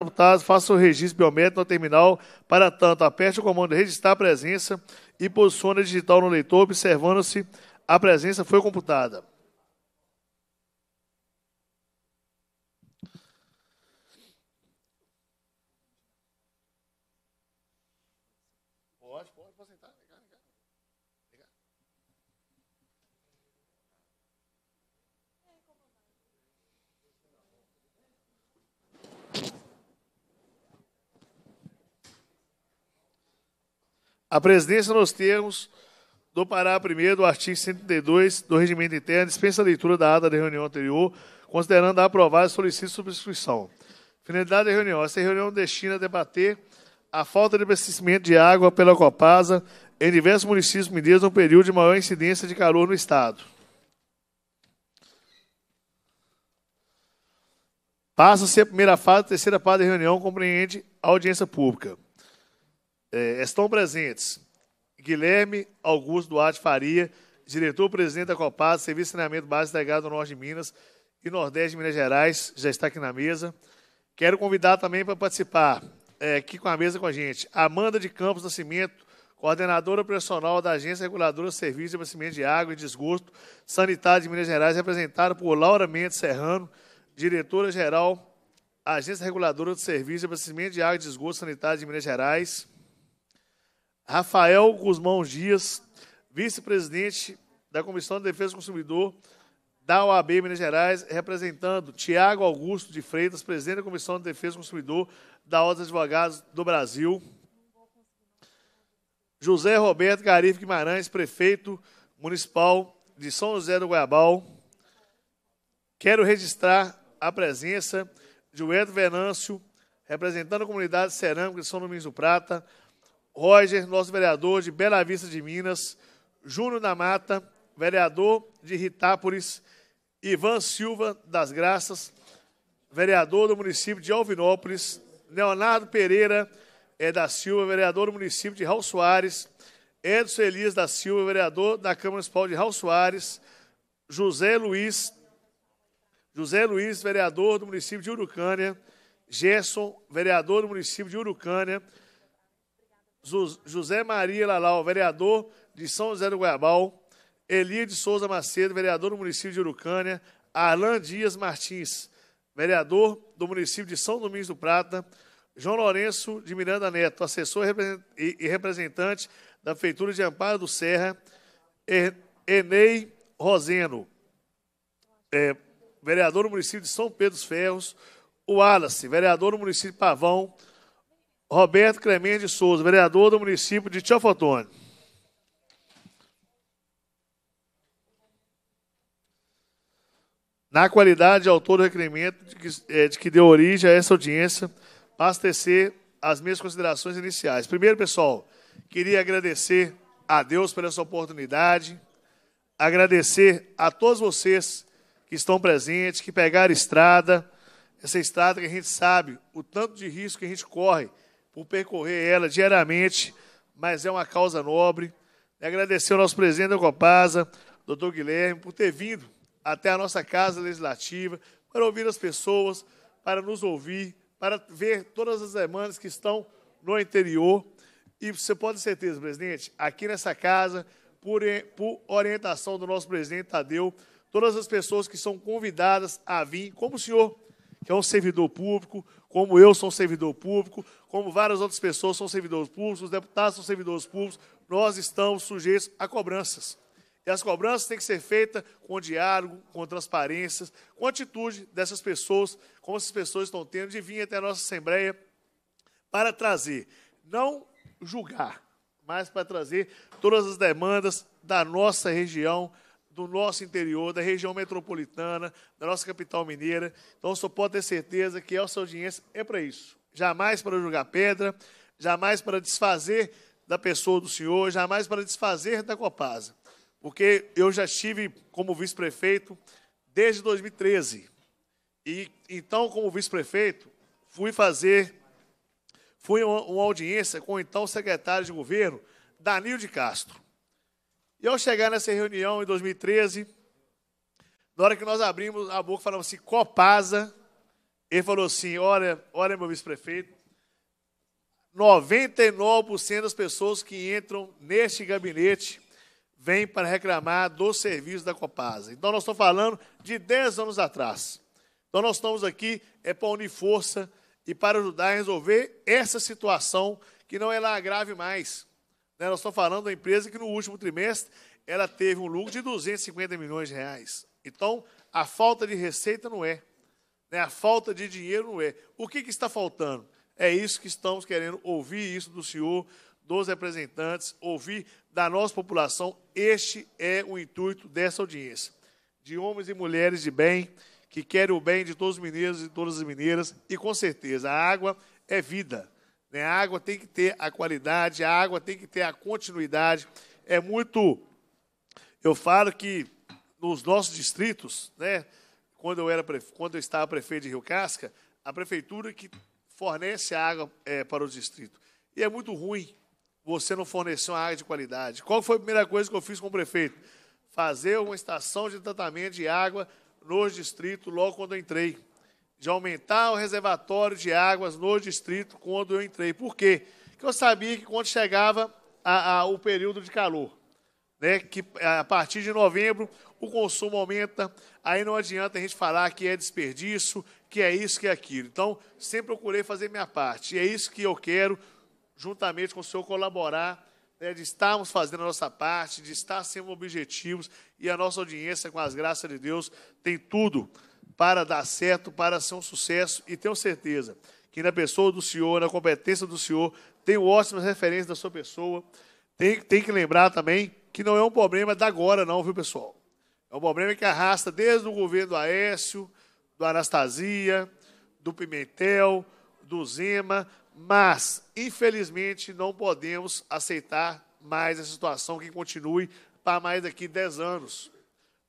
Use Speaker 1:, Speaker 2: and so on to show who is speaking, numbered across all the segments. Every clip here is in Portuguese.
Speaker 1: computados, faça o registro biométrico no terminal. Para tanto, aperte o comando registrar presença e posicione o digital no leitor, observando se a presença foi computada. A presidência, nos termos do Pará 1 do artigo 132 do Regimento Interno, dispensa a leitura da ata da reunião anterior, considerando a aprovada e solicita substituição. Finalidade da reunião. Esta reunião destina a debater a falta de abastecimento de água pela Copasa em diversos municípios mineiros no período de maior incidência de calor no Estado. Passa-se a primeira fase, a terceira fase da reunião compreende a audiência pública. É, estão presentes Guilherme Augusto Duarte Faria, diretor-presidente da Copasa, Serviço de Saneamento Básico da do Norte de Minas e Nordeste de Minas Gerais, já está aqui na mesa. Quero convidar também para participar é, aqui com a mesa com a gente, Amanda de Campos Nascimento, coordenadora profissional da Agência Reguladora de Serviços de Abastecimento de Água e Desgosto Sanitário de Minas Gerais, representada por Laura Mendes Serrano, diretora-geral, Agência Reguladora de Serviços de Abastecimento de Água e Desgosto Sanitário de Minas Gerais. Rafael Guzmão Dias, vice-presidente da Comissão de Defesa do Consumidor da OAB Minas Gerais, representando Tiago Augusto de Freitas, presidente da Comissão de Defesa do Consumidor da Ordem dos Advogados do Brasil. José Roberto Garif Guimarães, prefeito municipal de São José do Goiabal. Quero registrar a presença de Edson Venâncio, representando a comunidade cerâmica de São Domingos do Prata, Roger, nosso vereador de Bela Vista de Minas, Júnior da Mata, vereador de Ritápolis, Ivan Silva das Graças, vereador do município de Alvinópolis, Leonardo Pereira é, da Silva, vereador do município de Raul Soares, Edson Elias da Silva, vereador da Câmara Municipal de Raul Soares, José Luiz, José Luiz, vereador do município de Urucânia, Gerson, vereador do município de Urucânia, José Maria Lalau, vereador de São José do Goiabal, Elia de Souza Macedo, vereador do município de Urucânia, Arlan Dias Martins, vereador do município de São Domingos do Prata, João Lourenço de Miranda Neto, assessor e representante da Prefeitura de Amparo do Serra, Enei Roseno, é, vereador do município de São Pedro dos Ferros, o Wallace, vereador do município de Pavão, Roberto Clemente Souza, vereador do município de Tiofotone. Na qualidade de autor do requerimento de que, eh, de que deu origem a essa audiência, passo a tecer as minhas considerações iniciais. Primeiro, pessoal, queria agradecer a Deus pela essa oportunidade, agradecer a todos vocês que estão presentes, que pegaram a estrada, essa estrada que a gente sabe o tanto de risco que a gente corre por percorrer ela diariamente, mas é uma causa nobre. E agradecer ao nosso presidente da Copasa, doutor Guilherme, por ter vindo até a nossa casa legislativa para ouvir as pessoas, para nos ouvir, para ver todas as demandas que estão no interior. E você pode ter certeza, presidente, aqui nessa casa, por, eh, por orientação do nosso presidente Tadeu, todas as pessoas que são convidadas a vir, como o senhor, que é um servidor público, como eu sou servidor público, como várias outras pessoas são servidores públicos, os deputados são servidores públicos, nós estamos sujeitos a cobranças. E as cobranças têm que ser feitas com diálogo, com transparência, com atitude dessas pessoas, como essas pessoas estão tendo de vir até a nossa Assembleia para trazer, não julgar, mas para trazer todas as demandas da nossa região, do nosso interior, da região metropolitana, da nossa capital mineira. Então, só pode ter certeza que essa audiência é para isso. Jamais para jogar pedra, jamais para desfazer da pessoa do senhor, jamais para desfazer da Copasa. Porque eu já estive como vice-prefeito desde 2013. E então, como vice-prefeito, fui fazer, fui uma, uma audiência com o então secretário de governo, Danilo de Castro. E ao chegar nessa reunião em 2013, na hora que nós abrimos a boca, falamos assim, Copasa, ele falou assim, olha, olha meu vice-prefeito, 99% das pessoas que entram neste gabinete vêm para reclamar dos serviços da Copasa. Então, nós estamos falando de 10 anos atrás. Então, nós estamos aqui é para unir força e para ajudar a resolver essa situação que não é lá grave mais. Né? Nós estamos falando da empresa que no último trimestre ela teve um lucro de 250 milhões de reais. Então, a falta de receita não é. Né? A falta de dinheiro não é. O que, que está faltando? É isso que estamos querendo ouvir isso do senhor, dos representantes, ouvir da nossa população. Este é o intuito dessa audiência. De homens e mulheres de bem, que querem o bem de todos os mineiros e todas as mineiras, e com certeza a água é vida. Né? A água tem que ter a qualidade, a água tem que ter a continuidade. É muito. Eu falo que nos nossos distritos, né? quando, eu era, quando eu estava prefeito de Rio Casca, a prefeitura que fornece a água é, para o distrito. E é muito ruim você não fornecer uma água de qualidade. Qual foi a primeira coisa que eu fiz com o prefeito? Fazer uma estação de tratamento de água no distrito logo quando eu entrei de aumentar o reservatório de águas no distrito quando eu entrei. Por quê? Porque eu sabia que quando chegava a, a, o período de calor, né, que a partir de novembro o consumo aumenta, aí não adianta a gente falar que é desperdício, que é isso, que é aquilo. Então, sempre procurei fazer minha parte. E é isso que eu quero, juntamente com o senhor, colaborar, né, de estarmos fazendo a nossa parte, de estar sendo objetivos, e a nossa audiência, com as graças de Deus, tem tudo para dar certo, para ser um sucesso. E tenho certeza que na pessoa do Senhor, na competência do Senhor, tem ótimas referências da sua pessoa. Tem, tem que lembrar também que não é um problema da agora, não, viu, pessoal? É um problema que arrasta desde o governo do Aécio, do Anastasia, do Pimentel, do Zema, mas, infelizmente, não podemos aceitar mais essa situação que continue para mais daqui 10 anos.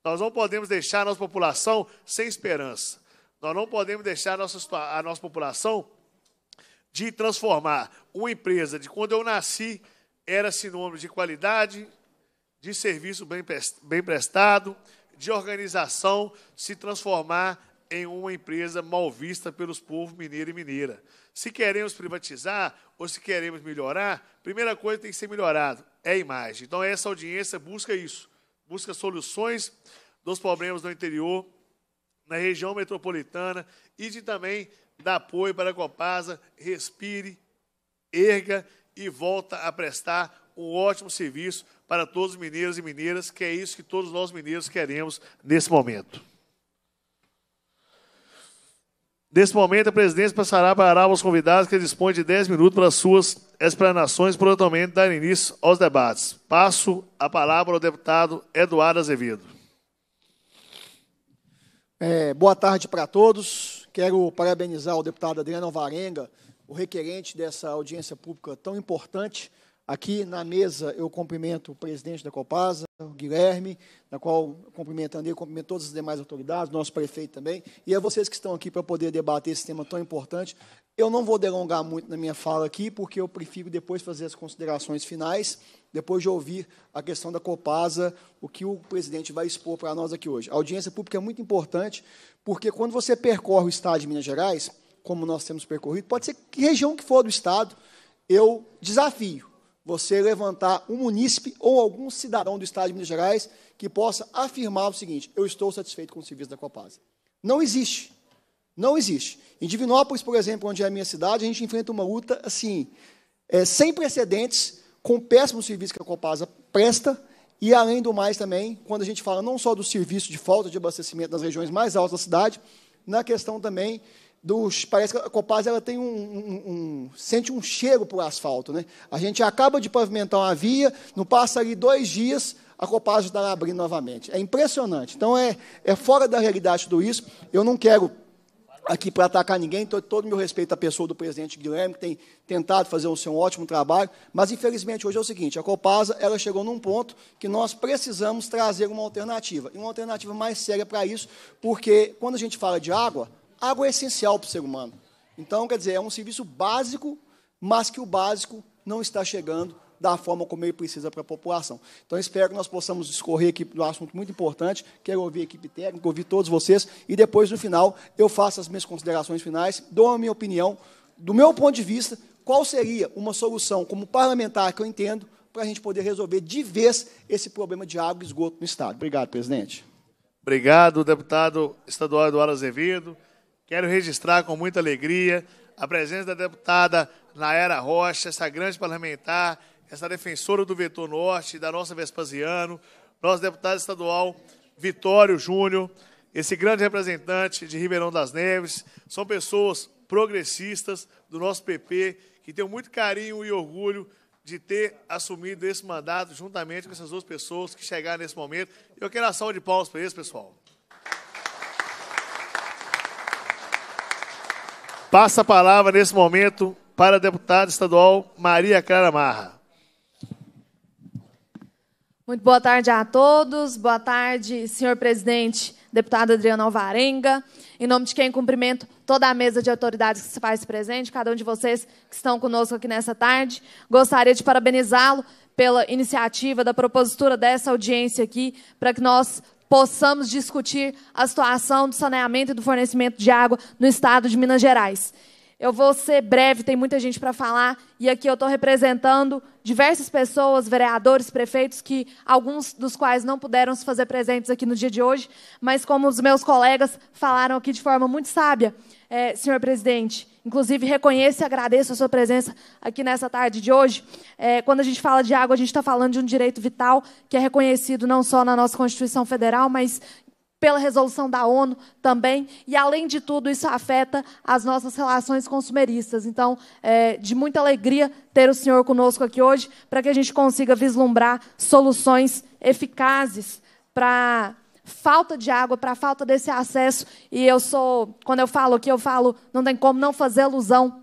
Speaker 1: Nós não podemos deixar a nossa população sem esperança. Nós não podemos deixar a nossa, a nossa população de transformar uma empresa de quando eu nasci era sinônimo de qualidade, de serviço bem, bem prestado, de organização, se transformar em uma empresa mal vista pelos povos mineiro e mineira. Se queremos privatizar ou se queremos melhorar, primeira coisa que tem que ser melhorado é a imagem. Então essa audiência busca isso busca soluções dos problemas do interior, na região metropolitana e de também dar apoio para a Copasa, respire, erga e volta a prestar um ótimo serviço para todos os mineiros e mineiras, que é isso que todos nós mineiros queremos nesse momento. Nesse momento, a presidência passará a parar aos convidados que dispõem de 10 minutos para suas explanações, por prontamente dar início aos debates. Passo a palavra ao deputado Eduardo Azevedo.
Speaker 2: É, boa tarde para todos. Quero parabenizar o deputado Adriano Alvarenga, o requerente dessa audiência pública tão importante. Aqui na mesa, eu cumprimento o presidente da Copasa, Guilherme, na qual cumprimentando e cumprimento todas as demais autoridades, nosso prefeito também, e a vocês que estão aqui para poder debater esse tema tão importante. Eu não vou delongar muito na minha fala aqui, porque eu prefiro depois fazer as considerações finais, depois de ouvir a questão da Copasa, o que o presidente vai expor para nós aqui hoje. A audiência pública é muito importante, porque quando você percorre o estado de Minas Gerais, como nós temos percorrido, pode ser que região que for do estado, eu desafio você levantar um munícipe ou algum cidadão do Estado de Minas Gerais que possa afirmar o seguinte: eu estou satisfeito com o serviço da Copasa. Não existe. Não existe. Em Divinópolis, por exemplo, onde é a minha cidade, a gente enfrenta uma luta assim, é, sem precedentes, com o péssimo serviço que a Copasa presta. E, além do mais, também, quando a gente fala não só do serviço de falta de abastecimento nas regiões mais altas da cidade, na questão também dos. Parece que a Copaz ela tem um, um, um sente um cheiro para o asfalto. Né? A gente acaba de pavimentar uma via, não passa ali dois dias, a Copaz está abrindo novamente. É impressionante. Então é, é fora da realidade tudo isso. Eu não quero aqui para atacar ninguém, todo, então, todo meu respeito à pessoa do presidente Guilherme, que tem tentado fazer o seu ótimo trabalho, mas infelizmente hoje é o seguinte, a Copasa ela chegou num ponto que nós precisamos trazer uma alternativa, e uma alternativa mais séria para isso, porque quando a gente fala de água, Água é essencial para o ser humano. Então, quer dizer, é um serviço básico, mas que o básico não está chegando da forma como ele precisa para a população. Então, espero que nós possamos discorrer aqui do um assunto muito importante. Quero ouvir a equipe técnica, ouvir todos vocês, e depois, no final, eu faço as minhas considerações finais, dou a minha opinião, do meu ponto de vista, qual seria uma solução, como parlamentar que eu entendo, para a gente poder resolver de
Speaker 1: vez esse problema de água e esgoto no Estado. Obrigado, presidente.
Speaker 3: Obrigado,
Speaker 1: deputado estadual Eduardo Azevedo. Quero registrar com muita alegria a presença da deputada Naera Rocha, essa grande parlamentar, essa defensora do vetor norte, da nossa Vespasiano, nosso deputado estadual Vitório Júnior, esse grande representante de Ribeirão das Neves. São pessoas progressistas do nosso PP que tenho muito carinho e orgulho de ter assumido esse mandato juntamente com essas duas pessoas que chegaram nesse momento. Eu quero a salva de palmas para eles, pessoal. Passa a palavra nesse momento para a deputada estadual Maria Clara Marra.
Speaker 4: Muito boa tarde a todos. Boa tarde, senhor presidente, deputado Adriano Alvarenga. Em nome de quem cumprimento toda a mesa de autoridades que se faz presente, cada um de vocês que estão conosco aqui nessa tarde. Gostaria de parabenizá-lo pela iniciativa da propositura dessa audiência aqui, para que nós possamos discutir a situação do saneamento e do fornecimento de água no estado de Minas Gerais. Eu vou ser breve, tem muita gente para falar, e aqui eu estou representando diversas pessoas, vereadores, prefeitos, que alguns dos quais não puderam se fazer presentes aqui no dia de hoje, mas como os meus colegas falaram aqui de forma muito sábia, é, senhor presidente, Inclusive, reconheço e agradeço a sua presença aqui nessa tarde de hoje. É, quando a gente fala de água, a gente está falando de um direito vital que é reconhecido não só na nossa Constituição Federal, mas pela resolução da ONU também. E, além de tudo, isso afeta as nossas relações consumeristas. Então, é de muita alegria ter o senhor conosco aqui hoje para que a gente consiga vislumbrar soluções eficazes para falta de água, para a falta desse acesso. E eu sou, quando eu falo aqui, eu falo, não tem como não fazer alusão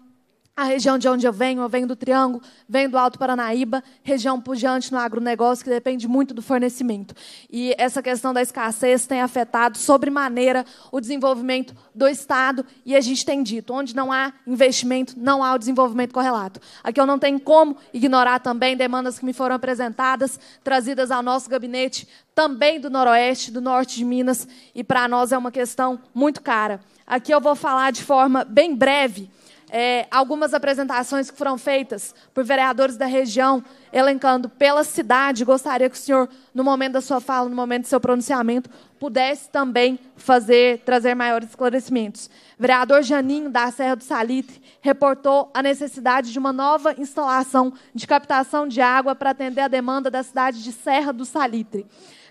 Speaker 4: a região de onde eu venho, eu venho do Triângulo, venho do Alto Paranaíba, região pujante no agronegócio que depende muito do fornecimento. E essa questão da escassez tem afetado sobremaneira o desenvolvimento do Estado e a gente tem dito, onde não há investimento, não há o desenvolvimento correlato. Aqui eu não tenho como ignorar também demandas que me foram apresentadas, trazidas ao nosso gabinete, também do Noroeste, do Norte de Minas, e para nós é uma questão muito cara. Aqui eu vou falar de forma bem breve é, algumas apresentações que foram feitas por vereadores da região, elencando pela cidade. Gostaria que o senhor, no momento da sua fala, no momento do seu pronunciamento, pudesse também fazer, trazer maiores esclarecimentos. Vereador Janinho, da Serra do Salitre, reportou a necessidade de uma nova instalação de captação de água para atender a demanda da cidade de Serra do Salitre.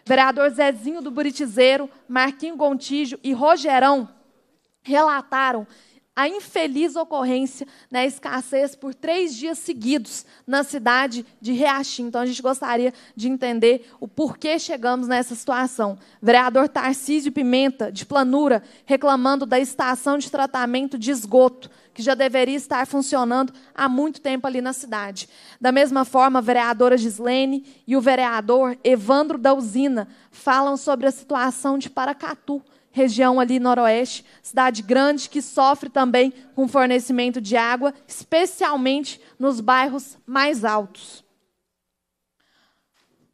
Speaker 4: Vereador Zezinho do Buritizeiro, Marquinho Gontijo e Rogerão relataram a infeliz ocorrência da né, escassez por três dias seguidos na cidade de Reachim. Então, a gente gostaria de entender o porquê chegamos nessa situação. vereador Tarcísio Pimenta, de Planura, reclamando da estação de tratamento de esgoto, que já deveria estar funcionando há muito tempo ali na cidade. Da mesma forma, a vereadora Gislene e o vereador Evandro da Usina falam sobre a situação de Paracatu região ali noroeste, cidade grande que sofre também com fornecimento de água, especialmente nos bairros mais altos.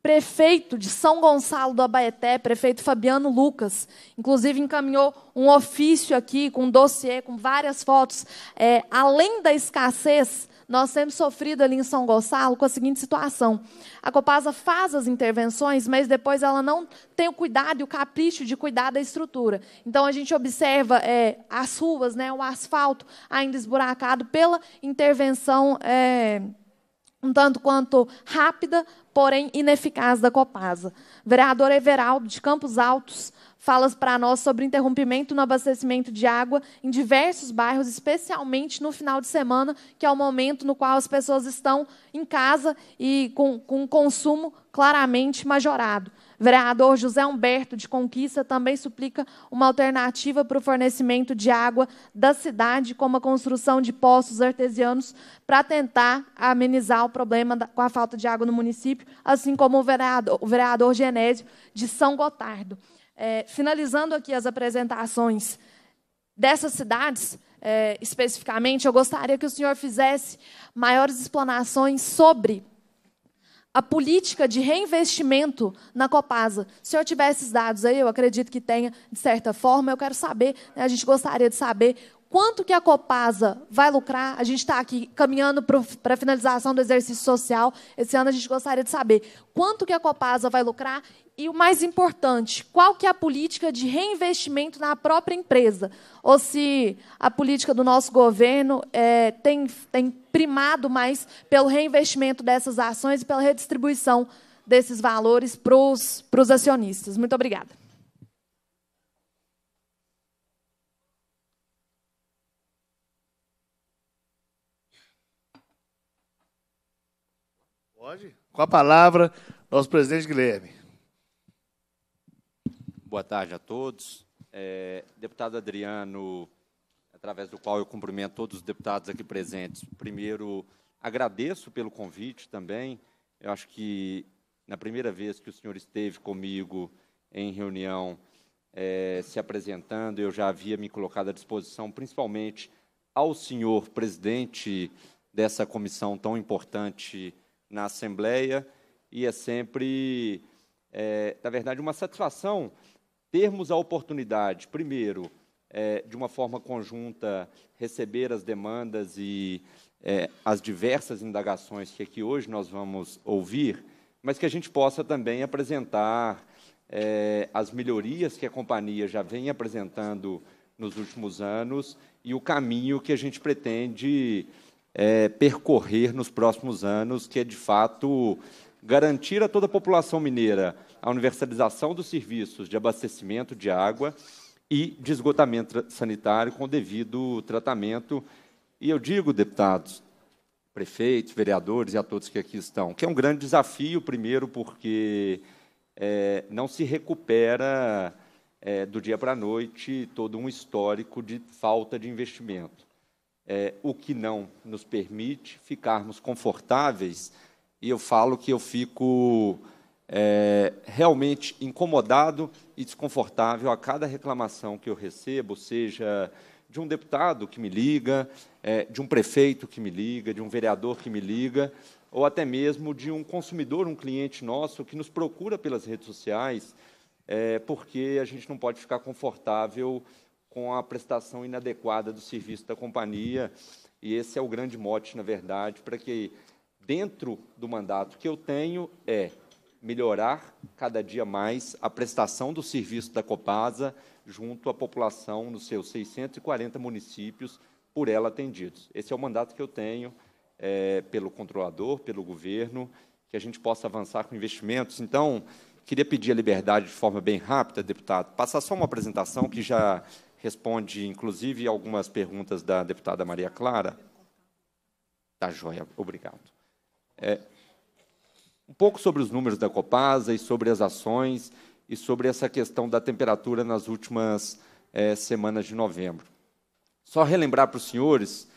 Speaker 4: Prefeito de São Gonçalo do Abaeté, prefeito Fabiano Lucas, inclusive encaminhou um ofício aqui com um dossiê com várias fotos, é, além da escassez nós temos sofrido ali em São Gonçalo com a seguinte situação: a Copasa faz as intervenções, mas depois ela não tem o cuidado e o capricho de cuidar da estrutura. Então a gente observa é, as ruas, né, o asfalto ainda esburacado pela intervenção. É, um tanto quanto rápida, porém ineficaz da Copasa. Vereador Everaldo de Campos Altos falas para nós sobre interrompimento no abastecimento de água em diversos bairros, especialmente no final de semana, que é o momento no qual as pessoas estão em casa e com, com um consumo claramente majorado. Vereador José Humberto de Conquista também suplica uma alternativa para o fornecimento de água da cidade, como a construção de poços artesianos, para tentar amenizar o problema da, com a falta de água no município, assim como o vereador, o vereador Genésio de São Gotardo é, finalizando aqui as apresentações dessas cidades, é, especificamente, eu gostaria que o senhor fizesse maiores explanações sobre a política de reinvestimento na Copasa. Se eu tivesse esses dados aí, eu acredito que tenha, de certa forma, eu quero saber, né, a gente gostaria de saber Quanto que a Copasa vai lucrar? A gente está aqui caminhando para a finalização do exercício social. Esse ano a gente gostaria de saber quanto que a Copasa vai lucrar e o mais importante, qual que é a política de reinvestimento na própria empresa? Ou se a política do nosso governo é, tem, tem primado mais pelo reinvestimento dessas ações e pela redistribuição desses valores para os acionistas. Muito obrigada.
Speaker 5: Pode.
Speaker 1: Com a palavra, nosso presidente Guilherme.
Speaker 5: Boa tarde a todos. É, deputado Adriano, através do qual eu cumprimento todos os deputados aqui presentes. Primeiro, agradeço pelo convite também. Eu acho que na primeira vez que o senhor esteve comigo em reunião, é, se apresentando, eu já havia me colocado à disposição, principalmente ao senhor presidente dessa comissão tão importante na Assembleia e é sempre, é, na verdade, uma satisfação termos a oportunidade, primeiro, é, de uma forma conjunta, receber as demandas e é, as diversas indagações que aqui hoje nós vamos ouvir, mas que a gente possa também apresentar é, as melhorias que a companhia já vem apresentando nos últimos anos e o caminho que a gente pretende é, percorrer nos próximos anos, que é de fato garantir a toda a população mineira a universalização dos serviços de abastecimento de água e de esgotamento sanitário com devido tratamento. E eu digo, deputados, prefeitos, vereadores e a todos que aqui estão, que é um grande desafio, primeiro, porque é, não se recupera é, do dia para a noite todo um histórico de falta de investimento é, o que não nos permite ficarmos confortáveis. E eu falo que eu fico é, realmente incomodado e desconfortável a cada reclamação que eu recebo, seja de um deputado que me liga, é, de um prefeito que me liga, de um vereador que me liga, ou até mesmo de um consumidor, um cliente nosso que nos procura pelas redes sociais, é, porque a gente não pode ficar confortável com a prestação inadequada do serviço da companhia. E esse é o grande mote, na verdade, para que, dentro do mandato que eu tenho, é melhorar cada dia mais a prestação do serviço da Copasa junto à população nos seus 640 municípios por ela atendidos. Esse é o mandato que eu tenho é, pelo controlador, pelo governo, que a gente possa avançar com investimentos. Então, queria pedir a liberdade de forma bem rápida, deputado, passar só uma apresentação que já responde, inclusive, algumas perguntas da deputada Maria Clara. Tá joia, obrigado. É, um pouco sobre os números da Copasa e sobre as ações e sobre essa questão da temperatura nas últimas é, semanas de novembro. Só relembrar para os senhores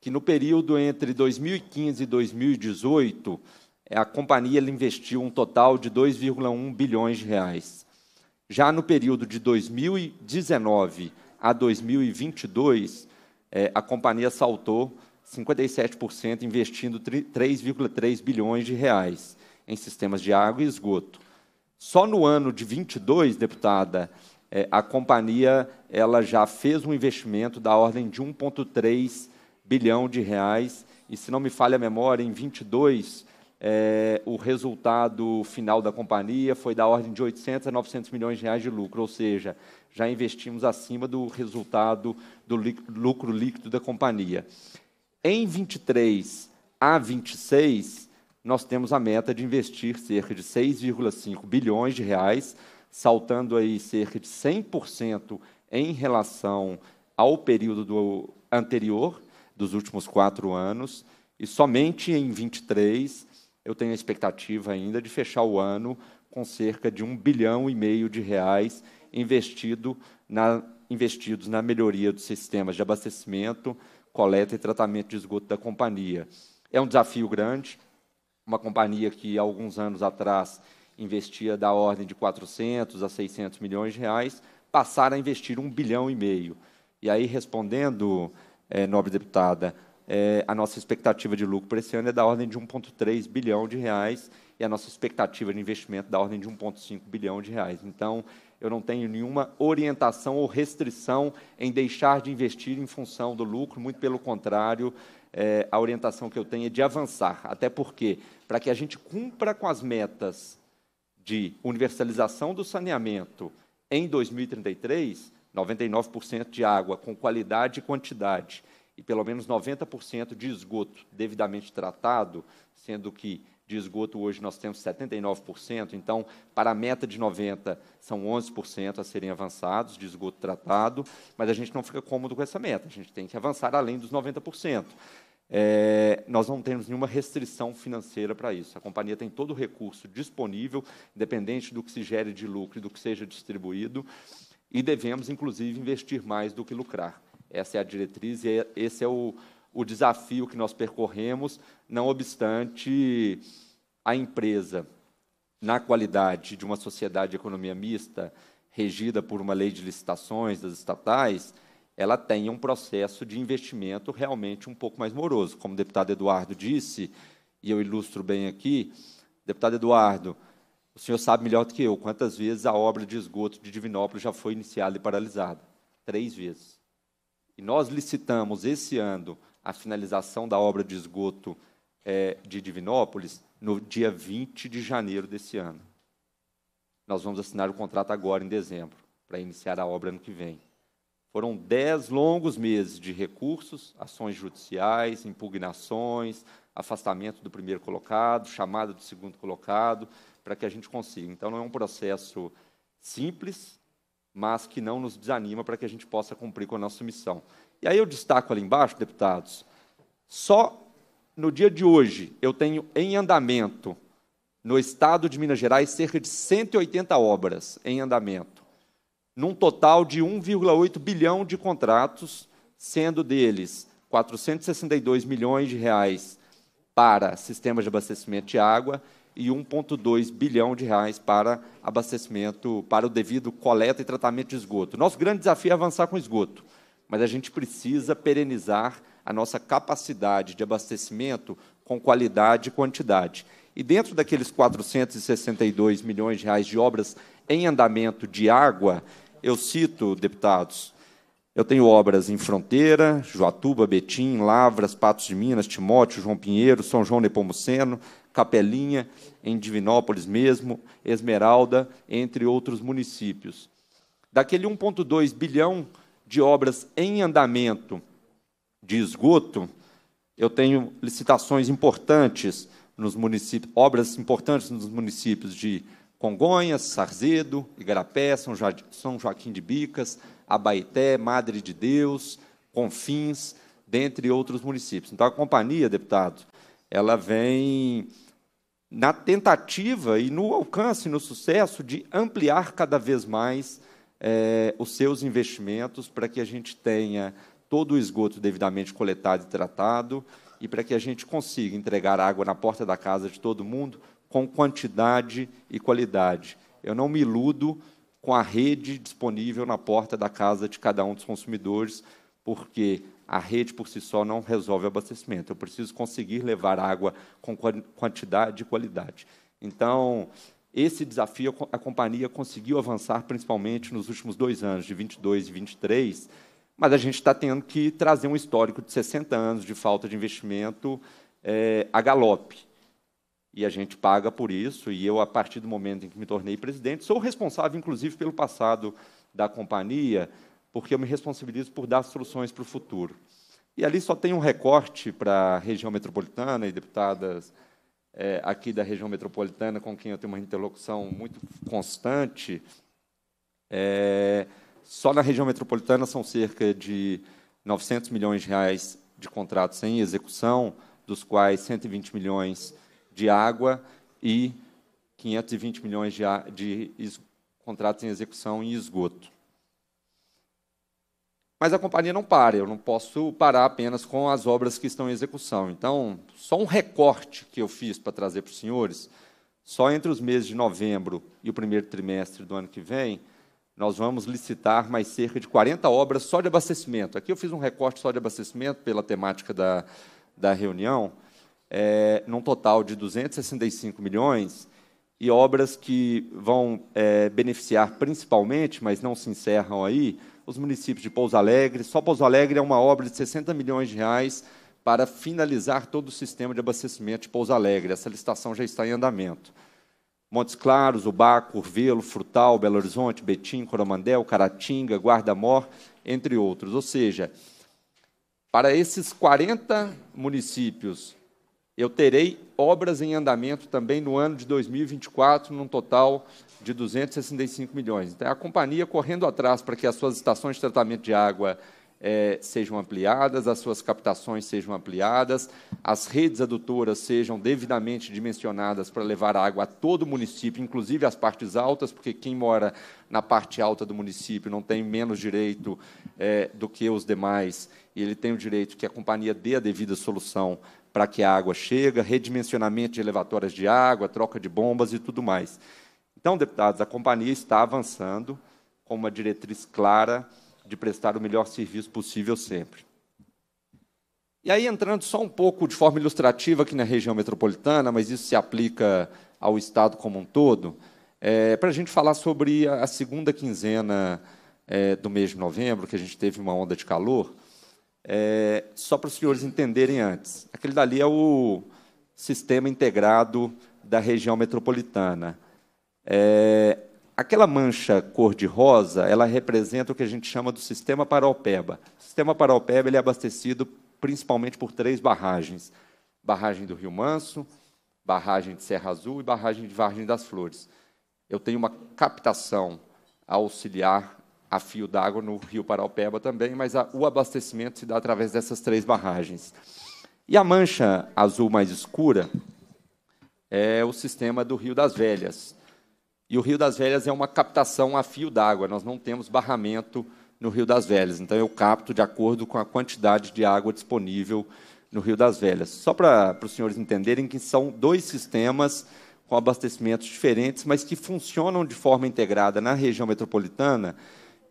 Speaker 5: que no período entre 2015 e 2018, é, a companhia investiu um total de 2,1 bilhões de reais. Já no período de 2019 a 2022, é, a companhia saltou 57%, investindo 3,3 bilhões de reais em sistemas de água e esgoto. Só no ano de 22, deputada, é, a companhia ela já fez um investimento da ordem de 1,3 bilhão de reais. E se não me falha a memória, em 22 é, o resultado final da companhia foi da ordem de 800 a 900 milhões de reais de lucro, ou seja, já investimos acima do resultado do lucro líquido da companhia. Em 23 a 26, nós temos a meta de investir cerca de 6,5 bilhões de reais, saltando aí cerca de 100% em relação ao período do anterior, dos últimos quatro anos, e somente em 23 eu tenho a expectativa ainda de fechar o ano com cerca de um bilhão e meio de reais investido na, investidos na melhoria dos sistemas de abastecimento, coleta e tratamento de esgoto da companhia. É um desafio grande, uma companhia que alguns anos atrás investia da ordem de 400 a 600 milhões de reais, passar a investir um bilhão e meio. E aí, respondendo, é, nobre deputada, é, a nossa expectativa de lucro para esse ano é da ordem de 1,3 bilhão de reais e a nossa expectativa de investimento da ordem de 1,5 bilhão de reais. Então, eu não tenho nenhuma orientação ou restrição em deixar de investir em função do lucro, muito pelo contrário, é, a orientação que eu tenho é de avançar. Até porque, para que a gente cumpra com as metas de universalização do saneamento em 2033, 99% de água com qualidade e quantidade e pelo menos 90% de esgoto devidamente tratado, sendo que de esgoto hoje nós temos 79%, então para a meta de 90 são 11% a serem avançados de esgoto tratado, mas a gente não fica cômodo com essa meta, a gente tem que avançar além dos 90%. É, nós não temos nenhuma restrição financeira para isso. A companhia tem todo o recurso disponível, independente do que se gere de lucro e do que seja distribuído, e devemos, inclusive, investir mais do que lucrar. Essa é a diretriz e é, esse é o, o desafio que nós percorremos, não obstante a empresa, na qualidade de uma sociedade de economia mista, regida por uma lei de licitações das estatais, ela tenha um processo de investimento realmente um pouco mais moroso. Como o deputado Eduardo disse, e eu ilustro bem aqui, deputado Eduardo, o senhor sabe melhor do que eu quantas vezes a obra de esgoto de Divinópolis já foi iniciada e paralisada. Três vezes. E nós licitamos esse ano a finalização da obra de esgoto é, de Divinópolis no dia 20 de janeiro desse ano. Nós vamos assinar o contrato agora, em dezembro, para iniciar a obra ano que vem. Foram dez longos meses de recursos, ações judiciais, impugnações, afastamento do primeiro colocado, chamada do segundo colocado, para que a gente consiga. Então, não é um processo simples, mas que não nos desanima para que a gente possa cumprir com a nossa missão. E aí eu destaco ali embaixo, deputados, só no dia de hoje eu tenho em andamento no estado de Minas Gerais cerca de 180 obras em andamento, num total de 1,8 bilhão de contratos, sendo deles 462 milhões de reais para sistemas de abastecimento de água e 1,2 bilhão de reais para abastecimento, para o devido coleta e tratamento de esgoto. Nosso grande desafio é avançar com esgoto, mas a gente precisa perenizar a nossa capacidade de abastecimento com qualidade e quantidade. E dentro daqueles 462 milhões de reais de obras em andamento de água, eu cito, deputados, eu tenho obras em Fronteira, Joatuba, Betim, Lavras, Patos de Minas, Timóteo, João Pinheiro, São João Nepomuceno, Capelinha, em Divinópolis mesmo, Esmeralda, entre outros municípios. Daquele 1,2 bilhão de obras em andamento de esgoto, eu tenho licitações importantes nos municípios, obras importantes nos municípios de Congonhas, Sarzedo, Igarapé, São, Joaquim de Bicas, Abaité, Madre de Deus, Confins, dentre outros municípios. Então, a companhia, deputado, ela vem na tentativa e no alcance, no sucesso de ampliar cada vez mais eh, os seus investimentos para que a gente tenha todo o esgoto devidamente coletado e tratado e para que a gente consiga entregar água na porta da casa de todo mundo com quantidade e qualidade. Eu não me iludo com a rede disponível na porta da casa de cada um dos consumidores, porque a rede por si só não resolve o abastecimento. Eu preciso conseguir levar água com quantidade e qualidade. Então, esse desafio a companhia conseguiu avançar, principalmente nos últimos dois anos, de 22 e 23, mas a gente está tendo que trazer um histórico de 60 anos de falta de investimento é, a galope. E a gente paga por isso, e eu, a partir do momento em que me tornei presidente, sou responsável, inclusive, pelo passado da companhia, porque eu me responsabilizo por dar soluções para o futuro. E ali só tem um recorte para a região metropolitana e deputadas é, aqui da região metropolitana com quem eu tenho uma interlocução muito constante. É, só na região metropolitana são cerca de 900 milhões de reais de contratos em execução, dos quais 120 milhões de água e 520 milhões de, de contratos em execução e esgoto. Mas a companhia não para, eu não posso parar apenas com as obras que estão em execução. Então, só um recorte que eu fiz para trazer para os senhores, só entre os meses de novembro e o primeiro trimestre do ano que vem, nós vamos licitar mais cerca de 40 obras só de abastecimento. Aqui eu fiz um recorte só de abastecimento pela temática da, da reunião, é, num total de 265 milhões, e obras que vão é, beneficiar principalmente, mas não se encerram aí, os municípios de Pouso Alegre. Só Pouso Alegre é uma obra de 60 milhões de reais para finalizar todo o sistema de abastecimento de Pouso Alegre. Essa licitação já está em andamento. Montes Claros, Ubá, Curvelo, Frutal, Belo Horizonte, Betim, Coromandel, Caratinga, Guarda-Mor, entre outros. Ou seja, para esses 40 municípios, eu terei obras em andamento também no ano de 2024, num total de 265 milhões. Então, é a companhia correndo atrás para que as suas estações de tratamento de água é, sejam ampliadas, as suas captações sejam ampliadas, as redes adutoras sejam devidamente dimensionadas para levar água a todo o município, inclusive as partes altas, porque quem mora na parte alta do município não tem menos direito é, do que os demais, e ele tem o direito que a companhia dê a devida solução para que a água chegue, redimensionamento de elevatórias de água, troca de bombas e tudo mais. Então, deputados, a companhia está avançando com uma diretriz clara de prestar o melhor serviço possível sempre. E aí, entrando só um pouco de forma ilustrativa aqui na região metropolitana, mas isso se aplica ao Estado como um todo, é, para a gente falar sobre a, segunda quinzena é, do mês de novembro, que a gente teve uma onda de calor, é, só para os senhores entenderem antes. Aquele dali é o sistema integrado da região metropolitana. É, aquela mancha cor-de-rosa, ela representa o que a gente chama do sistema Paraopeba. O sistema Paraopeba ele é abastecido principalmente por três barragens. Barragem do Rio Manso, barragem de Serra Azul e barragem de Vargem das Flores. Eu tenho uma captação auxiliar a fio d'água no Rio Paraupeba também, mas a, o abastecimento se dá através dessas três barragens. E a mancha azul mais escura é o sistema do Rio das Velhas. E o Rio das Velhas é uma captação a fio d'água, nós não temos barramento no Rio das Velhas. Então eu capto de acordo com a quantidade de água disponível no Rio das Velhas. Só para os senhores entenderem que são dois sistemas com abastecimentos diferentes, mas que funcionam de forma integrada na região metropolitana.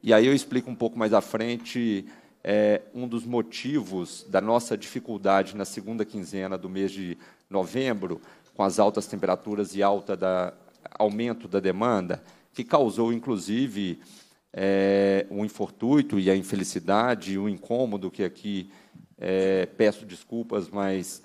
Speaker 5: E aí eu explico um pouco mais à frente é, um dos motivos da nossa dificuldade na segunda quinzena do mês de novembro, com as altas temperaturas e alta da, aumento da demanda, que causou, inclusive, é, um infortuito e a infelicidade, o um incômodo que aqui é, peço desculpas, mas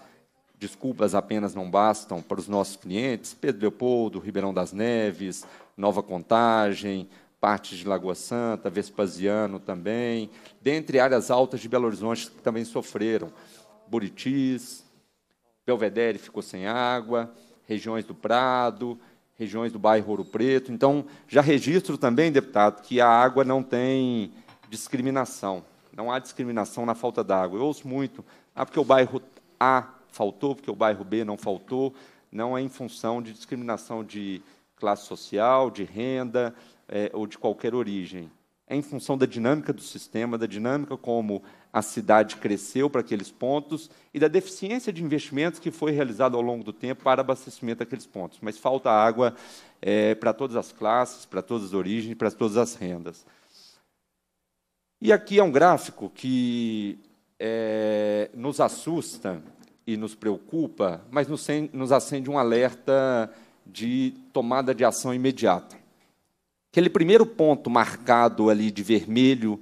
Speaker 5: desculpas apenas não bastam para os nossos clientes, Pedro Leopoldo, Ribeirão das Neves, Nova Contagem, partes de Lagoa Santa, Vespasiano também, dentre áreas altas de Belo Horizonte que também sofreram, Buritis, Belvedere ficou sem água, regiões do Prado, regiões do bairro Ouro Preto. Então, já registro também, deputado, que a água não tem discriminação. Não há discriminação na falta d'água. Eu ouço muito, ah, porque o bairro A faltou, porque o bairro B não faltou. Não é em função de discriminação de classe social, de renda é, ou de qualquer origem. É em função da dinâmica do sistema, da dinâmica como a cidade cresceu para aqueles pontos e da deficiência de investimentos que foi realizado ao longo do tempo para abastecimento daqueles pontos. Mas falta água é, para todas as classes, para todas as origens, para todas as rendas. E aqui é um gráfico que é, nos assusta e nos preocupa, mas nos, nos acende um alerta de tomada de ação imediata. Aquele primeiro ponto marcado ali de vermelho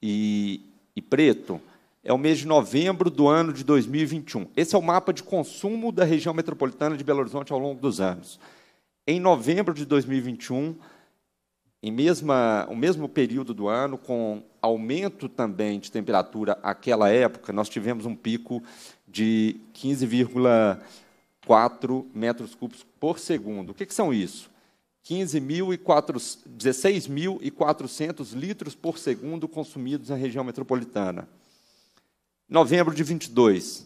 Speaker 5: e, e preto, é o mês de novembro do ano de 2021. Esse é o mapa de consumo da região metropolitana de Belo Horizonte ao longo dos anos. Em novembro de 2021, em mesma, o mesmo período do ano, com aumento também de temperatura àquela época, nós tivemos um pico de 15,4 metros cúbicos por segundo. O que, que são isso? 16.400 litros por segundo consumidos na região metropolitana. Novembro de 22,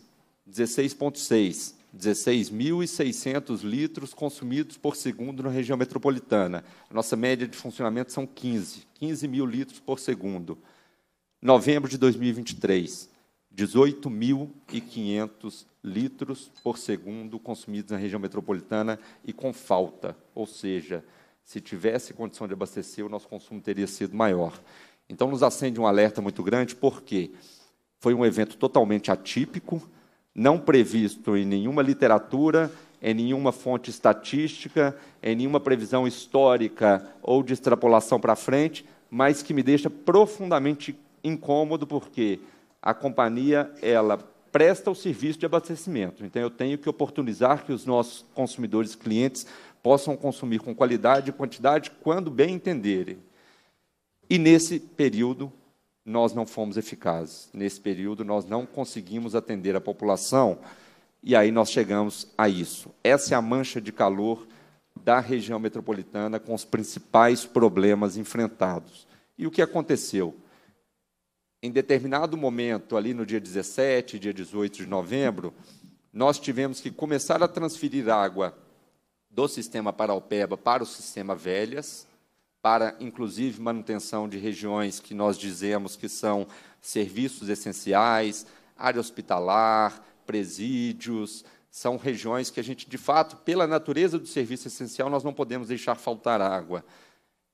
Speaker 5: 16,6. 16.600 litros consumidos por segundo na região metropolitana. A nossa média de funcionamento são 15, 15 mil litros por segundo. Novembro de 2023, 18.500 litros por segundo consumidos na região metropolitana e com falta, ou seja, se tivesse condição de abastecer, o nosso consumo teria sido maior. Então, nos acende um alerta muito grande, porque foi um evento totalmente atípico, não previsto em nenhuma literatura, em nenhuma fonte estatística, em nenhuma previsão histórica ou de extrapolação para frente, mas que me deixa profundamente incômodo, porque a companhia ela presta o serviço de abastecimento. Então, eu tenho que oportunizar que os nossos consumidores, clientes, possam consumir com qualidade e quantidade quando bem entenderem. E nesse período, nós não fomos eficazes. Nesse período, nós não conseguimos atender a população. E aí nós chegamos a isso. Essa é a mancha de calor da região metropolitana com os principais problemas enfrentados. E o que aconteceu? em determinado momento, ali no dia 17, dia 18 de novembro, nós tivemos que começar a transferir água do sistema Paraupeba para o sistema Velhas, para, inclusive, manutenção de regiões que nós dizemos que são serviços essenciais, área hospitalar, presídios, são regiões que a gente, de fato, pela natureza do serviço essencial, nós não podemos deixar faltar água.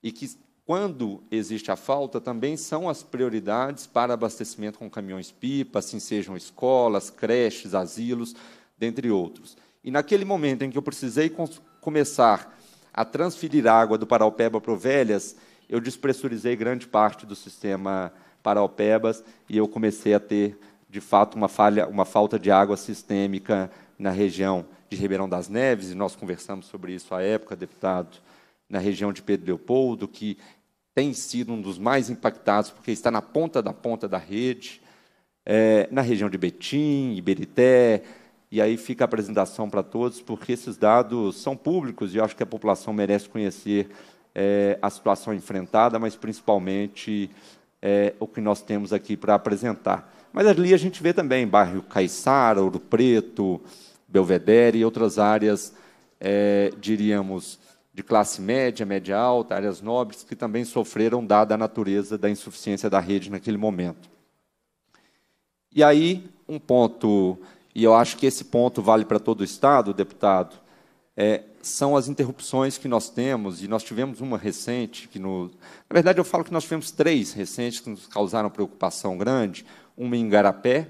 Speaker 5: E que quando existe a falta, também são as prioridades para abastecimento com caminhões-pipa, assim sejam escolas, creches, asilos, dentre outros. E naquele momento em que eu precisei começar a transferir água do Paraupeba para o Velhas, eu despressurizei grande parte do sistema Paraupebas e eu comecei a ter, de fato, uma, falha, uma falta de água sistêmica na região de Ribeirão das Neves, e nós conversamos sobre isso à época, deputado, na região de Pedro Leopoldo, que tem sido um dos mais impactados, porque está na ponta da ponta da rede, é, na região de Betim, Iberité, e aí fica a apresentação para todos, porque esses dados são públicos e eu acho que a população merece conhecer é, a situação enfrentada, mas principalmente é, o que nós temos aqui para apresentar. Mas ali a gente vê também bairro Caiçara, Ouro Preto, Belvedere e outras áreas, é, diríamos, de classe média, média alta, áreas nobres, que também sofreram, dada a natureza da insuficiência da rede naquele momento. E aí, um ponto, e eu acho que esse ponto vale para todo o Estado, deputado, é, são as interrupções que nós temos, e nós tivemos uma recente, que no, na verdade eu falo que nós tivemos três recentes que nos causaram preocupação grande, uma em Garapé,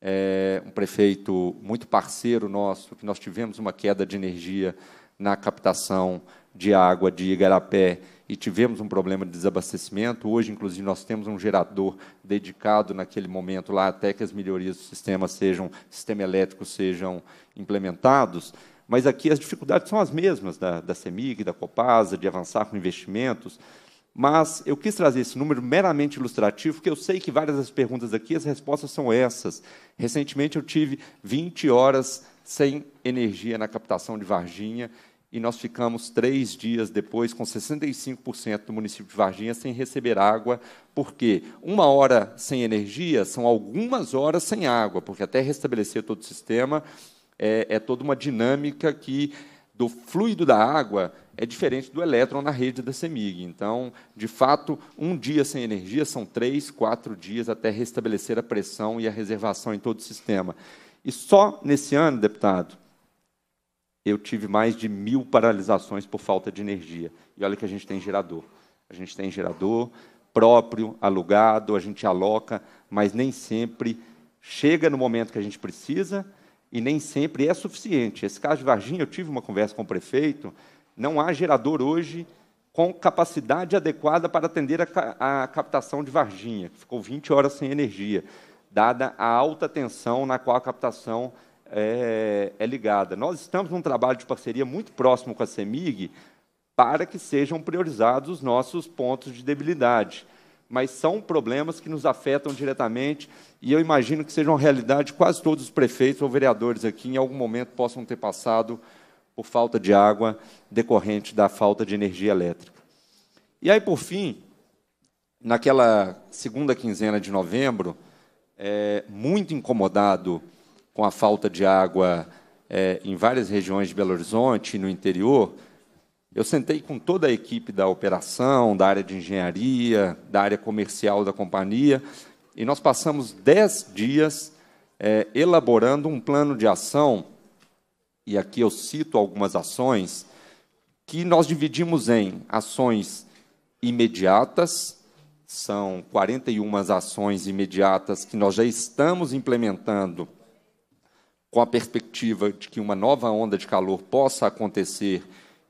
Speaker 5: é, um prefeito muito parceiro nosso, que nós tivemos uma queda de energia na captação de água de Igarapé e tivemos um problema de desabastecimento. Hoje, inclusive, nós temos um gerador dedicado naquele momento lá até que as melhorias do sistema sejam sistema elétrico sejam implementados. Mas aqui as dificuldades são as mesmas da, da CEMIG, da Copasa, de avançar com investimentos. Mas eu quis trazer esse número meramente ilustrativo, porque eu sei que várias das perguntas aqui, as respostas são essas. Recentemente eu tive 20 horas sem energia na captação de Varginha, e nós ficamos três dias depois com 65% do município de Varginha sem receber água, porque uma hora sem energia são algumas horas sem água, porque até restabelecer todo o sistema é, é toda uma dinâmica que do fluido da água é diferente do elétron na rede da CEMIG. Então, de fato, um dia sem energia são três, quatro dias até restabelecer a pressão e a reservação em todo o sistema. E só nesse ano, deputado, eu tive mais de mil paralisações por falta de energia. E olha que a gente tem gerador. A gente tem gerador próprio, alugado, a gente aloca, mas nem sempre chega no momento que a gente precisa e nem sempre é suficiente. Esse caso de Varginha, eu tive uma conversa com o prefeito, não há gerador hoje com capacidade adequada para atender a, a captação de Varginha, que ficou 20 horas sem energia, dada a alta tensão na qual a captação é, é ligada. Nós estamos num trabalho de parceria muito próximo com a CEMIG para que sejam priorizados os nossos pontos de debilidade. Mas são problemas que nos afetam diretamente e eu imagino que sejam realidade quase todos os prefeitos ou vereadores aqui em algum momento possam ter passado por falta de água decorrente da falta de energia elétrica. E aí, por fim, naquela segunda quinzena de novembro, é, muito incomodado com a falta de água é, em várias regiões de Belo Horizonte, no interior, eu sentei com toda a equipe da operação, da área de engenharia, da área comercial da companhia, e nós passamos dez dias é, elaborando um plano de ação, e aqui eu cito algumas ações, que nós dividimos em ações imediatas, são 41 ações imediatas que nós já estamos implementando com a perspectiva de que uma nova onda de calor possa acontecer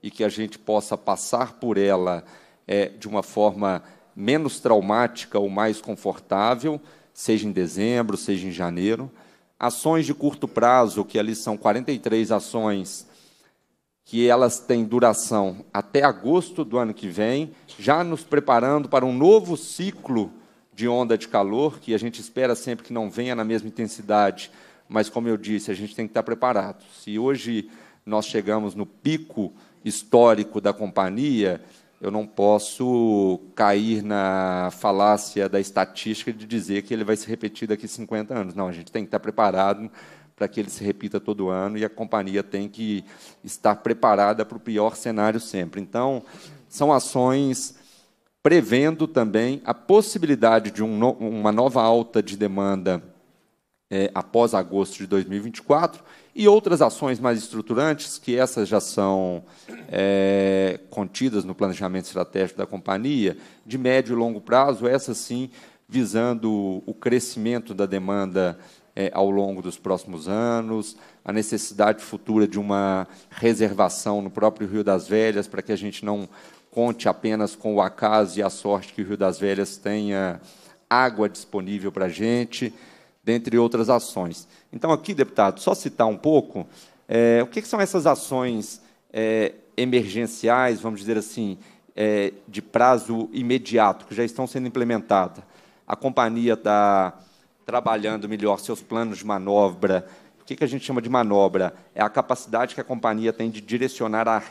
Speaker 5: e que a gente possa passar por ela é, de uma forma menos traumática ou mais confortável, seja em dezembro, seja em janeiro. Ações de curto prazo, que ali são 43 ações, que elas têm duração até agosto do ano que vem, já nos preparando para um novo ciclo de onda de calor, que a gente espera sempre que não venha na mesma intensidade, mas como eu disse, a gente tem que estar preparado. Se hoje nós chegamos no pico histórico da companhia, eu não posso cair na falácia da estatística de dizer que ele vai se repetir daqui a 50 anos. Não, a gente tem que estar preparado para que ele se repita todo ano e a companhia tem que estar preparada para o pior cenário sempre. Então, são ações prevendo também a possibilidade de um no, uma nova alta de demanda é, após agosto de 2024, e outras ações mais estruturantes, que essas já são é, contidas no planejamento estratégico da companhia, de médio e longo prazo, essas sim visando o crescimento da demanda é, ao longo dos próximos anos, a necessidade futura de uma reservação no próprio Rio das Velhas, para que a gente não conte apenas com o acaso e a sorte que o Rio das Velhas tenha água disponível para a gente dentre outras ações. Então, aqui, deputado, só citar um pouco, é, o que, que, são essas ações é, emergenciais, vamos dizer assim, é, de prazo imediato, que já estão sendo implementadas? A companhia está trabalhando melhor seus planos de manobra. O que, que a gente chama de manobra? É a capacidade que a companhia tem de direcionar a,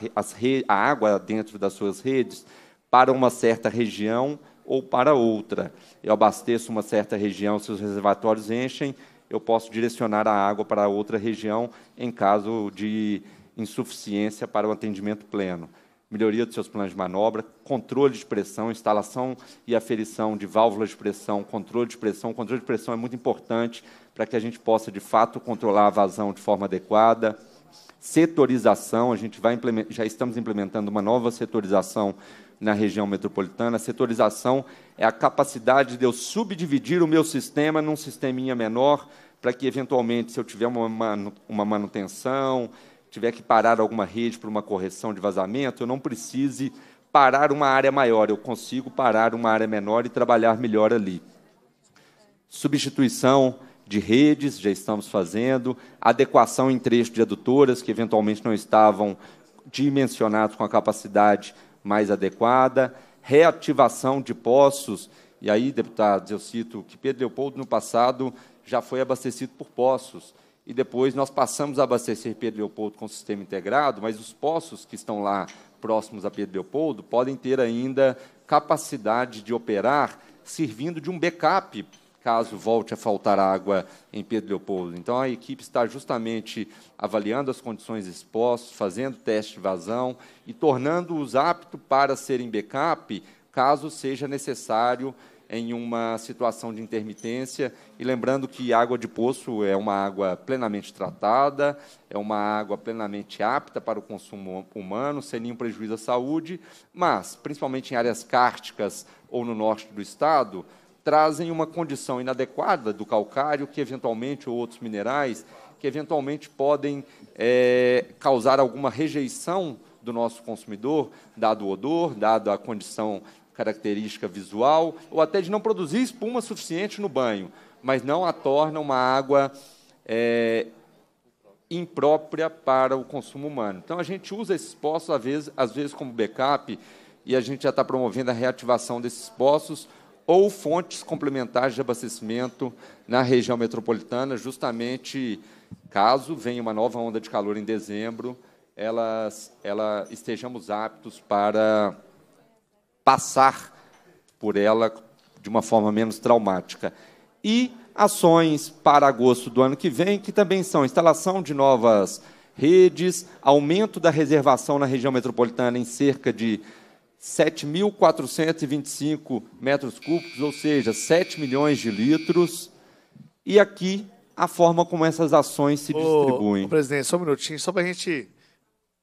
Speaker 5: a água dentro das suas redes para uma certa região ou para outra. Eu abasteço uma certa região, se os reservatórios enchem, eu posso direcionar a água para outra região em caso de insuficiência para o atendimento pleno. Melhoria dos seus planos de manobra, controle de pressão, instalação e aferição de válvulas de pressão, controle de pressão. O controle de pressão é muito importante para que a gente possa, de fato, controlar a vazão de forma adequada. Setorização, a gente vai já estamos implementando uma nova setorização na região metropolitana. A setorização é a capacidade de eu subdividir o meu sistema num sisteminha menor, para que, eventualmente, se eu tiver uma, uma manutenção, tiver que parar alguma rede para uma correção de vazamento, eu não precise parar uma área maior, eu consigo parar uma área menor e trabalhar melhor ali. Substituição de redes, já estamos fazendo, adequação em trechos de adutoras que eventualmente não estavam dimensionados com a capacidade mais adequada, reativação de poços. E aí, deputados, eu cito que Pedro Leopoldo, no passado, já foi abastecido por poços. E depois nós passamos a abastecer Pedro Leopoldo com o sistema integrado, mas os poços que estão lá próximos a Pedro Leopoldo podem ter ainda capacidade de operar servindo de um backup caso volte a faltar água em Pedro Leopoldo. Então, a equipe está justamente avaliando as condições expostas, fazendo teste de vazão e tornando-os aptos para serem backup caso seja necessário em uma situação de intermitência. E lembrando que água de poço é uma água plenamente tratada, é uma água plenamente apta para o consumo humano, sem nenhum prejuízo à saúde, mas, principalmente em áreas cársticas ou no norte do estado, trazem uma condição inadequada do calcário, que eventualmente, ou outros minerais, que eventualmente podem é, causar alguma rejeição do nosso consumidor, dado o odor, dado a condição característica visual, ou até de não produzir espuma suficiente no banho, mas não a torna uma água é, imprópria para o consumo humano. Então, a gente usa esses poços, às vezes, às vezes como backup, e a gente já está promovendo a reativação desses poços ou fontes complementares de abastecimento na região metropolitana, justamente caso venha uma nova onda de calor em dezembro, elas, ela, estejamos aptos para passar por ela de uma forma menos traumática. E ações para agosto do ano que vem, que também são instalação de novas redes, aumento da reservação na região metropolitana em cerca de 7.425 metros cúbicos, ou seja, 7 milhões de litros. E aqui a forma como essas ações se distribuem. Ô,
Speaker 1: presidente, só um minutinho, só para a gente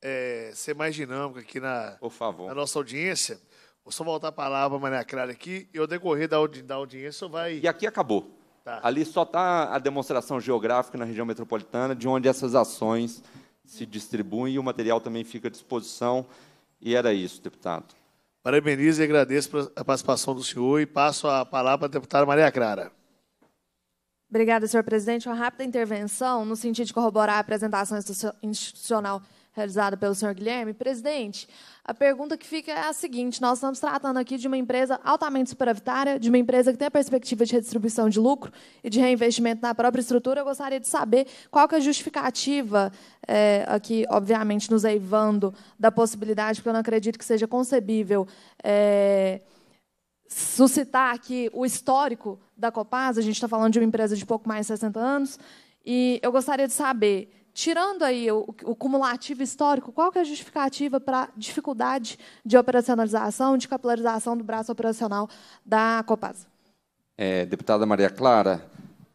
Speaker 1: é, ser mais dinâmico aqui na, na nossa audiência. Vou só voltar a palavra, Maria Clara, aqui, e ao decorrer da, audi da audiência vai. E
Speaker 5: aqui acabou. Tá. Ali só está a demonstração geográfica na região metropolitana de onde essas ações se distribuem e o material também fica à disposição. E era isso,
Speaker 1: deputado. Parabenizo e agradeço a participação do senhor e passo a palavra à deputada Maria Clara.
Speaker 4: Obrigada, senhor presidente. Uma rápida intervenção no sentido de corroborar a apresentação institucional realizada pelo senhor Guilherme. Presidente, a pergunta que fica é a seguinte: nós estamos tratando aqui de uma empresa altamente superavitária, de uma empresa que tem a perspectiva de redistribuição de lucro e de reinvestimento na própria estrutura. Eu gostaria de saber qual que é a justificativa, é, aqui, obviamente, nos eivando da possibilidade, porque eu não acredito que seja concebível. É, suscitar aqui o histórico da Copasa, a gente está falando de uma empresa de pouco mais de 60 anos, e eu gostaria de saber tirando aí o, o cumulativo histórico, qual que é a justificativa para a dificuldade de operacionalização, de capilarização do braço operacional da Copasa?
Speaker 5: É, deputada Maria Clara,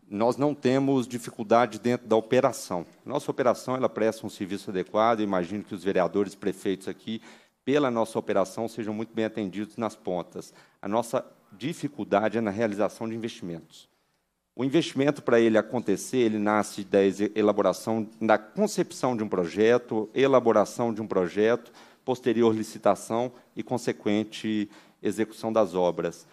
Speaker 5: nós não temos dificuldade dentro da operação. Nossa operação ela presta um serviço adequado, imagino que os vereadores prefeitos aqui, pela nossa operação, sejam muito bem atendidos nas pontas. A nossa dificuldade é na realização de investimentos. O investimento, para ele acontecer, ele nasce da elaboração, da concepção de um projeto, elaboração de um projeto, posterior licitação e consequente execução das obras.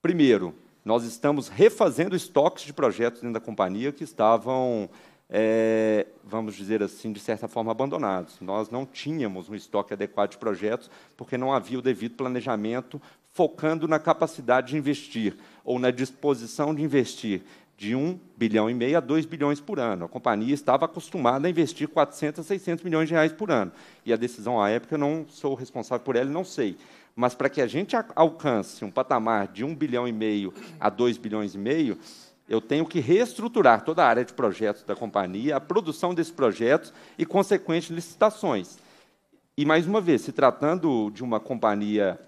Speaker 5: Primeiro, nós estamos refazendo estoques de projetos dentro da companhia que estavam, é, vamos dizer assim, de certa forma abandonados. Nós não tínhamos um estoque adequado de projetos porque não havia o devido planejamento focando na capacidade de investir ou na disposição de investir de 1 bilhão e meio a 2 bilhões por ano. A companhia estava acostumada a investir 400, 600 milhões de reais por ano. E a decisão à época, eu não sou responsável por ela, não sei. Mas para que a gente alcance um patamar de 1 bilhão e meio a 2 bilhões e meio, eu tenho que reestruturar toda a área de projetos da companhia, a produção desses projetos e consequentes licitações. E mais uma vez, se tratando de uma companhia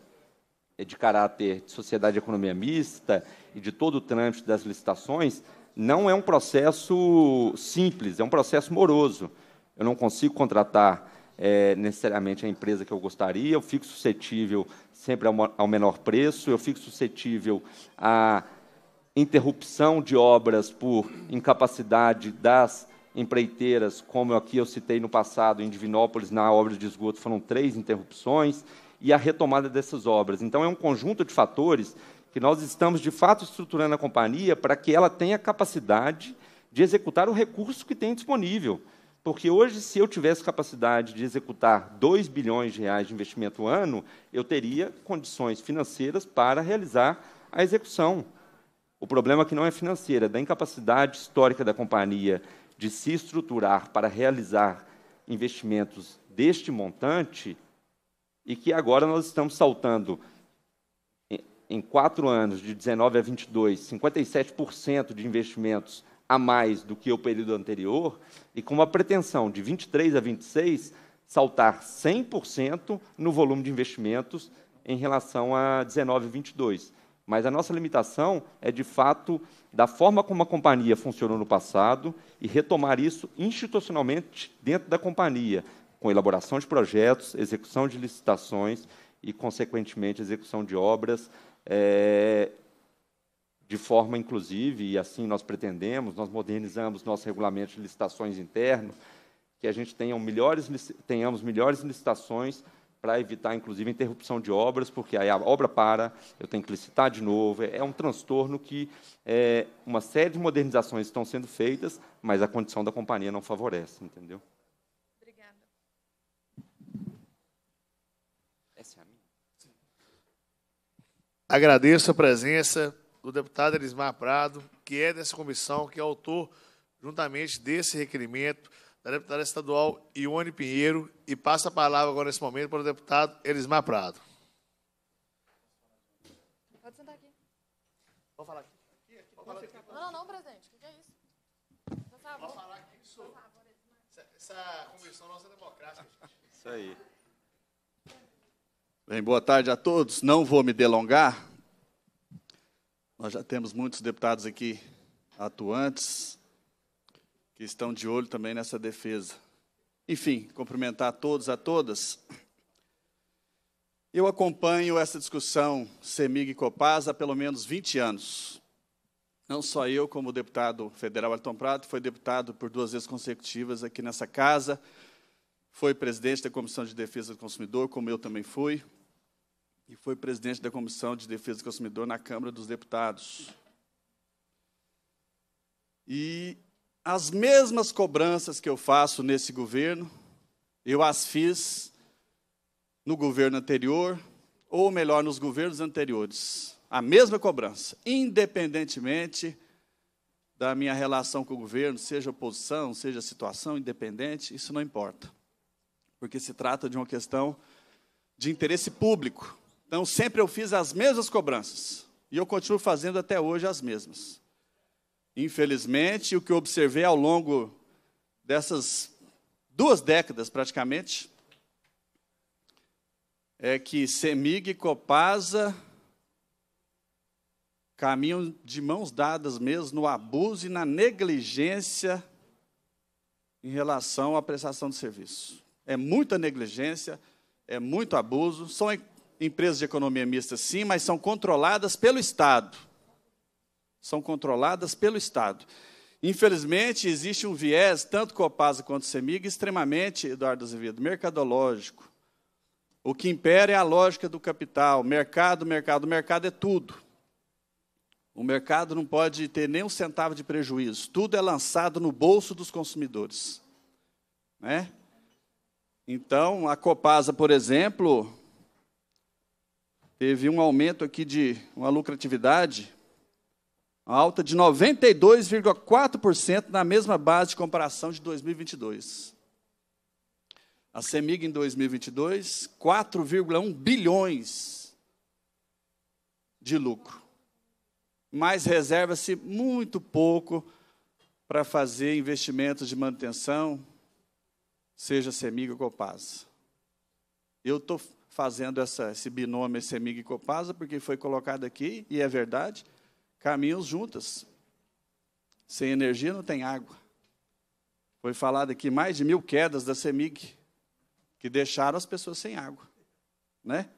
Speaker 5: é de caráter de sociedade de economia mista e de todo o trâmite das licitações, não é um processo simples, é um processo moroso. Eu não consigo contratar é, necessariamente a empresa que eu gostaria, eu fico suscetível sempre ao, menor preço, eu fico suscetível à interrupção de obras por incapacidade das empreiteiras, como aqui eu citei no passado, em Divinópolis, na obra de esgoto, foram três interrupções e a retomada dessas obras. Então, é um conjunto de fatores que nós estamos, de fato, estruturando a companhia para que ela tenha capacidade de executar o recurso que tem disponível. Porque hoje, se eu tivesse capacidade de executar 2 bilhões de reais de investimento ano, eu teria condições financeiras para realizar a execução. O problema é que não é financeira, é da incapacidade histórica da companhia de se estruturar para realizar investimentos deste montante, e que agora nós estamos saltando em quatro anos, de 19 a 22, 57% de investimentos a mais do que o período anterior, e com uma pretensão de 23 a 26, saltar 100% no volume de investimentos em relação a 19 e 22. Mas a nossa limitação é, de fato, da forma como a companhia funcionou no passado e retomar isso institucionalmente dentro da companhia, com elaboração de projetos, execução de licitações e, consequentemente, execução de obras, é, de forma inclusive, e assim nós pretendemos, nós modernizamos nosso regulamento de licitações interno, que a gente tenha melhores, tenhamos melhores licitações para evitar, inclusive, interrupção de obras, porque aí a obra para, eu tenho que licitar de novo. É, é um transtorno que é, uma série de modernizações estão sendo feitas, mas a condição da companhia não favorece, entendeu?
Speaker 1: Agradeço a presença do deputado Elismar Prado, que é dessa comissão, que é autor, juntamente desse requerimento, da deputada estadual Ione Pinheiro, e passo a palavra agora, nesse momento, para o deputado Elismar Prado.
Speaker 6: Pode sentar aqui.
Speaker 7: Vou falar aqui. aqui, Não,
Speaker 2: não, presidente. O que é isso? Por favor. Vou falar aqui. Isso.
Speaker 7: Essa,
Speaker 1: essa comissão nossa é democrática, gente.
Speaker 5: Isso aí.
Speaker 8: Bem, boa tarde a todos. Não vou me delongar. Nós já temos muitos deputados aqui atuantes que estão de olho também nessa defesa. Enfim, cumprimentar a todos, a todas. Eu acompanho essa discussão CEMIG e Copasa há pelo menos 20 anos. Não só eu, como o deputado federal Alton Prado, foi deputado por duas vezes consecutivas aqui nessa casa, foi presidente da Comissão de Defesa do Consumidor, como eu também fui, e foi presidente da Comissão de Defesa do Consumidor na Câmara dos Deputados. E as mesmas cobranças que eu faço nesse governo, eu as fiz no governo anterior, ou melhor, nos governos anteriores. A mesma cobrança, independentemente da minha relação com o governo, seja oposição, seja situação independente, isso não importa porque se trata de uma questão de interesse público. Então, sempre eu fiz as mesmas cobranças, e eu continuo fazendo até hoje as mesmas. Infelizmente, o que eu observei ao longo dessas duas décadas, praticamente, é que Semig e Copasa caminham de mãos dadas mesmo no abuso e na negligência em relação à prestação de serviço é muita negligência, é muito abuso. São empresas de economia mista, sim, mas são controladas pelo Estado. São controladas pelo Estado. Infelizmente, existe um viés, tanto Copasa quanto Semig, extremamente, Eduardo Azevedo, mercadológico. O que impera é a lógica do capital. Mercado, mercado, mercado é tudo. O mercado não pode ter nem um centavo de prejuízo. Tudo é lançado no bolso dos consumidores. Né? Então, a Copasa, por exemplo, teve um aumento aqui de uma lucratividade alta de 92,4% na mesma base de comparação de 2022. A CEMIG em 2022, 4,1 bilhões de lucro. Mas reserva-se muito pouco para fazer investimentos de manutenção, seja Semiga Copasa. Eu estou fazendo essa, esse binômio Semiga e Copasa porque foi colocado aqui, e é verdade, Caminhos juntas. Sem energia não tem água. Foi falado aqui mais de mil quedas da Semig que deixaram as pessoas sem água, né?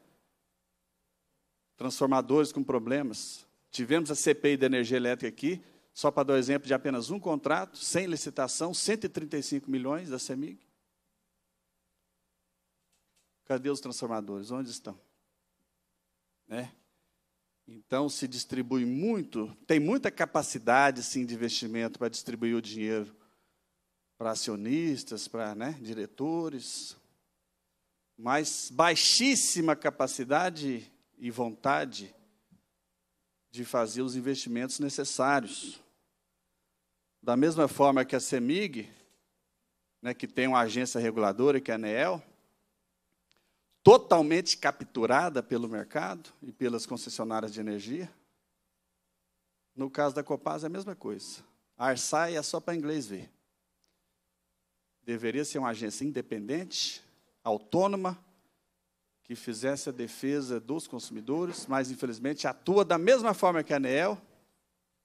Speaker 8: Transformadores com problemas. Tivemos a CPI da energia elétrica aqui, só para dar o exemplo de apenas um contrato, sem licitação, 135 milhões da Semig. Cadê os transformadores? Onde estão? Né? Então, se distribui muito, tem muita capacidade, sim, de investimento para distribuir o dinheiro para acionistas, para né, diretores, mas baixíssima capacidade e vontade de fazer os investimentos necessários. Da mesma forma que a CEMIG, né, que tem uma agência reguladora, que é a ANEEL, totalmente capturada pelo mercado e pelas concessionárias de energia. No caso da Copasa é a mesma coisa. A Arsai é só para inglês ver. Deveria ser uma agência independente, autônoma, que fizesse a defesa dos consumidores, mas infelizmente atua da mesma forma que a ANEEL,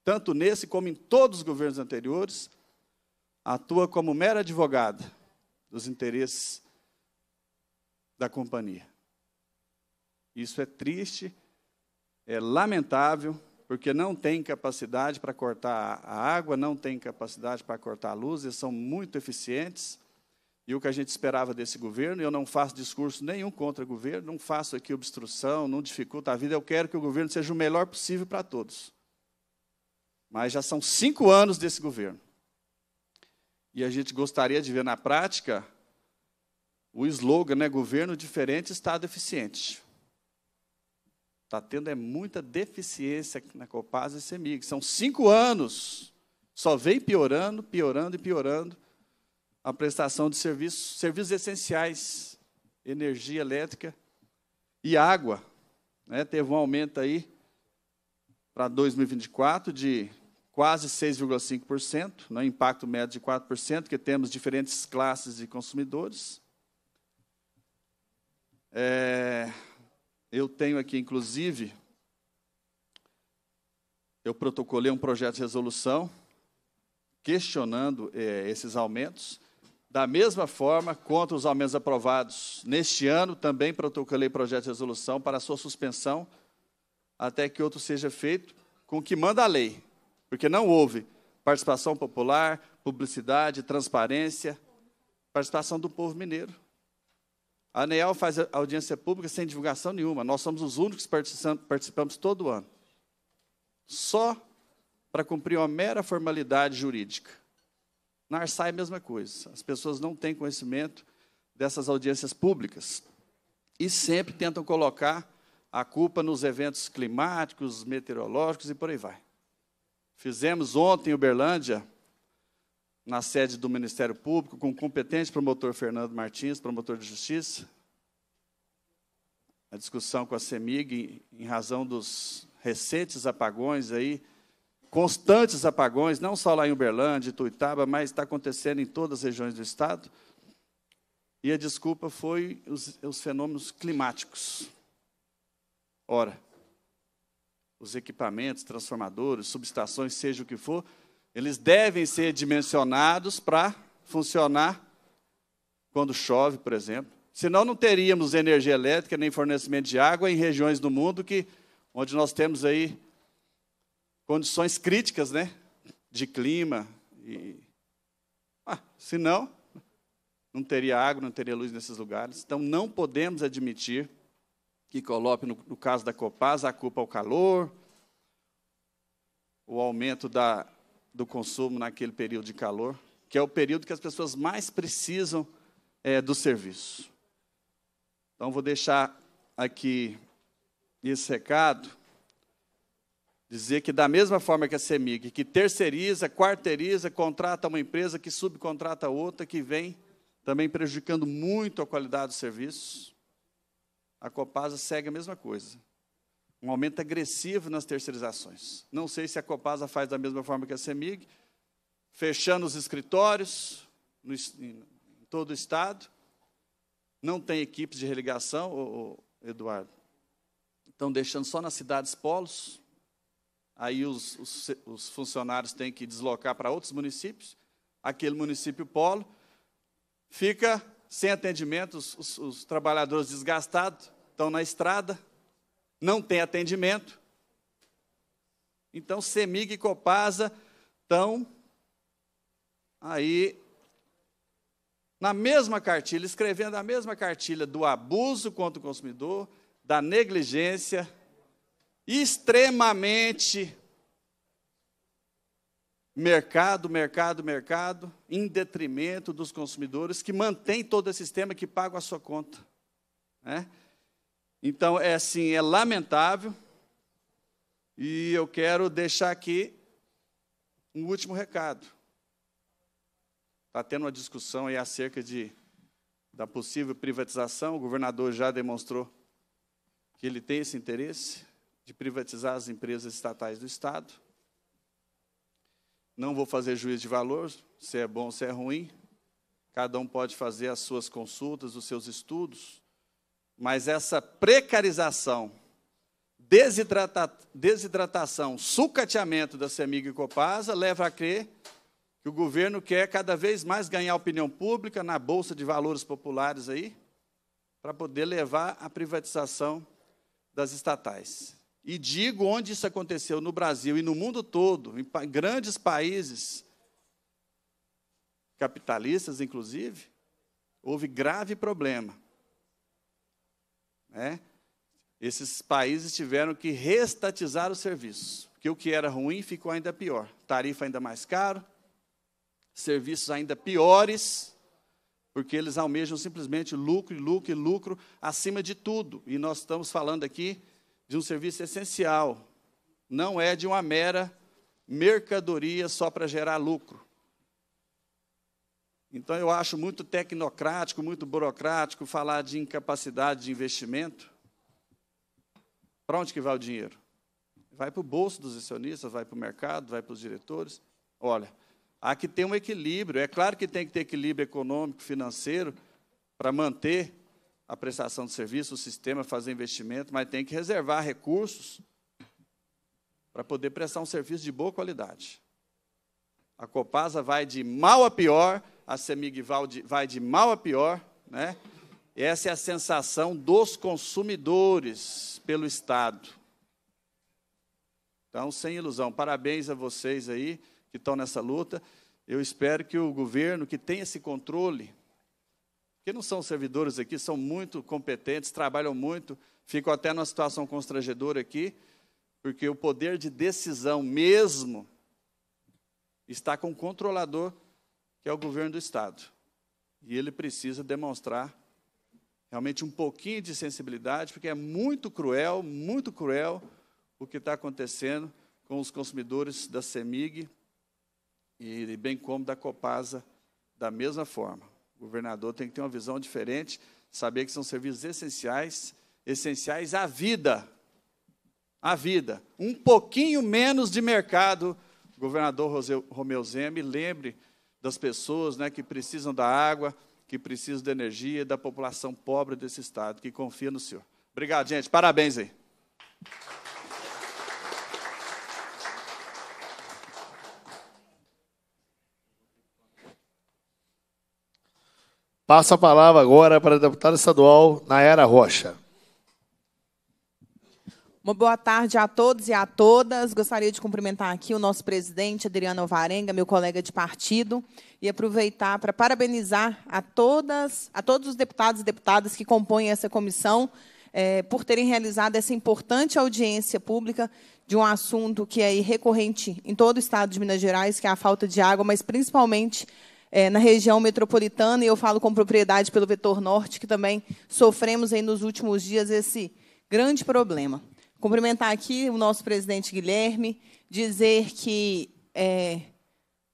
Speaker 8: tanto nesse como em todos os governos anteriores, atua como mera advogada dos interesses da companhia. Isso é triste, é lamentável, porque não tem capacidade para cortar a água, não tem capacidade para cortar a luz, eles são muito eficientes. E o que a gente esperava desse governo, eu não faço discurso nenhum contra o governo, não faço aqui obstrução, não dificulta a vida, eu quero que o governo seja o melhor possível para todos. Mas já são cinco anos desse governo. E a gente gostaria de ver na prática o slogan, né, governo diferente, Estado eficiente. Está tendo é, muita deficiência na Copasa e semig São cinco anos, só vem piorando, piorando e piorando a prestação de serviços, serviços essenciais, energia elétrica e água. Né? Teve um aumento aí para 2024 de quase 6,5%, né? impacto médio de 4%, que temos diferentes classes de consumidores. É, eu tenho aqui, inclusive, eu protocolei um projeto de resolução questionando é, esses aumentos. Da mesma forma, contra os aumentos aprovados neste ano, também protocolei projeto de resolução para sua suspensão até que outro seja feito com o que manda a lei, porque não houve participação popular, publicidade, transparência, participação do povo mineiro. A ANEEL faz audiência pública sem divulgação nenhuma. Nós somos os únicos que participamos todo ano. Só para cumprir uma mera formalidade jurídica. Na ARSA é a mesma coisa. As pessoas não têm conhecimento dessas audiências públicas e sempre tentam colocar a culpa nos eventos climáticos, meteorológicos e por aí vai. Fizemos ontem em Uberlândia na sede do Ministério Público, com o competente promotor Fernando Martins, promotor de justiça, a discussão com a CEMIG em razão dos recentes apagões aí, constantes apagões, não só lá em Uberlândia, Ituitaba, mas está acontecendo em todas as regiões do Estado. E a desculpa foi os, os fenômenos climáticos. Ora, os equipamentos, transformadores, subestações, seja o que for, eles devem ser dimensionados para funcionar quando chove, por exemplo. Senão não teríamos energia elétrica nem fornecimento de água em regiões do mundo que onde nós temos aí condições críticas, né, de clima e ah, senão não teria água, não teria luz nesses lugares. Então não podemos admitir que coloque no, no caso da Copasa a culpa ao calor, o aumento da do consumo naquele período de calor, que é o período que as pessoas mais precisam é, do serviço. Então, vou deixar aqui esse recado, dizer que, da mesma forma que a CEMIG, que terceiriza, quarteiriza, contrata uma empresa, que subcontrata outra, que vem também prejudicando muito a qualidade do serviço, a Copasa segue a mesma coisa um aumento agressivo nas terceirizações. Não sei se a Copasa faz da mesma forma que a CEMIG, fechando os escritórios no, em todo o Estado. Não tem equipes de religação, ô, ô, Eduardo. Estão deixando só nas cidades polos. Aí os, os, os funcionários têm que deslocar para outros municípios. Aquele município polo fica sem atendimento, os, os trabalhadores desgastados estão na estrada não tem atendimento. Então, Semig e Copasa estão aí na mesma cartilha, escrevendo a mesma cartilha do abuso contra o consumidor, da negligência, extremamente mercado, mercado, mercado, em detrimento dos consumidores, que mantém todo esse sistema que paga a sua conta. Né? Então, é assim, é lamentável. E eu quero deixar aqui um último recado. Está tendo uma discussão aí acerca de, da possível privatização. O governador já demonstrou que ele tem esse interesse de privatizar as empresas estatais do Estado. Não vou fazer juízo de valor, se é bom ou se é ruim. Cada um pode fazer as suas consultas, os seus estudos. Mas essa precarização, desidrata, desidratação, sucateamento da CEMIG e Copasa leva a crer que o governo quer cada vez mais ganhar opinião pública na Bolsa de Valores Populares aí, para poder levar a privatização das estatais. E digo onde isso aconteceu no Brasil e no mundo todo, em grandes países capitalistas, inclusive, houve grave problema. Né? Esses países tiveram que restatizar o serviço, porque o que era ruim ficou ainda pior. Tarifa ainda mais caro, serviços ainda piores, porque eles almejam simplesmente lucro e lucro e lucro acima de tudo. E nós estamos falando aqui de um serviço essencial, não é de uma mera mercadoria só para gerar lucro. Então, eu acho muito tecnocrático, muito burocrático falar de incapacidade de investimento. Para onde que vai o dinheiro? Vai para o bolso dos acionistas, vai para o mercado, vai para os diretores. Olha, há que ter um equilíbrio. É claro que tem que ter equilíbrio econômico, financeiro, para manter a prestação de serviço, o sistema, fazer investimento, mas tem que reservar recursos para poder prestar um serviço de boa qualidade. A Copasa vai de mal a pior a Semig vai de mal a pior, né? Essa é a sensação dos consumidores pelo Estado. Então, sem ilusão, parabéns a vocês aí que estão nessa luta. Eu espero que o governo, que tem esse controle, que não são servidores aqui, são muito competentes, trabalham muito, ficam até numa situação constrangedora aqui, porque o poder de decisão mesmo está com o controlador que é o governo do Estado. E ele precisa demonstrar realmente um pouquinho de sensibilidade, porque é muito cruel, muito cruel o que está acontecendo com os consumidores da CEMIG e bem como da Copasa da mesma forma. O governador tem que ter uma visão diferente, saber que são serviços essenciais, essenciais à vida. À vida. Um pouquinho menos de mercado, governador Romeu Zeme, lembre das pessoas né, que precisam da água, que precisam da energia, da população pobre desse estado, que confia no Senhor. Obrigado, gente. Parabéns aí.
Speaker 1: Passa a palavra agora para a deputada estadual Nayara Rocha.
Speaker 9: Uma boa tarde a todos e a todas. Gostaria de cumprimentar aqui o nosso presidente, Adriano Alvarenga, meu colega de partido, e aproveitar para parabenizar a todas, a todos os deputados e deputadas que compõem essa comissão é, por terem realizado essa importante audiência pública de um assunto que é recorrente em todo o estado de Minas Gerais, que é a falta de água, mas principalmente é, na região metropolitana, e eu falo com propriedade pelo vetor norte, que também sofremos aí nos últimos dias esse grande problema. Cumprimentar aqui o nosso presidente Guilherme, dizer que é,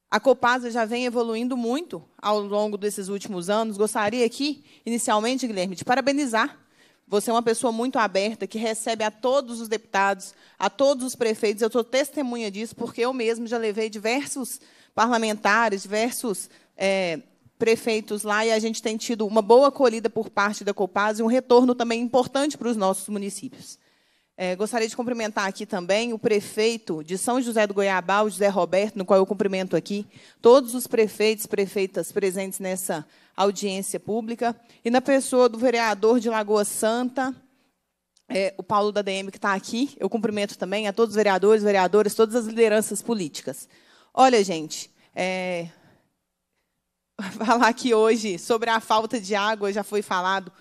Speaker 9: a Copasa já vem evoluindo muito ao longo desses últimos anos. Gostaria aqui, inicialmente, Guilherme, de parabenizar. Você é uma pessoa muito aberta, que recebe a todos os deputados, a todos os prefeitos. Eu sou testemunha disso, porque eu mesmo já levei diversos parlamentares, diversos é, prefeitos lá e a gente tem tido uma boa acolhida por parte da Copasa e um retorno também importante para os nossos municípios. É, gostaria de cumprimentar aqui também o prefeito de São José do Goiabá, o José Roberto, no qual eu cumprimento aqui todos os prefeitos, prefeitas presentes nessa audiência pública, e na pessoa do vereador de Lagoa Santa, é, o Paulo da DM, que está aqui. Eu cumprimento também a todos os vereadores, vereadoras, todas as lideranças políticas. Olha, gente, é, falar aqui hoje sobre a falta de água já foi falado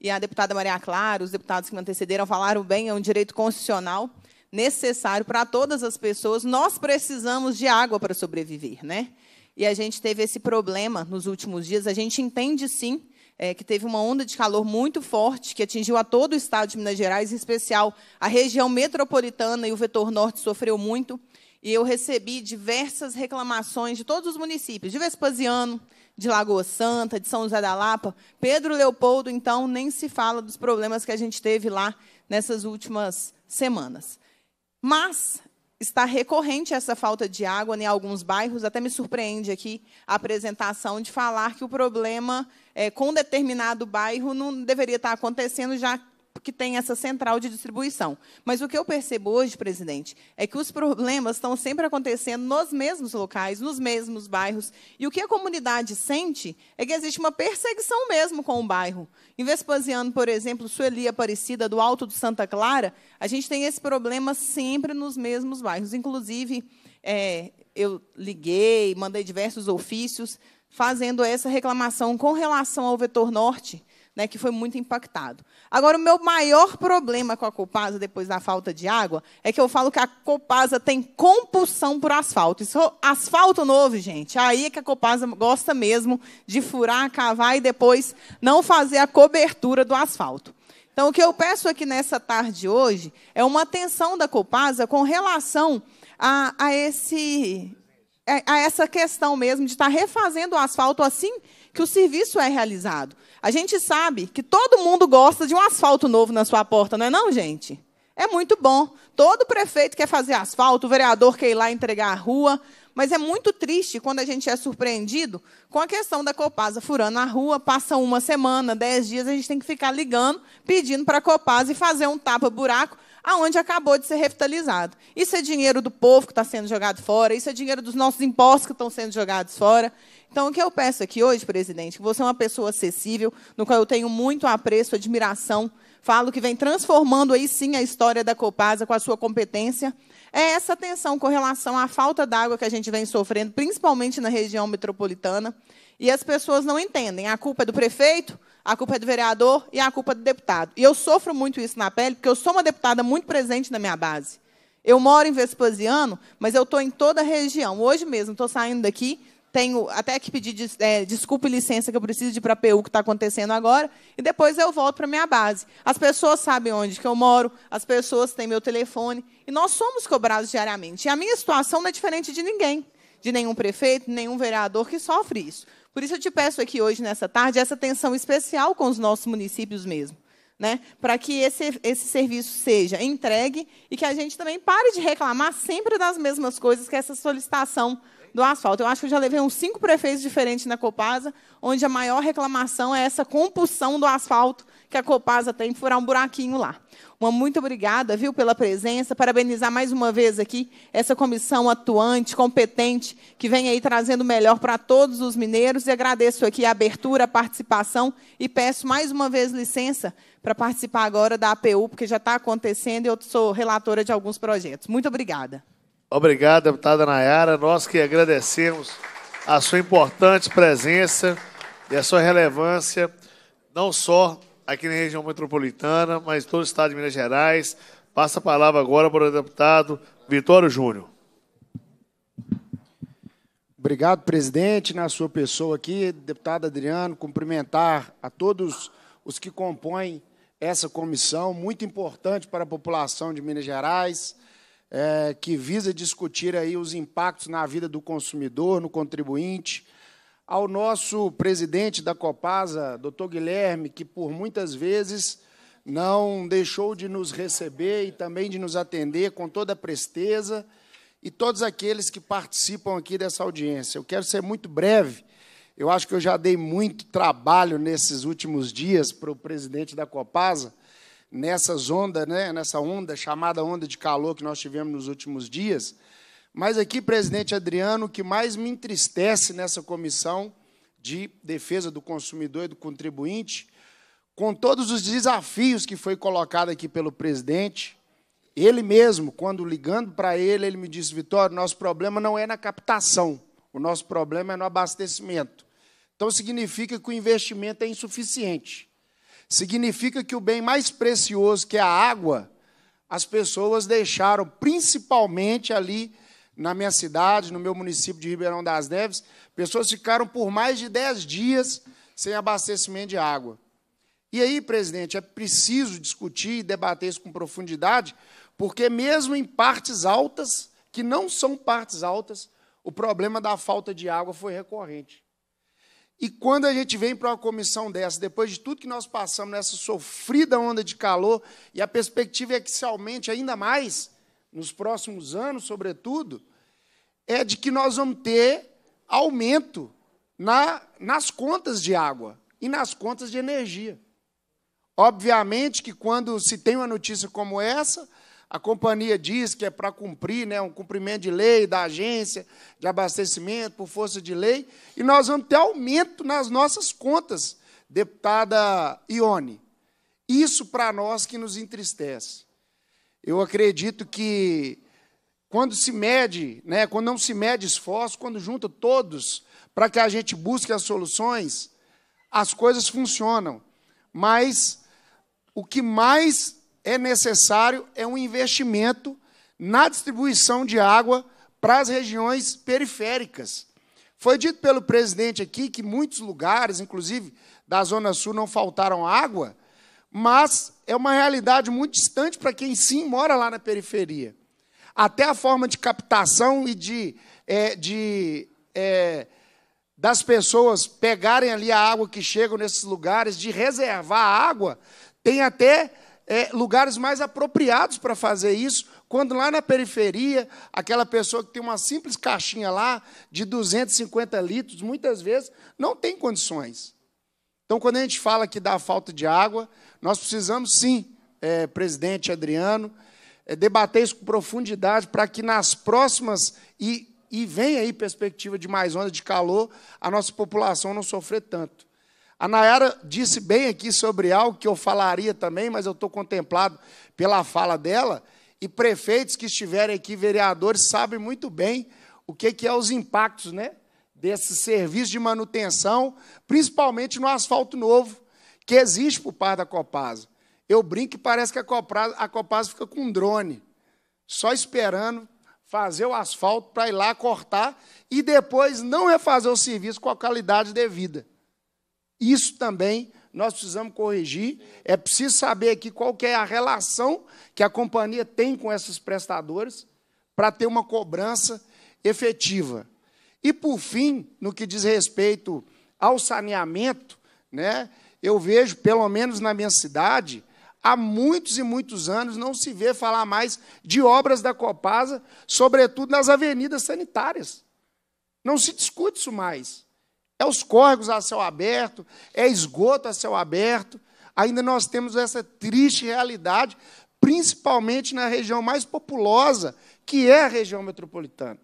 Speaker 9: e a deputada Maria Clara, os deputados que me antecederam falaram bem, é um direito constitucional necessário para todas as pessoas. Nós precisamos de água para sobreviver, né? E a gente teve esse problema nos últimos dias. A gente entende sim é, que teve uma onda de calor muito forte que atingiu a todo o estado de Minas Gerais, em especial a região metropolitana e o vetor norte sofreu muito. E eu recebi diversas reclamações de todos os municípios, de Vespasiano, de Lagoa Santa, de São José da Lapa. Pedro Leopoldo, então, nem se fala dos problemas que a gente teve lá nessas últimas semanas. Mas está recorrente essa falta de água em alguns bairros. Até me surpreende aqui a apresentação de falar que o problema é, com determinado bairro não deveria estar acontecendo, já que tem essa central de distribuição. Mas o que eu percebo hoje, presidente, é que os problemas estão sempre acontecendo nos mesmos locais, nos mesmos bairros. E o que a comunidade sente é que existe uma perseguição mesmo com o bairro. Em Vespasiano, por exemplo, Sueli Aparecida, do Alto do Santa Clara, a gente tem esse problema sempre nos mesmos bairros. Inclusive, é, eu liguei, mandei diversos ofícios fazendo essa reclamação com relação ao vetor norte né, que foi muito impactado. Agora, o meu maior problema com a Copasa, depois da falta de água, é que eu falo que a Copasa tem compulsão por asfalto. Isso, asfalto novo, gente, aí é que a Copasa gosta mesmo de furar, cavar e depois não fazer a cobertura do asfalto. Então, o que eu peço aqui nessa tarde hoje é uma atenção da Copasa com relação a, a esse é, a essa questão mesmo de estar refazendo o asfalto assim que o serviço é realizado. A gente sabe que todo mundo gosta de um asfalto novo na sua porta, não é não, gente? É muito bom. Todo prefeito quer fazer asfalto, o vereador quer ir lá entregar a rua, mas é muito triste quando a gente é surpreendido com a questão da Copasa furando a rua, passa uma semana, dez dias, a gente tem que ficar ligando, pedindo para a Copasa e fazer um tapa-buraco aonde acabou de ser revitalizado. Isso é dinheiro do povo que está sendo jogado fora, isso é dinheiro dos nossos impostos que estão sendo jogados fora. Então, o que eu peço aqui hoje, presidente, que você é uma pessoa acessível, no qual eu tenho muito apreço, admiração, falo que vem transformando aí sim a história da Copasa com a sua competência, é essa atenção com relação à falta d'água que a gente vem sofrendo, principalmente na região metropolitana, e as pessoas não entendem. A culpa é do prefeito, a culpa é do vereador e a culpa é do deputado. E eu sofro muito isso na pele, porque eu sou uma deputada muito presente na minha base. Eu moro em Vespasiano, mas eu estou em toda a região. Hoje mesmo, estou saindo daqui, tenho até que pedir des, é, desculpa e licença que eu preciso de ir para a PU que está acontecendo agora, e depois eu volto para a minha base. As pessoas sabem onde que eu moro, as pessoas têm meu telefone, e nós somos cobrados diariamente. E a minha situação não é diferente de ninguém, de nenhum prefeito, nenhum vereador que sofre isso. Por isso eu te peço aqui hoje, nessa tarde, essa atenção especial com os nossos municípios mesmo. Né? Para que esse, esse serviço seja entregue e que a gente também pare de reclamar sempre das mesmas coisas que essa solicitação do asfalto. Eu acho que eu já levei uns cinco prefeitos diferentes na Copasa, onde a maior reclamação é essa compulsão do asfalto que a Copasa tem, furar um buraquinho lá. Uma muito obrigada, viu, pela presença. Parabenizar mais uma vez aqui essa comissão atuante, competente, que vem aí trazendo melhor para todos os mineiros. E agradeço aqui a abertura, a participação e peço mais uma vez licença para participar agora da APU, porque já está acontecendo e eu sou relatora de alguns projetos. Muito obrigada.
Speaker 1: Obrigado, deputada Nayara. Nós que agradecemos a sua importante presença e a sua relevância, não só aqui na região metropolitana, mas todo o estado de Minas Gerais. Passa a palavra agora para o deputado Vitório Júnior.
Speaker 10: Obrigado, presidente, na né, sua pessoa aqui, deputado Adriano, cumprimentar a todos os que compõem essa comissão, muito importante para a população de Minas Gerais, é, que visa discutir aí os impactos na vida do consumidor, no contribuinte, ao nosso presidente da Copasa, doutor Guilherme, que por muitas vezes não deixou de nos receber e também de nos atender com toda a presteza, e todos aqueles que participam aqui dessa audiência. Eu quero ser muito breve. Eu acho que eu já dei muito trabalho nesses últimos dias para o presidente da Copasa, nessas ondas, né, nessa onda chamada onda de calor que nós tivemos nos últimos dias. Mas aqui, presidente Adriano, o que mais me entristece nessa comissão de defesa do consumidor e do contribuinte, com todos os desafios que foi colocado aqui pelo presidente, ele mesmo, quando ligando para ele, ele me disse: Vitório, nosso problema não é na captação, o nosso problema é no abastecimento. Então, significa que o investimento é insuficiente. Significa que o bem mais precioso, que é a água, as pessoas deixaram, principalmente ali na minha cidade, no meu município de Ribeirão das Neves, pessoas ficaram por mais de 10 dias sem abastecimento de água. E aí, presidente, é preciso discutir e debater isso com profundidade, porque mesmo em partes altas, que não são partes altas, o problema da falta de água foi recorrente. E quando a gente vem para uma comissão dessa, depois de tudo que nós passamos nessa sofrida onda de calor, e a perspectiva é que se aumente ainda mais, nos próximos anos, sobretudo, é de que nós vamos ter aumento na, nas contas de água e nas contas de energia. Obviamente que quando se tem uma notícia como essa, a companhia diz que é para cumprir né, um cumprimento de lei da agência de abastecimento por força de lei, e nós vamos ter aumento nas nossas contas, deputada Ione. Isso para nós que nos entristece. Eu acredito que quando se mede, né, quando não se mede esforço, quando junta todos para que a gente busque as soluções, as coisas funcionam. Mas o que mais é necessário é um investimento na distribuição de água para as regiões periféricas. Foi dito pelo presidente aqui que muitos lugares, inclusive da Zona Sul, não faltaram água, mas é uma realidade muito distante para quem sim mora lá na periferia. Até a forma de captação e de, é, de é, das pessoas pegarem ali a água que chegam nesses lugares, de reservar a água, tem até é, lugares mais apropriados para fazer isso, quando lá na periferia, aquela pessoa que tem uma simples caixinha lá de 250 litros, muitas vezes não tem condições. Então, quando a gente fala que dá falta de água, nós precisamos, sim, é, presidente Adriano, é, debater isso com profundidade para que nas próximas e, e venha aí perspectiva de mais onda de calor, a nossa população não sofrer tanto. A Nayara disse bem aqui sobre algo que eu falaria também, mas eu estou contemplado pela fala dela. E prefeitos que estiverem aqui, vereadores, sabem muito bem o que, que é os impactos né, desse serviço de manutenção, principalmente no asfalto novo, que existe por parte da Copasa. Eu brinco que parece que a Copasa, a Copasa fica com um drone, só esperando fazer o asfalto para ir lá cortar e depois não refazer é o serviço com a qualidade devida. Isso também nós precisamos corrigir. É preciso saber aqui qual que é a relação que a companhia tem com esses prestadores para ter uma cobrança efetiva. E, por fim, no que diz respeito ao saneamento, né, eu vejo, pelo menos na minha cidade, há muitos e muitos anos não se vê falar mais de obras da Copasa, sobretudo nas avenidas sanitárias. Não se discute isso mais. É os córregos a céu aberto, é esgoto a céu aberto. Ainda nós temos essa triste realidade, principalmente na região mais populosa, que é a região metropolitana.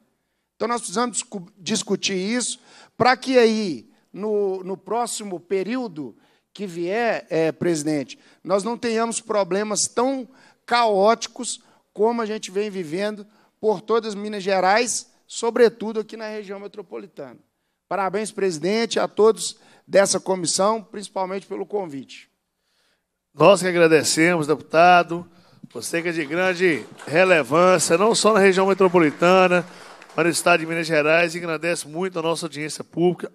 Speaker 10: Então nós precisamos discutir isso para que aí, no, no próximo período que vier, é, presidente, nós não tenhamos problemas tão caóticos como a gente vem vivendo por todas Minas Gerais, sobretudo aqui na região metropolitana. Parabéns, presidente, a todos dessa comissão, principalmente pelo convite.
Speaker 1: Nós que agradecemos, deputado. Você que é de grande relevância, não só na região metropolitana, mas no estado de Minas Gerais, e agradece muito a nossa audiência pública.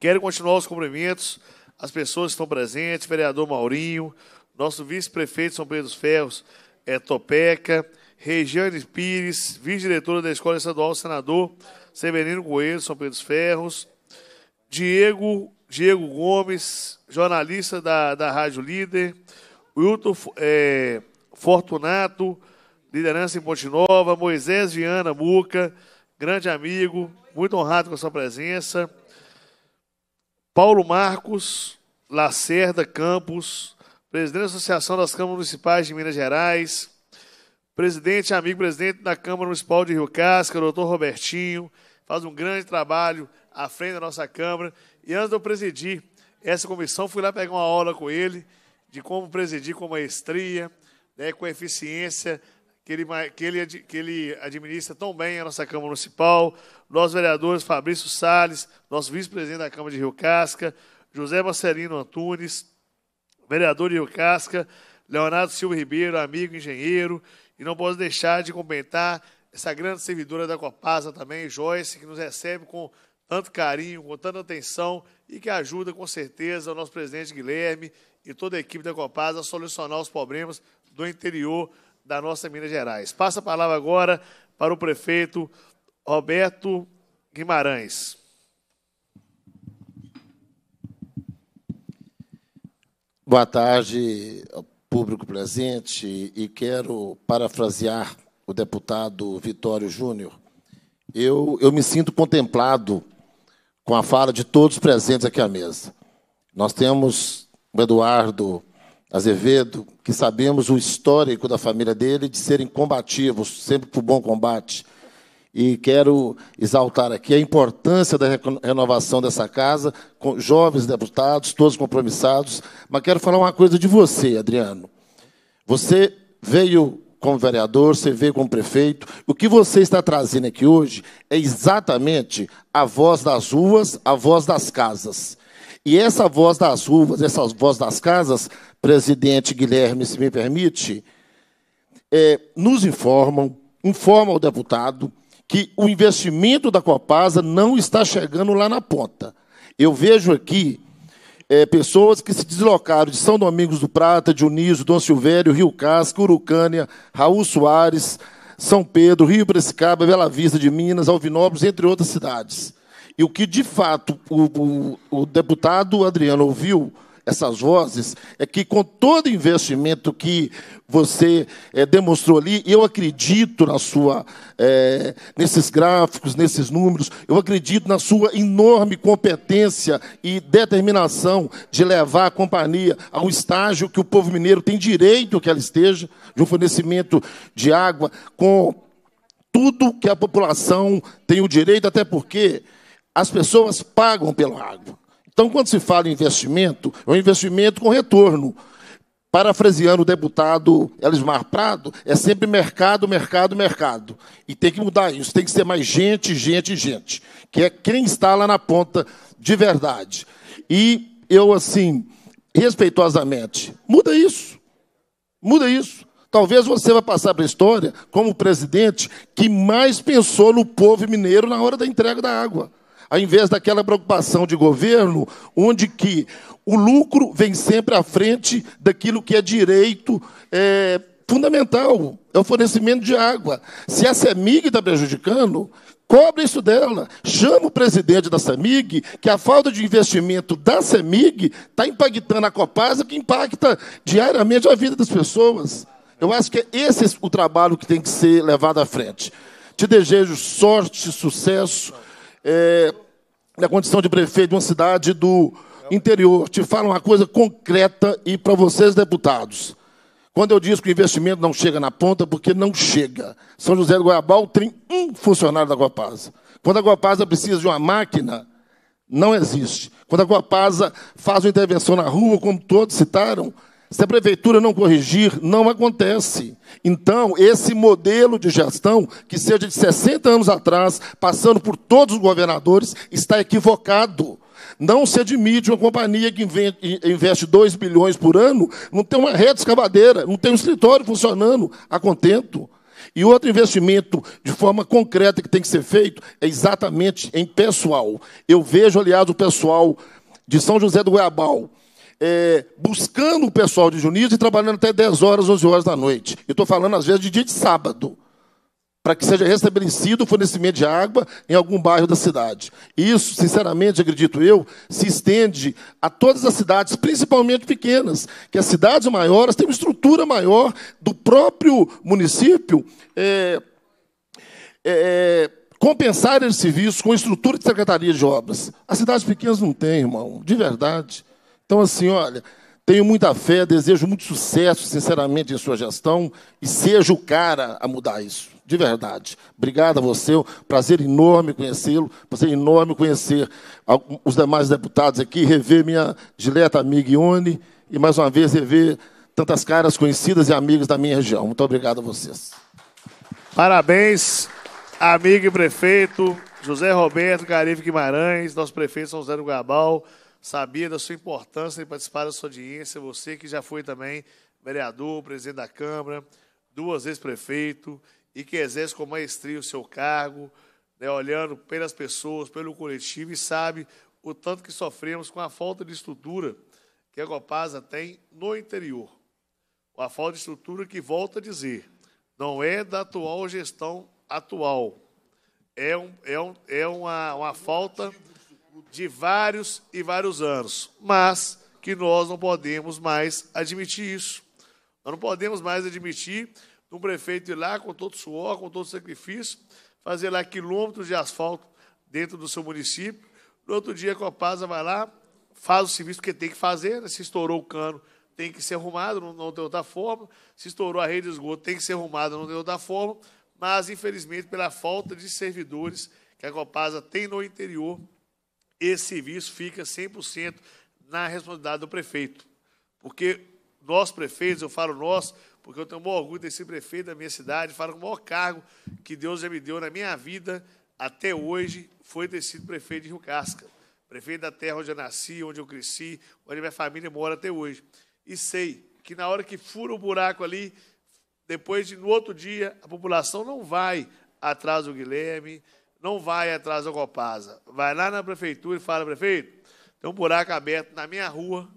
Speaker 1: Quero continuar os cumprimentos as pessoas que estão presentes, vereador Maurinho, nosso vice-prefeito São Pedro dos Ferros, é Topeca, Regiane Pires, vice-diretora da Escola Estadual, senador Severino Coelho, São Pedro dos Ferros, Diego, Diego Gomes, jornalista da, da Rádio Líder, Wilton é, Fortunato, liderança em Ponte Nova, Moisés Viana Muca, grande amigo, muito honrado com a sua presença. Paulo Marcos Lacerda Campos, presidente da Associação das Câmaras Municipais de Minas Gerais, presidente, amigo presidente da Câmara Municipal de Rio Casca, doutor Robertinho, faz um grande trabalho à frente da nossa Câmara. E antes de eu presidir essa comissão, fui lá pegar uma aula com ele de como presidir com maestria, né, com eficiência que ele, que ele, que ele administra tão bem a nossa Câmara Municipal, nosso vereadores Fabrício Sales, nosso vice-presidente da Câmara de Rio Casca, José Marcelino Antunes, vereador de Rio Casca, Leonardo Silva Ribeiro, amigo engenheiro, e não posso deixar de comentar essa grande servidora da Copasa também, Joyce, que nos recebe com tanto carinho, com tanta atenção e que ajuda com certeza o nosso presidente Guilherme e toda a equipe da Copasa a solucionar os problemas do interior da nossa Minas Gerais. Passa a palavra agora para o prefeito Roberto Guimarães.
Speaker 11: Boa tarde, público presente, e quero parafrasear o deputado Vitório Júnior. Eu, eu me sinto contemplado com a fala de todos presentes aqui à mesa. Nós temos o Eduardo Azevedo, que sabemos o histórico da família dele de serem combativos, sempre por bom combate. E quero exaltar aqui a importância da renovação dessa casa, com jovens deputados, todos compromissados. Mas quero falar uma coisa de você, Adriano. Você veio como vereador, você veio como prefeito. O que você está trazendo aqui hoje é exatamente a voz das ruas, a voz das casas. E essa voz das ruas, essa voz das casas, presidente Guilherme, se me permite, é, nos informam, informa o deputado, que o investimento da Copasa não está chegando lá na ponta. Eu vejo aqui é, pessoas que se deslocaram de São Domingos do Prata, de Uniso, Dom Silvério, Rio Casca, Urucânia, Raul Soares, São Pedro, Rio Prescaba, Bela Vista de Minas, Alvinópolis, entre outras cidades. E o que, de fato, o, o, o deputado Adriano ouviu essas vozes é que, com todo investimento que você é, demonstrou ali, eu acredito na sua, é, nesses gráficos, nesses números, eu acredito na sua enorme competência e determinação de levar a companhia ao estágio que o povo mineiro tem direito que ela esteja, de um fornecimento de água com tudo que a população tem o direito, até porque as pessoas pagam pelo água. Então, quando se fala em investimento, é um investimento com retorno. Parafraseando o deputado Elismar Prado, é sempre mercado, mercado, mercado. E tem que mudar isso, tem que ser mais gente, gente, gente, que é quem está lá na ponta de verdade. E eu, assim, respeitosamente, muda isso. Muda isso. Talvez você vá passar para a história como o presidente que mais pensou no povo mineiro na hora da entrega da água ao invés daquela preocupação de governo, onde que o lucro vem sempre à frente daquilo que é direito é, fundamental, é o fornecimento de água. Se a CEMIG está prejudicando, cobre isso dela. Chama o presidente da CEMIG, que a falta de investimento da CEMIG está impactando a Copasa, que impacta diariamente a vida das pessoas. Eu acho que é esse o trabalho que tem que ser levado à frente. Te desejo sorte, sucesso é, na condição de prefeito de uma cidade do interior, te falo uma coisa concreta e para vocês, deputados. Quando eu disse que o investimento não chega na ponta, porque não chega. São José do Goiabal tem um funcionário da Copasa. Quando a Copasa precisa de uma máquina, não existe. Quando a Copasa faz uma intervenção na rua, como todos citaram, se a prefeitura não corrigir, não acontece. Então, esse modelo de gestão, que seja de 60 anos atrás, passando por todos os governadores, está equivocado. Não se admite uma companhia que investe 2 bilhões por ano, não tem uma rede escavadeira, não tem um escritório funcionando a contento. E outro investimento de forma concreta que tem que ser feito é exatamente em pessoal. Eu vejo, aliás, o pessoal de São José do Goiabal, é, buscando o pessoal de Junízio e trabalhando até 10 horas, 11 horas da noite. Eu estou falando, às vezes, de dia de sábado, para que seja restabelecido o fornecimento de água em algum bairro da cidade. Isso, sinceramente, acredito eu, se estende a todas as cidades, principalmente pequenas, que as cidades maiores têm uma estrutura maior do próprio município. É, é, é compensar esse serviço com estrutura de secretaria de obras. As cidades pequenas não têm, irmão, de verdade. Então, assim, olha, tenho muita fé, desejo muito sucesso, sinceramente, em sua gestão e seja o cara a mudar isso, de verdade. Obrigado a você, prazer enorme conhecê-lo, prazer enorme conhecer os demais deputados aqui, rever minha dileta amiga Ione e, mais uma vez, rever tantas caras conhecidas e amigas da minha região.
Speaker 1: Muito obrigado a vocês. Parabéns, amigo e prefeito José Roberto Garife Guimarães, nosso prefeito São José do Gabal sabia da sua importância em participar da sua audiência, você que já foi também vereador, presidente da Câmara, duas vezes prefeito e que exerce com maestria o seu cargo, né, olhando pelas pessoas, pelo coletivo e sabe o tanto que sofremos com a falta de estrutura que a Copasa tem no interior. A falta de estrutura que, volta a dizer, não é da atual gestão atual. É, um, é, um, é uma, uma falta de vários e vários anos, mas que nós não podemos mais admitir isso. Nós não podemos mais admitir um prefeito ir lá com todo suor, com todo sacrifício, fazer lá quilômetros de asfalto dentro do seu município. No outro dia, a Copasa vai lá, faz o serviço que tem que fazer, né? se estourou o cano, tem que ser arrumado, não, não tem outra forma. Se estourou a rede de esgoto, tem que ser arrumado, não tem outra forma. Mas, infelizmente, pela falta de servidores que a Copasa tem no interior, esse serviço fica 100% na responsabilidade do prefeito. Porque nós, prefeitos, eu falo nós, porque eu tenho o maior orgulho de ser prefeito da minha cidade, falo que o maior cargo que Deus já me deu na minha vida, até hoje, foi ter sido prefeito de Rio Casca. Prefeito da terra onde eu nasci, onde eu cresci, onde minha família mora até hoje. E sei que na hora que fura o buraco ali, depois de, no outro dia, a população não vai atrás do Guilherme, não vai atrás da Copasa. Vai lá na prefeitura e fala, prefeito, tem um buraco aberto na minha rua.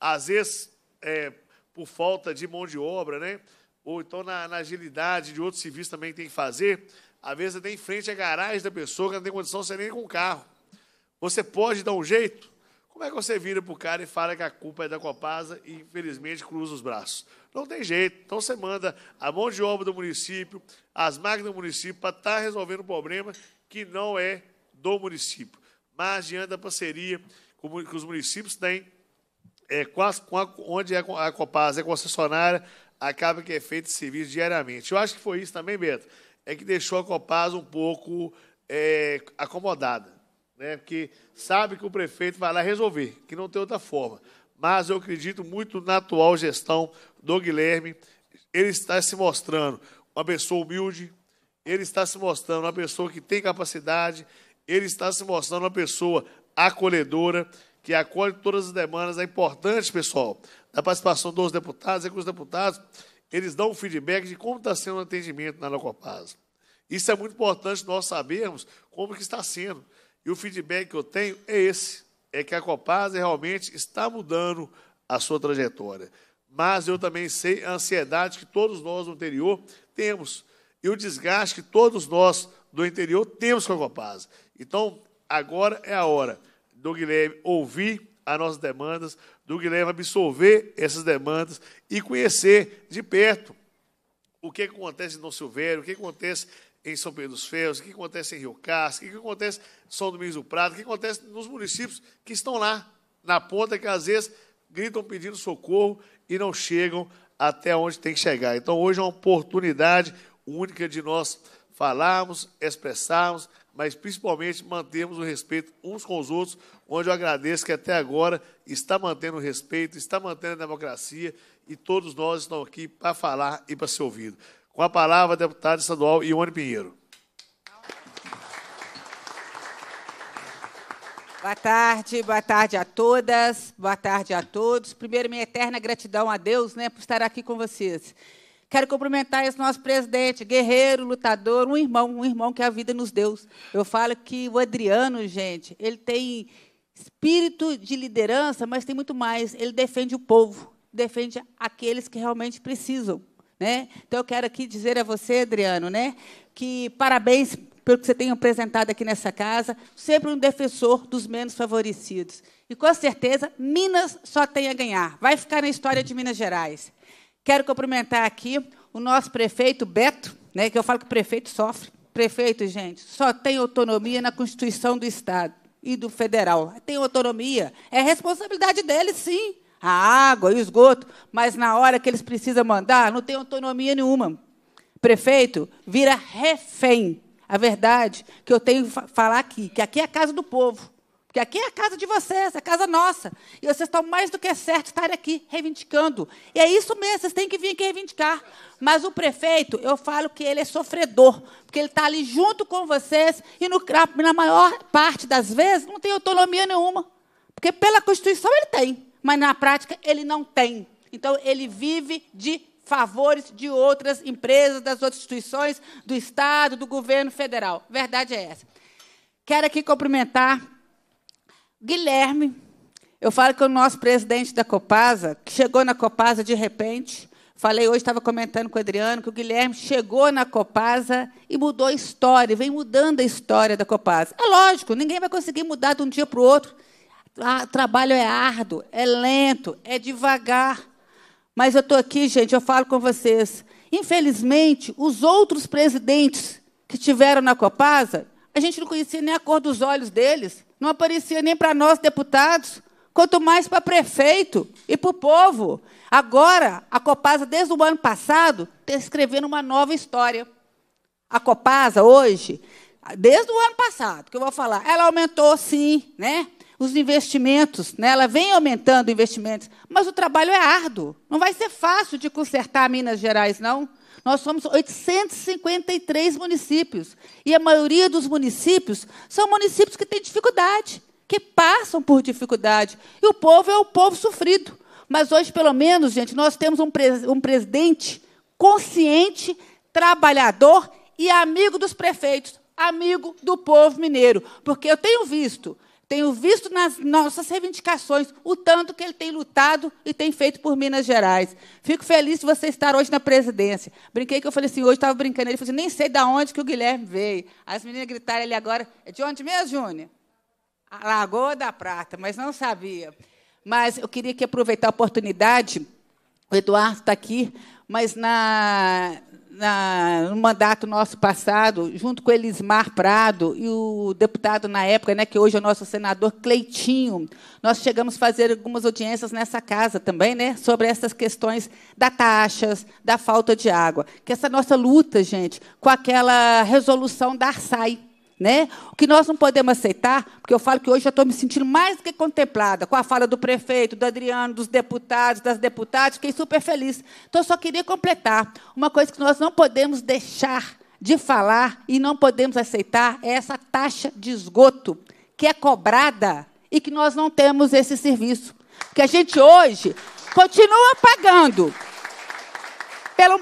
Speaker 1: Às vezes, é, por falta de mão de obra, né? Ou então na, na agilidade de outros serviços também tem que fazer. Às vezes, até em frente à garagem da pessoa que não tem condição de ser nem com o carro. Você pode dar um jeito? Como é que você vira para o cara e fala que a culpa é da Copasa e, infelizmente, cruza os braços? Não tem jeito. Então, você manda a mão de obra do município, as máquinas do município, para estar tá resolvendo um problema que não é do município, mas diante da parceria que os municípios têm é, com, com a, onde é a Copasa é concessionária, acaba que é feito esse serviço diariamente. Eu acho que foi isso também, Beto, é que deixou a Copasa um pouco é, acomodada né? Porque sabe que o prefeito vai lá resolver, que não tem outra forma. Mas eu acredito muito na atual gestão do Guilherme. Ele está se mostrando uma pessoa humilde, ele está se mostrando uma pessoa que tem capacidade, ele está se mostrando uma pessoa acolhedora, que acolhe todas as demandas. É importante, pessoal, da participação dos deputados, é que os deputados eles dão um feedback de como está sendo o atendimento na Locopasa. Isso é muito importante nós sabermos como que está sendo. E o feedback que eu tenho é esse: é que a Copasa realmente está mudando a sua trajetória. Mas eu também sei a ansiedade que todos nós no interior temos e o desgaste que todos nós do interior temos com a Copasa. Então, agora é a hora do Guilherme ouvir as nossas demandas, do Guilherme absorver essas demandas e conhecer de perto o que acontece em Dom Silvério, o que acontece em São Pedro dos Ferros, o que acontece em Rio Castro, o que acontece em São Domingos do Prado, o que acontece nos municípios que estão lá na ponta, que às vezes gritam pedindo socorro e não chegam até onde tem que chegar. Então, hoje é uma oportunidade única de nós falarmos, expressarmos, mas principalmente mantermos o respeito uns com os outros, onde eu agradeço que até agora está mantendo o respeito, está mantendo a democracia e todos nós estamos aqui para falar e para ser ouvido. Com a palavra, deputado estadual Ione Pinheiro. Boa tarde, boa tarde a todas, boa
Speaker 12: tarde a todos. Primeiro, minha eterna gratidão a Deus né, por estar aqui com vocês. Quero cumprimentar esse nosso presidente, guerreiro, lutador, um irmão, um irmão que a vida nos deu. Eu falo que o Adriano, gente, ele tem espírito de liderança, mas tem muito mais. Ele defende o povo, defende aqueles que realmente precisam. Né? Então, eu quero aqui dizer a você, Adriano, né, que parabéns pelo que você tem apresentado aqui nessa casa, sempre um defensor dos menos favorecidos. E, com certeza, Minas só tem a ganhar. Vai ficar na história de Minas Gerais. Quero cumprimentar aqui o nosso prefeito Beto, né, que eu falo que o prefeito sofre. Prefeito, gente, só tem autonomia na Constituição do Estado e do Federal. Tem autonomia. É responsabilidade dele, sim a água e o esgoto, mas na hora que eles precisam mandar, não tem autonomia nenhuma. Prefeito vira refém. A verdade que eu tenho que falar aqui, que aqui é a casa do povo, que aqui é a casa de vocês, é a casa nossa. E vocês estão mais do que certo estarem aqui reivindicando. E é isso mesmo, vocês têm que vir aqui reivindicar. Mas o prefeito, eu falo que ele é sofredor, porque ele está ali junto com vocês e no, na maior parte das vezes não tem autonomia nenhuma. Porque pela Constituição ele tem mas na prática ele não tem. Então ele vive de favores de outras empresas, das outras instituições, do Estado, do governo federal. Verdade é essa. Quero aqui cumprimentar Guilherme. Eu falo que o nosso presidente da Copasa, que chegou na Copasa de repente. Falei hoje, estava comentando com o Adriano, que o Guilherme chegou na Copasa e mudou a história, vem mudando a história da Copasa. É lógico, ninguém vai conseguir mudar de um dia para o outro, ah, trabalho é árduo, é lento, é devagar. Mas eu estou aqui, gente, eu falo com vocês. Infelizmente, os outros presidentes que tiveram na Copasa, a gente não conhecia nem a cor dos olhos deles, não aparecia nem para nós, deputados, quanto mais para prefeito e para o povo. Agora, a Copasa, desde o ano passado, está escrevendo uma nova história. A Copasa, hoje, desde o ano passado, que eu vou falar, ela aumentou, sim, né? os investimentos, né? ela vem aumentando investimentos, mas o trabalho é árduo. Não vai ser fácil de consertar Minas Gerais, não. Nós somos 853 municípios. E a maioria dos municípios são municípios que têm dificuldade, que passam por dificuldade. E o povo é o povo sofrido. Mas hoje, pelo menos, gente, nós temos um, um presidente consciente, trabalhador e amigo dos prefeitos, amigo do povo mineiro. Porque eu tenho visto tenho visto nas nossas reivindicações o tanto que ele tem lutado e tem feito por Minas Gerais. Fico feliz de você estar hoje na presidência. Brinquei que eu falei assim, hoje estava brincando. Ele falou assim, nem sei de onde que o Guilherme veio. As meninas gritaram ele agora, é de onde mesmo, Júnior? A ah, Lagoa da Prata, mas não sabia. Mas eu queria que aproveitar a oportunidade, o Eduardo está aqui, mas na, na, no mandato nosso passado, junto com Elismar Prado e o deputado na época, né, que hoje é o nosso senador Cleitinho, nós chegamos a fazer algumas audiências nessa casa também, né, sobre essas questões da taxas, da falta de água. Que essa nossa luta, gente, com aquela resolução da Arsai, né? O que nós não podemos aceitar, porque eu falo que hoje eu estou me sentindo mais do que contemplada com a fala do prefeito, do Adriano, dos deputados, das deputadas, fiquei super feliz. Então, eu só queria completar. Uma coisa que nós não podemos deixar de falar e não podemos aceitar é essa taxa de esgoto que é cobrada e que nós não temos esse serviço. Que a gente hoje continua pagando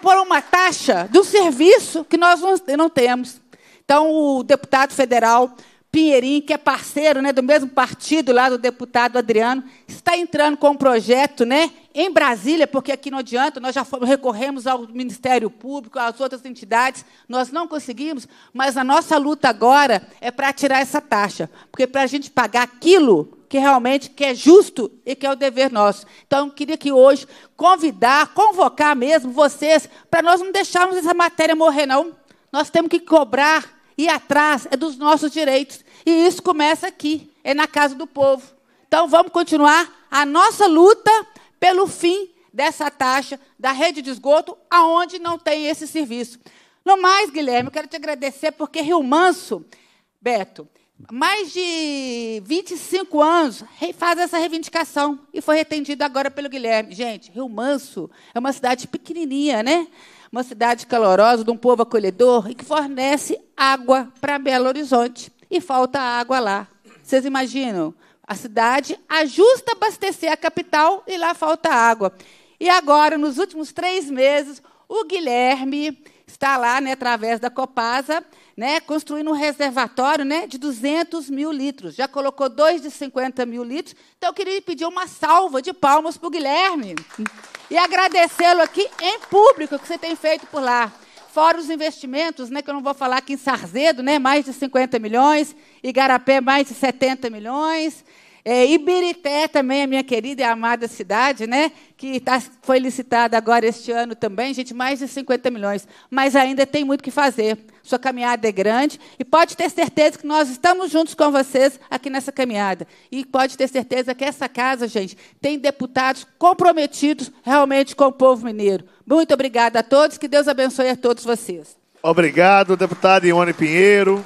Speaker 12: por uma taxa de um serviço que nós não temos. Então, o deputado federal Pinheirinho, que é parceiro né, do mesmo partido lá do deputado Adriano, está entrando com um projeto né, em Brasília, porque aqui não adianta, nós já fomos, recorremos ao Ministério Público, às outras entidades, nós não conseguimos, mas a nossa luta agora é para tirar essa taxa, porque para a gente pagar aquilo que realmente que é justo e que é o dever nosso. Então, queria que hoje convidar, convocar mesmo vocês, para nós não deixarmos essa matéria morrer, não. Nós temos que cobrar e atrás é dos nossos direitos. E isso começa aqui, é na casa do povo. Então vamos continuar a nossa luta pelo fim dessa taxa da rede de esgoto aonde não tem esse serviço. No mais, Guilherme, eu quero te agradecer porque Rio Manso, Beto, mais de 25 anos faz essa reivindicação e foi retendido agora pelo Guilherme. Gente, Rio Manso é uma cidade pequenininha, né? uma cidade calorosa, de um povo acolhedor e que fornece água para Belo Horizonte. E falta água lá. Vocês imaginam? A cidade ajusta abastecer a capital e lá falta água. E agora, nos últimos três meses, o Guilherme está lá, né, através da Copasa, né, construindo um reservatório né, de 200 mil litros. Já colocou dois de 50 mil litros. Então, eu queria pedir uma salva de palmas para o Guilherme e agradecê-lo aqui em público, o que você tem feito por lá. Fora os investimentos, né, que eu não vou falar aqui em Sarzedo, né, mais de 50 milhões, Igarapé mais de 70 milhões, é, também, a minha querida e amada cidade, né? que tá, foi licitada agora este ano também, gente, mais de 50 milhões. Mas ainda tem muito o que fazer. Sua caminhada é grande e pode ter certeza que nós estamos juntos com vocês aqui nessa caminhada. E pode ter certeza que essa casa, gente, tem deputados comprometidos realmente com o povo mineiro. Muito obrigada a todos, que Deus
Speaker 1: abençoe a todos vocês. Obrigado, deputada Ione Pinheiro,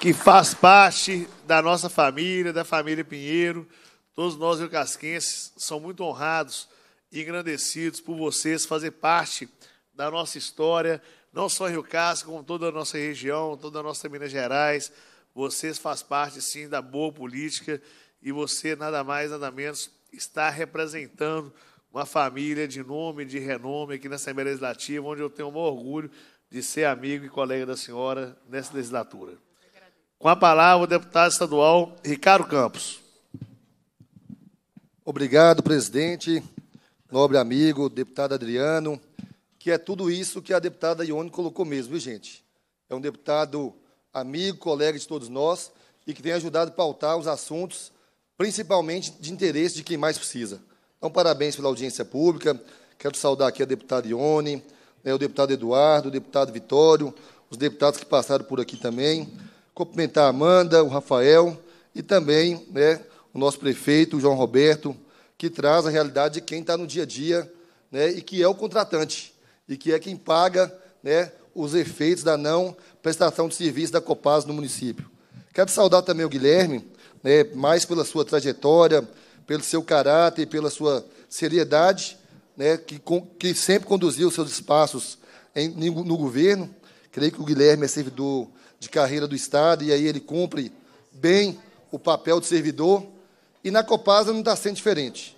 Speaker 1: que faz parte da nossa família, da família Pinheiro. Todos nós, Casquenses, são muito honrados e engrandecidos por vocês fazer parte da nossa história, não só Rio Casco, como toda a nossa região, toda a nossa Minas Gerais. Vocês faz parte, sim, da boa política e você, nada mais, nada menos, está representando uma família de nome, de renome aqui na Assembleia Legislativa, onde eu tenho o maior orgulho de ser amigo e colega da senhora nessa legislatura. Com a palavra, o deputado estadual Ricardo Campos. Obrigado,
Speaker 13: presidente, nobre amigo, deputado Adriano, que é tudo isso que a deputada Ione colocou mesmo, viu, gente? É um deputado amigo, colega de todos nós e que tem ajudado a pautar os assuntos, principalmente de interesse de quem mais precisa. Então, parabéns pela audiência pública. Quero saudar aqui a deputada Ione, né, o deputado Eduardo, o deputado Vitório, os deputados que passaram por aqui também cumprimentar a Amanda, o Rafael e também né, o nosso prefeito, o João Roberto, que traz a realidade de quem está no dia a dia né, e que é o contratante, e que é quem paga né, os efeitos da não prestação de serviço da Copasa no município. Quero saudar também o Guilherme, né, mais pela sua trajetória, pelo seu caráter, pela sua seriedade, né, que, com, que sempre conduziu seus espaços em, no governo. Creio que o Guilherme é servidor de carreira do Estado, e aí ele cumpre bem o papel de servidor. E na Copasa não está sendo diferente.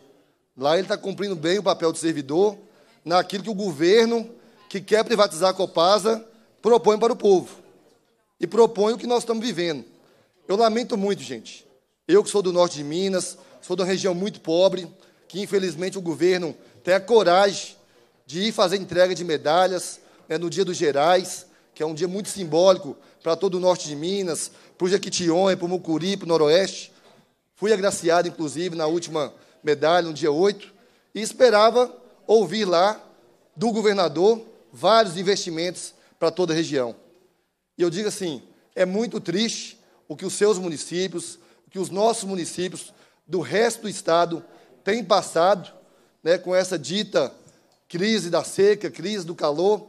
Speaker 13: Lá ele está cumprindo bem o papel de servidor naquilo que o governo que quer privatizar a Copasa propõe para o povo. E propõe o que nós estamos vivendo. Eu lamento muito, gente. Eu que sou do norte de Minas, sou de uma região muito pobre, que infelizmente o governo tem a coragem de ir fazer entrega de medalhas né, no dia dos Gerais, que é um dia muito simbólico para todo o norte de Minas, para o Jequitinhonha, para o Mucuri, para o Noroeste. Fui agraciado, inclusive, na última medalha, no dia 8, e esperava ouvir lá do governador vários investimentos para toda a região. E eu digo assim: é muito triste o que os seus municípios, o que os nossos municípios do resto do estado têm passado né, com essa dita crise da seca, crise do calor,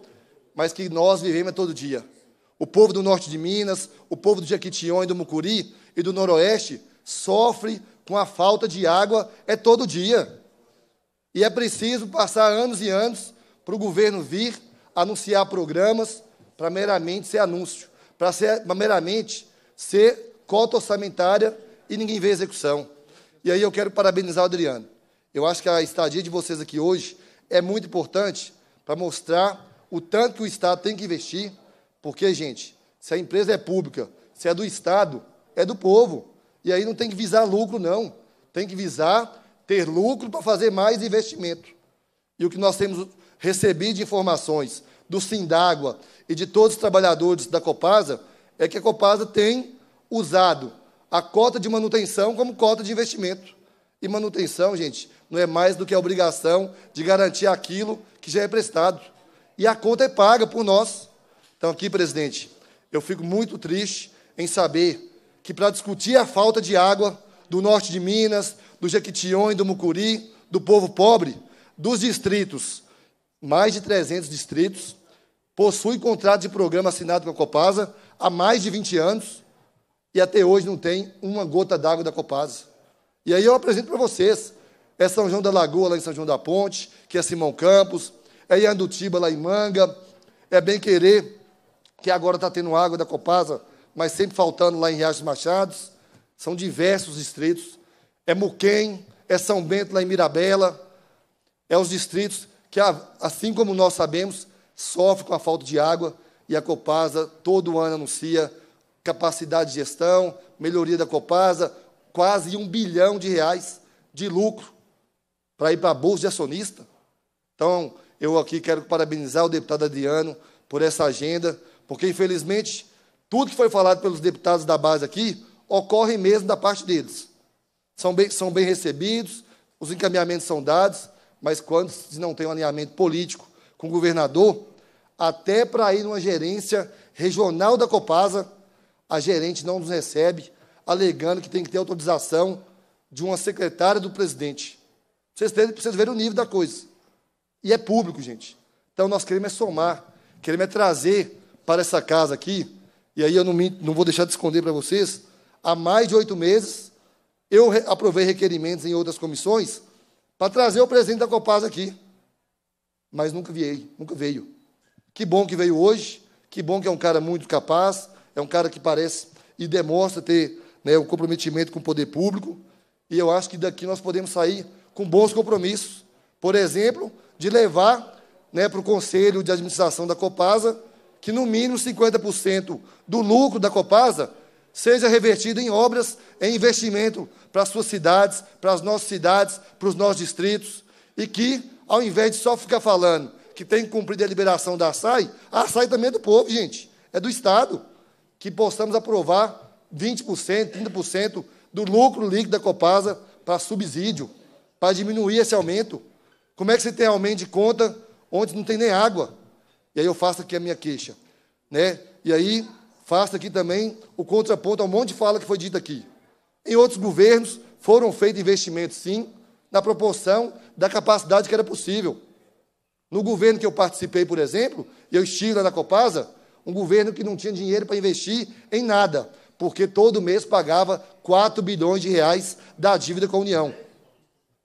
Speaker 13: mas que nós vivemos todo dia. O povo do norte de Minas, o povo do Jequitinhonha e do Mucuri e do noroeste sofre com a falta de água é todo dia. E é preciso passar anos e anos para o governo vir anunciar programas para meramente ser anúncio, para ser meramente ser cota orçamentária e ninguém vê execução. E aí eu quero parabenizar o Adriano. Eu acho que a estadia de vocês aqui hoje é muito importante para mostrar o tanto que o Estado tem que investir porque, gente, se a empresa é pública, se é do Estado, é do povo. E aí não tem que visar lucro, não. Tem que visar ter lucro para fazer mais investimento. E o que nós temos recebido de informações do Sindágua e de todos os trabalhadores da Copasa é que a Copasa tem usado a cota de manutenção como cota de investimento. E manutenção, gente, não é mais do que a obrigação de garantir aquilo que já é prestado. E a conta é paga por nós. Então, aqui, presidente, eu fico muito triste em saber que para discutir a falta de água do norte de Minas, do Jequitinhonha, do Mucuri, do povo pobre, dos distritos, mais de 300 distritos, possui contrato de programa assinado com a Copasa há mais de 20 anos e até hoje não tem uma gota d'água da Copasa. E aí eu apresento para vocês, é São João da Lagoa, lá em São João da Ponte, que é Simão Campos, é Iandutiba lá em Manga, é Bem Querer, que agora está tendo água da Copasa, mas sempre faltando lá em Riachos Machados. São diversos distritos. É Muquem, é São Bento lá em Mirabela. É os distritos que, assim como nós sabemos, sofrem com a falta de água e a Copasa todo ano anuncia capacidade de gestão, melhoria da Copasa, quase um bilhão de reais de lucro para ir para a bolsa de acionista. Então, eu aqui quero parabenizar o deputado Adriano por essa agenda porque, infelizmente, tudo que foi falado pelos deputados da base aqui ocorre mesmo da parte deles. São bem, são bem recebidos, os encaminhamentos são dados, mas quando se não tem um alinhamento político com o governador, até para ir numa gerência regional da Copasa, a gerente não nos recebe, alegando que tem que ter autorização de uma secretária do presidente. Vocês, têm, vocês verem o nível da coisa. E é público, gente. Então, nós queremos é somar, queremos é trazer para essa casa aqui, e aí eu não, me, não vou deixar de esconder para vocês, há mais de oito meses eu aprovei requerimentos em outras comissões para trazer o presidente da Copasa aqui, mas nunca veio, nunca veio. Que bom que veio hoje, que bom que é um cara muito capaz, é um cara que parece e demonstra ter né, o comprometimento com o poder público, e eu acho que daqui nós podemos sair com bons compromissos. Por exemplo, de levar né, para o Conselho de Administração da Copasa que no mínimo 50% do lucro da Copasa seja revertido em obras, em investimento para as suas cidades, para as nossas cidades, para os nossos distritos, e que, ao invés de só ficar falando que tem que cumprir a liberação da SAI, a SAI também é do povo, gente, é do Estado, que possamos aprovar 20%, 30% do lucro líquido da Copasa para subsídio, para diminuir esse aumento. Como é que você tem aumento de conta onde não tem nem água? E aí eu faço aqui a minha queixa. Né? E aí faço aqui também o contraponto a um monte de fala que foi dita aqui. Em outros governos foram feitos investimentos, sim, na proporção da capacidade que era possível. No governo que eu participei, por exemplo, eu estive lá na Copasa, um governo que não tinha dinheiro para investir em nada, porque todo mês pagava 4 bilhões de reais da dívida com a União.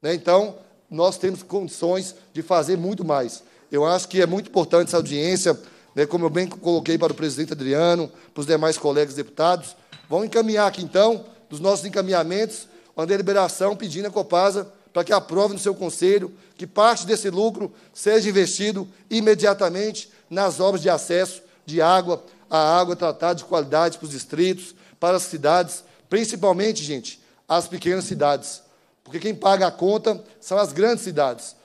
Speaker 13: Né? Então, nós temos condições de fazer muito mais. Eu acho que é muito importante essa audiência, né, como eu bem coloquei para o presidente Adriano, para os demais colegas deputados. Vão encaminhar aqui, então, dos nossos encaminhamentos, uma deliberação pedindo à Copasa para que aprove no seu conselho que parte desse lucro seja investido imediatamente nas obras de acesso de água, a água tratada de qualidade para os distritos, para as cidades, principalmente, gente, as pequenas cidades. Porque quem paga a conta são as grandes cidades.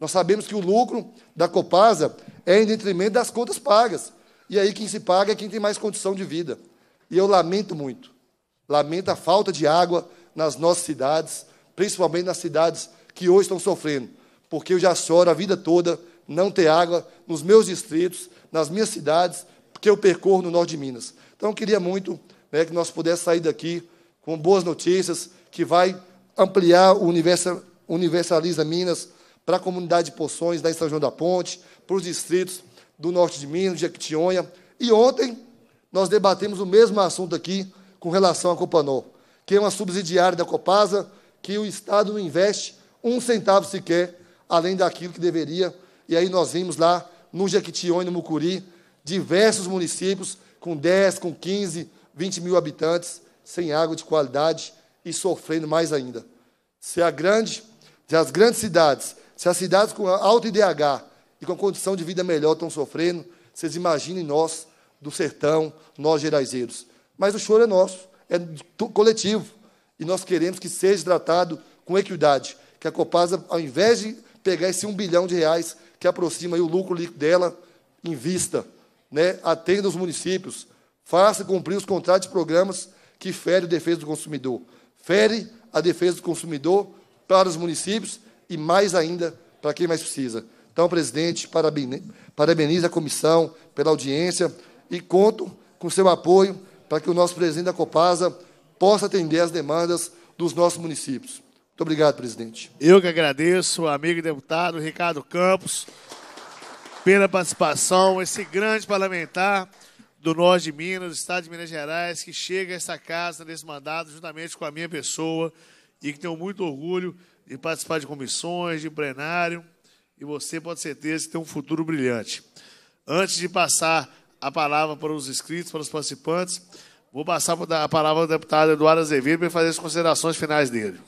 Speaker 13: Nós sabemos que o lucro da Copasa é em detrimento das contas pagas. E aí quem se paga é quem tem mais condição de vida. E eu lamento muito. Lamento a falta de água nas nossas cidades, principalmente nas cidades que hoje estão sofrendo. Porque eu já choro a vida toda não ter água nos meus distritos, nas minhas cidades, que eu percorro no norte de Minas. Então eu queria muito né, que nós pudéssemos sair daqui com boas notícias, que vai ampliar o universo Universaliza Minas, para a comunidade de Poções, da em São João da Ponte, para os distritos do norte de Minas, de Jequitinhonha. E ontem nós debatemos o mesmo assunto aqui com relação à Copanor, que é uma subsidiária da Copasa, que o Estado não investe um centavo sequer, além daquilo que deveria. E aí nós vimos lá no Jequitinhonha, no Mucuri, diversos municípios com 10, com 15, 20 mil habitantes, sem água de qualidade e sofrendo mais ainda. Se a grande, se as grandes cidades se as cidades com alto IDH e com condição de vida melhor estão sofrendo, vocês imaginem nós do sertão, nós geraizeiros. Mas o choro é nosso, é coletivo. E nós queremos que seja tratado com equidade. Que a Copasa, ao invés de pegar esse um bilhão de reais que aproxima o lucro líquido dela, invista, né? atenda os municípios, faça cumprir os contratos e programas que ferem a defesa do consumidor. Fere a defesa do consumidor para os municípios e mais ainda para quem mais precisa. Então, presidente, parabenizo a comissão pela audiência e conto com seu apoio para que o nosso presidente da Copasa
Speaker 1: possa atender às demandas dos nossos municípios. Muito obrigado, presidente. Eu que agradeço, amigo deputado Ricardo Campos, pela participação, esse grande parlamentar do norte de Minas, do estado de Minas Gerais, que chega a essa casa nesse mandato juntamente com a minha pessoa e que tenho muito orgulho de participar de comissões, de plenário, e você pode ter certeza que tem um futuro brilhante. Antes de passar a palavra para os inscritos, para os participantes, vou passar a palavra ao deputado Eduardo Azevedo para fazer as considerações finais dele.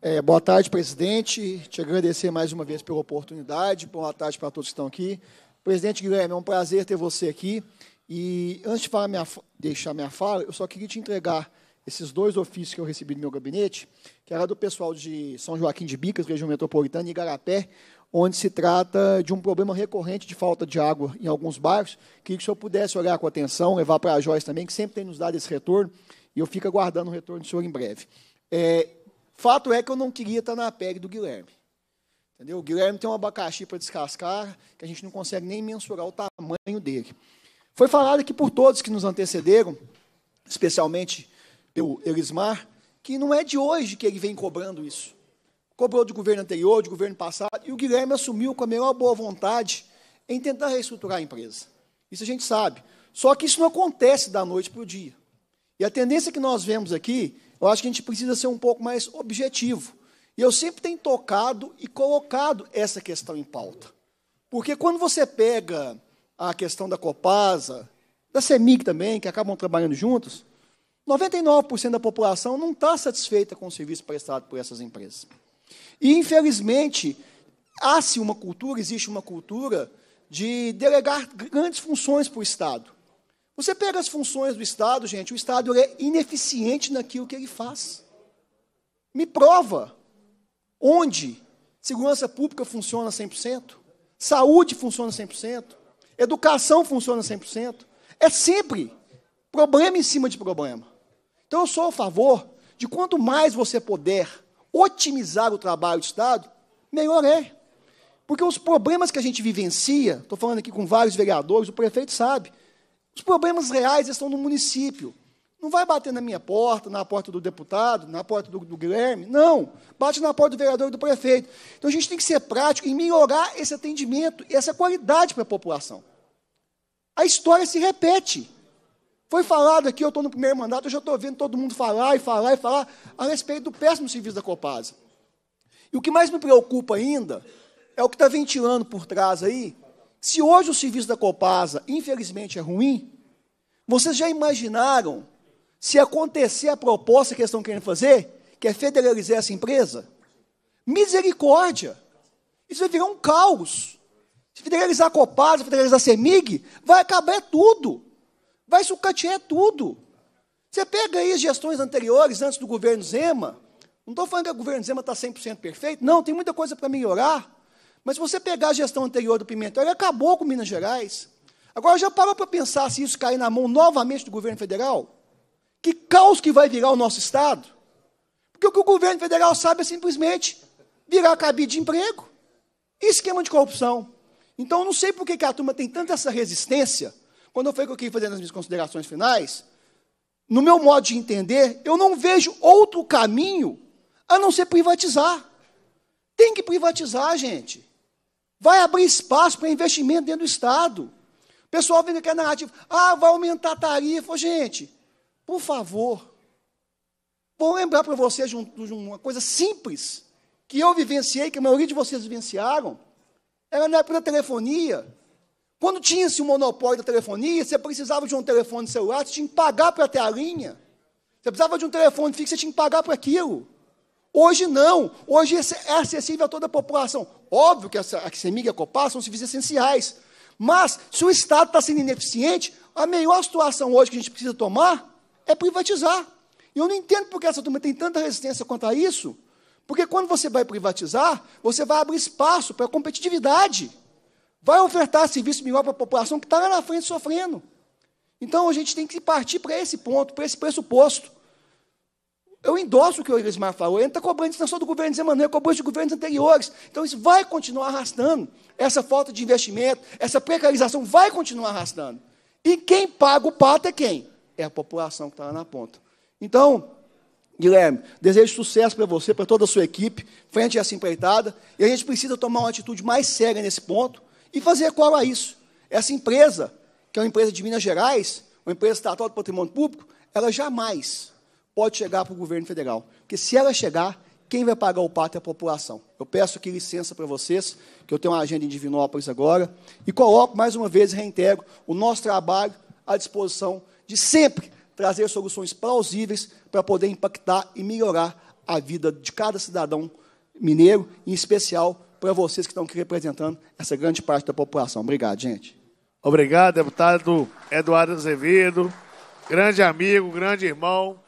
Speaker 2: É, boa tarde, presidente. Te agradecer mais uma vez pela oportunidade. Boa tarde para todos que estão aqui. Presidente Guilherme, é um prazer ter você aqui. E antes de minha, deixar minha fala, eu só queria te entregar esses dois ofícios que eu recebi do meu gabinete, que era do pessoal de São Joaquim de Bicas, região metropolitana, e Igarapé, onde se trata de um problema recorrente de falta de água em alguns bairros, que o senhor pudesse olhar com atenção, levar para a Joyce também, que sempre tem nos dado esse retorno, e eu fico aguardando o retorno do senhor em breve. É, fato é que eu não queria estar na pele do Guilherme. Entendeu? O Guilherme tem um abacaxi para descascar, que a gente não consegue nem mensurar o tamanho dele. Foi falado aqui por todos que nos antecederam, especialmente o Elismar, que não é de hoje que ele vem cobrando isso. Cobrou de governo anterior, de governo passado, e o Guilherme assumiu com a melhor boa vontade em tentar reestruturar a empresa. Isso a gente sabe. Só que isso não acontece da noite para o dia. E a tendência que nós vemos aqui, eu acho que a gente precisa ser um pouco mais objetivo. E eu sempre tenho tocado e colocado essa questão em pauta. Porque quando você pega a questão da Copasa, da CEMIG também, que acabam trabalhando juntos, 99% da população não está satisfeita com o serviço prestado por essas empresas. E, infelizmente, há-se uma cultura, existe uma cultura de delegar grandes funções para o Estado. Você pega as funções do Estado, gente, o Estado é ineficiente naquilo que ele faz. Me prova onde segurança pública funciona 100%, saúde funciona 100%, educação funciona 100%. É sempre problema em cima de problema. Então eu sou a favor de quanto mais você puder otimizar o trabalho do Estado, melhor é. Porque os problemas que a gente vivencia, estou falando aqui com vários vereadores, o prefeito sabe, os problemas reais estão no município. Não vai bater na minha porta, na porta do deputado, na porta do, do Guilherme, não. Bate na porta do vereador e do prefeito. Então a gente tem que ser prático em melhorar esse atendimento e essa qualidade para a população. A história se repete. Foi falado aqui, eu estou no primeiro mandato, eu já estou ouvindo todo mundo falar e falar e falar a respeito do péssimo serviço da Copasa. E o que mais me preocupa ainda é o que está ventilando por trás aí. Se hoje o serviço da Copasa, infelizmente, é ruim, vocês já imaginaram se acontecer a proposta que eles estão querendo fazer, que é federalizar essa empresa? Misericórdia! Isso vai virar um caos. Se federalizar a Copasa, federalizar a CEMIG, vai acabar tudo vai sucatear tudo. Você pega aí as gestões anteriores, antes do governo Zema, não estou falando que o governo Zema está 100% perfeito, não, tem muita coisa para melhorar, mas se você pegar a gestão anterior do Pimentel, ele acabou com Minas Gerais. Agora, já parou para pensar se isso cair na mão novamente do governo federal? Que caos que vai virar o nosso Estado? Porque o que o governo federal sabe é simplesmente virar cabide de emprego e esquema de corrupção. Então, eu não sei por que a turma tem tanta essa resistência quando foi que eu queria fazer nas minhas considerações finais, no meu modo de entender, eu não vejo outro caminho a não ser privatizar. Tem que privatizar, gente. Vai abrir espaço para investimento dentro do Estado. O pessoal vem com na narrativa, ah, vai aumentar a tarifa. Gente, por favor, vou lembrar para vocês de, de uma coisa simples que eu vivenciei, que a maioria de vocês vivenciaram, era na época da telefonia. Quando tinha-se o monopólio da telefonia, você precisava de um telefone celular, você tinha que pagar para ter a linha. Você precisava de um telefone fixo, você tinha que pagar para aquilo. Hoje não. Hoje é acessível a toda a população. Óbvio que a Semig e é a Copar são serviços essenciais. Mas, se o Estado está sendo ineficiente, a melhor situação hoje que a gente precisa tomar é privatizar. E eu não entendo por que essa turma tem tanta resistência quanto a isso. Porque quando você vai privatizar, você vai abrir espaço para a competitividade vai ofertar serviço melhor para a população que está lá na frente sofrendo. Então a gente tem que partir para esse ponto, para esse pressuposto. Eu endosso o que o Irismar falou, ele está cobrando isso não só do governo de Zé Manuel, cobrou de governos anteriores. Então isso vai continuar arrastando. Essa falta de investimento, essa precarização vai continuar arrastando. E quem paga o pato é quem? É a população que está lá na ponta. Então, Guilherme, desejo sucesso para você, para toda a sua equipe, frente é a essa empreitada. E a gente precisa tomar uma atitude mais séria nesse ponto. E fazer qual a isso? Essa empresa, que é uma empresa de Minas Gerais, uma empresa estatal do patrimônio público, ela jamais pode chegar para o governo federal. Porque se ela chegar, quem vai pagar o pato é a população. Eu peço aqui licença para vocês, que eu tenho uma agenda em Divinópolis agora, e coloco mais uma vez, reintegro, o nosso trabalho à disposição de sempre trazer soluções plausíveis para poder impactar e melhorar a vida de cada cidadão mineiro, em especial para vocês que estão aqui representando essa grande parte da população. Obrigado, gente.
Speaker 1: Obrigado, deputado Eduardo Azevedo, grande amigo, grande irmão,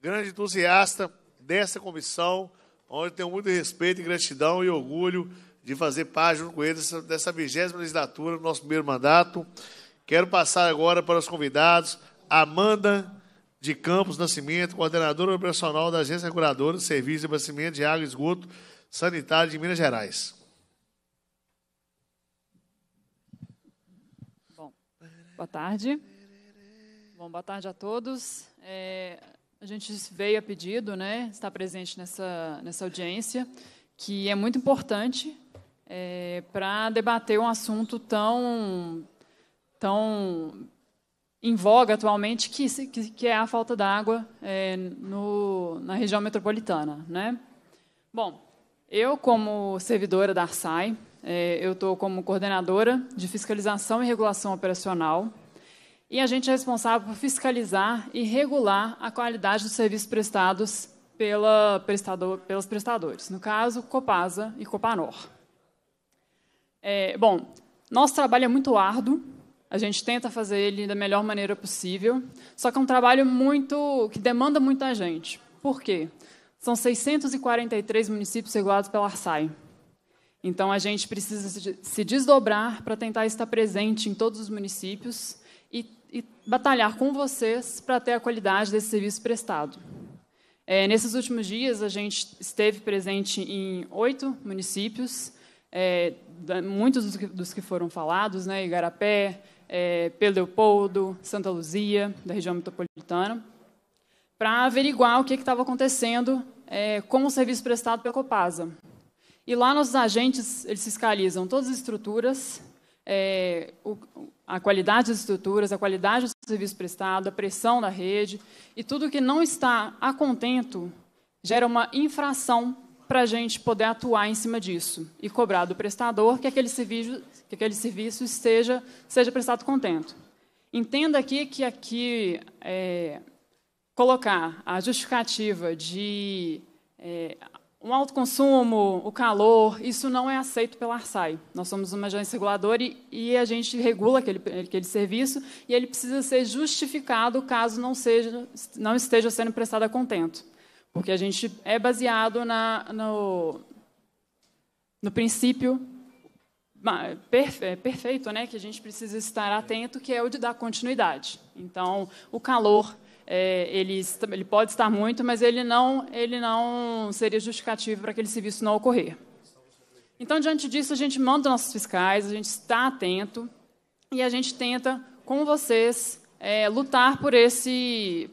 Speaker 1: grande entusiasta dessa comissão, onde tenho muito respeito, gratidão e orgulho de fazer parte junto com ele dessa vigésima legislatura, nosso primeiro mandato. Quero passar agora para os convidados, Amanda de Campos Nascimento, coordenadora operacional da Agência Reguladora de Serviços de Abastecimento de Água e Esgoto sanitária de Minas Gerais.
Speaker 14: Bom, boa tarde. Bom, boa tarde a todos. É, a gente veio a pedido, né, estar presente nessa, nessa audiência, que é muito importante é, para debater um assunto tão, tão em voga atualmente, que, que, que é a falta d'água é, no, na região metropolitana. Né? Bom, eu, como servidora da ARSAI, é, eu estou como coordenadora de fiscalização e regulação operacional e a gente é responsável por fiscalizar e regular a qualidade dos serviços prestados pela prestador, pelos prestadores, no caso, Copasa e Copanor. É, bom, nosso trabalho é muito árduo, a gente tenta fazer ele da melhor maneira possível, só que é um trabalho muito que demanda muito gente. Por quê? Porque são 643 municípios regulados pela ARSAI. Então, a gente precisa se desdobrar para tentar estar presente em todos os municípios e, e batalhar com vocês para ter a qualidade desse serviço prestado. É, nesses últimos dias, a gente esteve presente em oito municípios, é, muitos dos que, dos que, foram falados, né, Igarapé, é, Pedro Leopoldo, Santa Luzia, da região metropolitana para averiguar o que estava acontecendo é, com o serviço prestado pela Copasa. E lá nossos agentes eles fiscalizam todas as estruturas, é, o, a qualidade das estruturas, a qualidade do serviço prestado, a pressão da rede, e tudo que não está a contento gera uma infração para a gente poder atuar em cima disso e cobrar do prestador que aquele serviço, que aquele serviço esteja, seja prestado contento. Entenda aqui que aqui é, colocar a justificativa de é, um alto consumo, o calor, isso não é aceito pela ARSAI. Nós somos uma agência reguladora e, e, a gente regula aquele, aquele serviço e ele precisa ser justificado caso não, seja, não esteja sendo prestado a contento. Porque a gente é baseado na, no, no princípio é, perfeito, né, que a gente precisa estar atento, que é o de dar continuidade. Então, o calor é, ele, ele pode estar muito, mas ele não, ele não seria justificativo para aquele serviço não ocorrer. Então, diante disso, a gente manda nossos fiscais, a gente está atento e a gente tenta, com vocês, é, lutar por, esse,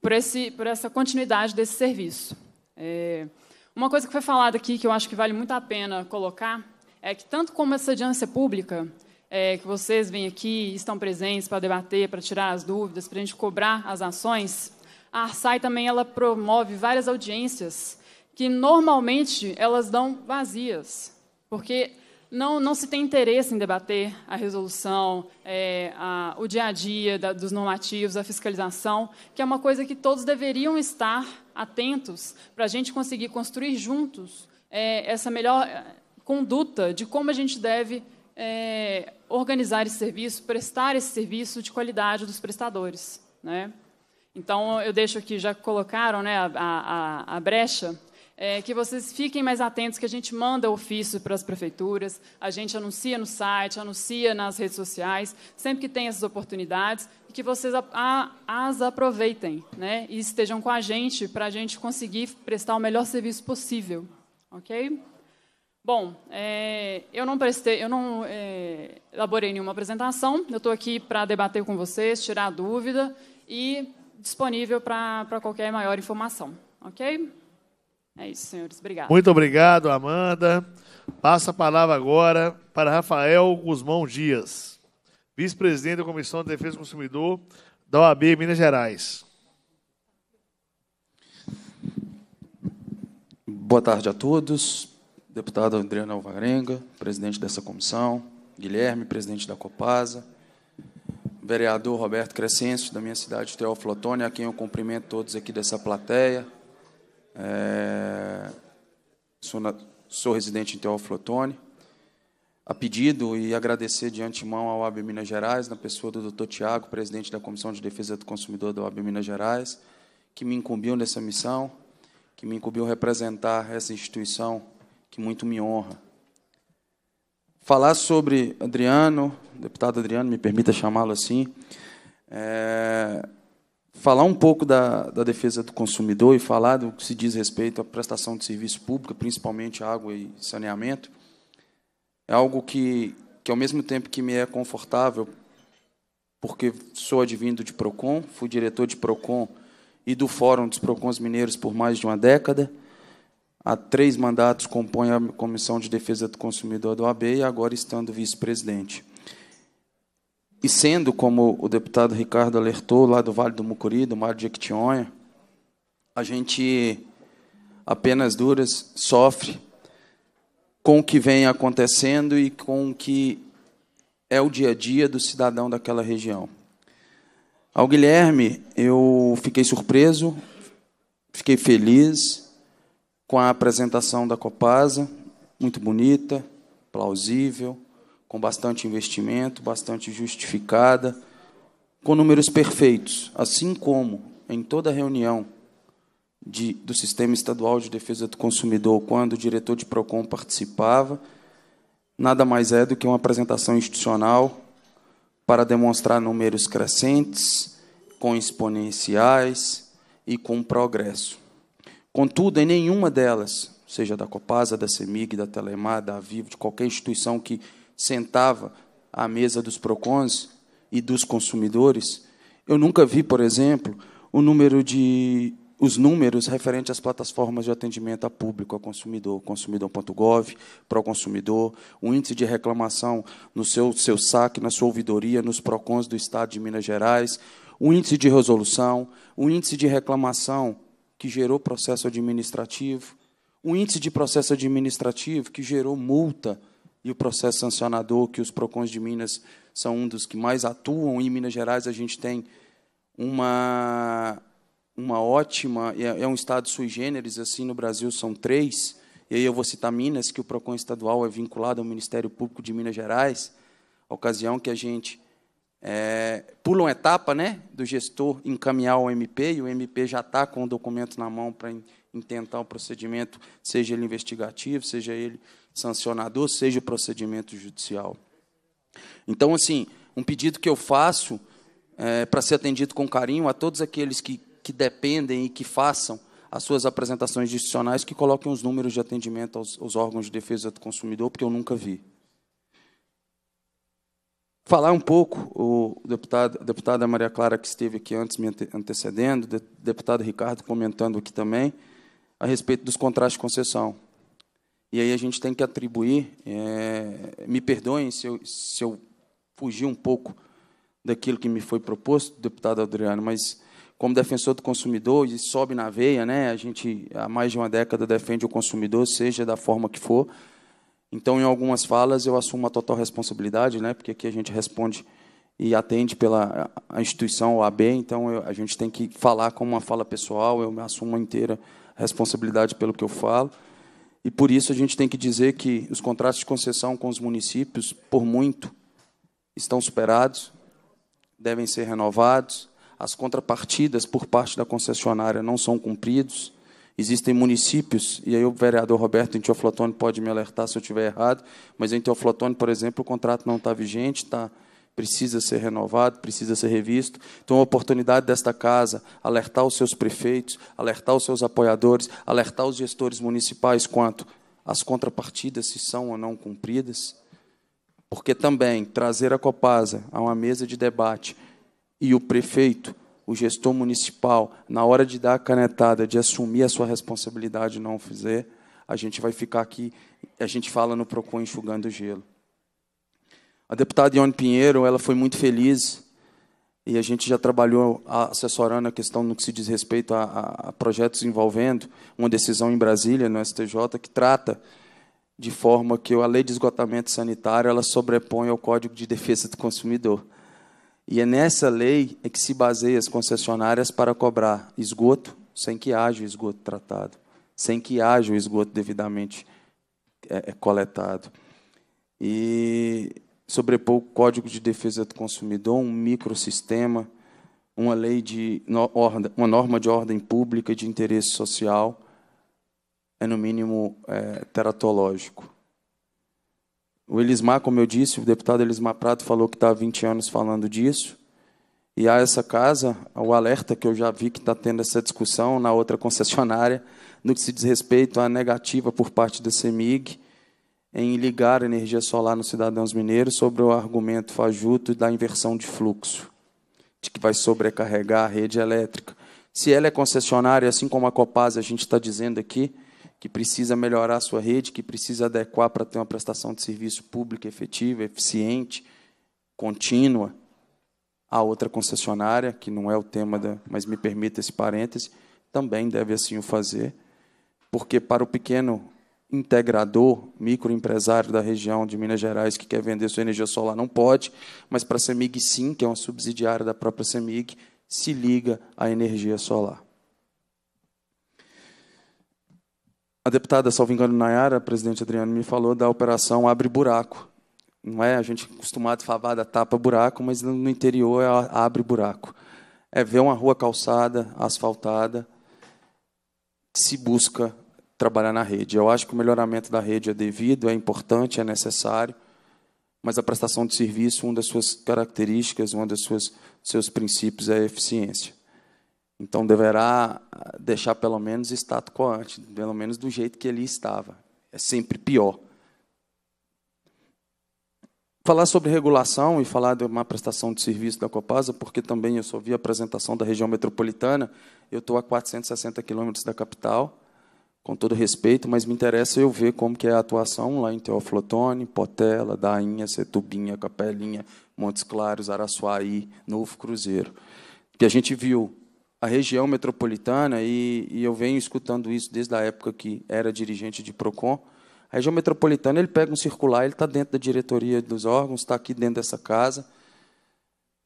Speaker 14: por, esse, por essa continuidade desse serviço. É, uma coisa que foi falada aqui, que eu acho que vale muito a pena colocar, é que tanto como essa audiência pública, é, que vocês vêm aqui, estão presentes para debater, para tirar as dúvidas, para a gente cobrar as ações. A Arsai também ela promove várias audiências que normalmente elas dão vazias, porque não, não se tem interesse em debater a resolução, é, a, o dia a dia da, dos normativos, a fiscalização, que é uma coisa que todos deveriam estar atentos para a gente conseguir construir juntos é, essa melhor é, conduta de como a gente deve é, organizar esse serviço, prestar esse serviço de qualidade dos prestadores. Né? Então, eu deixo aqui, já colocaram né, a, a, a brecha, é, que vocês fiquem mais atentos, que a gente manda ofício para as prefeituras, a gente anuncia no site, anuncia nas redes sociais, sempre que tem essas oportunidades, e que vocês a, a, as aproveitem né, e estejam com a gente para a gente conseguir prestar o melhor serviço possível. Ok? Bom, é, eu não prestei, eu não é, elaborei nenhuma apresentação. Eu estou aqui para debater com vocês, tirar dúvida e disponível para qualquer maior informação, ok? É isso, senhores. Obrigado. Muito
Speaker 1: obrigado, Amanda. Passa a palavra agora para Rafael Guzmão Dias, vice-presidente da Comissão de Defesa do Consumidor da OAB Minas Gerais.
Speaker 15: Boa tarde a todos deputado Adriano Alvarenga, presidente dessa comissão, Guilherme, presidente da Copasa, vereador Roberto Crescencio, da minha cidade, Teófilo Otônio, a quem eu cumprimento todos aqui dessa plateia. É, sou, na, sou, residente em Teófilo Otônio. A pedido e agradecer de antemão ao AB Minas Gerais, na pessoa do doutor Tiago, presidente da Comissão de Defesa do Consumidor da OAB Minas Gerais, que me incumbiu nessa missão, que me incumbiu representar essa instituição que muito me honra. Falar sobre Adriano, deputado Adriano, me permita chamá-lo assim, é, falar um pouco da, da, defesa do consumidor e falar do que se diz respeito à prestação de serviço público, principalmente água e saneamento, é algo que, que ao mesmo tempo que me é confortável, porque sou advindo de PROCON, fui diretor de PROCON e do Fórum dos PROCONs Mineiros por mais de uma década, há três mandatos compõe a Comissão de Defesa do Consumidor da OAB e agora estando vice-presidente. E sendo, como o deputado Ricardo alertou, lá do Vale do Mucuri, do Mar de Equitionha, a gente, apenas duras, sofre com o que vem acontecendo e com o que é o dia a dia do cidadão daquela região. Ao Guilherme, eu fiquei surpreso, fiquei feliz, com a apresentação da Copasa, muito bonita, plausível, com bastante investimento, bastante justificada, com números perfeitos, assim como em toda reunião de, do Sistema Estadual de Defesa do Consumidor, quando o diretor de PROCON participava, nada mais é do que uma apresentação institucional para demonstrar números crescentes, com exponenciais e com progresso. Contudo, em nenhuma delas, seja da Copasa, da CEMIG, da Telemar, da Vivo, de qualquer instituição que sentava à mesa dos PROCONs e dos consumidores, eu nunca vi, por exemplo, o número de os números referentes às plataformas de atendimento a público, a consumidor, consumidor.gov, Proconsumidor, o índice de reclamação no seu, seu saque, na sua ouvidoria, nos PROCONs do Estado de Minas Gerais, o índice de resolução, o índice de reclamação que gerou processo administrativo, um índice de processo administrativo que gerou multa e o processo sancionador, que os PROCONs de Minas são um dos que mais atuam. Em Minas Gerais, a gente tem uma, uma ótima... É, é um estado sui generis, assim, no Brasil são três. E aí eu vou citar Minas, que o PROCON estadual é vinculado ao Ministério Público de Minas Gerais, ocasião que a gente é, pulam etapa né, do gestor encaminhar ao MP, e o MP já está com o documento na mão para intentar o procedimento, seja ele investigativo, seja ele sancionador, seja o procedimento judicial. Então, assim, um pedido que eu faço é, para ser atendido com carinho a todos aqueles que, que dependem e que façam as suas apresentações institucionais, que coloquem os números de atendimento aos, aos órgãos de defesa do consumidor, porque eu nunca vi falar um pouco, o deputado, a deputada Maria Clara, que esteve aqui antes me antecedendo, o deputado Ricardo comentando aqui também, a respeito dos contratos de concessão. E aí a gente tem que atribuir, é, me perdoem se eu, se eu fugir um pouco daquilo que me foi proposto, deputado Adriano, mas como defensor do consumidor, e sobe na veia, né? a gente há mais de uma década defende o consumidor, seja da forma que for, então, em algumas falas, eu assumo a total responsabilidade, né? porque aqui a gente responde e atende pela a instituição OAB, então eu, a gente tem que falar como uma fala pessoal, eu me assumo inteira responsabilidade pelo que eu falo. E por isso a gente tem que dizer que os contratos de concessão com os municípios, por muito, estão superados, devem ser renovados. As contrapartidas por parte da concessionária não são cumpridas. Existem municípios, e aí o vereador Roberto em Teoflotone pode me alertar se eu estiver errado, mas em Teoflotone, por exemplo, o contrato não está vigente, está precisa ser renovado, precisa ser revisto. Então, a oportunidade desta casa alertar os seus prefeitos, alertar os seus apoiadores, alertar os gestores municipais quanto às contrapartidas, se são ou não cumpridas. Porque também trazer a Copasa a uma mesa de debate e o prefeito o gestor municipal, na hora de dar a canetada, de assumir a sua responsabilidade não fizer, a gente vai ficar aqui, a gente fala no PROCON enxugando o gelo. A deputada Ione Pinheiro, ela foi muito feliz e a gente já trabalhou assessorando a questão no que se diz respeito a, a, a projetos envolvendo uma decisão em Brasília, no STJ, que trata de forma que a lei de esgotamento sanitário ela sobrepõe ao Código de Defesa do Consumidor. E é nessa lei é que se baseia as concessionárias para cobrar esgoto sem que haja o esgoto tratado, sem que haja o esgoto devidamente é, é, coletado. E sobrepor o Código de Defesa do Consumidor, um microsistema, uma lei de uma norma de ordem pública de interesse social, é no mínimo é, teratológico. O Elismar, como eu disse, o deputado Elismar Prado falou que está há 20 anos falando disso. E há essa casa, o alerta que eu já vi que está tendo essa discussão na outra concessionária, no que se diz respeito à negativa por parte da CEMIG em ligar a energia solar nos cidadãos mineiros sobre o argumento fajuto da inversão de fluxo, de que vai sobrecarregar a rede elétrica. Se ela é concessionária, assim como a Copasa, a gente está dizendo aqui, que precisa melhorar a sua rede, que precisa adequar para ter uma prestação de serviço pública efetiva, eficiente, contínua. A outra concessionária, que não é o tema, da, mas me permita esse parêntese, também deve assim o fazer, porque para o pequeno integrador, microempresário da região de Minas Gerais que quer vender sua energia solar não pode, mas para a CEMIG sim, que é uma subsidiária da própria CEMIG, se liga à energia solar. a deputada, salvo engano, Nayara, presidente Adriano, me falou da operação Abre Buraco. Não é a gente é acostumado a falar da tapa buraco, mas no interior é abre buraco. É ver uma rua calçada, asfaltada, se busca trabalhar na rede. Eu acho que o melhoramento da rede é devido, é importante, é necessário, mas a prestação de serviço, uma das suas características, um dos seus princípios é a eficiência. Então deverá deixar pelo menos status quo ante, pelo menos do jeito que ele estava. É sempre pior. Falar sobre regulação e falar de uma prestação de serviço da Copasa, porque também eu só vi a apresentação da região metropolitana, eu estou a 460 quilômetros da capital, com todo respeito, mas me interessa eu ver como que é a atuação lá em Teoflotone, Potela, Dainha, Setubinha, Capelinha, Montes Claros, Araçuaí, Novo Cruzeiro. Que a gente viu a região metropolitana, e, e, eu venho escutando isso desde a época que era dirigente de PROCON, a região metropolitana ele pega um circular, ele está dentro da diretoria dos órgãos, está aqui dentro dessa casa,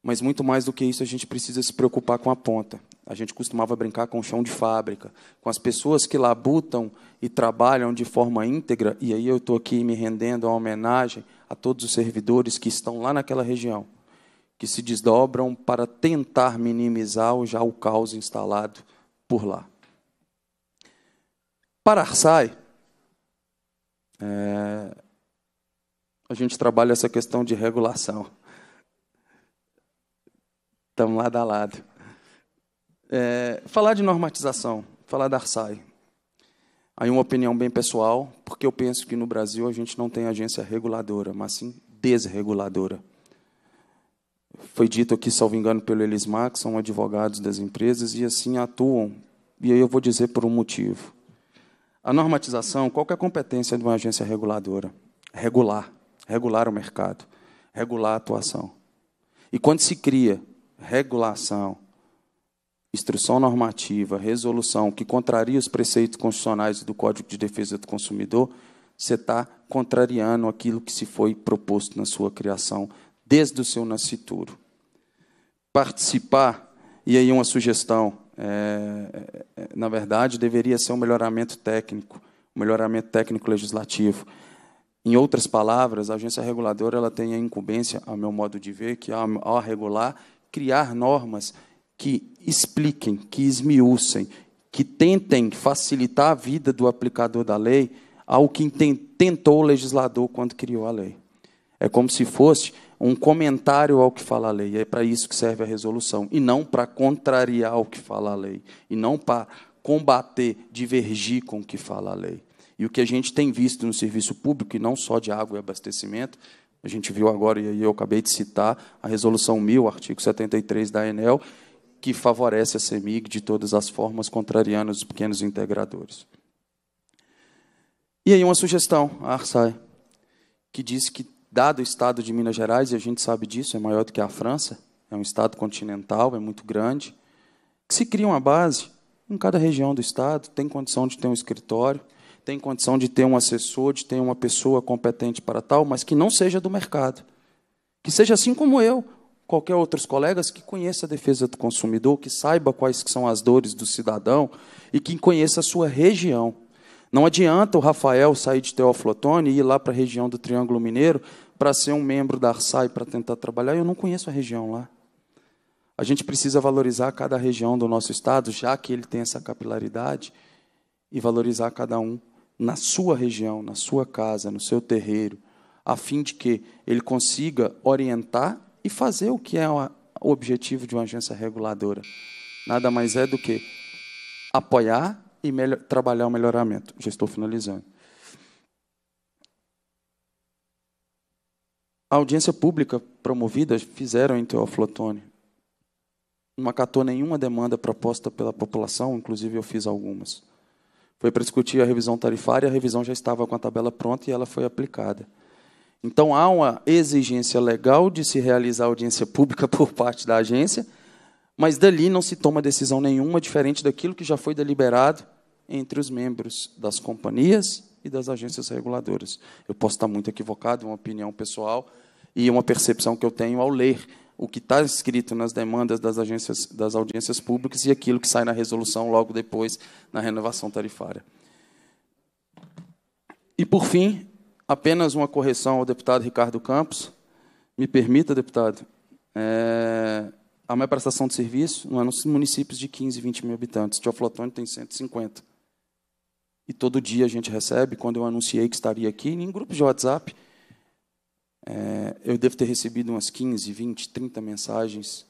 Speaker 15: mas muito mais do que isso, a gente precisa se preocupar com a ponta. A gente costumava brincar com o chão de fábrica, com as pessoas que labutam e trabalham de forma íntegra, e aí eu estou aqui me rendendo a homenagem a todos os servidores que estão lá naquela região que se desdobram para tentar minimizar já o caos instalado por lá. Para Arsai, é, a gente trabalha essa questão de regulação. Estamos lado a lado. É, falar de normatização, falar da Arsai. Aí uma opinião bem pessoal, porque eu penso que no Brasil a gente não tem agência reguladora, mas sim desreguladora foi dito aqui, salvo engano, pelo Elismar, que são advogados das empresas e assim atuam. E aí eu vou dizer por um motivo. A normatização, qual é a competência de uma agência reguladora? Regular. Regular o mercado. Regular a atuação. E quando se cria regulação, instrução normativa, resolução que contraria os preceitos constitucionais do Código de Defesa do Consumidor, você está contrariando aquilo que se foi proposto na sua criação desde o seu nascituro. Participar, e aí uma sugestão, é, é, é, na verdade, deveria ser um melhoramento técnico, um melhoramento técnico legislativo. Em outras palavras, a agência reguladora ela tem a incumbência, a meu modo de ver, que é ao regular, criar normas que expliquem, que esmiucem, que tentem facilitar a vida do aplicador da lei ao que tentou o legislador quando criou a lei. É como se fosse um comentário ao que fala a lei. É para isso que serve a resolução. E não para contrariar o que fala a lei. E não para combater, divergir com o que fala a lei. E o que a gente tem visto no serviço público, e não só de água e abastecimento, a gente viu agora, e aí eu acabei de citar, a resolução 1000, artigo 73 da Enel, que favorece a CEMIG de todas as formas, contrariando os pequenos integradores. E aí uma sugestão, a Arsai, que diz que Dado o estado de Minas Gerais, e a gente sabe disso, é maior do que a França, é um estado continental, é muito grande. Se cria uma base em cada região do estado, tem condição de ter um escritório, tem condição de ter um assessor, de ter uma pessoa competente para tal, mas que não seja do mercado. Que seja assim como eu, qualquer outros colegas que conheça a defesa do consumidor, que saiba quais são as dores do cidadão e que conheça a sua região. Não adianta o Rafael sair de Teoflotone e ir lá para a região do Triângulo Mineiro para ser um membro da Arsai para tentar trabalhar, eu não conheço a região lá. A gente precisa valorizar cada região do nosso estado, já que ele tem essa capilaridade, e valorizar cada um na sua região, na sua casa, no seu terreiro, a fim de que ele consiga orientar e fazer o que é o objetivo de uma agência reguladora. Nada mais é do que apoiar e melhor, trabalhar o melhoramento. Já estou finalizando. a audiência pública promovida fizeram em Teoflotone. Não acatou nenhuma demanda proposta pela população, inclusive eu fiz algumas. Foi para discutir a revisão tarifária, a revisão já estava com a tabela pronta e ela foi aplicada. Então há uma exigência legal de se realizar audiência pública por parte da agência, mas dali não se toma decisão nenhuma diferente daquilo que já foi deliberado entre os membros das companhias e das agências reguladoras. Eu posso estar muito equivocado, uma opinião pessoal e uma percepção que eu tenho ao ler o que está escrito nas demandas das agências, das audiências públicas e aquilo que sai na resolução logo depois na renovação tarifária. E por fim, apenas uma correção ao deputado Ricardo Campos. Me permita, deputado, é, a minha prestação de serviço não é nos municípios de 15, 20 mil habitantes. Tioflotone tem 150. E todo dia a gente recebe. Quando eu anunciei que estaria aqui, em grupos de WhatsApp, é, eu devo ter recebido umas 15, 20, 30 mensagens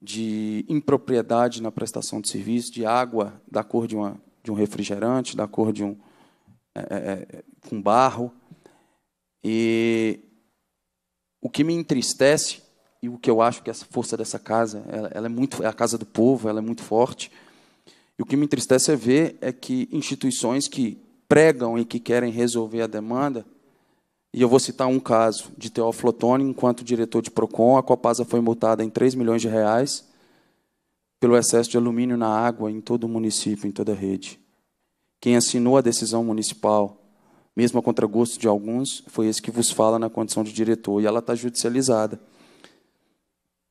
Speaker 15: de impropriedade na prestação de serviço, de água da cor de, uma, de um refrigerante, da cor de um. É, é, é com barro. E o que me entristece, e o que eu acho que a força dessa casa, ela, ela é muito. É a casa do povo, ela é muito forte e o que me entristece é ver é que instituições que pregam e que querem resolver a demanda, e eu vou citar um caso de Teófilo Otoni, enquanto diretor de Procon, a Copasa foi multada em 3 milhões de reais pelo excesso de alumínio na água em todo o município, em toda a rede. Quem assinou a decisão municipal, mesmo a contragosto de alguns, foi esse que vos fala na condição de diretor, e ela está judicializada.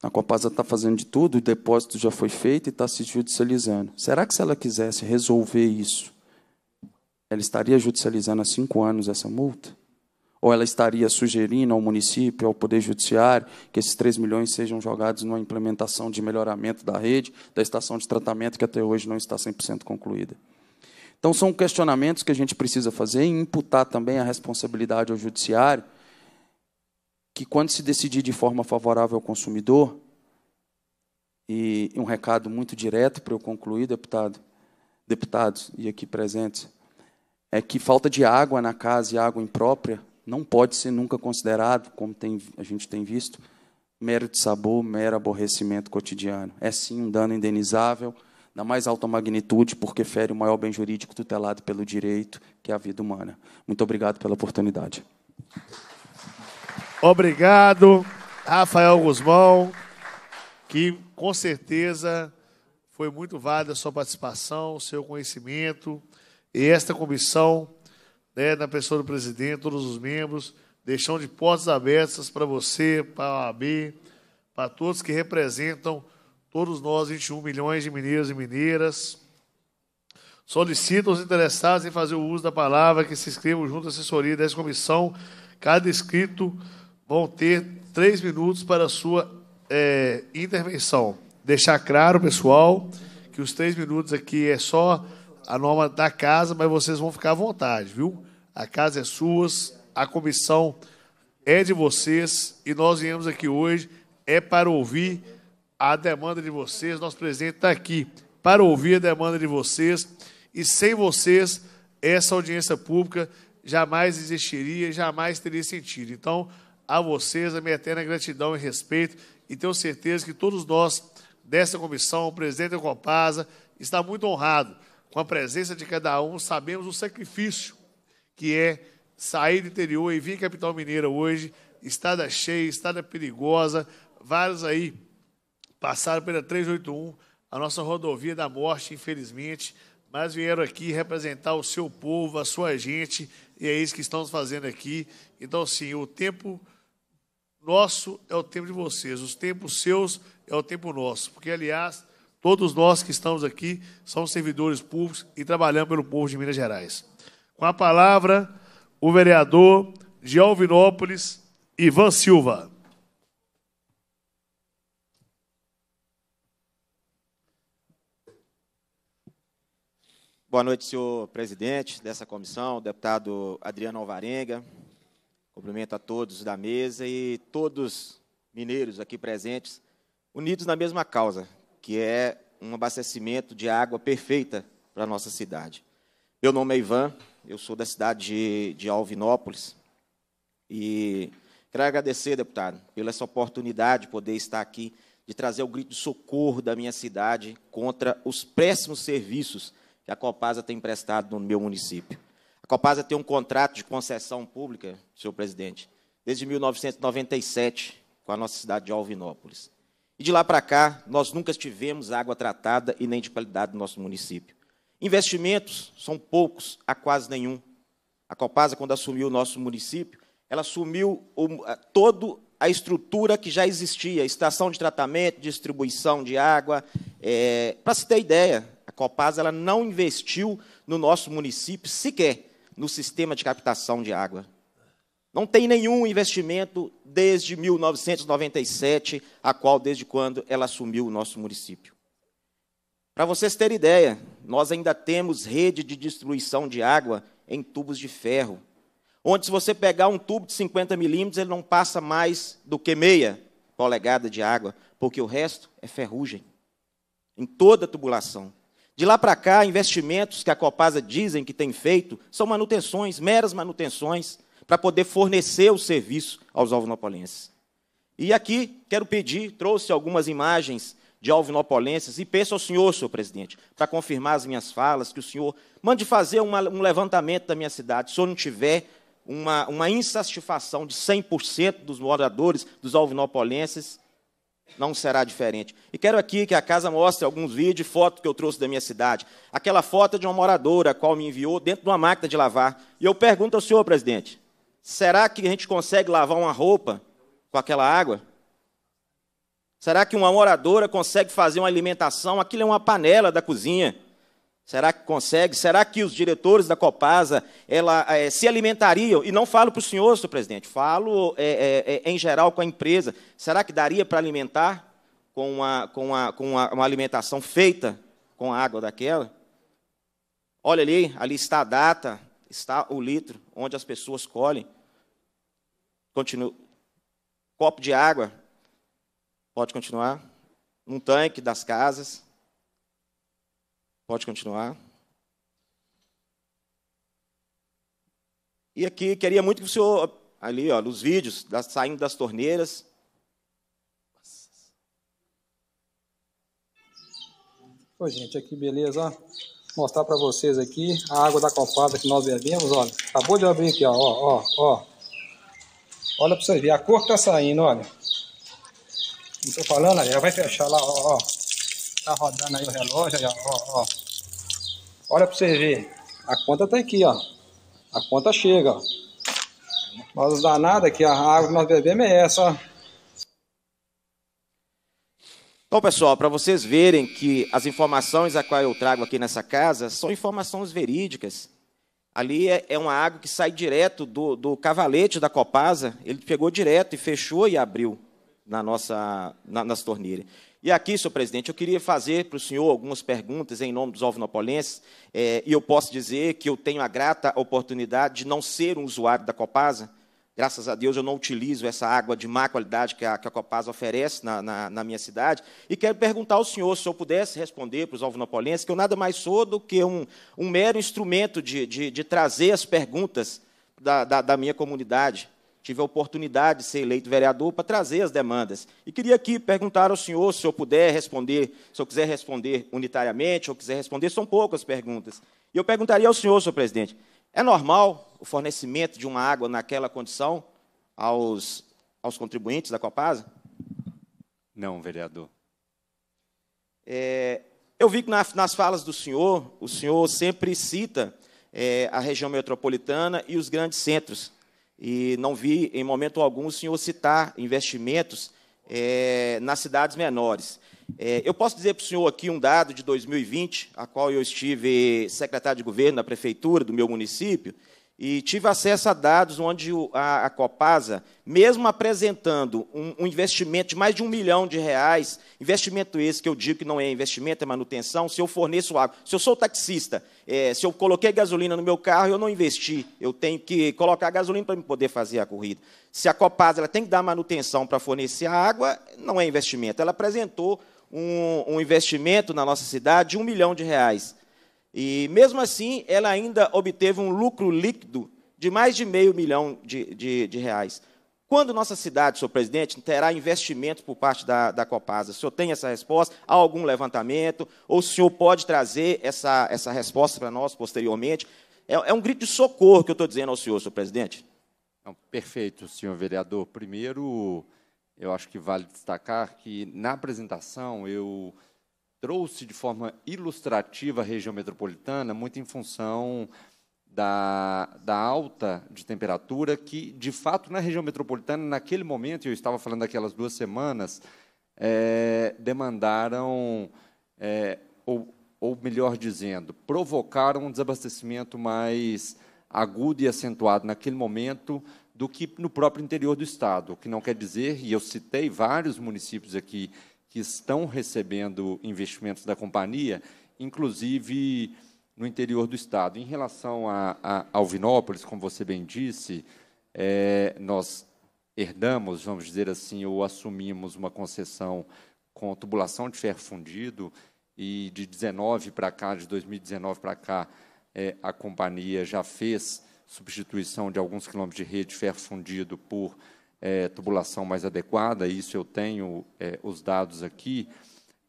Speaker 15: A Copasa está fazendo de tudo, o depósito já foi feito e está se judicializando. Será que se ela quisesse resolver isso, ela estaria judicializando há cinco anos essa multa? Ou ela estaria sugerindo ao município, ao Poder Judiciário, que esses 3 milhões sejam jogados numa implementação de melhoramento da rede, da estação de tratamento, que até hoje não está 100% concluída? Então, são questionamentos que a gente precisa fazer e imputar também a responsabilidade ao Judiciário que quando se decidir de forma favorável ao consumidor, e um recado muito direto para eu concluir, deputado, deputados e aqui presentes, é que falta de água na casa e água imprópria não pode ser nunca considerado, como tem, a gente tem visto, mero de sabor, mero aborrecimento cotidiano. É sim um dano indenizável na mais alta magnitude, porque fere o maior bem jurídico tutelado pelo direito, que é a vida humana. Muito obrigado pela oportunidade.
Speaker 1: Obrigado, Rafael Guzmão, que com certeza foi muito válida a sua participação, o seu conhecimento. E esta comissão, né, na pessoa do presidente, todos os membros, deixam de portas abertas para você, para a OAB, para todos que representam todos nós, 21 milhões de mineiros e mineiras. Solicito aos interessados em fazer o uso da palavra que se inscrevam junto à assessoria dessa comissão. Cada inscrito vão ter três minutos para a sua é, intervenção. Deixar claro, pessoal, que os três minutos aqui é só a norma da casa, mas vocês vão ficar à vontade, viu? A casa é sua, a comissão é de vocês e nós viemos aqui hoje é para ouvir a demanda de vocês. Nosso presidente está aqui para ouvir a demanda de vocês e sem vocês essa audiência pública jamais existiria, jamais teria sentido. Então, a vocês a minha eterna gratidão e respeito e tenho certeza que todos nós dessa comissão, o presidente da Copasa, está muito honrado com a presença de cada um. Sabemos o sacrifício que é sair do interior e vir à capital mineira hoje, estrada cheia, estrada perigosa, vários aí passaram pela 381, a nossa rodovia da morte, infelizmente, mas vieram aqui representar o seu povo, a sua gente, e é isso que estamos fazendo aqui. Então, sim, o tempo nosso é o tempo de vocês, os tempos seus é o tempo nosso. Porque, aliás, todos nós que estamos aqui somos servidores públicos e trabalhamos pelo povo de Minas Gerais. Com a palavra, o vereador de Alvinópolis, Ivan Silva.
Speaker 16: Boa noite, senhor presidente dessa comissão, deputado Adriano Alvarenga, Cumprimento a todos da mesa e todos mineiros aqui presentes, unidos na mesma causa, que é um abastecimento de água perfeita para a nossa cidade. Meu nome é Ivan, eu sou da cidade de, de Alvinópolis e quero agradecer, deputado, pela essa oportunidade de poder estar aqui, de trazer o grito de socorro da minha cidade contra os péssimos serviços que a Copasa tem prestado no meu município. A Copasa tem um contrato de concessão pública, senhor presidente, desde 1997 com a nossa cidade de Alvinópolis. E de lá para cá, nós nunca tivemos água tratada e nem de qualidade no nosso município. Investimentos são poucos a quase nenhum. A Copasa, quando assumiu o nosso município, ela assumiu o, toda a estrutura que já existia, estação de tratamento, distribuição de água. É, para se ter ideia, a Copasa ela não investiu no nosso município sequer no sistema de captação de água. Não tem nenhum investimento desde 1997, a qual desde quando ela assumiu o nosso município. Para vocês terem ideia, nós ainda temos rede de distribuição de água em tubos de ferro, onde se você pegar um tubo de 50 milímetros, ele não passa mais do que meia polegada de água, porque o resto é ferrugem, em toda a tubulação. De lá para cá, investimentos que a Copasa dizem que tem feito são manutenções, meras manutenções, para poder fornecer o serviço aos alvinopolenses. E aqui quero pedir, trouxe algumas imagens de alvinopolenses e peço ao senhor, senhor presidente, para confirmar as minhas falas, que o senhor mande fazer uma, um levantamento da minha cidade, se eu não tiver uma, uma insatisfação de 100% dos moradores, dos alvinopolenses, não será diferente. E quero aqui que a casa mostre alguns vídeos e fotos que eu trouxe da minha cidade. Aquela foto de uma moradora, a qual me enviou, dentro de uma máquina de lavar. E eu pergunto ao senhor, presidente, será que a gente consegue lavar uma roupa com aquela água? Será que uma moradora consegue fazer uma alimentação? Aquilo é uma panela da cozinha. Será que consegue? Será que os diretores da Copasa ela, é, se alimentariam? E não falo para o senhor, senhor presidente, falo é, é, em geral com a empresa. Será que daria para alimentar com, uma, com, uma, com uma, uma, alimentação feita com a água daquela? Olha ali, ali está a data, está o litro, onde as pessoas colhem. Continua. Copo de água. Pode continuar. Num tanque das casas. Pode continuar. E aqui, queria muito que o senhor, ali, ó, nos vídeos, da, saindo das torneiras.
Speaker 17: Oi, gente, aqui, beleza, ó. mostrar para vocês aqui a água da copada que nós bebemos, olha. Acabou de abrir aqui, ó, ó, ó. Olha para vocês verem, a cor que tá saindo, olha. Não tô falando, olha vai fechar lá, ó, ó. Tá rodando aí o relógio, aí, ó, ó. Olha para você ver. A conta tá aqui, ó. A conta chega, ó. Mas os danados aqui, a água que nós bebemos é essa, ó.
Speaker 16: Então, pessoal, para vocês verem que as informações a qual eu trago aqui nessa casa são informações verídicas. Ali é, é uma água que sai direto do, do, cavalete da Copasa, ele pegou direto e fechou e abriu na nossa, na, nas torneiras. E aqui, senhor presidente, eu queria fazer para o senhor algumas perguntas em nome dos alvinopolenses, é, e eu posso dizer que eu tenho a grata oportunidade de não ser um usuário da Copasa, graças a Deus eu não utilizo essa água de má qualidade que a, que a Copasa oferece na, na, na, minha cidade, e quero perguntar ao senhor, se o senhor pudesse responder para os alvinopolenses, que eu nada mais sou do que um, um mero instrumento de, de, de trazer as perguntas da, da, da minha comunidade tive a oportunidade de ser eleito vereador para trazer as demandas. E queria aqui perguntar ao senhor, se eu puder responder, se eu quiser responder unitariamente, ou quiser responder, são poucas perguntas. E eu perguntaria ao senhor, senhor presidente, é normal o fornecimento de uma água naquela condição aos, aos contribuintes da Copasa? Não, vereador. É, eu vi que na, nas falas do senhor, o senhor sempre cita é, a região metropolitana e os grandes centros e não vi em momento algum o senhor citar investimentos é, nas cidades menores. É, eu posso dizer para o senhor aqui um dado de 2020, a qual eu estive secretário de governo na prefeitura do meu município, e tive acesso a dados onde a, a Copasa, mesmo apresentando um, um, investimento de mais de um milhão de reais, investimento esse que eu digo que não é investimento, é manutenção, se eu forneço água, se eu sou taxista, é, se eu coloquei gasolina no meu carro, eu não investi, eu tenho que colocar gasolina para poder fazer a corrida. Se a Copasa ela tem que dar manutenção para fornecer água, não é investimento. Ela apresentou um, um investimento na nossa cidade de um milhão de reais. E mesmo assim, ela ainda obteve um lucro líquido de mais de meio milhão de, de, de reais. Quando nossa cidade, senhor presidente, terá investimento por parte da, da, Copasa? O senhor tem essa resposta? Há algum levantamento? Ou o senhor pode trazer essa, essa resposta para nós posteriormente? É, é, um grito de socorro que eu estou dizendo ao senhor, senhor
Speaker 5: presidente. Não, perfeito, senhor vereador. Primeiro, eu acho que vale destacar que na apresentação eu trouxe de forma ilustrativa a região metropolitana, muito em função da, da alta de temperatura, que, de fato, na região metropolitana, naquele momento, eu estava falando daquelas duas semanas, é, demandaram, é, ou, ou melhor dizendo, provocaram um desabastecimento mais agudo e acentuado naquele momento do que no próprio interior do estado, o que não quer dizer, e eu citei vários municípios aqui que estão recebendo investimentos da companhia, inclusive no interior do Estado. Em relação a, a Alvinópolis, como você bem disse, é, nós herdamos, vamos dizer assim, ou assumimos uma concessão com tubulação de ferro fundido, e de 19 para cá, de 2019 para cá, é, a companhia já fez substituição de alguns quilômetros de rede de ferro fundido por é, tubulação mais adequada, isso eu tenho é, os dados aqui.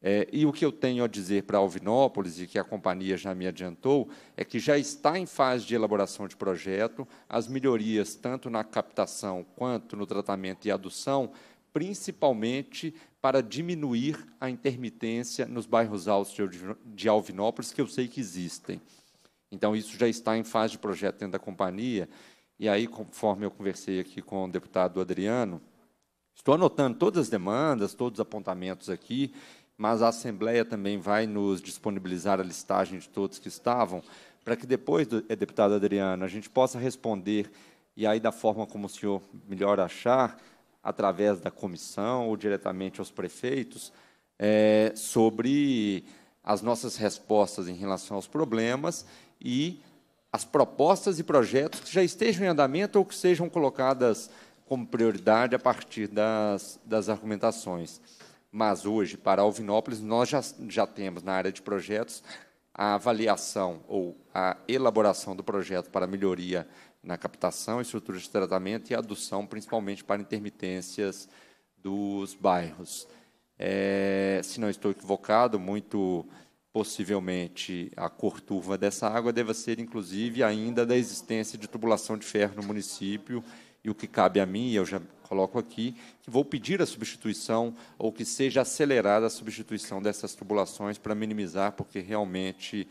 Speaker 5: É, e o que eu tenho a dizer para Alvinópolis, e que a companhia já me adiantou, é que já está em fase de elaboração de projeto as melhorias, tanto na captação quanto no tratamento e adução, principalmente para diminuir a intermitência nos bairros altos de Alvinópolis, que eu sei que existem. Então, isso já está em fase de projeto dentro da companhia. E aí, conforme eu conversei aqui com o deputado Adriano, estou anotando todas as demandas, todos os apontamentos aqui, mas a Assembleia também vai nos disponibilizar a listagem de todos que estavam, para que depois, eh, deputado Adriano, a gente possa responder, e aí da forma como o senhor melhor achar, através da comissão ou diretamente aos prefeitos, é, sobre as nossas respostas em relação aos problemas e as propostas e projetos que já estejam em andamento ou que sejam colocadas como prioridade a partir das, das argumentações. Mas hoje, para Alvinópolis, nós já, já temos na área de projetos a avaliação ou a elaboração do projeto para melhoria na captação, estrutura de tratamento e adução, principalmente para intermitências dos bairros. É, se não estou equivocado, muito possivelmente a cor turva dessa água deva ser, inclusive, ainda da existência de tubulação de ferro no município. E o que cabe a mim, eu já coloco aqui, que vou pedir a substituição ou que seja acelerada a substituição dessas tubulações para minimizar, porque realmente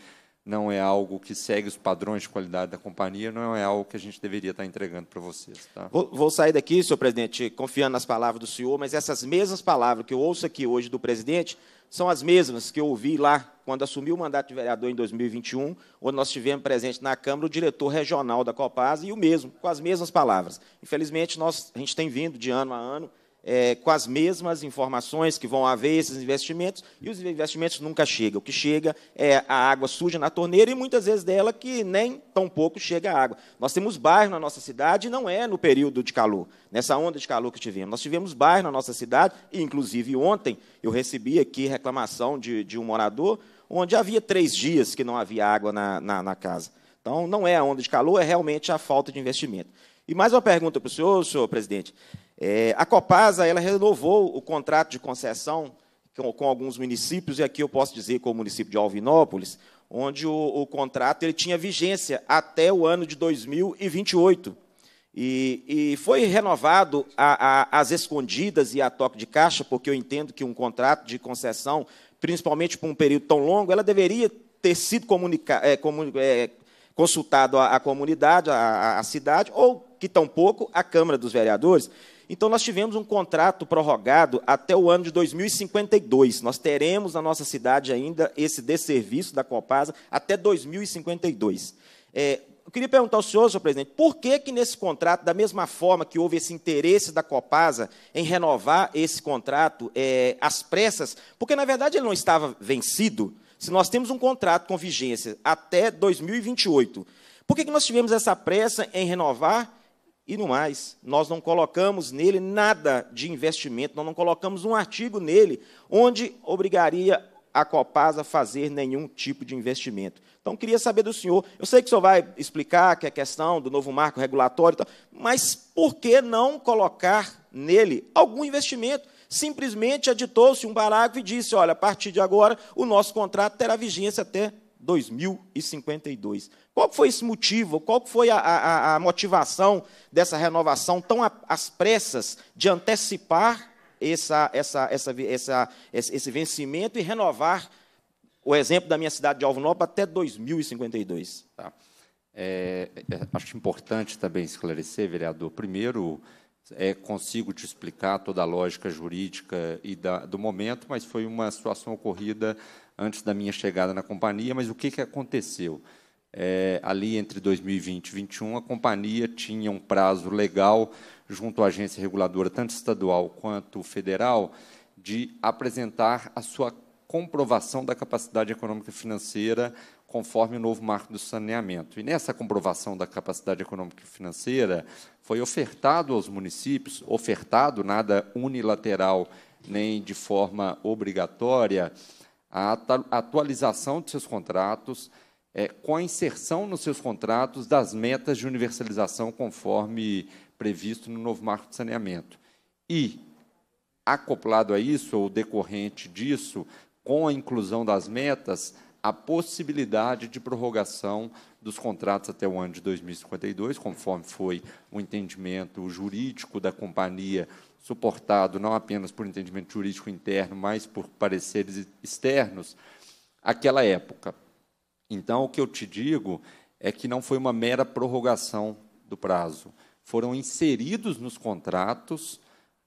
Speaker 5: não é algo que segue os padrões de qualidade da companhia, não é algo que a gente deveria estar entregando para vocês. Tá?
Speaker 16: Vou, vou, sair daqui, senhor presidente, confiando nas palavras do senhor, mas essas mesmas palavras que eu ouço aqui hoje do presidente são as mesmas que eu ouvi lá quando assumi o mandato de vereador em 2021, onde nós tivemos presente na Câmara o diretor regional da Copasa e o mesmo, com as mesmas palavras. Infelizmente, nós, a gente tem vindo de ano a ano é, com as mesmas informações que vão haver esses investimentos, e os investimentos nunca chegam. O que chega é a água suja na torneira e muitas vezes dela que nem tão pouco chega a água. Nós temos bairro na nossa cidade, e não é no período de calor, nessa onda de calor que tivemos. Nós tivemos bairro na nossa cidade, e inclusive ontem eu recebi aqui reclamação de, de um morador, onde havia três dias que não havia água na, na, na casa. Então, não é a onda de calor, é realmente a falta de investimento. E mais uma pergunta para o senhor, senhor presidente. É, a Copasa ela renovou o contrato de concessão com, com, alguns municípios, e aqui eu posso dizer com o município de Alvinópolis, onde o, o contrato ele tinha vigência até o ano de 2028. E, e foi renovado a, a, as escondidas e a toque de caixa, porque eu entendo que um contrato de concessão, principalmente por um período tão longo, ela deveria ter sido é, é, consultado à comunidade, à cidade, ou que tampouco a Câmara dos Vereadores. Então, nós tivemos um contrato prorrogado até o ano de 2052. Nós teremos na nossa cidade ainda esse desserviço da Copasa até 2052. É, eu queria perguntar ao senhor, senhor presidente, por que, que nesse contrato, da mesma forma que houve esse interesse da Copasa em renovar esse contrato é, às pressas, porque na verdade ele não estava vencido, se nós temos um contrato com vigência até 2028, por que, que nós tivemos essa pressa em renovar e no mais, nós não colocamos nele nada de investimento, nós não colocamos um artigo nele onde obrigaria a Copasa a fazer nenhum tipo de investimento. Então, queria saber do senhor. Eu sei que o senhor vai explicar que a é questão do novo marco regulatório, tal, mas por que não colocar nele algum investimento? Simplesmente editou-se um parágrafo e disse: olha, a partir de agora, o nosso contrato terá vigência até 2052. Qual foi esse motivo? Qual foi a, a, a motivação dessa renovação tão às pressas de antecipar essa, essa, essa, esse vencimento e renovar o exemplo da minha cidade de Alvinópolis
Speaker 5: até 2052? Tá. É, é, é, acho importante também esclarecer, vereador. Primeiro, é, consigo te explicar toda a lógica jurídica e da, do momento, mas foi uma situação ocorrida antes da minha chegada na companhia, mas o que, que aconteceu? É, ali entre 2020 e 2021, a companhia tinha um prazo legal junto à agência reguladora, tanto estadual quanto federal, de apresentar a sua comprovação da capacidade econômica financeira conforme o novo marco do saneamento. E nessa comprovação da capacidade econômica e financeira, foi ofertado aos municípios, ofertado, nada unilateral nem de forma obrigatória, a atualização de seus contratos, é, com a inserção nos seus contratos das metas de universalização conforme previsto no novo marco de saneamento. E, acoplado a isso, ou decorrente disso, com a inclusão das metas, a possibilidade de prorrogação dos contratos até o ano de 2052, conforme foi o entendimento jurídico da companhia suportado não apenas por entendimento jurídico interno, mas por pareceres externos, aquela época. Então, o que eu te digo é que não foi uma mera prorrogação do prazo. Foram inseridos nos contratos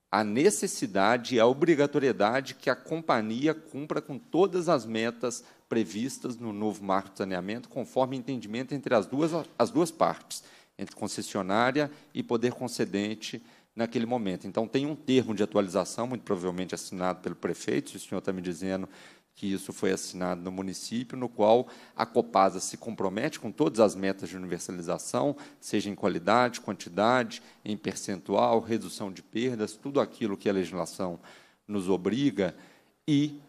Speaker 5: a necessidade e a obrigatoriedade que a companhia cumpra com todas as metas previstas no novo marco de saneamento, conforme entendimento entre as duas, as duas partes, entre concessionária e poder concedente naquele momento. Então, tem um termo de atualização, muito provavelmente assinado pelo prefeito, se o senhor está me dizendo que isso foi assinado no município, no qual a Copasa se compromete com todas as metas de universalização, seja em qualidade, quantidade, em percentual, redução de perdas, tudo aquilo que a legislação nos obriga, e,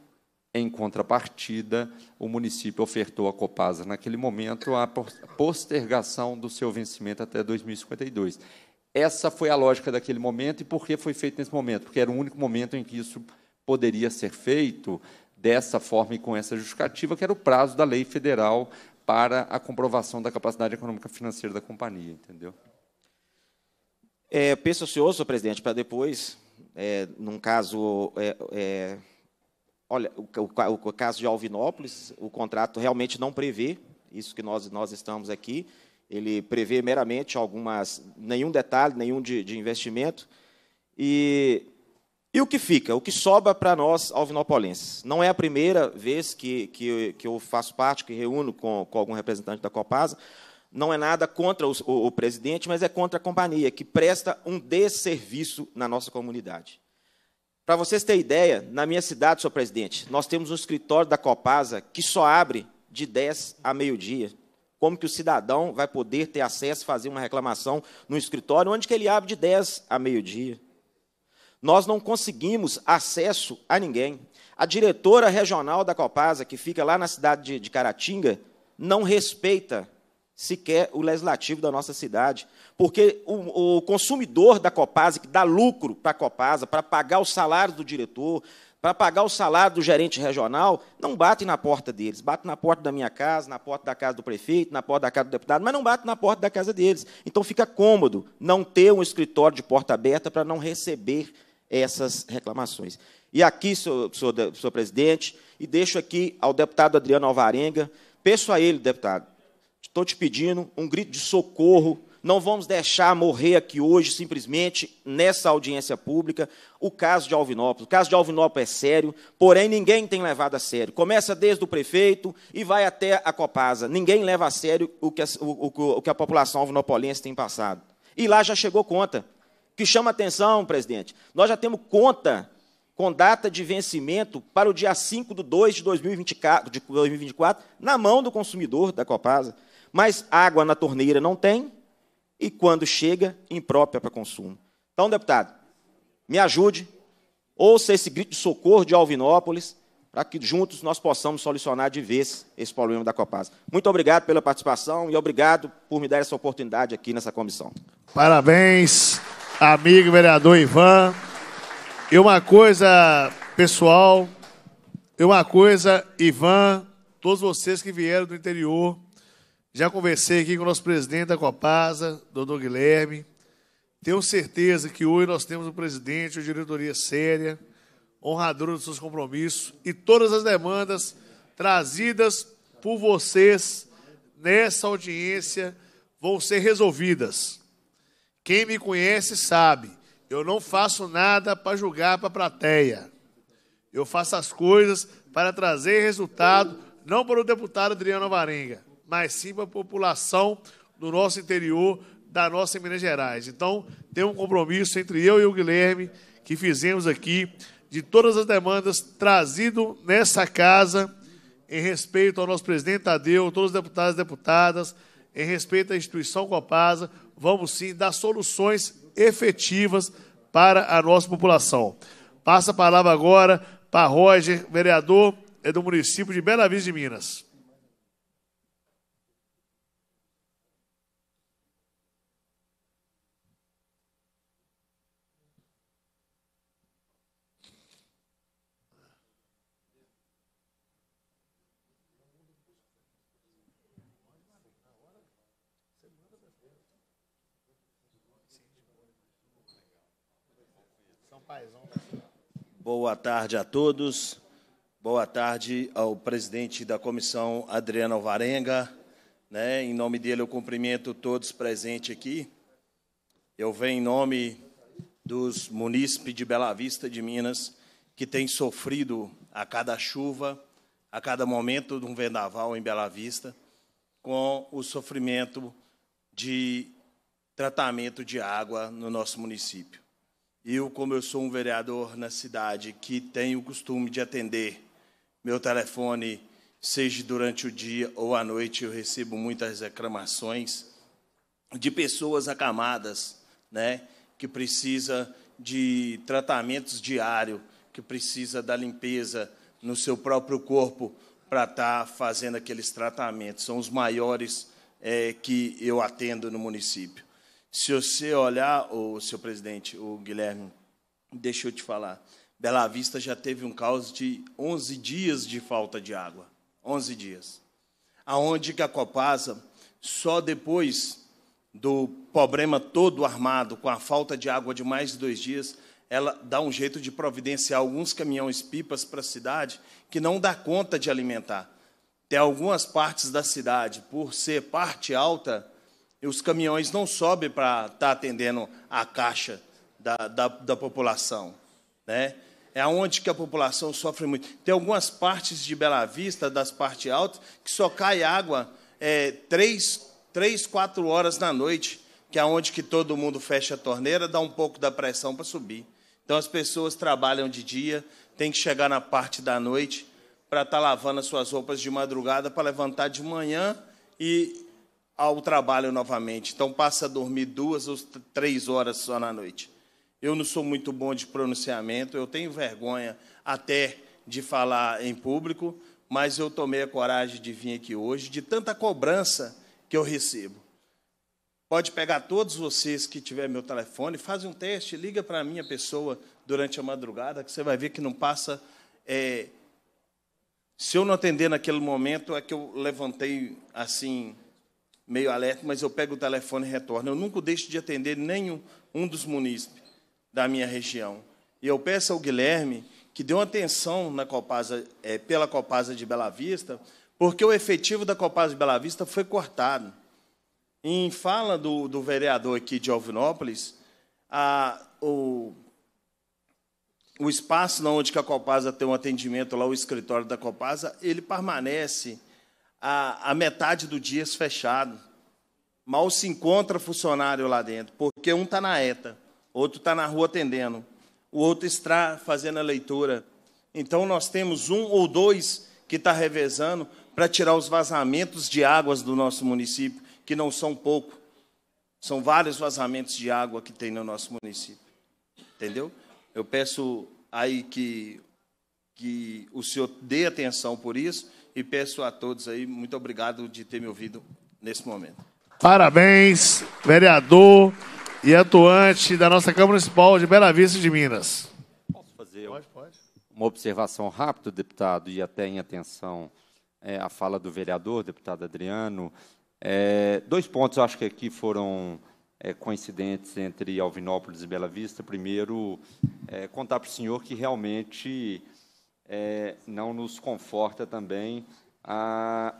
Speaker 5: em contrapartida, o município ofertou à Copasa, naquele momento, a postergação do seu vencimento até 2052. Essa foi a lógica daquele momento e por que foi feito nesse momento? Porque era o único momento em que isso poderia ser feito dessa forma e com essa justificativa, que era o prazo da lei federal para a comprovação da capacidade econômica financeira da companhia, entendeu?
Speaker 16: É, penso senhor, senhor presidente, para depois, é, num caso, é, é, olha, o, o, o caso de Alvinópolis, o contrato realmente não prevê isso que nós, nós estamos aqui, ele prevê meramente algumas, nenhum detalhe, nenhum de, de investimento. E, e o que fica, o que sobra para nós alvinopolenses? Não é a primeira vez que, que, que eu faço parte, que reúno com, com algum representante da Copasa. Não é nada contra o, o, o presidente, mas é contra a companhia, que presta um desserviço na nossa comunidade. Para vocês terem ideia, na minha cidade, senhor presidente, nós temos um escritório da Copasa que só abre de 10 a meio-dia como que o cidadão vai poder ter acesso, fazer uma reclamação no escritório, onde que ele abre de 10 a meio-dia. Nós não conseguimos acesso a ninguém. A diretora regional da Copasa, que fica lá na cidade de, de Caratinga, não respeita sequer o legislativo da nossa cidade, porque o, o consumidor da Copasa, que dá lucro para a Copasa, para pagar os salários do diretor, para pagar o salário do gerente regional, não bate na porta deles. Bate na porta da minha casa, na porta da casa do prefeito, na porta da casa do deputado, mas não bate na porta da casa deles. Então fica cômodo não ter um escritório de porta aberta para não receber essas reclamações. E aqui, senhor, senhor, senhor presidente, e deixo aqui ao deputado Adriano Alvarenga, peço a ele, deputado, estou te pedindo um grito de socorro não vamos deixar morrer aqui hoje, simplesmente, nessa audiência pública, o caso de Alvinópolis. O caso de Alvinópolis é sério, porém ninguém tem levado a sério. Começa desde o prefeito e vai até a Copasa. Ninguém leva a sério o que a, o, o, o que a população alvinopolense tem passado. E lá já chegou conta. Que chama atenção, presidente. Nós já temos conta com data de vencimento para o dia 5 de 2 de 2024, de 2024 na mão do consumidor da Copasa. Mas água na torneira não tem, e, quando chega, imprópria para consumo. Então, deputado, me ajude, ouça esse grito de socorro de Alvinópolis, para que juntos nós possamos solucionar de vez esse problema da Copasa. Muito obrigado pela participação e obrigado por me dar essa oportunidade aqui nessa comissão.
Speaker 1: Parabéns, amigo vereador Ivan. E uma coisa, pessoal, e uma coisa, Ivan, todos vocês que vieram do interior, já conversei aqui com o nosso presidente da Copasa, doutor Guilherme. Tenho certeza que hoje nós temos um presidente, uma diretoria séria, honradora dos seus compromissos e todas as demandas trazidas por vocês nessa audiência vão ser resolvidas. Quem me conhece sabe, eu não faço nada para julgar para a plateia. Eu faço as coisas para trazer resultado, não para o deputado Adriano Varenga mas sim para a população do nosso interior, da nossa Minas Gerais. Então, tem um compromisso entre eu e o Guilherme que fizemos aqui de todas as demandas trazido nessa casa em respeito ao nosso presidente Tadeu, todos os deputados e deputadas, em respeito à instituição Copasa, vamos sim dar soluções efetivas para a nossa população. Passa a palavra agora para Roger, vereador é do município de Bela Vista de Minas.
Speaker 18: Boa tarde a todos. Boa tarde ao presidente da comissão, Adriano Alvarenga. Né? Em nome dele, eu cumprimento todos presentes aqui. Eu venho em nome dos munícipes de Bela Vista de Minas, que têm sofrido a cada chuva, a cada momento de um vendaval em Bela Vista, com o sofrimento de tratamento de água no nosso município. Eu, como eu sou um vereador na cidade que tem o costume de atender meu telefone, seja durante o dia ou à noite, eu recebo muitas reclamações de pessoas acamadas, né, que precisa de tratamentos diários, que precisa da limpeza no seu próprio corpo para estar tá fazendo aqueles tratamentos. São os maiores é, que eu atendo no município. Se você olhar, o seu presidente, o Guilherme, deixa eu te falar. Bela Vista já teve um caos de 11 dias de falta de água. 11 dias. Aonde que a Copasa, só depois do problema todo armado, com a falta de água de mais de dois dias, ela dá um jeito de providenciar alguns caminhões-pipas para a cidade que não dá conta de alimentar. Tem algumas partes da cidade, por ser parte alta, e os caminhões não sobem para estar tá atendendo a caixa da, da, da população. Né? É onde que a população sofre muito. Tem algumas partes de Bela Vista, das partes altas, que só cai água é, três, três, quatro horas na noite, que é onde que todo mundo fecha a torneira, dá um pouco da pressão para subir. Então as pessoas trabalham de dia, tem que chegar na parte da noite para estar tá lavando as suas roupas de madrugada, para levantar de manhã e ao trabalho novamente. Então passa a dormir duas ou três horas só na noite. Eu não sou muito bom de pronunciamento, eu tenho vergonha até de falar em público, mas eu tomei a coragem de vir aqui hoje, de tanta cobrança que eu recebo. Pode pegar todos vocês que tiver meu telefone, faz um teste, liga para a minha pessoa durante a madrugada, que você vai ver que não passa. É... se eu não atender naquele momento, é que eu levantei assim meio alerta, mas eu pego o telefone e retorno. Eu nunca deixo de atender nenhum um dos munícipes da minha região. E eu peço ao Guilherme que dê uma atenção na Copasa, é, pela Copasa de Bela Vista, porque o efetivo da Copasa de Bela Vista foi cortado. Em fala do, do vereador aqui de Alvinópolis, a, o, o espaço onde a Copasa tem um atendimento, lá o escritório da Copasa, ele permanece a, a metade do dia fechado. Mal se encontra funcionário lá dentro, porque um está na ETA, outro está na rua atendendo, o outro está fazendo a leitura. Então, nós temos um ou dois que está revezando para tirar os vazamentos de águas do nosso município, que não são pouco. São vários vazamentos de água que tem no nosso município. Entendeu? Eu peço aí que, que o senhor dê atenção por isso e peço a todos aí muito obrigado de ter me ouvido nesse momento.
Speaker 1: Parabéns, vereador e atuante da nossa Câmara Municipal de Bela Vista de Minas.
Speaker 5: Posso fazer pode, pode. uma observação rápida, deputado, e até em atenção é, à fala do vereador, deputado Adriano. É, dois pontos acho que aqui foram é, coincidentes entre Alvinópolis e Bela Vista. Primeiro, é, contar para o senhor que realmente é, não nos conforta também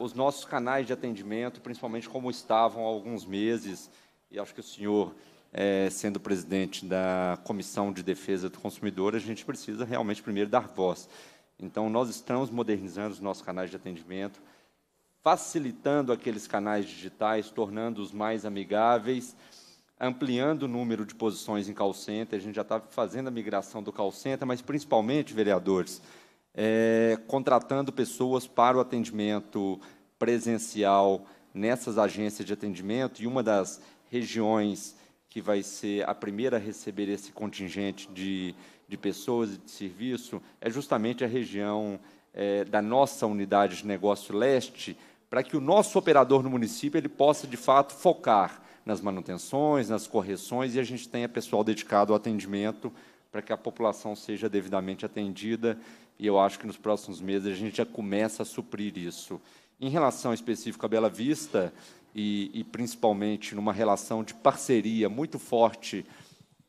Speaker 5: os nossos canais de atendimento, principalmente como estavam há alguns meses, e acho que o senhor, é, sendo presidente da Comissão de Defesa do Consumidor, a gente precisa realmente primeiro dar voz. Então, nós estamos modernizando os nossos canais de atendimento, facilitando aqueles canais digitais, tornando-os mais amigáveis, ampliando o número de posições em call center. A gente já está fazendo a migração do call center, mas principalmente, vereadores, é, contratando pessoas para o atendimento presencial nessas agências de atendimento, e uma das regiões que vai ser a primeira a receber esse contingente de, de pessoas e de serviço é justamente a região é, da nossa unidade de negócio leste, para que o nosso operador no município ele possa, de fato, focar nas manutenções, nas correções, e a gente tenha pessoal dedicado ao atendimento para que a população seja devidamente atendida e eu acho que nos próximos meses a gente já começa a suprir isso. Em relação específico à Bela Vista, e, e principalmente numa relação de parceria muito forte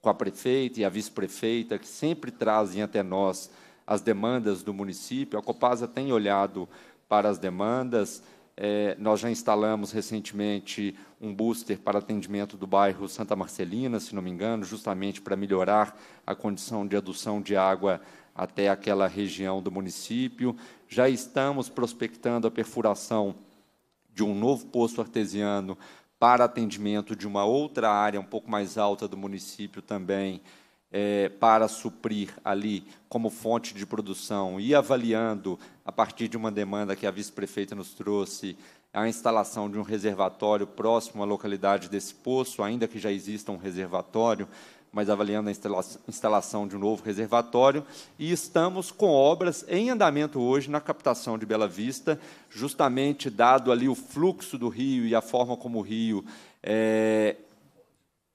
Speaker 5: com a prefeita e a vice-prefeita, que sempre trazem até nós as demandas do município, a Copasa tem olhado para as demandas, é, nós já instalamos recentemente um booster para atendimento do bairro Santa Marcelina, se não me engano, justamente para melhorar a condição de adução de água até aquela região do município. Já estamos prospectando a perfuração de um novo poço artesiano para atendimento de uma outra área um pouco mais alta do município também, é, para suprir ali como fonte de produção e avaliando, a partir de uma demanda que a vice-prefeita nos trouxe, a instalação de um reservatório próximo à localidade desse poço, ainda que já exista um reservatório, mas avaliando a instalação de um novo reservatório, e estamos com obras em andamento hoje na captação de Bela Vista, justamente dado ali o fluxo do rio e a forma como o rio é,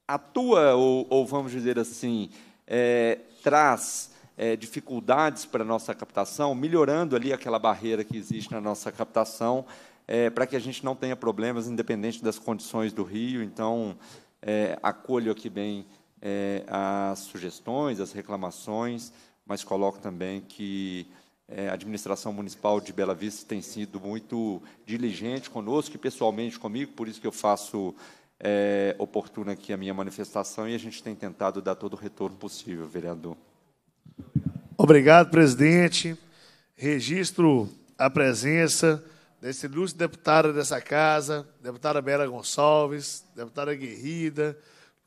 Speaker 5: atua, ou, ou, vamos dizer assim, é, traz é, dificuldades para a nossa captação, melhorando ali aquela barreira que existe na nossa captação, é, para que a gente não tenha problemas, independente das condições do rio. Então, é, acolho aqui bem é, as sugestões, as reclamações, mas coloco também que é, a administração municipal de Bela Vista tem sido muito diligente conosco e pessoalmente comigo, por isso que eu faço é, oportuna aqui a minha manifestação e a gente tem tentado dar todo o retorno possível, vereador.
Speaker 1: Obrigado, presidente. Registro a presença desse ilustre deputada dessa casa, deputada Bela Gonçalves, deputada Guerrida,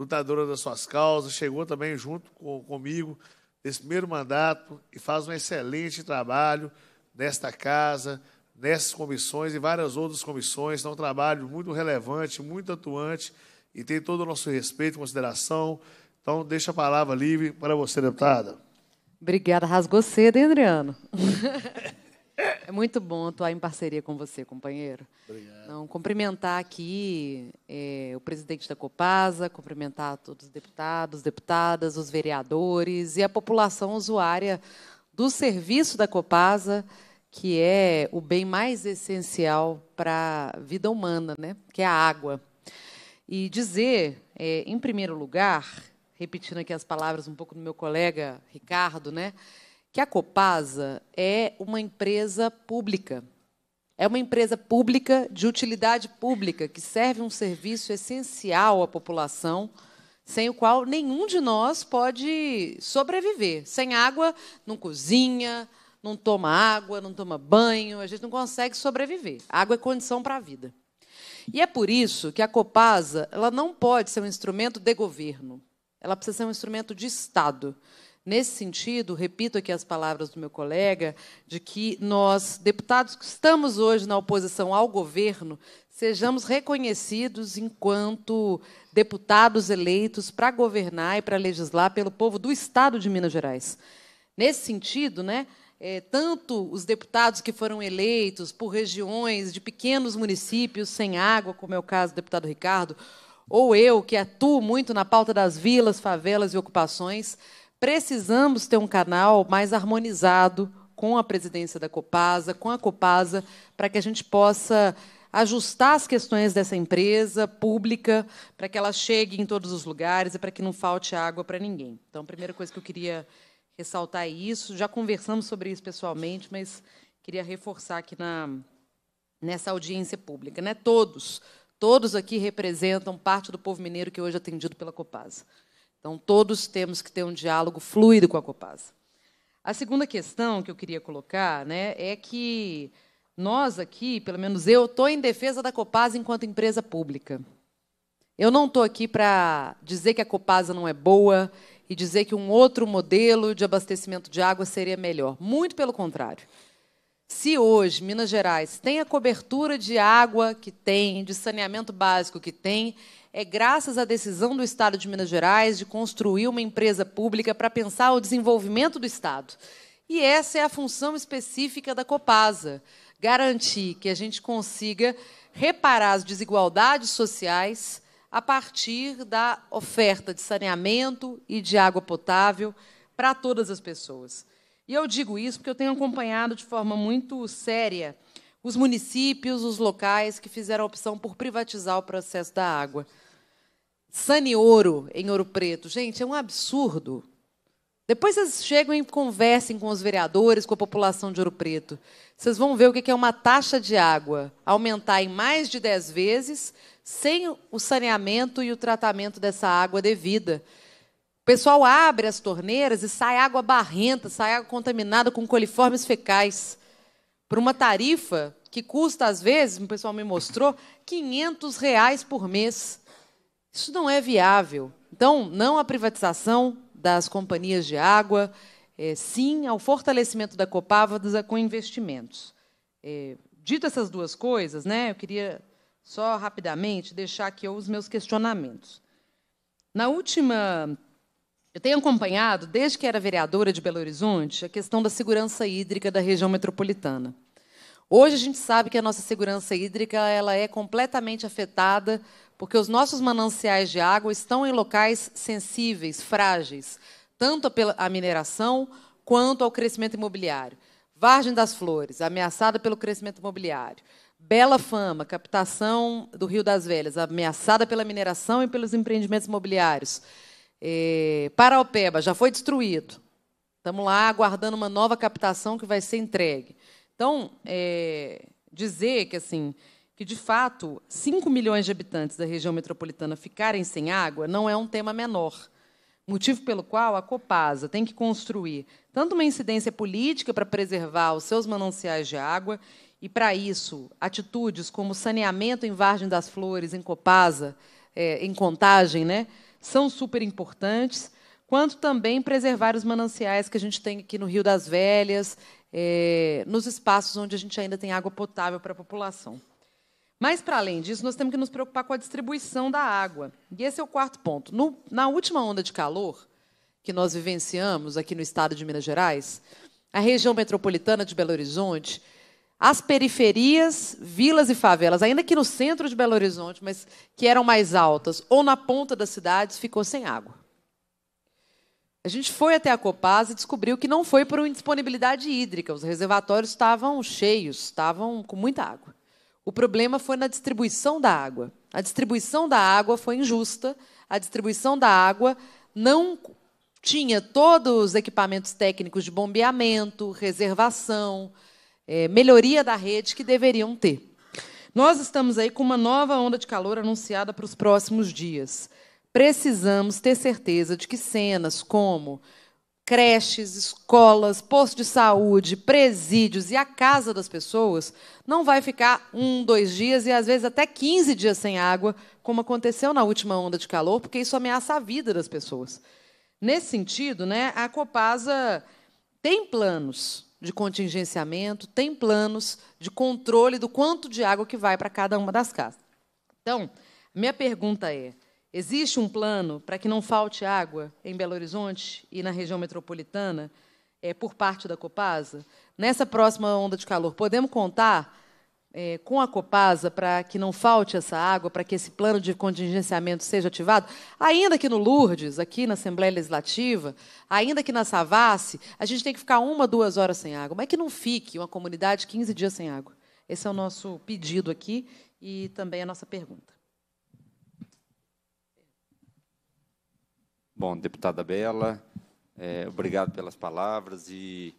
Speaker 1: lutadora das suas causas, chegou também junto com, comigo nesse primeiro mandato e faz um excelente trabalho nesta casa, nessas comissões e várias outras comissões. Então, é um trabalho muito relevante, muito atuante e tem todo o nosso respeito e consideração. Então, deixa a palavra livre para você, deputada.
Speaker 6: Obrigada. Rasgou cedo, hein, Adriano? É muito bom atuar em parceria com você, companheiro. Obrigado. Então, cumprimentar aqui é, o presidente da Copasa, cumprimentar todos os deputados, deputadas, os vereadores e a população usuária do serviço da Copasa, que é o bem mais essencial para a vida humana, né? que é a água. E dizer, é, em primeiro lugar, repetindo aqui as palavras um pouco do meu colega Ricardo, né? que a Copasa é uma empresa pública. É uma empresa pública de utilidade pública que serve um serviço essencial à população, sem o qual nenhum de nós pode sobreviver. Sem água, não cozinha, não toma água, não toma banho, a gente não consegue sobreviver. água é condição para a vida. E é por isso que a Copasa ela não pode ser um instrumento de governo. Ela precisa ser um instrumento de Estado. Nesse sentido, repito aqui as palavras do meu colega, de que nós, deputados que estamos hoje na oposição ao governo, sejamos reconhecidos enquanto deputados eleitos para governar e para legislar pelo povo do Estado de Minas Gerais. Nesse sentido, né, é, tanto os deputados que foram eleitos por regiões de pequenos municípios sem água, como é o caso do deputado Ricardo, ou eu, que atuo muito na pauta das vilas, favelas e ocupações, Precisamos ter um canal mais harmonizado com a presidência da Copasa, com a Copasa, para que a gente possa ajustar as questões dessa empresa pública para que ela chegue em todos os lugares e para que não falte água para ninguém. Então, a primeira coisa que eu queria ressaltar é isso. Já conversamos sobre isso pessoalmente, mas queria reforçar aqui na, nessa audiência pública. Né? Todos, todos aqui representam parte do povo mineiro que hoje é atendido pela Copasa. Então, todos temos que ter um diálogo fluido com a Copasa. A segunda questão que eu queria colocar né, é que nós aqui, pelo menos eu, estou em defesa da Copasa enquanto empresa pública. Eu não estou aqui para dizer que a Copasa não é boa e dizer que um outro modelo de abastecimento de água seria melhor. Muito pelo contrário. Se hoje Minas Gerais tem a cobertura de água que tem, de saneamento básico que tem, é graças à decisão do Estado de Minas Gerais de construir uma empresa pública para pensar o desenvolvimento do Estado. E essa é a função específica da Copasa: garantir que a gente consiga reparar as desigualdades sociais a partir da oferta de saneamento e de água potável para todas as pessoas. E eu digo isso porque eu tenho acompanhado de forma muito séria os municípios, os locais que fizeram a opção por privatizar o processo da água. Sani Ouro, em Ouro Preto. Gente, é um absurdo. Depois vocês chegam e conversem com os vereadores, com a população de Ouro Preto. Vocês vão ver o que é uma taxa de água aumentar em mais de 10 vezes, sem o saneamento e o tratamento dessa água devida. O pessoal abre as torneiras e sai água barrenta, sai água contaminada com coliformes fecais. Por uma tarifa que custa, às vezes, o pessoal me mostrou, 500 reais por mês. Isso não é viável. Então, não à privatização das companhias de água, é, sim ao fortalecimento da Copávada com investimentos. É, dito essas duas coisas, né, eu queria só rapidamente deixar aqui os meus questionamentos. Na última. Eu tenho acompanhado, desde que era vereadora de Belo Horizonte, a questão da segurança hídrica da região metropolitana. Hoje a gente sabe que a nossa segurança hídrica ela é completamente afetada porque os nossos mananciais de água estão em locais sensíveis, frágeis, tanto à mineração quanto ao crescimento imobiliário. Vargem das Flores, ameaçada pelo crescimento imobiliário. Bela Fama, captação do Rio das Velhas, ameaçada pela mineração e pelos empreendimentos imobiliários. É, Paraopeba já foi destruído. Estamos lá aguardando uma nova captação que vai ser entregue. Então, é, dizer que assim que, de fato, 5 milhões de habitantes da região metropolitana ficarem sem água não é um tema menor. Motivo pelo qual a Copasa tem que construir tanto uma incidência política para preservar os seus mananciais de água, e para isso, atitudes como saneamento em Vargem das Flores, em Copasa, é, em Contagem, né, são super importantes, quanto também preservar os mananciais que a gente tem aqui no Rio das Velhas, é, nos espaços onde a gente ainda tem água potável para a população. Mas, para além disso, nós temos que nos preocupar com a distribuição da água. E esse é o quarto ponto. No, na última onda de calor que nós vivenciamos aqui no estado de Minas Gerais, a região metropolitana de Belo Horizonte, as periferias, vilas e favelas, ainda que no centro de Belo Horizonte, mas que eram mais altas, ou na ponta das cidades, ficou sem água. A gente foi até a Copasa e descobriu que não foi por indisponibilidade hídrica, os reservatórios estavam cheios, estavam com muita água. O problema foi na distribuição da água. A distribuição da água foi injusta, a distribuição da água não tinha todos os equipamentos técnicos de bombeamento, reservação, é, melhoria da rede que deveriam ter. Nós estamos aí com uma nova onda de calor anunciada para os próximos dias. Precisamos ter certeza de que cenas como creches, escolas, postos de saúde, presídios e a casa das pessoas, não vai ficar um, dois dias e às vezes até 15 dias sem água, como aconteceu na última onda de calor, porque isso ameaça a vida das pessoas. Nesse sentido, né, a Copasa tem planos de contingenciamento, tem planos de controle do quanto de água que vai para cada uma das casas. Então, minha pergunta é: Existe um plano para que não falte água em Belo Horizonte e na região metropolitana é, por parte da Copasa? Nessa próxima onda de calor, podemos contar é, com a Copasa para que não falte essa água, para que esse plano de contingenciamento seja ativado? Ainda que no Lourdes, aqui na Assembleia Legislativa, ainda que na Savassi, a gente tem que ficar uma, duas horas sem água. Como é que não fique uma comunidade 15 dias sem água. Esse é o nosso pedido aqui e também a nossa pergunta.
Speaker 5: Bom, deputada Bela, é, obrigado pelas palavras e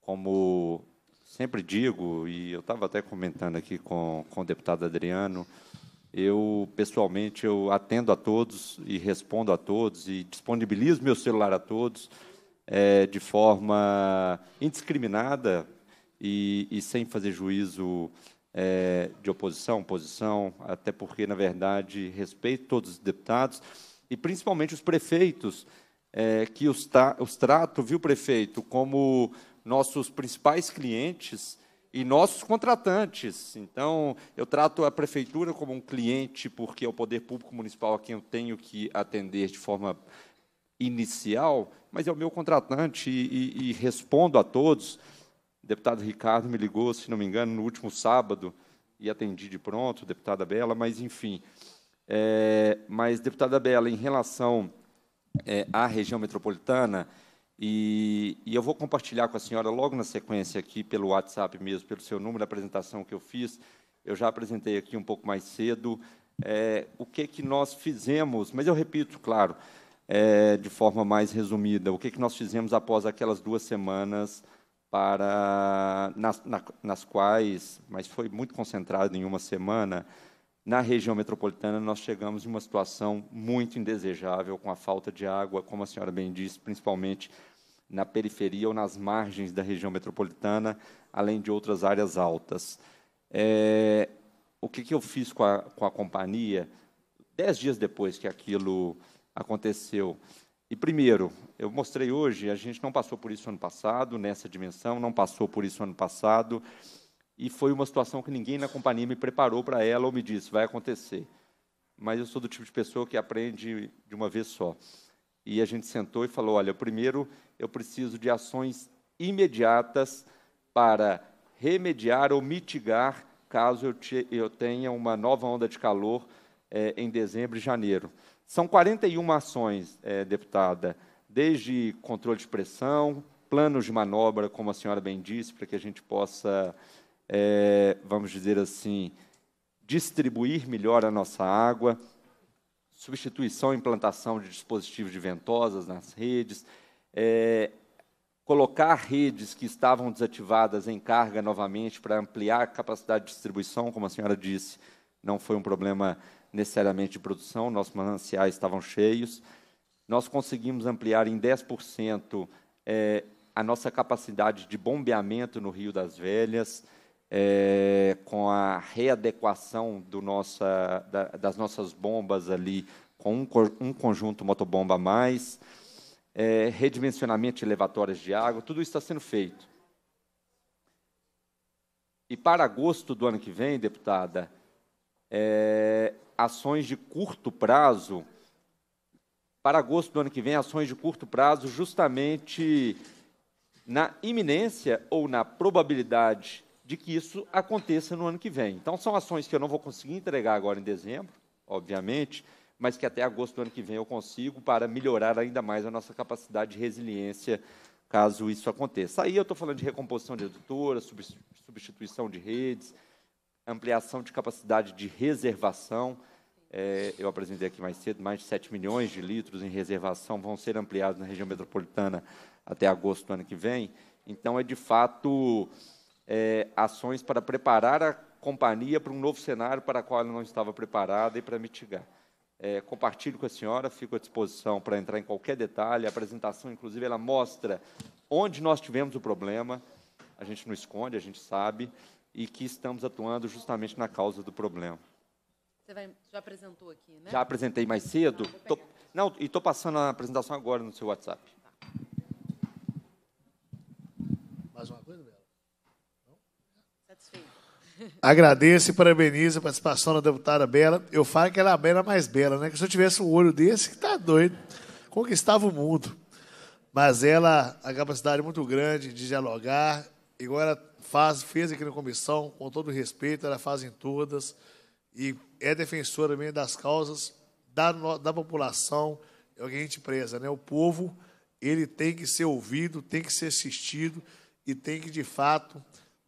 Speaker 5: como sempre digo, e eu estava até comentando aqui com, com o deputado Adriano, eu, pessoalmente, eu atendo a todos e respondo a todos e disponibilizo meu celular a todos é, de forma indiscriminada e, e sem fazer juízo é, de oposição, posição, até porque, na verdade, respeito todos os deputados e principalmente os prefeitos, é, que os, tra os trato, viu, prefeito, como nossos principais clientes e nossos contratantes. Então, eu trato a prefeitura como um cliente, porque é o poder público municipal a quem eu tenho que atender de forma inicial, mas é o meu contratante e, e, e respondo a todos. O deputado Ricardo me ligou, se não me engano, no último sábado e atendi de pronto, deputada Bela, mas enfim. É, mas, deputada Bela, em relação é, à região metropolitana, e, e, eu vou compartilhar com a senhora logo na sequência aqui pelo WhatsApp mesmo, pelo seu número, a apresentação que eu fiz. Eu já apresentei aqui um pouco mais cedo é, o que que nós fizemos, mas eu repito, claro, é, de forma mais resumida, o que que nós fizemos após aquelas duas semanas para nas, na, nas quais, mas foi muito concentrado em uma semana, na região metropolitana nós chegamos em uma situação muito indesejável com a falta de água, como a senhora bem disse, principalmente na periferia ou nas margens da região metropolitana, além de outras áreas altas. É, o que, que, eu fiz com a, com a companhia dez dias depois que aquilo aconteceu? E primeiro, eu mostrei hoje, a gente não passou por isso ano passado, nessa dimensão, não passou por isso ano passado e foi uma situação que ninguém na companhia me preparou para ela ou me disse, vai acontecer. Mas eu sou do tipo de pessoa que aprende de uma vez só. E a gente sentou e falou, olha, primeiro eu preciso de ações imediatas para remediar ou mitigar caso eu, te, eu tenha uma nova onda de calor é, em dezembro e janeiro. São 41 ações, é, deputada, desde controle de pressão, planos de manobra, como a senhora bem disse, para que a gente possa é, vamos dizer assim, distribuir melhor a nossa água, substituição e implantação de dispositivos de ventosas nas redes, é, colocar redes que estavam desativadas em carga novamente para ampliar a capacidade de distribuição, como a senhora disse, não foi um problema necessariamente de produção, nossos mananciais estavam cheios. Nós conseguimos ampliar em 10% é, a nossa capacidade de bombeamento no Rio das Velhas é, com a readequação nossa, da, das nossas bombas ali com um, um conjunto motobomba a mais, é, redimensionamento de elevatórias de água, tudo isso está sendo feito. E para agosto do ano que vem, deputada, é, ações de curto prazo, para agosto do ano que vem, ações de curto prazo justamente na iminência ou na probabilidade de que isso aconteça no ano que vem. Então, são ações que eu não vou conseguir entregar agora em dezembro, obviamente, mas que até agosto do ano que vem eu consigo para melhorar ainda mais a nossa capacidade de resiliência caso isso aconteça. Aí eu estou falando de recomposição de redutoras, substituição de redes, ampliação de capacidade de reservação. É, eu apresentei aqui mais cedo, mais de 7 milhões de litros em reservação vão ser ampliados na região metropolitana até agosto do ano que vem. Então, é de fato é, ações para preparar a companhia para um novo cenário para o qual ela não estava preparada e para mitigar. É, compartilho com a senhora, fico à disposição para entrar em qualquer detalhe. A apresentação, inclusive, ela mostra onde nós tivemos o problema. A gente não esconde, a gente sabe, e que estamos atuando justamente na causa do problema.
Speaker 6: Você vai, já apresentou aqui, né? Já apresentei
Speaker 5: mais cedo. Não, tô, não e estou passando a apresentação agora no seu WhatsApp.
Speaker 1: Agradeço e parabenizo a participação da deputada Bela. Eu falo que ela é a Bela mais bela, né? Que se eu tivesse um olho desse, que tá doido. Conquistava o mundo. Mas ela, a capacidade muito grande de dialogar, igual ela faz, fez aqui na comissão, com todo respeito, ela faz em todas. E é defensora também das causas da, da população, é o que a gente preza, né? O povo, ele tem que ser ouvido, tem que ser assistido e tem que, de fato,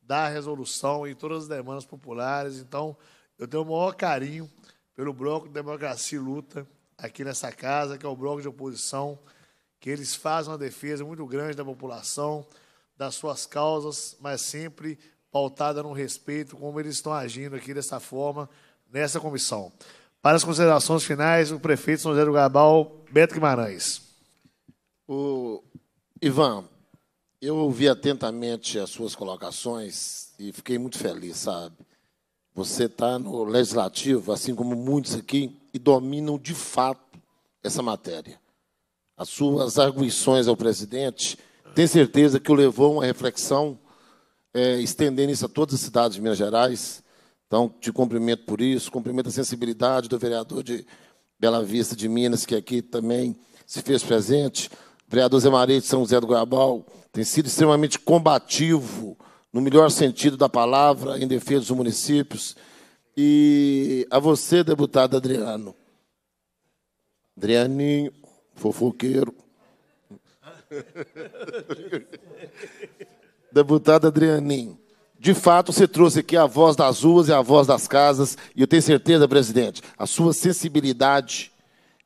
Speaker 1: dar resolução em todas as demandas populares. Então, eu tenho o maior carinho pelo bloco de Democracia e Luta aqui nessa casa, que é o bloco de oposição, que eles fazem uma defesa muito grande da população, das suas causas, mas sempre pautada no respeito, como eles estão agindo aqui dessa forma, nessa comissão. Para as considerações finais, o prefeito São José do Gabal, Beto Guimarães.
Speaker 11: O Ivan, eu ouvi atentamente as suas colocações e fiquei muito feliz, sabe? Você está no legislativo, assim como muitos aqui, e dominam de fato essa matéria. As suas arguições ao presidente, tenho certeza que o levou a uma reflexão, é, estendendo isso a todas as cidades de Minas Gerais. Então, te cumprimento por isso, cumprimento a sensibilidade do vereador de Bela Vista de Minas, que aqui também se fez presente, vereador Zé Maria de São José do Guabal, tem sido extremamente combativo, no melhor sentido da palavra, em defesa dos municípios. E a você, deputado Adriano. Adrianinho, fofoqueiro. deputado Adrianinho. De fato, você trouxe aqui a voz das ruas e a voz das casas, e eu tenho certeza, presidente, a sua sensibilidade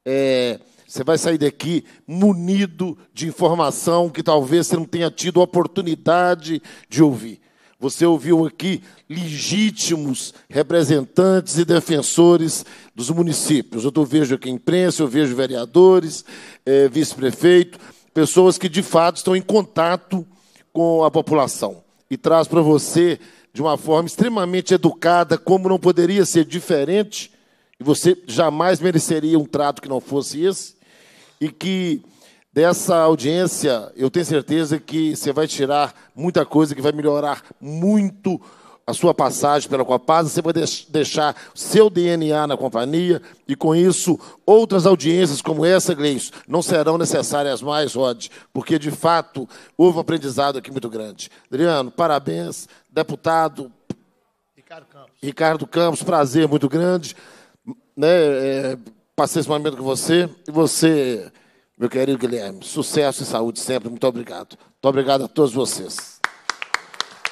Speaker 11: é, você vai sair daqui munido de informação que talvez você não tenha tido oportunidade de ouvir. Você ouviu aqui legítimos representantes e defensores dos municípios. Eu vejo aqui imprensa, eu vejo vereadores, é, vice-prefeito, pessoas que de fato estão em contato com a população. E traz para você, de uma forma extremamente educada, como não poderia ser diferente, e você jamais mereceria um trato que não fosse esse, e que dessa audiência eu tenho certeza que você vai tirar muita coisa, que vai melhorar muito a sua passagem pela Copasa, você vai deixar seu DNA na companhia e com isso outras audiências como essa, Gleice, não serão necessárias mais, Rod, porque de fato houve um aprendizado aqui muito grande. Adriano, parabéns, deputado Ricardo Campos, Ricardo Campos prazer muito grande, né? É passei esse momento com você. E você, meu querido Guilherme, sucesso e saúde sempre. Muito obrigado. Muito obrigado a todos vocês.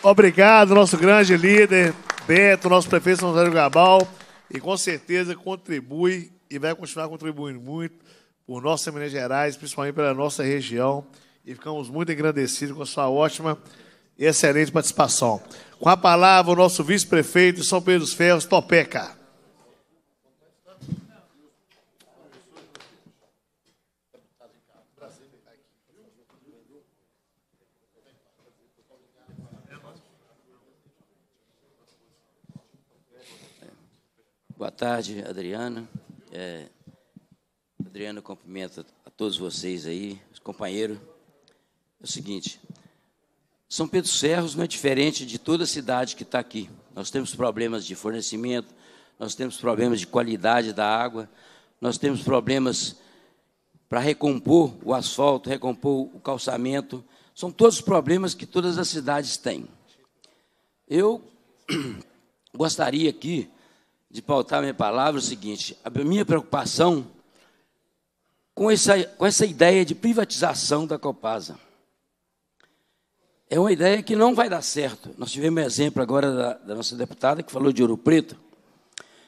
Speaker 1: Obrigado, nosso grande líder, Beto, nosso prefeito São José do Gabal. E com certeza contribui e vai continuar contribuindo muito por nossa Minas Gerais, principalmente pela nossa região. E ficamos muito agradecidos com a sua ótima e excelente participação. Com a palavra, o nosso vice-prefeito de São Pedro dos Ferros, Topeca.
Speaker 19: Boa tarde, Adriana. É, cumprimento a todos vocês aí, os companheiros. É o seguinte, São Pedro Serros não é diferente de toda cidade que está aqui. Nós temos problemas de fornecimento, nós temos problemas de qualidade da água, nós temos problemas para recompor o asfalto, recompor o calçamento. São todos os problemas que todas as cidades têm. Eu gostaria aqui de pautar minha palavra é o seguinte: a minha preocupação com essa, com essa ideia de privatização da Copasa. É uma ideia que não vai dar certo. Nós tivemos um exemplo agora da, da nossa deputada que falou de Ouro Preto.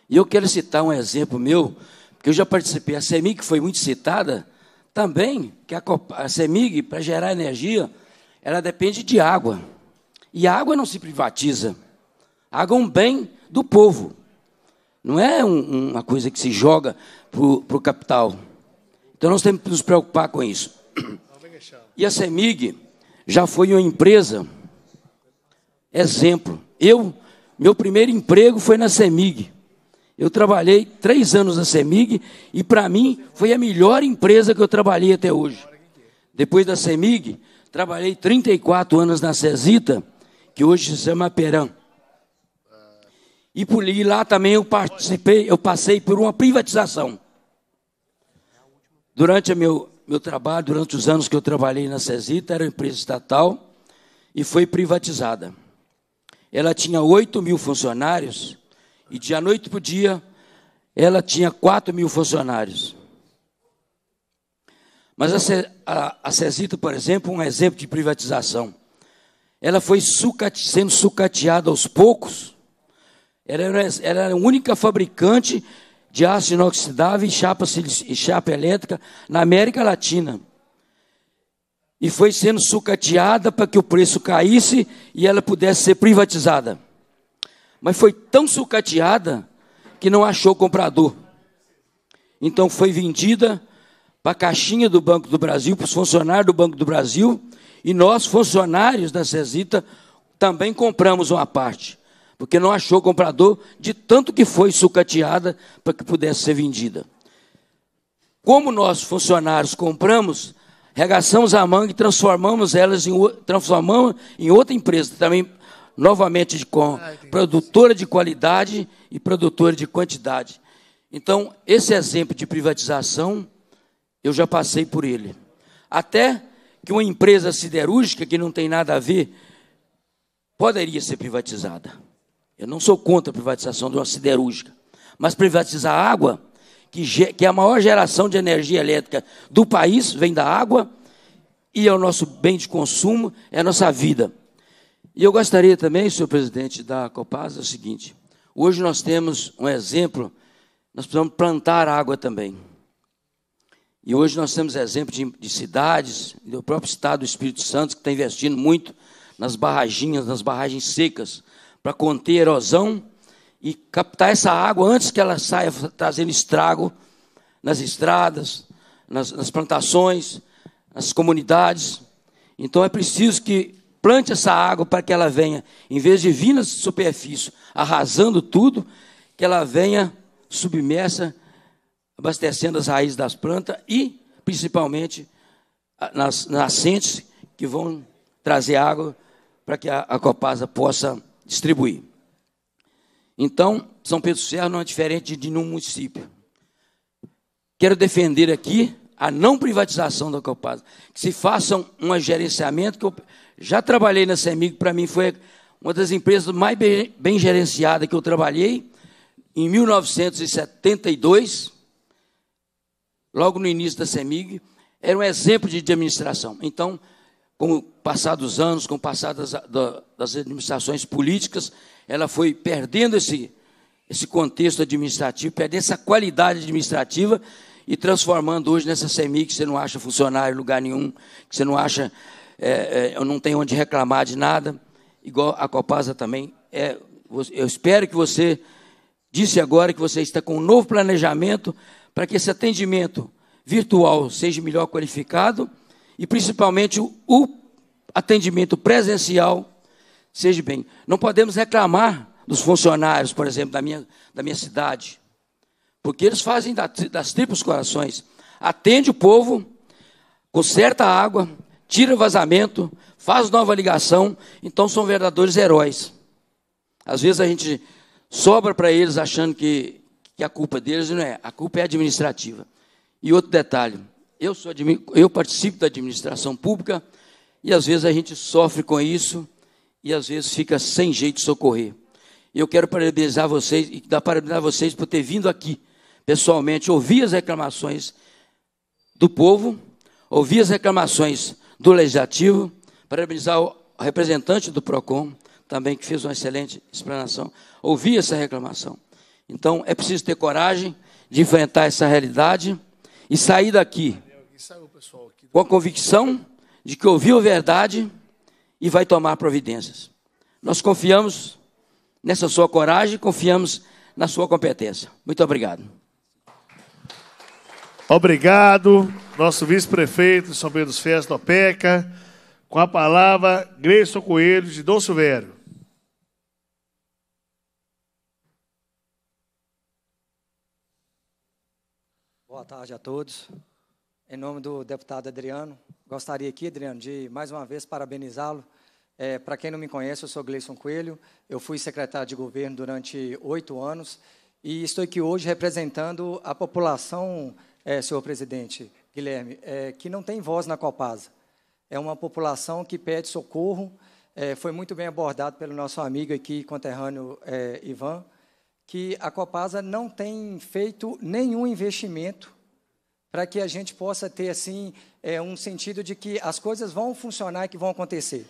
Speaker 19: E eu quero citar um exemplo meu, porque eu já participei. A CEMIG, foi muito citada, também, que a, a CEMIG, para gerar energia, ela depende de água. E a água não se privatiza. A água é um bem do povo. Não é um, uma coisa que se joga para o capital. Então nós temos que nos preocupar com isso. E a CEMIG já foi uma empresa, exemplo. Eu, meu primeiro emprego foi na CEMIG. Eu trabalhei três anos na CEMIG e, para mim, foi a melhor empresa que eu trabalhei até hoje. Depois da CEMIG, trabalhei 34 anos na CESITA, que hoje se chama Peram. E, por, e lá também eu participei, eu passei por uma privatização. Durante meu, meu trabalho, durante os anos que eu trabalhei na Cesita, era uma empresa estatal e foi privatizada. Ela tinha 8 mil funcionários e de noite para o dia ela tinha 4 mil funcionários. Mas a Cesita, por exemplo, um exemplo de privatização. Ela foi sucate, sendo sucateada aos poucos ela era, ela era a única fabricante de aço inoxidável e chapa, e chapa elétrica na América Latina. E foi sendo sucateada para que o preço caísse e ela pudesse ser privatizada. Mas foi tão sucateada que não achou comprador. Então foi vendida para a caixinha do Banco do Brasil, para os funcionários do Banco do Brasil, e nós, funcionários da Cesita, também compramos uma parte porque não achou comprador de tanto que foi sucateada para que pudesse ser vendida. Como nós, funcionários, compramos, regaçamos a manga e transformamos elas em, transformamos em outra empresa, também novamente de com, ah, produtora de qualidade e produtora de quantidade. Então, esse exemplo de privatização, eu já passei por ele. Até que uma empresa siderúrgica, que não tem nada a ver, poderia ser privatizada. Eu não sou contra a privatização de uma siderúrgica, mas privatizar a água, que, que é a maior geração de energia elétrica do país vem da água, e é o nosso bem de consumo, é a nossa vida. E eu gostaria também, senhor presidente da Copasa, é o seguinte: hoje nós temos um exemplo, nós precisamos plantar água também. E hoje nós temos exemplo de, de cidades, do próprio estado do Espírito Santo, que está investindo muito nas barraginhas, nas barragens secas, para conter erosão e captar essa água antes que ela saia trazendo estrago nas estradas, nas, nas plantações, nas comunidades. Então é preciso que plante essa água para que ela venha, em vez de vir na superfície arrasando tudo, que ela venha submersa, abastecendo as raízes das plantas e, principalmente, nas nascentes que vão trazer água para que a, a Copasa possa distribuir. Então, São Pedro Serra não é diferente de nenhum município. Quero defender aqui a não privatização da Copasa. Que se façam um gerenciamento, que eu já trabalhei na CEMIG, para mim foi uma das empresas mais bem, bem gerenciadas que eu trabalhei, em 1972, logo no início da CEMIG, era um exemplo de, de administração. Então, com o passar dos anos, com o passar das, das administrações políticas, ela foi perdendo esse, esse contexto administrativo, perdendo essa qualidade administrativa e transformando hoje nessa SEMI que você não acha funcionário em lugar nenhum, que você não acha, é, é, não tem onde reclamar de nada, igual a Copasa também. É, eu espero que você disse agora que você está com um novo planejamento para que esse atendimento virtual seja melhor qualificado e principalmente o atendimento presencial seja bem. Não podemos reclamar dos funcionários, por exemplo, da minha, da minha cidade, porque eles fazem das tripas corações. Atende o povo, conserta a água, tira vazamento, faz nova ligação, então são verdadeiros heróis. Às vezes a gente sobra para eles achando que, que a culpa deles não é, a culpa é administrativa. E outro detalhe, eu, sou, eu participo da administração pública e às vezes a gente sofre com isso e às vezes fica sem jeito de socorrer. Eu quero parabenizar vocês e dar parabenizar vocês por ter vindo aqui pessoalmente, ouvir as reclamações do povo, ouvir as reclamações do legislativo, parabenizar o representante do Procon também que fez uma excelente explanação, ouvir essa reclamação. Então é preciso ter coragem de enfrentar essa realidade e sair daqui com a convicção de que ouviu a verdade e vai tomar providências. Nós confiamos nessa sua coragem, confiamos na sua competência.
Speaker 1: Muito obrigado. Obrigado, nosso vice-prefeito de São Pedro dos da OPECA, com a palavra Gleison Coelho, de Dom Silvério.
Speaker 17: Boa tarde a todos em nome do deputado Adriano. Gostaria aqui, Adriano, de mais uma vez parabenizá-lo. É, Para quem não me conhece, eu sou Gleison Coelho, eu fui secretário de governo durante oito anos e estou aqui hoje representando a população, é, senhor presidente Guilherme, é, que não tem voz na Copasa. É uma população que pede socorro, é, foi muito bem abordado pelo nosso amigo aqui, conterrâneo é, Ivan, que a Copasa não tem feito nenhum investimento para que a gente possa ter assim é, um sentido de que as coisas vão funcionar e que vão acontecer.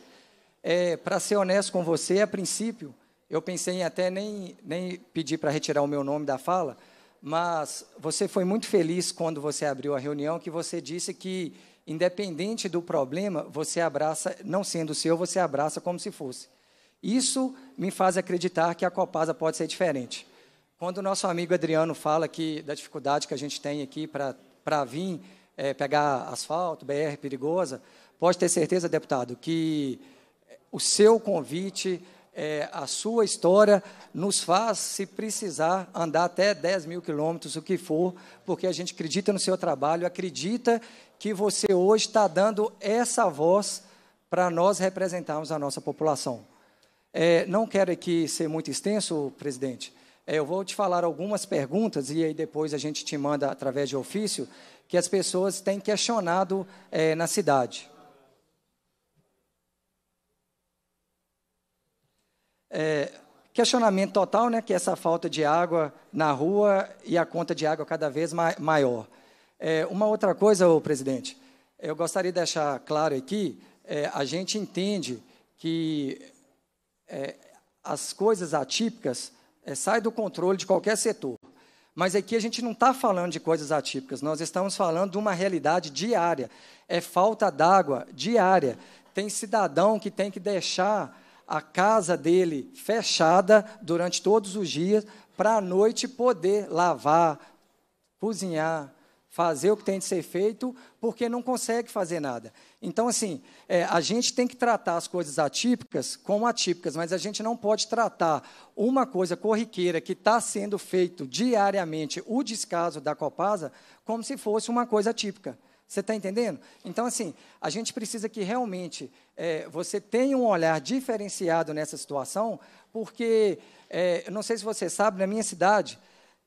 Speaker 17: É, para ser honesto com você, a princípio eu pensei em até nem nem pedir para retirar o meu nome da fala, mas você foi muito feliz quando você abriu a reunião que você disse que independente do problema você abraça, não sendo seu você abraça como se fosse. Isso me faz acreditar que a Copasa pode ser diferente. Quando o nosso amigo Adriano fala que da dificuldade que a gente tem aqui para para vir é, pegar asfalto, BR perigosa, pode ter certeza, deputado, que eh, o seu convite, é, a sua história, nos faz, se precisar, andar até 10 mil quilômetros, o que for, porque a gente acredita no seu trabalho, acredita que você hoje está dando essa voz para nós representarmos a nossa população. É, não quero aqui ser muito extenso, presidente, é, eu vou te falar algumas perguntas e aí depois a gente te manda através de ofício que as pessoas têm questionado é, na cidade. É, questionamento total, né, que é essa falta de água na rua e a conta de água cada vez ma maior. É, uma outra coisa, ô, presidente, eu gostaria de deixar claro aqui, é, a gente entende que as coisas atípicas é, sai do controle de qualquer setor. Mas aqui a gente não está falando de coisas atípicas, nós estamos falando de uma realidade diária. É falta d'água diária. Tem cidadão que tem que deixar a casa dele fechada durante todos os dias para à noite poder lavar, cozinhar, fazer o que tem de ser feito, porque não consegue fazer nada. Então, assim, é, a gente tem que tratar as coisas atípicas como atípicas, mas a gente não pode tratar uma coisa corriqueira que está sendo feito diariamente, o descaso da Copasa, como se fosse uma coisa atípica. Você está entendendo? Então, assim, a gente precisa que realmente é, você tenha um olhar diferenciado nessa situação, porque, é, não sei se você sabe, na minha cidade,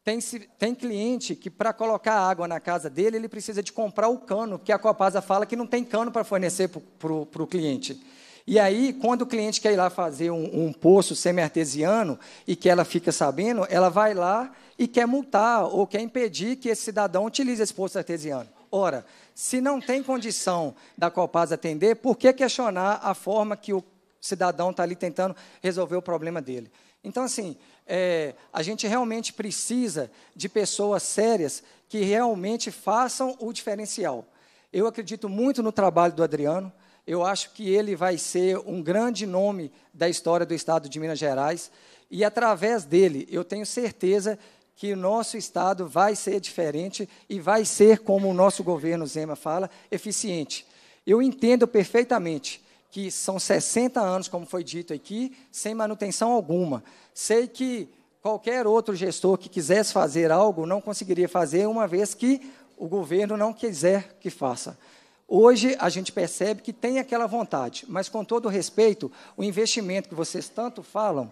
Speaker 17: tem, tem cliente que, para colocar água na casa dele, ele precisa de comprar o cano, porque a Copasa fala que não tem cano para fornecer para o cliente. E aí, quando o cliente quer ir lá fazer um, um poço semi-artesiano e que ela fica sabendo, ela vai lá e quer multar ou quer impedir que esse cidadão utilize esse poço artesiano. Ora, se não tem condição da Copasa atender, por que questionar a forma que o cidadão está ali tentando resolver o problema dele? Então, assim, é, a gente realmente precisa de pessoas sérias que realmente façam o diferencial. Eu acredito muito no trabalho do Adriano. Eu acho que ele vai ser um grande nome da história do Estado de Minas Gerais. E através dele, eu tenho certeza que o nosso Estado vai ser diferente e vai ser, como o nosso governo Zema fala, eficiente. Eu entendo perfeitamente que são 60 anos, como foi dito aqui, sem manutenção alguma. Sei que qualquer outro gestor que quisesse fazer algo não conseguiria fazer, uma vez que o governo não quiser que faça. Hoje a gente percebe que tem aquela vontade, mas com todo respeito, o investimento que vocês tanto falam,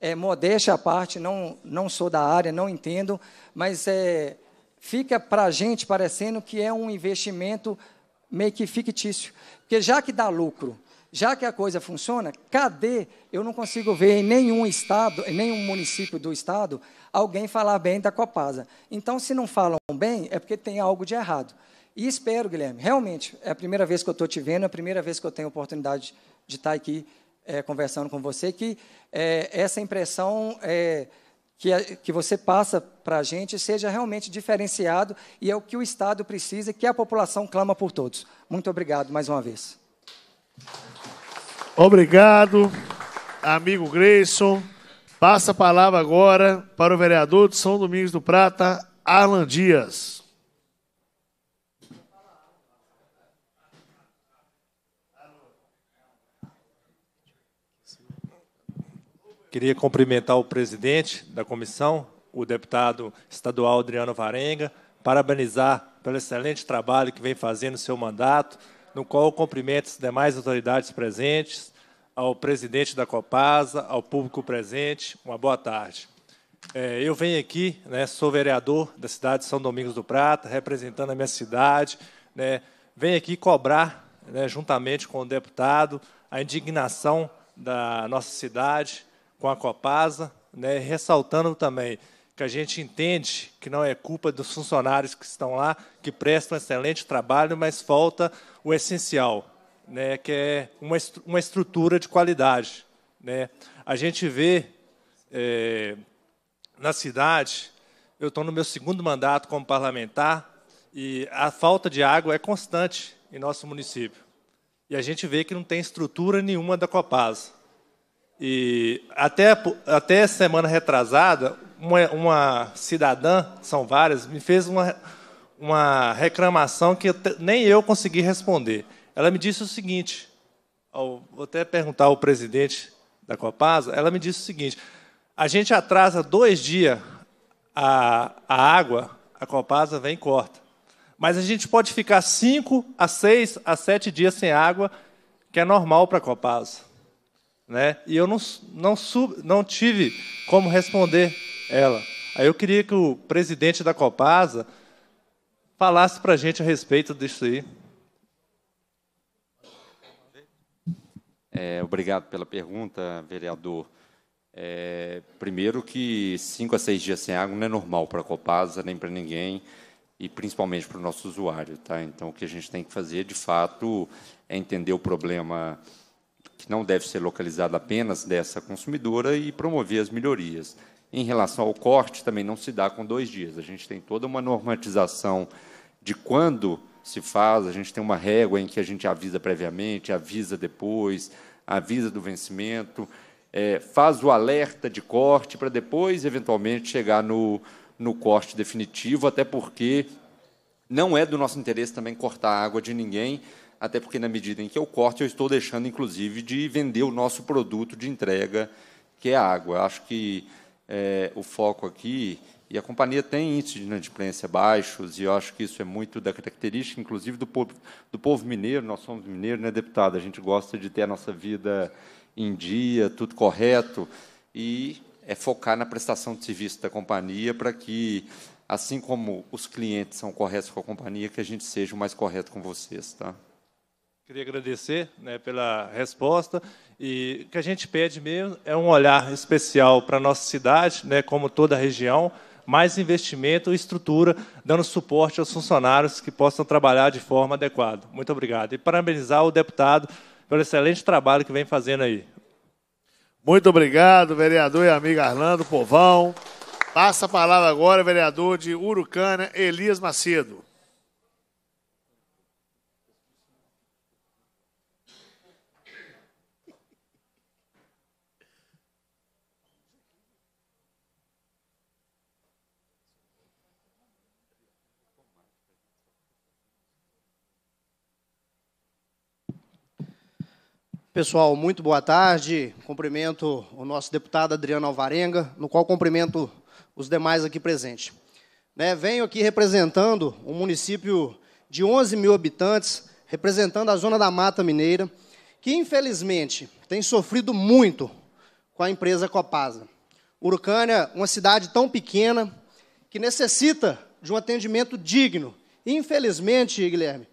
Speaker 17: é, modéstia à parte, não, não sou da área, não entendo, mas é, fica para a gente parecendo que é um investimento meio que fictício. Porque já que dá lucro, já que a coisa funciona, cadê? Eu não consigo ver em nenhum estado, em nenhum município do estado, alguém falar bem da Copasa. Então, se não falam bem, é porque tem algo de errado. E espero, Guilherme, realmente, é a primeira vez que eu estou te vendo, é a primeira vez que eu tenho a oportunidade de estar tá aqui é, conversando com você, que é, essa impressão é, que, que você passa para a gente seja realmente diferenciado e é o que o Estado precisa, que a população clama por todos. Muito obrigado mais uma vez.
Speaker 1: Obrigado, amigo Grayson. Passa a palavra agora para o vereador de São Domingos do Prata, Arlan Dias.
Speaker 20: Queria cumprimentar o presidente da comissão, o deputado estadual Adriano Varenga, parabenizar pelo excelente trabalho que vem fazendo no seu mandato no qual cumprimento as demais autoridades presentes, ao presidente da Copasa, ao público presente, uma boa tarde. É, eu venho aqui, né, sou vereador da cidade de São Domingos do Prata, representando a minha cidade, né, venho aqui cobrar, né, juntamente com o deputado, a indignação da nossa cidade com a Copasa, né, ressaltando também que a gente entende que não é culpa dos funcionários que estão lá, que prestam excelente trabalho, mas falta o essencial, né, que é uma, uma estrutura de qualidade. Né? A gente vê é, na cidade, eu estou no meu segundo mandato como parlamentar, e a falta de água é constante em nosso município. E a gente vê que não tem estrutura nenhuma da Copasa. E até, até semana retrasada, uma, uma, cidadã, são várias, me fez uma, uma reclamação que eu, nem eu consegui responder. Ela me disse o seguinte, ao, vou até perguntar ao presidente da Copasa, ela me disse o seguinte, a gente atrasa dois dias a, a água, a Copasa vem e corta. Mas a gente pode ficar cinco a seis a sete dias sem água, que é normal para a Copasa né? E eu não, não, sub, não tive como responder ela. Aí eu queria que o presidente da Copasa falasse para a gente a respeito disso aí.
Speaker 5: É, obrigado pela pergunta, vereador. É, primeiro que cinco a seis dias sem água não é normal para a Copasa, nem para ninguém, e principalmente para o nosso usuário. Tá? Então, o que a gente tem que fazer, de fato, é entender o problema que não deve ser localizada apenas dessa consumidora, e promover as melhorias. Em relação ao corte, também não se dá com dois dias. A gente tem toda uma normatização de quando se faz, a gente tem uma régua em que a gente avisa previamente, avisa depois, avisa do vencimento, é, faz o alerta de corte para depois, eventualmente, chegar no, no corte definitivo, até porque não é do nosso interesse também cortar a água de ninguém até porque na medida em que eu corto, eu estou deixando, inclusive, de vender o nosso produto de entrega, que é a água. Acho que é, o foco aqui, e a companhia tem índices de inadimplência baixos, e eu acho que isso é muito da característica, inclusive, do povo, do povo mineiro, nós somos mineiros, né, deputado? A gente gosta de ter a nossa vida em dia, tudo correto, e é focar na prestação de serviço da companhia para que assim como os clientes são corretos com a companhia, que a gente seja o mais correto com vocês, tá?
Speaker 20: Queria agradecer né, pela resposta. E o que a gente pede mesmo é um olhar especial para a nossa cidade, né, como toda a região, mais investimento e estrutura, dando suporte aos funcionários que possam trabalhar de forma adequada. Muito obrigado. E parabenizar o deputado pelo excelente trabalho que vem fazendo aí.
Speaker 1: Muito obrigado, vereador e amigo Arlando Povão. Passa
Speaker 20: a palavra agora, vereador
Speaker 1: de Urucana, Elias Macedo.
Speaker 21: Pessoal, muito boa tarde. Cumprimento o nosso deputado Adriano Alvarenga, no qual cumprimento os demais aqui presentes. Né, venho aqui representando um município de 11 mil habitantes, representando a Zona da Mata Mineira, que infelizmente tem sofrido muito com a empresa Copasa. Urucânia, uma cidade tão pequena, que necessita de um atendimento digno. Infelizmente, Guilherme,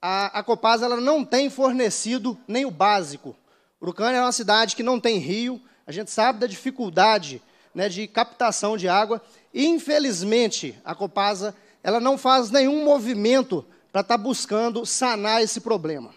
Speaker 21: a, a Copasa ela não tem fornecido nem o básico. Urucânia é uma cidade que não tem rio, a gente sabe da dificuldade né, de captação de água. E, infelizmente, a Copasa ela não faz nenhum movimento para estar tá buscando sanar esse problema.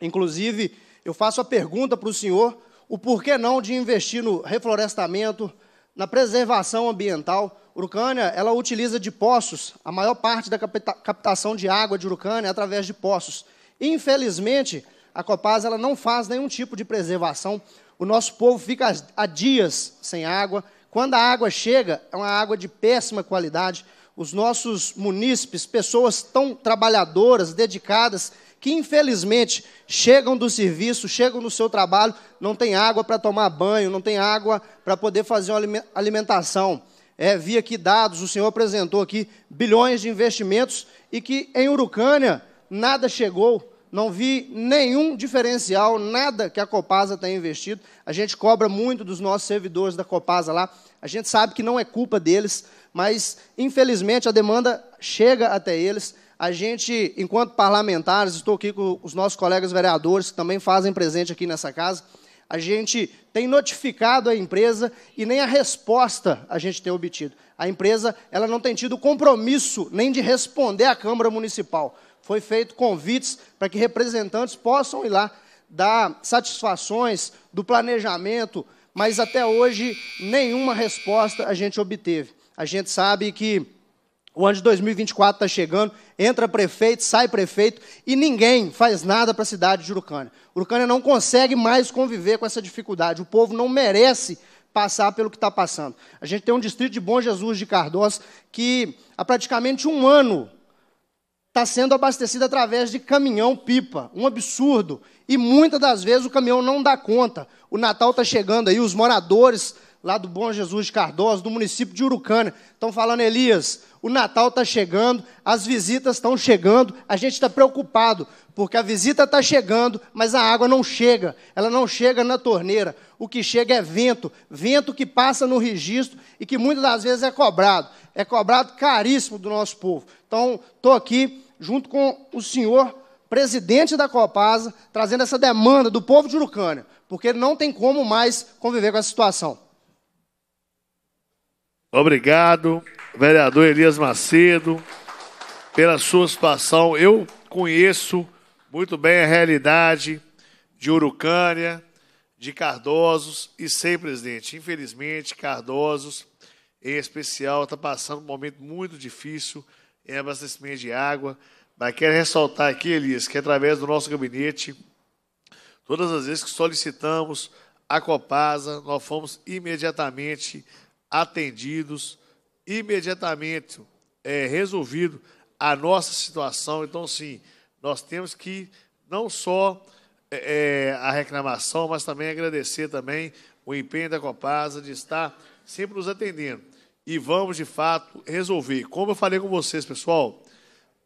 Speaker 21: Inclusive, eu faço a pergunta para o senhor, o porquê não de investir no reflorestamento, na preservação ambiental, Urucânia ela utiliza de poços, a maior parte da captação de água de Urucânia é através de poços. Infelizmente, a Copasa ela não faz nenhum tipo de preservação. O nosso povo fica há dias sem água. Quando a água chega, é uma água de péssima qualidade. Os nossos munícipes, pessoas tão trabalhadoras, dedicadas, que infelizmente chegam do serviço, chegam no seu trabalho, não tem água para tomar banho, não tem água para poder fazer uma alimentação. É, vi aqui dados, o senhor apresentou aqui bilhões de investimentos e que em Urucânia nada chegou, não vi nenhum diferencial, nada que a Copasa tenha investido. A gente cobra muito dos nossos servidores da Copasa lá. A gente sabe que não é culpa deles, mas infelizmente a demanda chega até eles a gente, enquanto parlamentares, estou aqui com os nossos colegas vereadores que também fazem presente aqui nessa casa, a gente tem notificado a empresa e nem a resposta a gente tem obtido. A empresa ela não tem tido compromisso nem de responder à Câmara Municipal. Foi feito convites para que representantes possam ir lá dar satisfações do planejamento, mas até hoje nenhuma resposta a gente obteve. A gente sabe que o ano de 2024 está chegando, entra prefeito, sai prefeito e ninguém faz nada para a cidade de Urucânia. Urucânia não consegue mais conviver com essa dificuldade. O povo não merece passar pelo que está passando. A gente tem um distrito de Bom Jesus de Cardoso que há praticamente um ano está sendo abastecido através de caminhão-pipa. Um absurdo. E muitas das vezes o caminhão não dá conta. O Natal está chegando aí, os moradores lá do Bom Jesus de Cardoso, do município de Urucânia. Estão falando, Elias, o Natal está chegando, as visitas estão chegando, a gente está preocupado, porque a visita está chegando, mas a água não chega, ela não chega na torneira. O que chega é vento, vento que passa no registro e que muitas das vezes é cobrado, é cobrado caríssimo do nosso povo. Então, estou aqui junto com o senhor presidente da Copasa, trazendo essa demanda do povo de Urucânia, porque não tem como mais conviver com essa situação.
Speaker 1: Obrigado, vereador Elias Macedo, pela sua situação. Eu conheço muito bem a realidade de Urucânia, de Cardosos e sem presidente, infelizmente, Cardosos, em especial, está passando um momento muito difícil em abastecimento de água. Mas quero ressaltar aqui, Elias, que através do nosso gabinete, todas as vezes que solicitamos a Copasa, nós fomos imediatamente atendidos, imediatamente é, resolvido a nossa situação. Então, sim, nós temos que não só é, é, a reclamação, mas também agradecer também o empenho da Copasa de estar sempre nos atendendo. E vamos, de fato, resolver. Como eu falei com vocês, pessoal,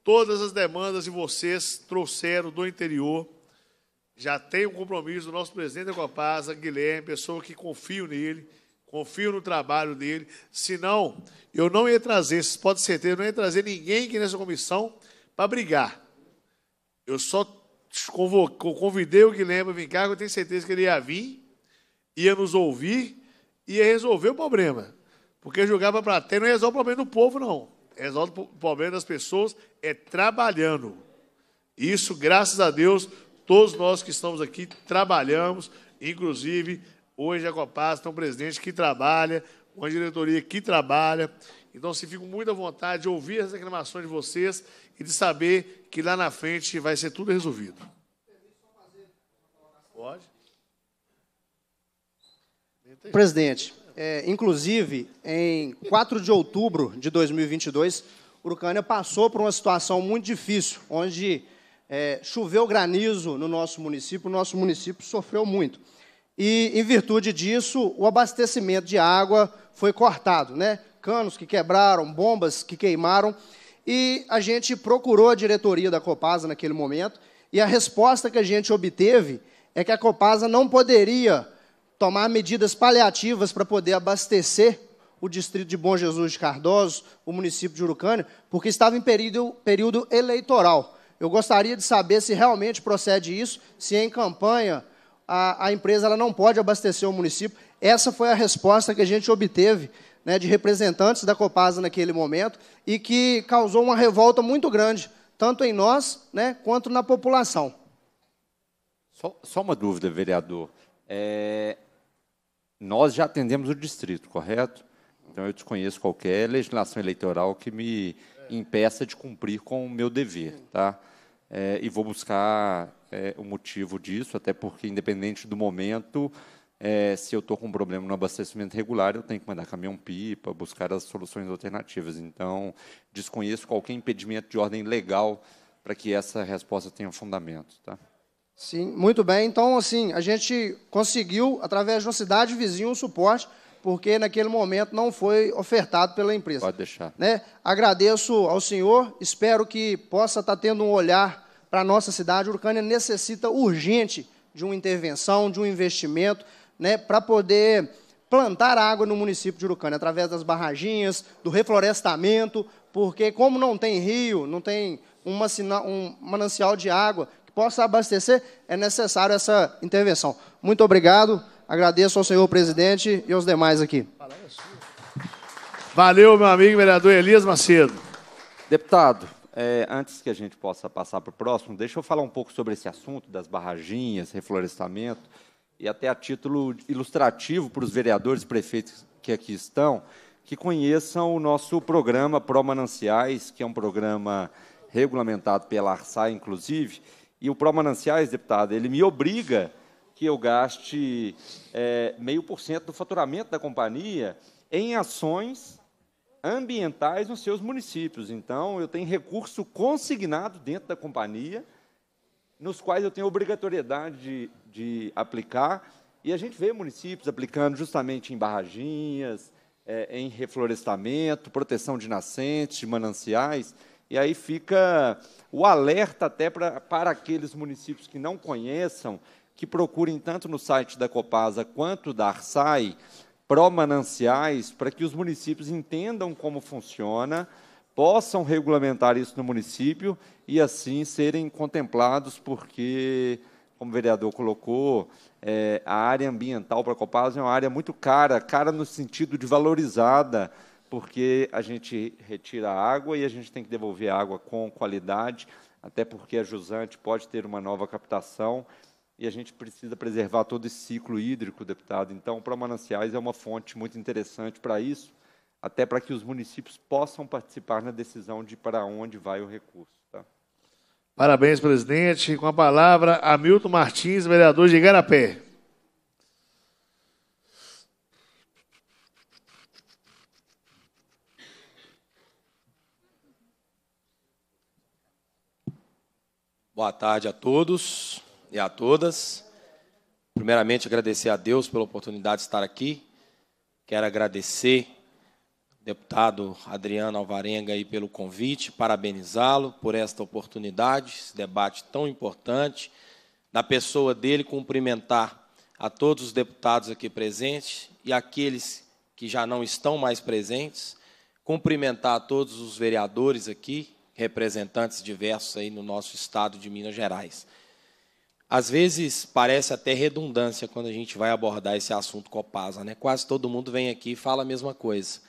Speaker 1: todas as demandas que vocês trouxeram do interior, já tem um compromisso do nosso presidente da Copasa, Guilherme, pessoa que confio nele, Confio no trabalho dele. Senão, eu não ia trazer, vocês podem certeza, eu não ia trazer ninguém aqui nessa comissão para brigar. Eu só convoco, convidei o Guilherme a vir cá, eu tenho certeza que ele ia vir, ia nos ouvir, ia resolver o problema. Porque jogar para a não resolve o problema do povo, não. Resolve o problema das pessoas, é trabalhando. Isso, graças a Deus, todos nós que estamos aqui trabalhamos, inclusive Hoje a Copasa tem um presidente que trabalha, uma diretoria que trabalha. Então, se assim, fico muito à vontade de ouvir as reclamações de vocês e de saber que lá na frente vai ser tudo resolvido. Pode?
Speaker 21: Presidente, é, inclusive, em 4 de outubro de 2022, Urucânia passou por uma situação muito difícil, onde é, choveu granizo no nosso município, o nosso município sofreu muito e, em virtude disso, o abastecimento de água foi cortado, né? Canos que quebraram, bombas que queimaram, e a gente procurou a diretoria da Copasa naquele momento, e a resposta que a gente obteve é que a Copasa não poderia tomar medidas paliativas para poder abastecer o distrito de Bom Jesus de Cardoso, o município de Urucânia, porque estava em período, período eleitoral. Eu gostaria de saber se realmente procede isso, se em campanha a, a empresa ela não pode abastecer o município. Essa foi a resposta que a gente obteve né, de representantes da Copasa naquele momento e que causou uma revolta muito grande, tanto em nós né, quanto na população.
Speaker 5: Só, só uma dúvida, vereador. É, nós já atendemos o distrito, correto? Então eu desconheço qualquer legislação eleitoral que me impeça de cumprir com o meu dever, tá? É, e vou buscar é, o motivo disso, até porque, independente do momento, é, se eu estou com um problema no abastecimento regular, eu tenho que mandar caminhão-pipa, buscar as soluções alternativas. Então, desconheço qualquer impedimento de ordem legal para que essa resposta tenha fundamento. Tá?
Speaker 21: Sim, muito bem. Então, assim, a gente conseguiu, através de uma cidade vizinha, um suporte, porque naquele momento não foi ofertado pela empresa. Pode deixar. Né? Agradeço ao senhor, espero que possa estar tendo um olhar para a nossa cidade, Urucânia necessita urgente de uma intervenção, de um investimento, né, para poder plantar água no município de Urucânia, através das barraginhas, do reflorestamento, porque como não tem rio, não tem uma, um manancial de água que possa abastecer, é necessário essa intervenção. Muito obrigado, agradeço ao senhor presidente e aos demais aqui.
Speaker 5: Valeu, meu amigo vereador Elias Macedo. Deputado, é, antes que a gente possa passar para o próximo, deixa eu falar um pouco sobre esse assunto das barraginhas, reflorestamento, e até a título ilustrativo para os vereadores e prefeitos que aqui estão, que conheçam o nosso programa Pro Mananciais, que é um programa regulamentado pela Arsai, inclusive, e o Pro Mananciais, deputado, ele me obriga que eu gaste é, meio por cento do faturamento da companhia em ações ambientais nos seus municípios. Então, eu tenho recurso consignado dentro da companhia, nos quais eu tenho obrigatoriedade de, de aplicar. E a gente vê municípios aplicando justamente em barraginhas, é, em reflorestamento, proteção de nascentes, de mananciais. E aí fica o alerta até pra, para aqueles municípios que não conheçam, que procurem tanto no site da Copasa quanto da Arsai, promananciais para que os municípios entendam como funciona, possam regulamentar isso no município e assim serem contemplados, porque, como o vereador colocou, é, a área ambiental para a Copasa é uma área muito cara, cara no sentido de valorizada, porque a gente retira a água e a gente tem que devolver a água com qualidade, até porque a Jusante pode ter uma nova captação e a gente precisa preservar todo esse ciclo hídrico, deputado. Então, para Mananciais é uma fonte muito interessante para isso, até para que os municípios possam participar na decisão de para onde vai o recurso. Tá?
Speaker 1: Parabéns, presidente. Com a palavra, Hamilton Martins, vereador de Igarapé.
Speaker 22: Boa tarde a todos e a todas. Primeiramente, agradecer a Deus pela oportunidade de estar aqui. Quero agradecer ao deputado Adriano Alvarenga aí pelo convite, parabenizá-lo por esta oportunidade, esse debate tão importante. Na pessoa dele, cumprimentar a todos os deputados aqui presentes e aqueles que já não estão mais presentes. Cumprimentar a todos os vereadores aqui, representantes diversos aí no nosso estado de Minas Gerais. Às vezes parece até redundância quando a gente vai abordar esse assunto Copasa, né? Quase todo mundo vem aqui e fala a mesma coisa.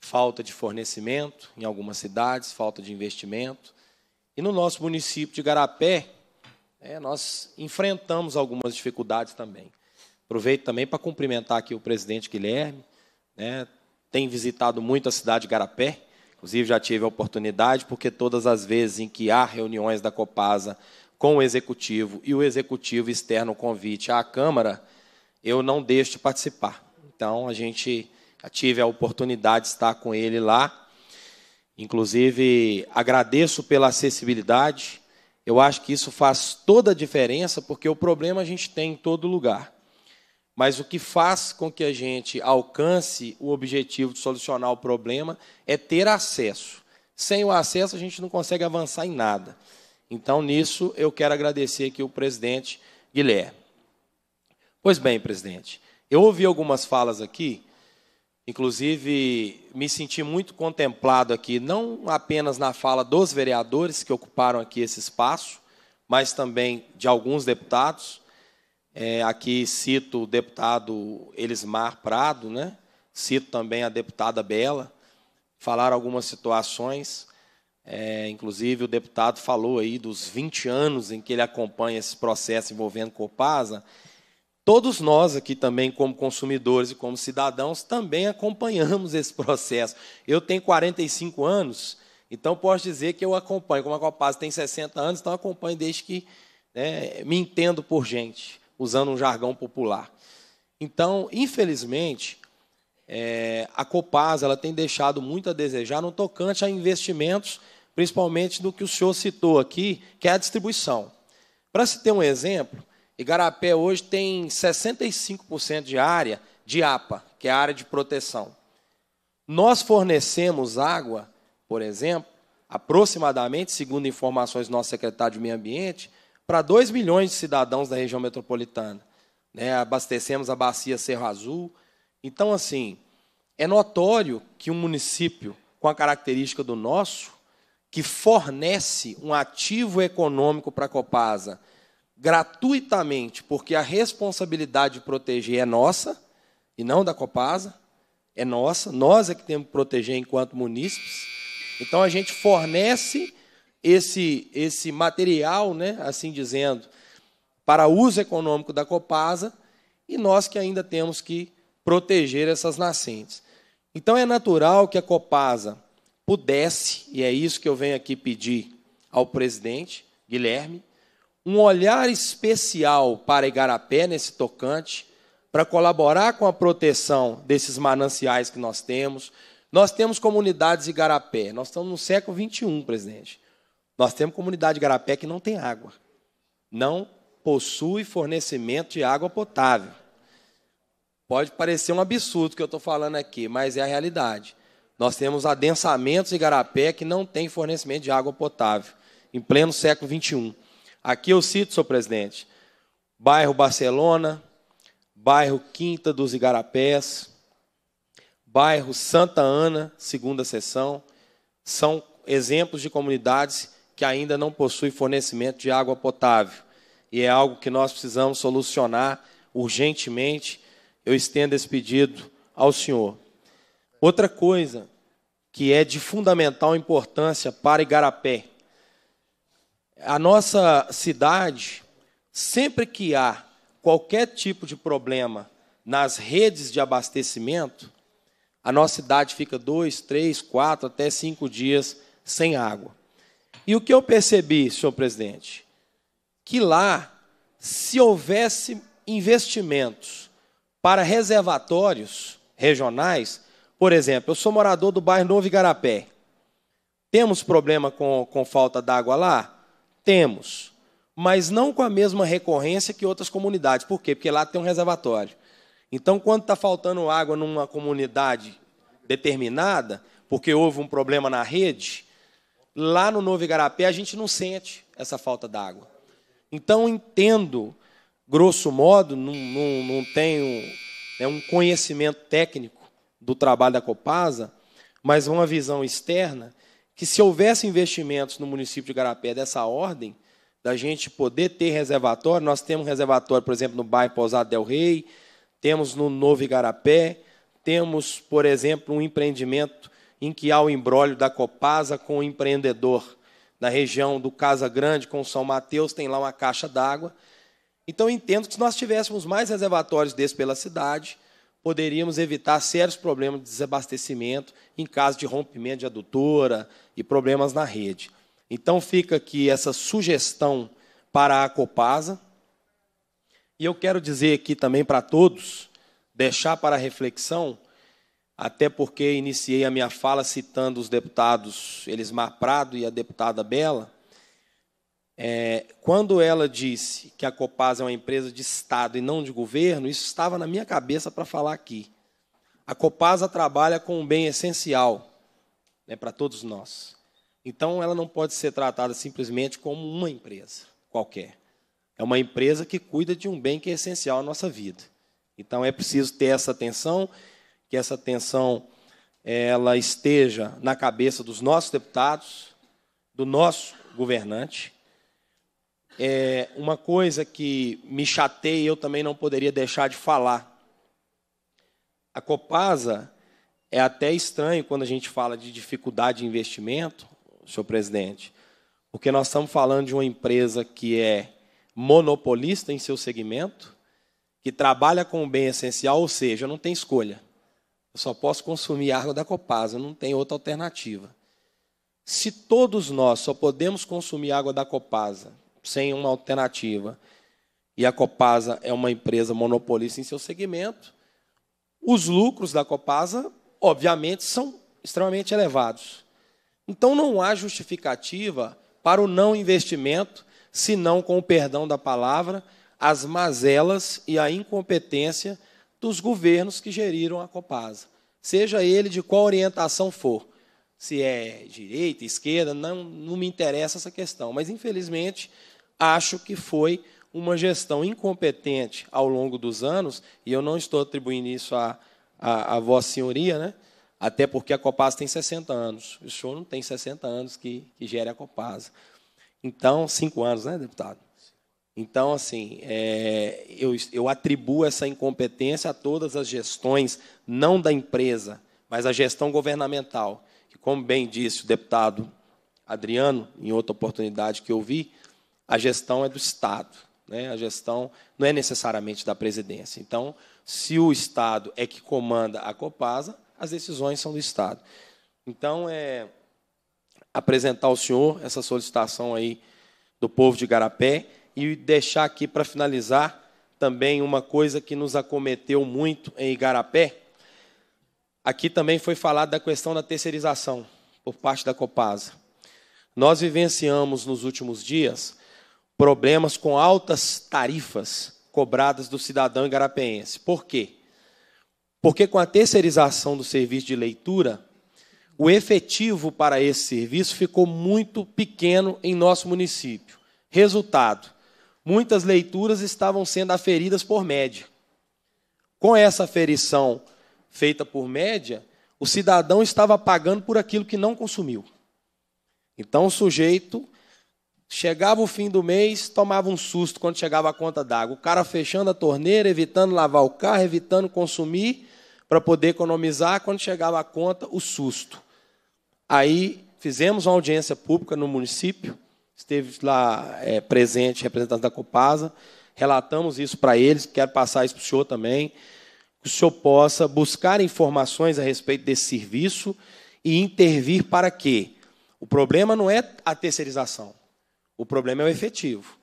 Speaker 22: Falta de fornecimento em algumas cidades, falta de investimento. E no nosso município de Garapé, é, nós enfrentamos algumas dificuldades também. Aproveito também para cumprimentar aqui o presidente Guilherme, né? Tem visitado muito a cidade de Garapé, inclusive já tive a oportunidade, porque todas as vezes em que há reuniões da Copasa com o executivo e o executivo externo o convite à Câmara, eu não deixo de participar. Então, a gente tive a oportunidade de estar com ele lá. Inclusive, agradeço pela acessibilidade. Eu acho que isso faz toda a diferença, porque o problema a gente tem em todo lugar. Mas o que faz com que a gente alcance o objetivo de solucionar o problema é ter acesso. Sem o acesso, a gente não consegue avançar em nada. Então, nisso, eu quero agradecer aqui o presidente Guilherme. Pois bem, presidente, eu ouvi algumas falas aqui, inclusive me senti muito contemplado aqui, não apenas na fala dos vereadores que ocuparam aqui esse espaço, mas também de alguns deputados. É, aqui cito o deputado Elismar Prado, né? cito também a deputada Bela, falaram algumas situações. É, inclusive, o deputado falou aí dos 20 anos em que ele acompanha esse processo envolvendo Copasa. Todos nós aqui também, como consumidores e como cidadãos, também acompanhamos esse processo. Eu tenho 45 anos, então posso dizer que eu acompanho. Como a Copasa tem 60 anos, então acompanho desde que né, me entendo por gente, usando um jargão popular. Então, infelizmente, é, a Copasa ela tem deixado muito a desejar no tocante a investimentos principalmente do que o senhor citou aqui, que é a distribuição. Para se ter um exemplo, Igarapé hoje tem 65% de área de APA, que é a área de proteção. Nós fornecemos água, por exemplo, aproximadamente, segundo informações do nosso secretário de Meio Ambiente, para 2 milhões de cidadãos da região metropolitana. Né? Abastecemos a bacia Cerro Azul. Então, assim, é notório que um município com a característica do nosso que fornece um ativo econômico para a Copasa gratuitamente, porque a responsabilidade de proteger é nossa e não da Copasa, é nossa, nós é que temos que proteger enquanto munícipes. Então a gente fornece esse esse material, né, assim dizendo, para uso econômico da Copasa e nós que ainda temos que proteger essas nascentes. Então é natural que a Copasa pudesse, e é isso que eu venho aqui pedir ao presidente Guilherme, um olhar especial para Igarapé nesse tocante, para colaborar com a proteção desses mananciais que nós temos. Nós temos comunidades Igarapé, nós estamos no século XXI, presidente. Nós temos comunidade Igarapé que não tem água, não possui fornecimento de água potável. Pode parecer um absurdo o que eu estou falando aqui, mas é a realidade. Nós temos adensamentos e Garapé que não tem fornecimento de água potável, em pleno século XXI. Aqui eu cito, senhor presidente, bairro Barcelona, bairro Quinta dos Igarapés, bairro Santa Ana, segunda sessão, são exemplos de comunidades que ainda não possuem fornecimento de água potável. E é algo que nós precisamos solucionar urgentemente. Eu estendo esse pedido ao senhor. Outra coisa que é de fundamental importância para Igarapé. A nossa cidade, sempre que há qualquer tipo de problema nas redes de abastecimento, a nossa cidade fica dois, três, quatro, até cinco dias sem água. E o que eu percebi, senhor presidente? Que lá, se houvesse investimentos para reservatórios regionais, por exemplo, eu sou morador do bairro Novo Igarapé. Temos problema com, com falta d'água lá? Temos. Mas não com a mesma recorrência que outras comunidades. Por quê? Porque lá tem um reservatório. Então, quando está faltando água numa comunidade determinada, porque houve um problema na rede, lá no Novo Igarapé a gente não sente essa falta d'água. Então, entendo, grosso modo, não, não, não tenho é um conhecimento técnico do trabalho da Copasa, mas uma visão externa, que se houvesse investimentos no município de Garapé dessa ordem, da gente poder ter reservatório, nós temos reservatório, por exemplo, no bairro Pousado Del Rey, temos no Novo Igarapé, temos, por exemplo, um empreendimento em que há o embrólio da Copasa com o empreendedor na região do Casa Grande com São Mateus, tem lá uma caixa d'água. Então, entendo que se nós tivéssemos mais reservatórios desses pela cidade, poderíamos evitar sérios problemas de desabastecimento em caso de rompimento de adutora e problemas na rede. Então fica aqui essa sugestão para a Copasa. E eu quero dizer aqui também para todos, deixar para reflexão, até porque iniciei a minha fala citando os deputados Elismar Prado e a deputada Bela, é, quando ela disse que a Copasa é uma empresa de Estado e não de governo, isso estava na minha cabeça para falar aqui. A Copasa trabalha com um bem essencial né, para todos nós. Então, ela não pode ser tratada simplesmente como uma empresa qualquer. É uma empresa que cuida de um bem que é essencial à nossa vida. Então, é preciso ter essa atenção, que essa atenção ela esteja na cabeça dos nossos deputados, do nosso governante, é uma coisa que me chatei e eu também não poderia deixar de falar. A Copasa é até estranho quando a gente fala de dificuldade de investimento, senhor presidente, porque nós estamos falando de uma empresa que é monopolista em seu segmento, que trabalha com o bem essencial, ou seja, não tem escolha. Eu só posso consumir água da Copasa, não tem outra alternativa. Se todos nós só podemos consumir água da Copasa sem uma alternativa, e a Copasa é uma empresa monopolista em seu segmento, os lucros da Copasa, obviamente, são extremamente elevados. Então não há justificativa para o não investimento, senão com o perdão da palavra, as mazelas e a incompetência dos governos que geriram a Copasa. Seja ele de qual orientação for, se é direita, esquerda, não, não me interessa essa questão. Mas, infelizmente, acho que foi uma gestão incompetente ao longo dos anos, e eu não estou atribuindo isso à, à, à Vossa Senhoria, né? até porque a Copasa tem 60 anos. O senhor não tem 60 anos que, que gere a Copasa. Então, cinco anos, né, deputado? Então, assim, é, eu, eu atribuo essa incompetência a todas as gestões, não da empresa, mas a gestão governamental. Que, como bem disse o deputado Adriano, em outra oportunidade que eu vi, a gestão é do Estado, né? a gestão não é necessariamente da presidência. Então, se o Estado é que comanda a Copasa, as decisões são do Estado. Então, é apresentar ao senhor essa solicitação aí do povo de Garapé e deixar aqui para finalizar também uma coisa que nos acometeu muito em Igarapé. Aqui também foi falado da questão da terceirização por parte da Copasa. Nós vivenciamos nos últimos dias problemas com altas tarifas cobradas do cidadão igarapense. Por quê? Porque com a terceirização do serviço de leitura, o efetivo para esse serviço ficou muito pequeno em nosso município. Resultado: muitas leituras estavam sendo aferidas por média. Com essa aferição feita por média, o cidadão estava pagando por aquilo que não consumiu. Então o sujeito Chegava o fim do mês, tomava um susto quando chegava a conta d'água. O cara fechando a torneira, evitando lavar o carro, evitando consumir para poder economizar. Quando chegava a conta, o susto. Aí fizemos uma audiência pública no município, esteve lá é, presente representante da Copasa, relatamos isso para eles, quero passar isso para o senhor também, que o senhor possa buscar informações a respeito desse serviço e intervir para quê. o problema não é a terceirização. O problema é o efetivo.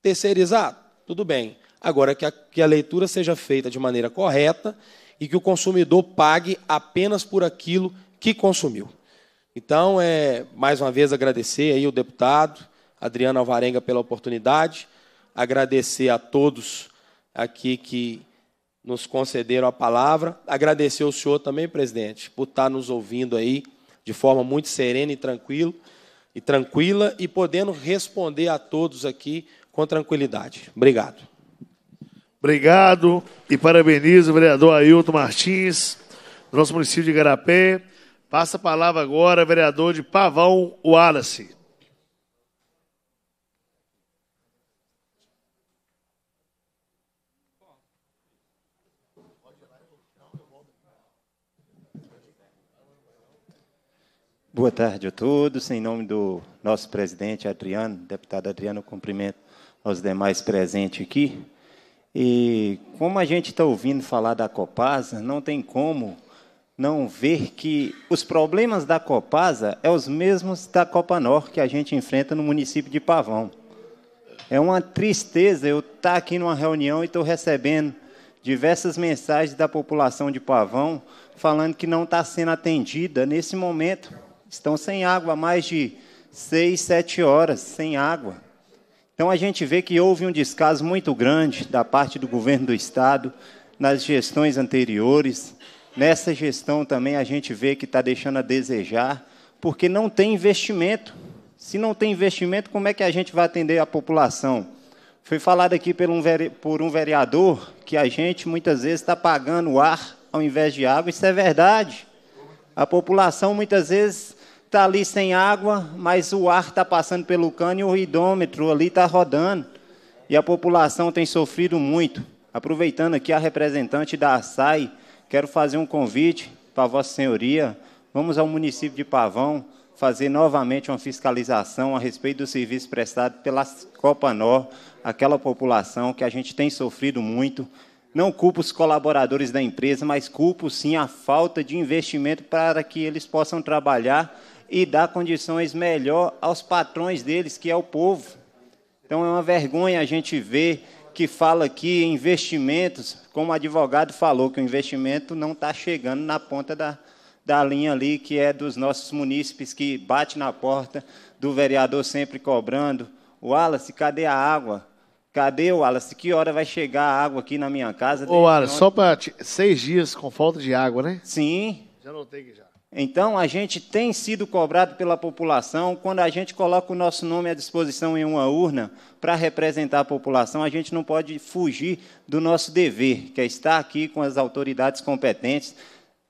Speaker 22: Terceirizado, tudo bem. Agora, que a, que a leitura seja feita de maneira correta e que o consumidor pague apenas por aquilo que consumiu. Então, é, mais uma vez, agradecer aí o deputado Adriano Alvarenga pela oportunidade, agradecer a todos aqui que nos concederam a palavra, agradecer ao senhor também, presidente, por estar nos ouvindo aí de forma muito serena e tranquila e tranquila e podendo responder a todos aqui com tranquilidade.
Speaker 1: Obrigado. Obrigado e parabenizo o vereador Ailton Martins, do nosso município de Garapé. Passa a palavra agora, vereador de Pavão Wallace.
Speaker 3: Boa tarde a todos. Em nome do nosso presidente Adriano, deputado Adriano, cumprimento aos demais presentes aqui. E como a gente está ouvindo falar da Copasa, não tem como não ver que os problemas da Copasa é os mesmos da Copanor que a gente enfrenta no município de Pavão. É uma tristeza eu estar tá aqui numa reunião e estou recebendo diversas mensagens da população de Pavão falando que não está sendo atendida nesse momento estão sem água há mais de seis, sete horas, sem água. Então a gente vê que houve um descaso muito grande da parte do governo do Estado nas gestões anteriores. Nessa gestão também a gente vê que está deixando a desejar, porque não tem investimento. Se não tem investimento, como é que a gente vai atender a população? Foi falado aqui por um vereador que a gente muitas vezes está pagando ar ao invés de água, isso é verdade. A população muitas vezes está ali sem água, mas o ar está passando pelo cano e o hidrômetro ali está rodando. E a população tem sofrido muito. Aproveitando aqui a representante da SAI, quero fazer um convite para Vossa Senhoria. Vamos ao município de Pavão fazer novamente uma fiscalização a respeito do serviço prestado pela Copanor, aquela população que a gente tem sofrido muito. Não culpo os colaboradores da empresa, mas culpo sim a falta de investimento para que eles possam trabalhar e dar condições melhor aos patrões deles, que é o povo. Então é uma vergonha a gente ver que fala aqui em investimentos, como o advogado falou, que o investimento não está chegando na ponta da, da linha ali, que é dos nossos munícipes, que bate na porta do vereador sempre cobrando. Wallace, cadê a água? Cadê, Wallace? Que hora vai chegar a água aqui na minha casa? Ô, Wallace, só para... Seis dias com falta de água, né? Sim. Já notei que já. Então, a gente tem sido cobrado pela população. Quando a gente coloca o nosso nome à disposição em uma urna para representar a população, a gente não pode fugir do nosso dever, que é estar aqui com as autoridades competentes.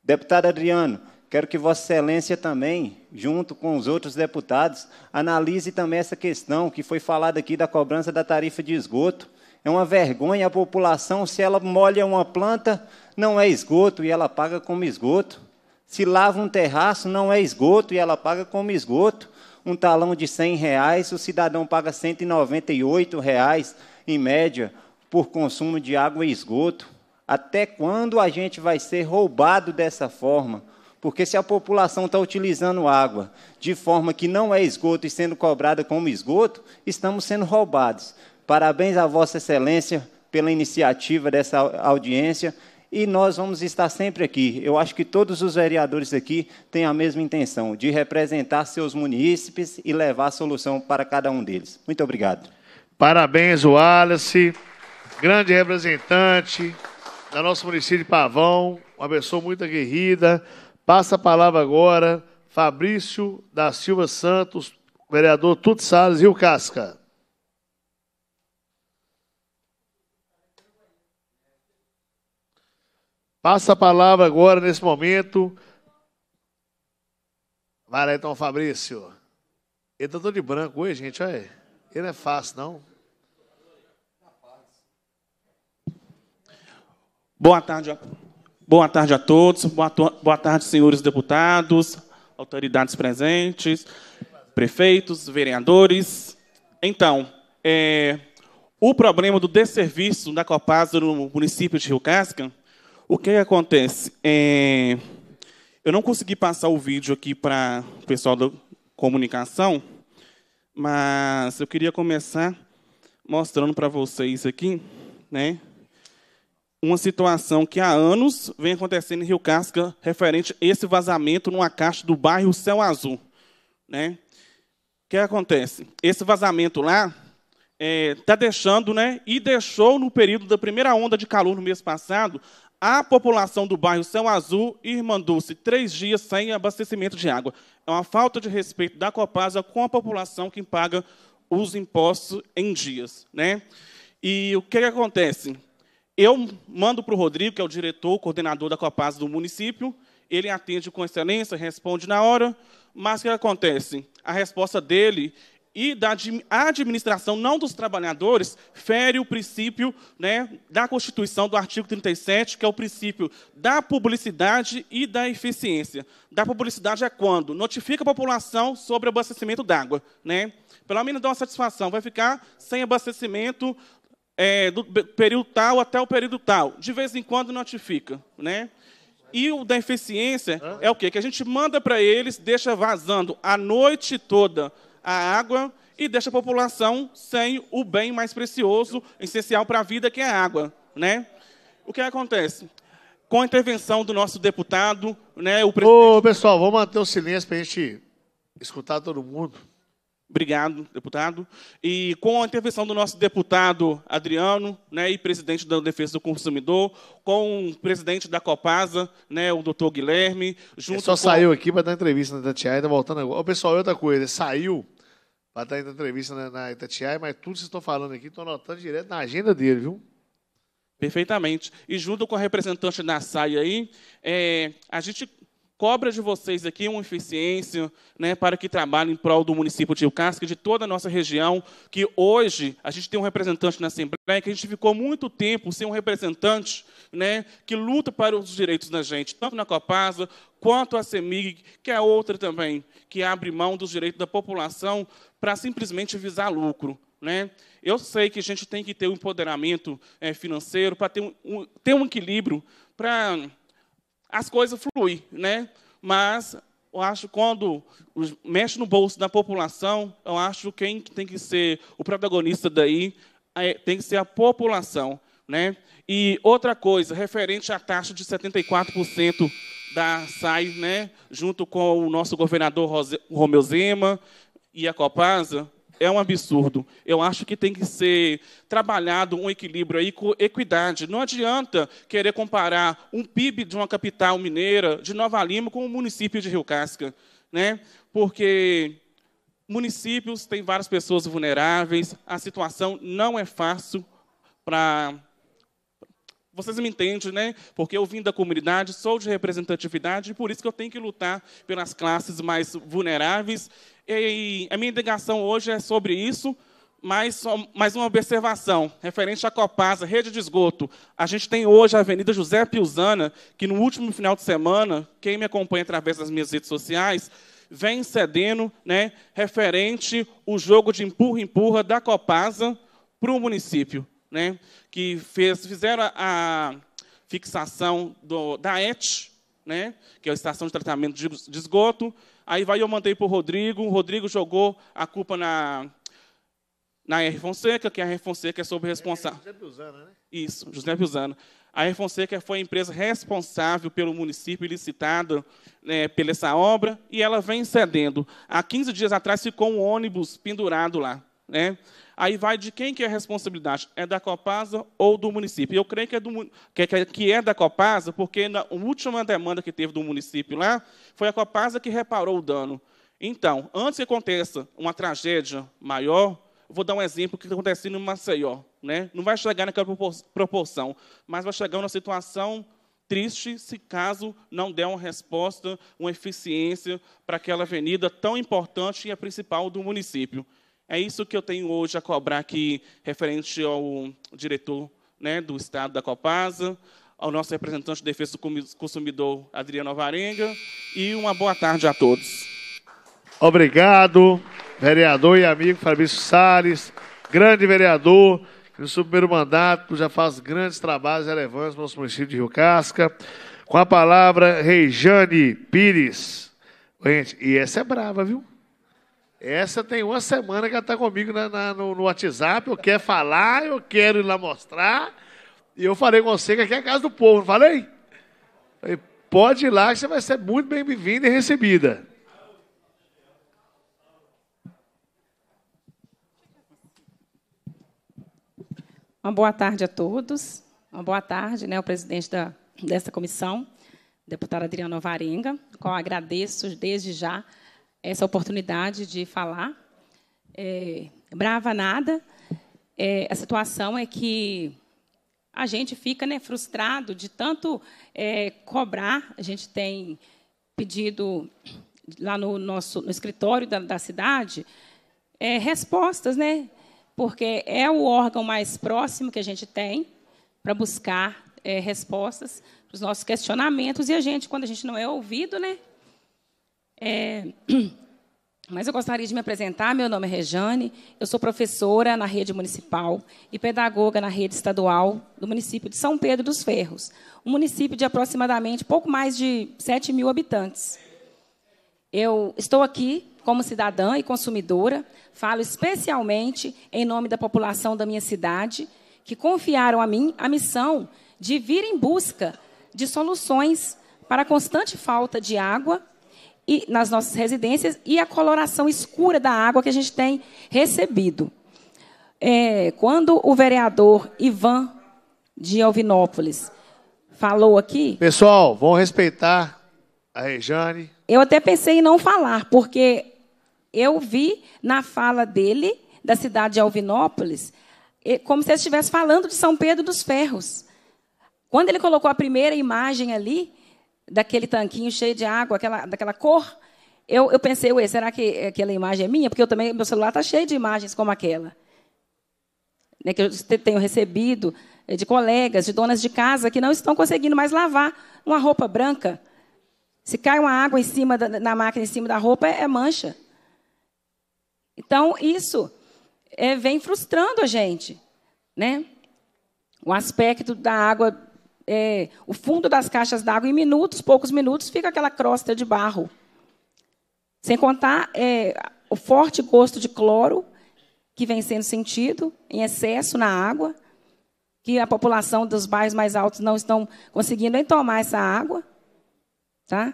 Speaker 3: Deputado Adriano, quero que Vossa Excelência também, junto com os outros deputados, analise também essa questão que foi falada aqui da cobrança da tarifa de esgoto. É uma vergonha a população, se ela molha uma planta, não é esgoto e ela paga como esgoto. Se lava um terraço, não é esgoto e ela paga como esgoto. Um talão de 100 reais, o cidadão paga 198 reais em média por consumo de água e esgoto. Até quando a gente vai ser roubado dessa forma? Porque se a população está utilizando água de forma que não é esgoto e sendo cobrada como esgoto, estamos sendo roubados. Parabéns a Vossa Excelência pela iniciativa dessa audiência e nós vamos estar sempre aqui. Eu acho que todos os vereadores aqui têm a mesma intenção, de representar seus munícipes e levar a solução para cada um deles. Muito obrigado.
Speaker 1: Parabéns, Wallace,
Speaker 3: grande representante da nosso município de Pavão,
Speaker 1: uma pessoa muito aguerrida. Passa a palavra agora, Fabrício da Silva Santos, vereador Tuto Salles, o Casca. Passa a palavra agora, nesse momento. Vai lá então, Fabrício. Ele tá todo de branco hoje, gente, olha Ele não é fácil, não.
Speaker 23: Boa tarde, a... boa tarde a todos, boa, to... boa tarde, senhores deputados, autoridades presentes, prefeitos, vereadores. Então, é... o problema do desserviço da Copasa no município de Rio Casca o é que, acontece? É... Eu não consegui passar o vídeo aqui para o pessoal da comunicação, mas eu queria começar mostrando para vocês aqui, né? Uma situação que há anos vem acontecendo em Rio Casca referente a esse vazamento numa caixa do bairro Céu Azul, né? O que acontece? Esse vazamento lá está é, tá deixando, né? E deixou no período da primeira onda de calor no mês passado a população do bairro Céu Azul irmandou-se três dias sem abastecimento de água. É uma falta de respeito da Copasa com a população que paga os impostos em dias. Né? E o que, que acontece? Eu mando para o Rodrigo, que é o diretor, coordenador da Copasa do município, ele atende com excelência, responde na hora, mas o que acontece? A resposta dele e da administração não dos trabalhadores fere o princípio né, da Constituição do artigo 37, que é o princípio da publicidade e da eficiência. Da publicidade é quando notifica a população sobre o abastecimento d'água. Né? Pelo menos dá uma satisfação, vai ficar sem abastecimento é, do período tal até o período tal. De vez em quando notifica. Né? E o da eficiência Hã? é o quê? Que a gente manda para eles, deixa vazando a noite toda a água e deixa a população sem o bem mais precioso, essencial para a vida, que é a água. Né? O que acontece? Com a intervenção do nosso deputado, né, o presidente... Ô, pessoal, vamos manter o silêncio para a gente escutar todo mundo. Obrigado, deputado. E com a intervenção do nosso deputado Adriano, né, e presidente da Defesa do Consumidor, com o presidente da Copasa,
Speaker 1: né, o doutor Guilherme, é junto Ele só com... saiu aqui para dar entrevista na Tatiana, tá voltando agora. Ô, pessoal, outra coisa, saiu para estar tá em entrevista na, na Itatiaia, mas tudo que vocês estão falando aqui, estou anotando direto na agenda
Speaker 23: dele, viu? Perfeitamente. E junto com a representante da SAI aí, é, a gente cobra de vocês aqui uma eficiência né, para que trabalhem em prol do município de Ucasca e de toda a nossa região, que hoje a gente tem um representante na Assembleia, que a gente ficou muito tempo sem um representante né, que luta para os direitos da gente, tanto na Copasa quanto a CEMIG, que é outra também, que abre mão dos direitos da população para simplesmente visar lucro. Né? Eu sei que a gente tem que ter um empoderamento é, financeiro para ter um, um, ter um equilíbrio para as coisas fluem, né? Mas eu acho quando mexe no bolso da população, eu acho que quem tem que ser o protagonista daí é, tem que ser a população, né? E outra coisa, referente à taxa de 74% da SAI, né, junto com o nosso governador Romeu Zema e a Copasa, é um absurdo. Eu acho que tem que ser trabalhado um equilíbrio aí com equidade. Não adianta querer comparar um PIB de uma capital mineira, de Nova Lima, com o município de Rio Casca, né? porque municípios têm várias pessoas vulneráveis, a situação não é fácil para vocês me entendem, né? Porque eu vim da comunidade, sou de representatividade, e por isso que eu tenho que lutar pelas classes mais vulneráveis. E a minha indagação hoje é sobre isso, mas mais uma observação referente à Copasa, rede de esgoto. A gente tem hoje a Avenida José Piusana, que no último final de semana, quem me acompanha através das minhas redes sociais, vem cedendo né, referente o jogo de empurra-empurra da Copasa para o município né, que fez, fizeram a, fixação do, da ET, né, que é a Estação de Tratamento de, de Esgoto. Aí vai eu mandei para o Rodrigo, o Rodrigo jogou a culpa na, na R. Fonseca, que a R. Fonseca é sobre responsável. É, é José Bilzana, né? Isso, José Bilzana. A R. Fonseca foi a empresa responsável pelo município licitado né, pela essa obra, e ela vem cedendo. Há 15 dias atrás ficou um ônibus pendurado lá. Né? Aí vai de quem que é a responsabilidade? É da Copasa ou do município? Eu creio que é, do, é, é, que é da Copasa, porque na última demanda que teve do município lá, foi a Copasa que reparou o dano. Então, antes que aconteça uma tragédia maior, vou dar um exemplo que está acontecendo em Maceió. Né? Não vai chegar naquela proporção, mas vai chegar numa situação triste se caso não der uma resposta, uma eficiência para aquela avenida tão importante e a principal do município. É isso que eu tenho hoje a cobrar aqui, referente ao diretor né, do Estado da Copasa, ao nosso representante de defesa do consumidor, Adriano Varenga
Speaker 1: e uma boa tarde a todos. Obrigado, vereador e amigo Fabrício Salles, grande vereador, que no seu primeiro mandato já faz grandes trabalhos relevantes no nosso município de Rio Casca. Com a palavra, Rejane Pires. Gente, e essa é brava, viu? Essa tem uma semana que ela está comigo na, na, no, no, WhatsApp. Eu quero falar, eu quero ir lá mostrar. E eu falei com você que aqui é a casa do povo, não falei? falei pode ir lá que você vai ser muito bem-vinda e recebida.
Speaker 24: Uma boa tarde a todos. Uma boa tarde, né, o presidente da, dessa comissão, deputada Adriana Varenga, qual agradeço desde já essa oportunidade de falar. É, brava nada. É, a situação é que a gente fica né, frustrado de tanto é, cobrar. A gente tem pedido lá no nosso no escritório da, da cidade é, respostas, né? Porque é o órgão mais próximo que a gente tem para buscar é, respostas para os nossos questionamentos e a gente, quando a gente não é ouvido, né, é, mas eu gostaria de me apresentar. Meu nome é Rejane, eu sou professora na rede municipal e pedagoga na rede estadual do município de São Pedro dos Ferros, um município de aproximadamente pouco mais de 7 mil habitantes. Eu estou aqui como cidadã e consumidora, falo especialmente em nome da população da minha cidade, que confiaram a mim a missão de vir em busca de soluções para a constante falta de água e nas nossas residências e a coloração escura da água que a gente tem recebido. É, quando o vereador Ivan de Alvinópolis falou aqui. Pessoal, vão respeitar a Rejane. Eu até pensei em não falar, porque eu vi na fala dele, da cidade de Alvinópolis, como se ele estivesse falando de São Pedro dos Ferros. Quando ele colocou a primeira imagem ali, daquele tanquinho cheio de água, aquela, daquela cor. Eu, eu pensei, ué, será que eh, aquela imagem é minha? Porque eu também, meu celular está cheio de imagens como aquela. Né, que eu tenho recebido eh, de colegas, de donas de casa, que não estão conseguindo mais lavar uma roupa branca. Se cai uma água em cima da, na máquina, em cima da roupa, é, é mancha. Então, isso é, vem frustrando a gente. Né? O aspecto da água é, o fundo das caixas d'água em minutos, poucos minutos, fica aquela crosta de barro. Sem contar é, o forte gosto de cloro que vem sendo sentido em excesso na água, que a população dos bairros mais altos não estão conseguindo nem tomar essa água, tá?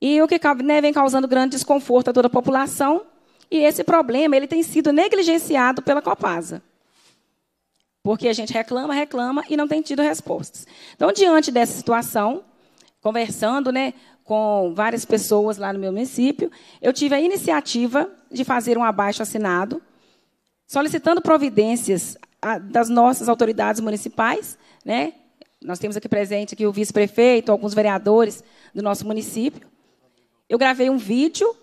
Speaker 24: E o que né, vem causando grande desconforto a toda a população. E esse problema ele tem sido negligenciado pela Copasa. Porque a gente reclama, reclama e não tem tido respostas. Então, diante dessa situação, conversando né, com várias pessoas lá no meu município, eu tive a iniciativa de fazer um abaixo assinado, solicitando providências das nossas autoridades municipais, né? Nós temos aqui presente aqui o vice-prefeito, alguns vereadores do nosso município. Eu gravei um vídeo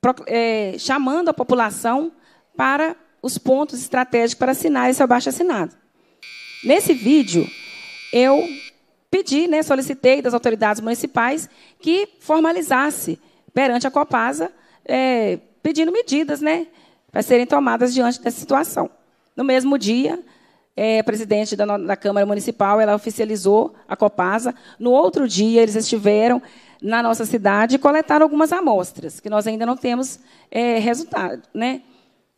Speaker 24: pro, é, eh, chamando a população para os pontos estratégicos para assinar esse abaixo-assinado. Nesse vídeo, eu pedi, né, solicitei das autoridades municipais que formalizasse perante a Copasa, é, pedindo medidas né, para serem tomadas diante dessa situação. No mesmo dia, é, a presidente da, da, Câmara Municipal ela oficializou a Copasa. No outro dia, eles estiveram na nossa cidade e coletaram algumas amostras, que nós ainda não temos é, resultado. Né?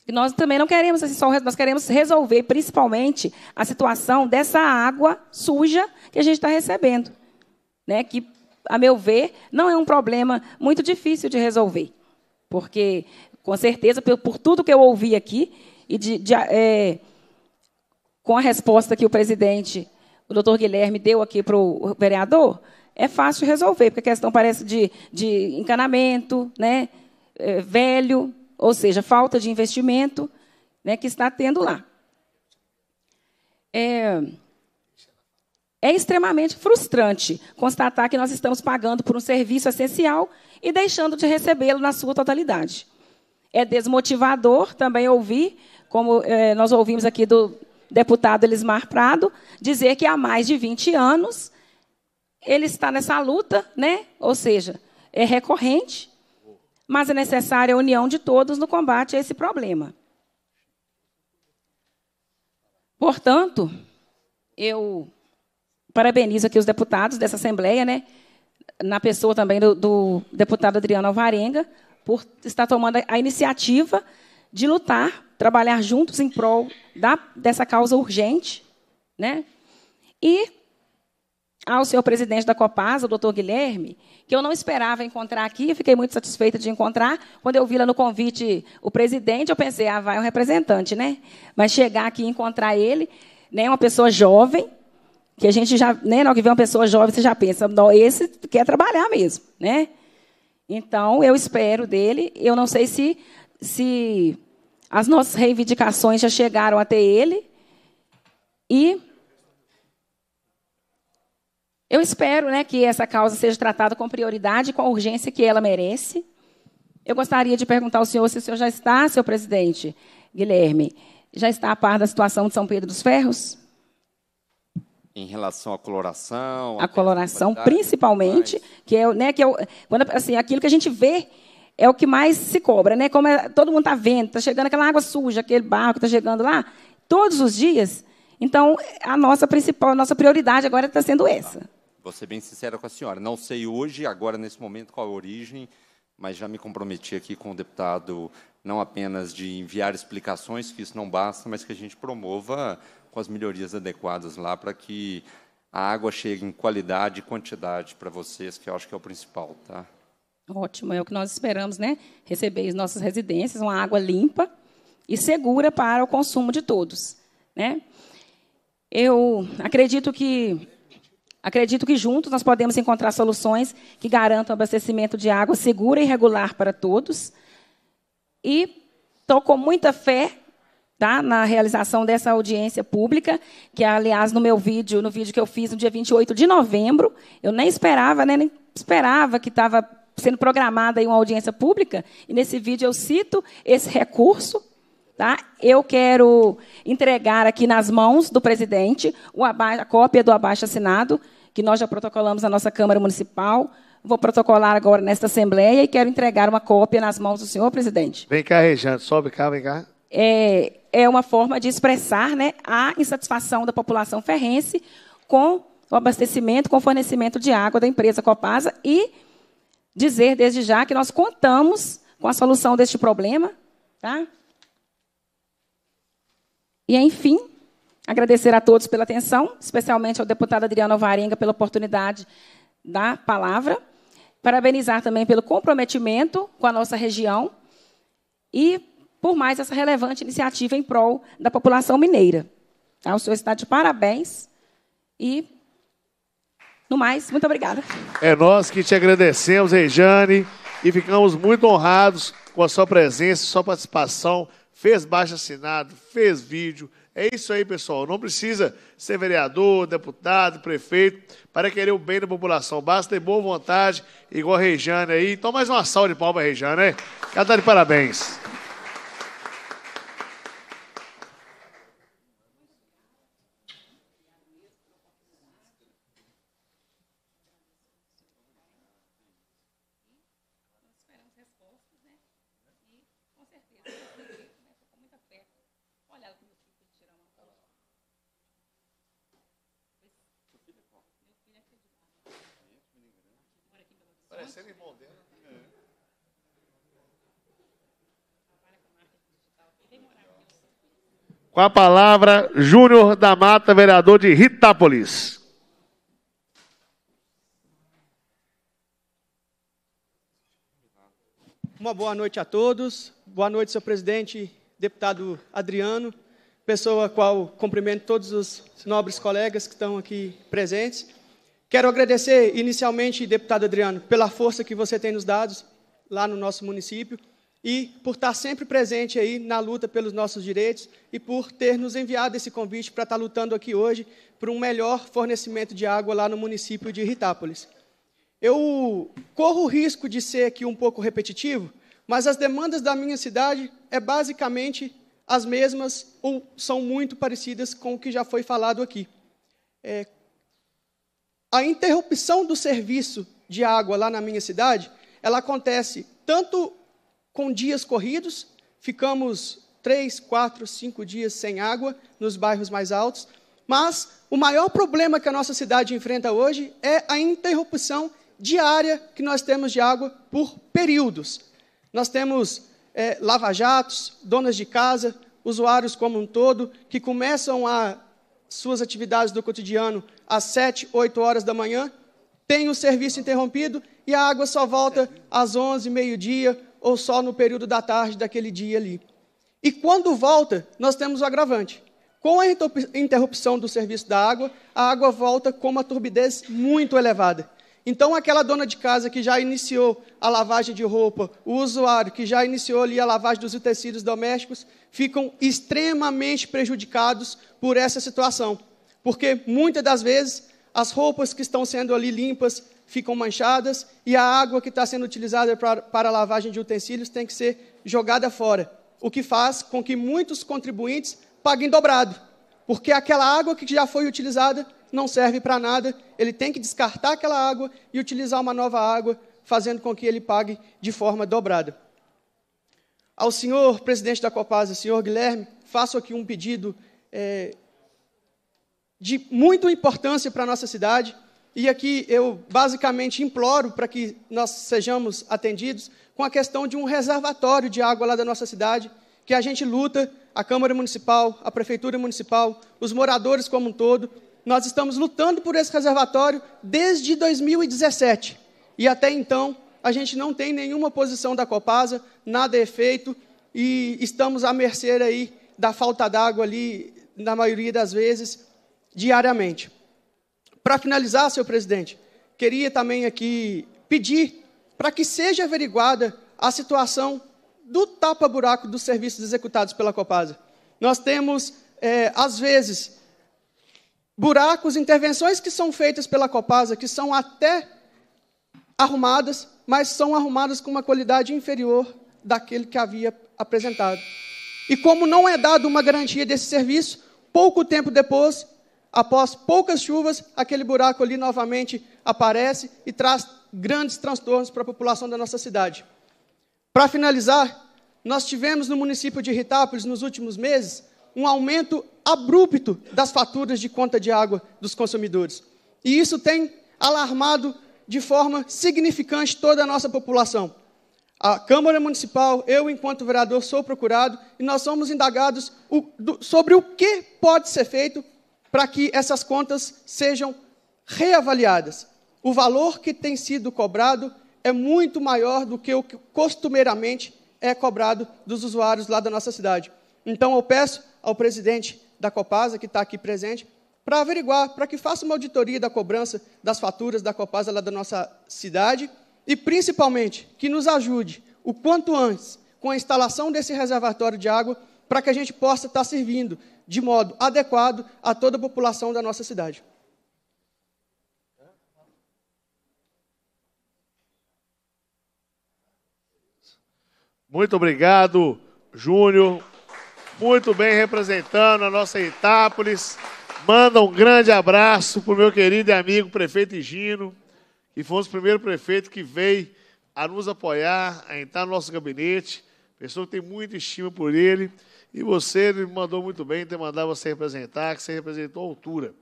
Speaker 24: E nós também não queremos assim só, nós queremos resolver principalmente a situação dessa água suja que a gente está recebendo, né? Que, a meu ver, não é um problema muito difícil de resolver, porque com certeza por, por tudo que eu ouvi aqui e de, de é, com a resposta que o presidente, o doutor Guilherme deu aqui para o vereador, é fácil resolver, porque a questão parece de, de encanamento, né? É, velho, ou seja, falta de investimento né, que está tendo lá. É, é extremamente frustrante constatar que nós estamos pagando por um serviço essencial e deixando de recebê-lo na sua totalidade. É desmotivador também ouvir, como é, nós ouvimos aqui do deputado Elismar Prado, dizer que há mais de 20 anos ele está nessa luta, né? ou seja, é recorrente, mas é necessária a união de todos no combate a esse problema. Portanto, eu parabenizo aqui os deputados dessa Assembleia, né, na pessoa também do, do deputado Adriano Alvarenga, por estar tomando a iniciativa de lutar, trabalhar juntos em prol da, dessa causa urgente, né? E ao senhor presidente da Copasa, o doutor Guilherme, que eu não esperava encontrar aqui, fiquei muito satisfeita de encontrar. Quando eu vi lá no convite o presidente, eu pensei, ah, vai um representante, né? Mas chegar aqui e encontrar ele, né, uma pessoa jovem, que a gente já, né, na hora que vê uma pessoa jovem, você já pensa, não, esse quer trabalhar mesmo, né? Então, eu espero dele, eu não sei se, se as nossas reivindicações já chegaram até ele, e eu espero né, que essa causa seja tratada com prioridade e com a urgência que ela merece. Eu gostaria de perguntar ao senhor se o senhor já está, seu presidente Guilherme, já está a par da situação de São Pedro dos Ferros?
Speaker 5: Em relação à coloração. A, a coloração, principalmente,
Speaker 24: que é, né, que é quando, assim, aquilo que a gente vê é o que mais se cobra, né? Como é, todo mundo está vendo, está chegando aquela água suja, aquele barco está chegando lá, todos os dias. Então, a nossa principal, a nossa prioridade agora está sendo essa.
Speaker 5: Vou ser bem sincera com a senhora. Não sei hoje, agora, nesse momento, qual a origem, mas já me comprometi aqui com o deputado, não apenas de enviar explicações, que isso não basta, mas que a gente promova com as melhorias adequadas lá para que a água chegue em qualidade e quantidade para vocês, que eu acho que é o principal. Tá?
Speaker 24: Ótimo, é o que nós esperamos, né? Receber em nossas residências uma água limpa e segura para o consumo de todos, né? Eu acredito que Acredito que juntos nós podemos encontrar soluções que garantam abastecimento de água segura e regular para todos. E estou com muita fé tá, na realização dessa audiência pública, que, aliás, no meu vídeo, no vídeo que eu fiz no dia 28 de novembro, eu nem esperava, né, nem esperava que estava sendo programada aí uma audiência pública, e nesse vídeo eu cito esse recurso Tá? Eu quero entregar aqui nas mãos do presidente a cópia do abaixo-assinado, que nós já protocolamos na nossa Câmara Municipal. Vou protocolar agora nesta Assembleia e quero entregar uma cópia nas mãos do senhor presidente.
Speaker 1: Vem cá, Rejane, sobe cá, vem cá.
Speaker 24: É, é uma forma de expressar né, a insatisfação da população ferrense com o abastecimento, com o fornecimento de água da empresa Copasa e dizer desde já que nós contamos com a solução deste problema. Tá? E, enfim, agradecer a todos pela atenção, especialmente ao deputado Adriano Alvarenga pela oportunidade da palavra. Parabenizar também pelo comprometimento com a nossa região e por mais essa relevante iniciativa em prol da população mineira. Tá? O senhor está de parabéns e, no mais, muito obrigada.
Speaker 1: É nós que te agradecemos, Rejane, e ficamos muito honrados com a sua presença e sua participação fez baixo assinado, fez vídeo. É isso aí, pessoal. Não precisa ser vereador, deputado, prefeito para querer o bem da população. Basta ter boa vontade, igual a Rejane aí. Então, mais uma salva de palmas, Rejane, cada né? tá de parabéns. Com a palavra, Júnior da Mata, vereador de Ritápolis.
Speaker 7: Uma boa noite a todos. Boa noite, senhor presidente, deputado Adriano, pessoa a qual cumprimento todos os nobres colegas que estão aqui presentes. Quero agradecer inicialmente, deputado Adriano, pela força que você tem nos dados lá no nosso município e por estar sempre presente aí na luta pelos nossos direitos e por ter nos enviado esse convite para estar lutando aqui hoje por um melhor fornecimento de água lá no município de Ritápolis. Eu corro o risco de ser aqui um pouco repetitivo, mas as demandas da minha cidade é basicamente as mesmas ou são muito parecidas com o que já foi falado aqui. É, a interrupção do serviço de água lá na minha cidade, ela acontece tanto com dias corridos, ficamos três, quatro, cinco dias sem água nos bairros mais altos. Mas o maior problema que a nossa cidade enfrenta hoje é a interrupção diária que nós temos de água por períodos. Nós temos é, lava-jatos, donas de casa, usuários como um todo, que começam a suas atividades do cotidiano às sete, oito horas da manhã, tem o serviço interrompido e a água só volta às onze, meio-dia ou só no período da tarde daquele dia ali. E quando volta, nós temos o agravante. Com a interrupção do serviço da água, a água volta com uma turbidez muito elevada. Então, aquela dona de casa que já iniciou a lavagem de roupa, o usuário que já iniciou ali a lavagem dos utensílios domésticos, ficam extremamente prejudicados por essa situação. Porque muitas das vezes as roupas que estão sendo ali limpas, ficam manchadas e a água que está sendo utilizada para, para a lavagem de utensílios tem que ser jogada fora, o que faz com que muitos contribuintes paguem dobrado, porque aquela água que já foi utilizada não serve para nada, ele tem que descartar aquela água e utilizar uma nova água, fazendo com que ele pague de forma dobrada. Ao senhor presidente da Copasa, senhor Guilherme, faço aqui um pedido é, de muita importância para a nossa cidade e aqui eu basicamente imploro para que nós sejamos atendidos com a questão de um reservatório de água lá da nossa cidade, que a gente luta, a Câmara Municipal, a Prefeitura Municipal, os moradores como um todo, nós estamos lutando por esse reservatório desde 2017. E até então, a gente não tem nenhuma posição da Copasa, nada é feito, e estamos à mercê aí da falta d'água ali, na maioria das vezes, diariamente. Para finalizar, senhor presidente, queria também aqui pedir para que seja averiguada a situação do tapa-buraco dos serviços executados pela Copasa. Nós temos, é, às vezes, buracos, intervenções que são feitas pela Copasa, que são até arrumadas, mas são arrumadas com uma qualidade inferior daquele que havia apresentado. E como não é dada uma garantia desse serviço, pouco tempo depois, após poucas chuvas, aquele buraco ali novamente aparece e traz grandes transtornos para a população da nossa cidade. Para finalizar, nós tivemos no município de Ritápolis, nos últimos meses, um aumento abrupto das faturas de conta de água dos consumidores. E isso tem alarmado de forma significante toda a nossa população. A Câmara Municipal, eu, enquanto vereador, sou procurado e nós somos indagados sobre o que pode ser feito para que essas contas sejam reavaliadas. O valor que tem sido cobrado é muito maior do que o que costumeiramente é cobrado dos usuários lá da nossa cidade. Então eu peço ao presidente da Copasa, que está aqui presente, para averiguar, para que faça uma auditoria da cobrança das faturas da Copasa lá da nossa cidade e, principalmente, que nos ajude o quanto antes com a instalação desse reservatório de água para que a gente possa estar servindo de modo adequado a toda a população da nossa cidade.
Speaker 1: Muito obrigado, Júnior. Muito bem representando a nossa Itápolis. Manda um grande abraço para o meu querido e amigo prefeito Gino, que foi o primeiro prefeito que veio a nos apoiar, a entrar no nosso gabinete. Pessoa que tem muita estima por ele. E você me mandou muito bem ter mandado você representar, que você representou a altura.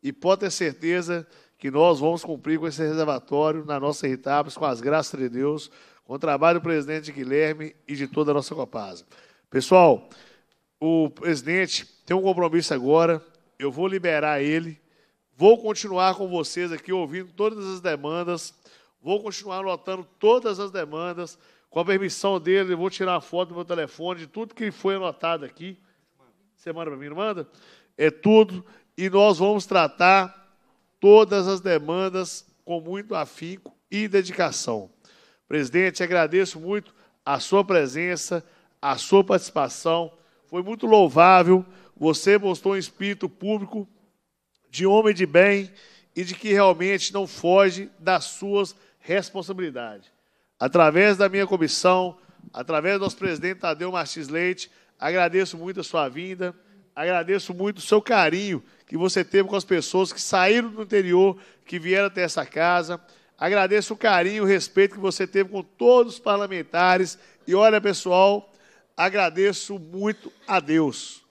Speaker 1: E pode ter certeza que nós vamos cumprir com esse reservatório na nossa Ritapes, com as graças de Deus, com o trabalho do presidente Guilherme e de toda a nossa Copasa. Pessoal, o presidente tem um compromisso agora, eu vou liberar ele, vou continuar com vocês aqui ouvindo todas as demandas, vou continuar anotando todas as demandas. Com a permissão dele, eu vou tirar a foto do meu telefone, de tudo que foi anotado aqui. Você manda para mim, não manda? É tudo. E nós vamos tratar todas as demandas com muito afinco e dedicação. Presidente, agradeço muito a sua presença, a sua participação. Foi muito louvável. Você mostrou um espírito público de homem de bem e de que realmente não foge das suas responsabilidades através da minha comissão, através do nosso presidente Tadeu Martins Leite, agradeço muito a sua vinda, agradeço muito o seu carinho que você teve com as pessoas que saíram do interior, que vieram até essa casa. Agradeço o carinho, o respeito que você teve com todos os parlamentares. E olha, pessoal, agradeço muito a Deus,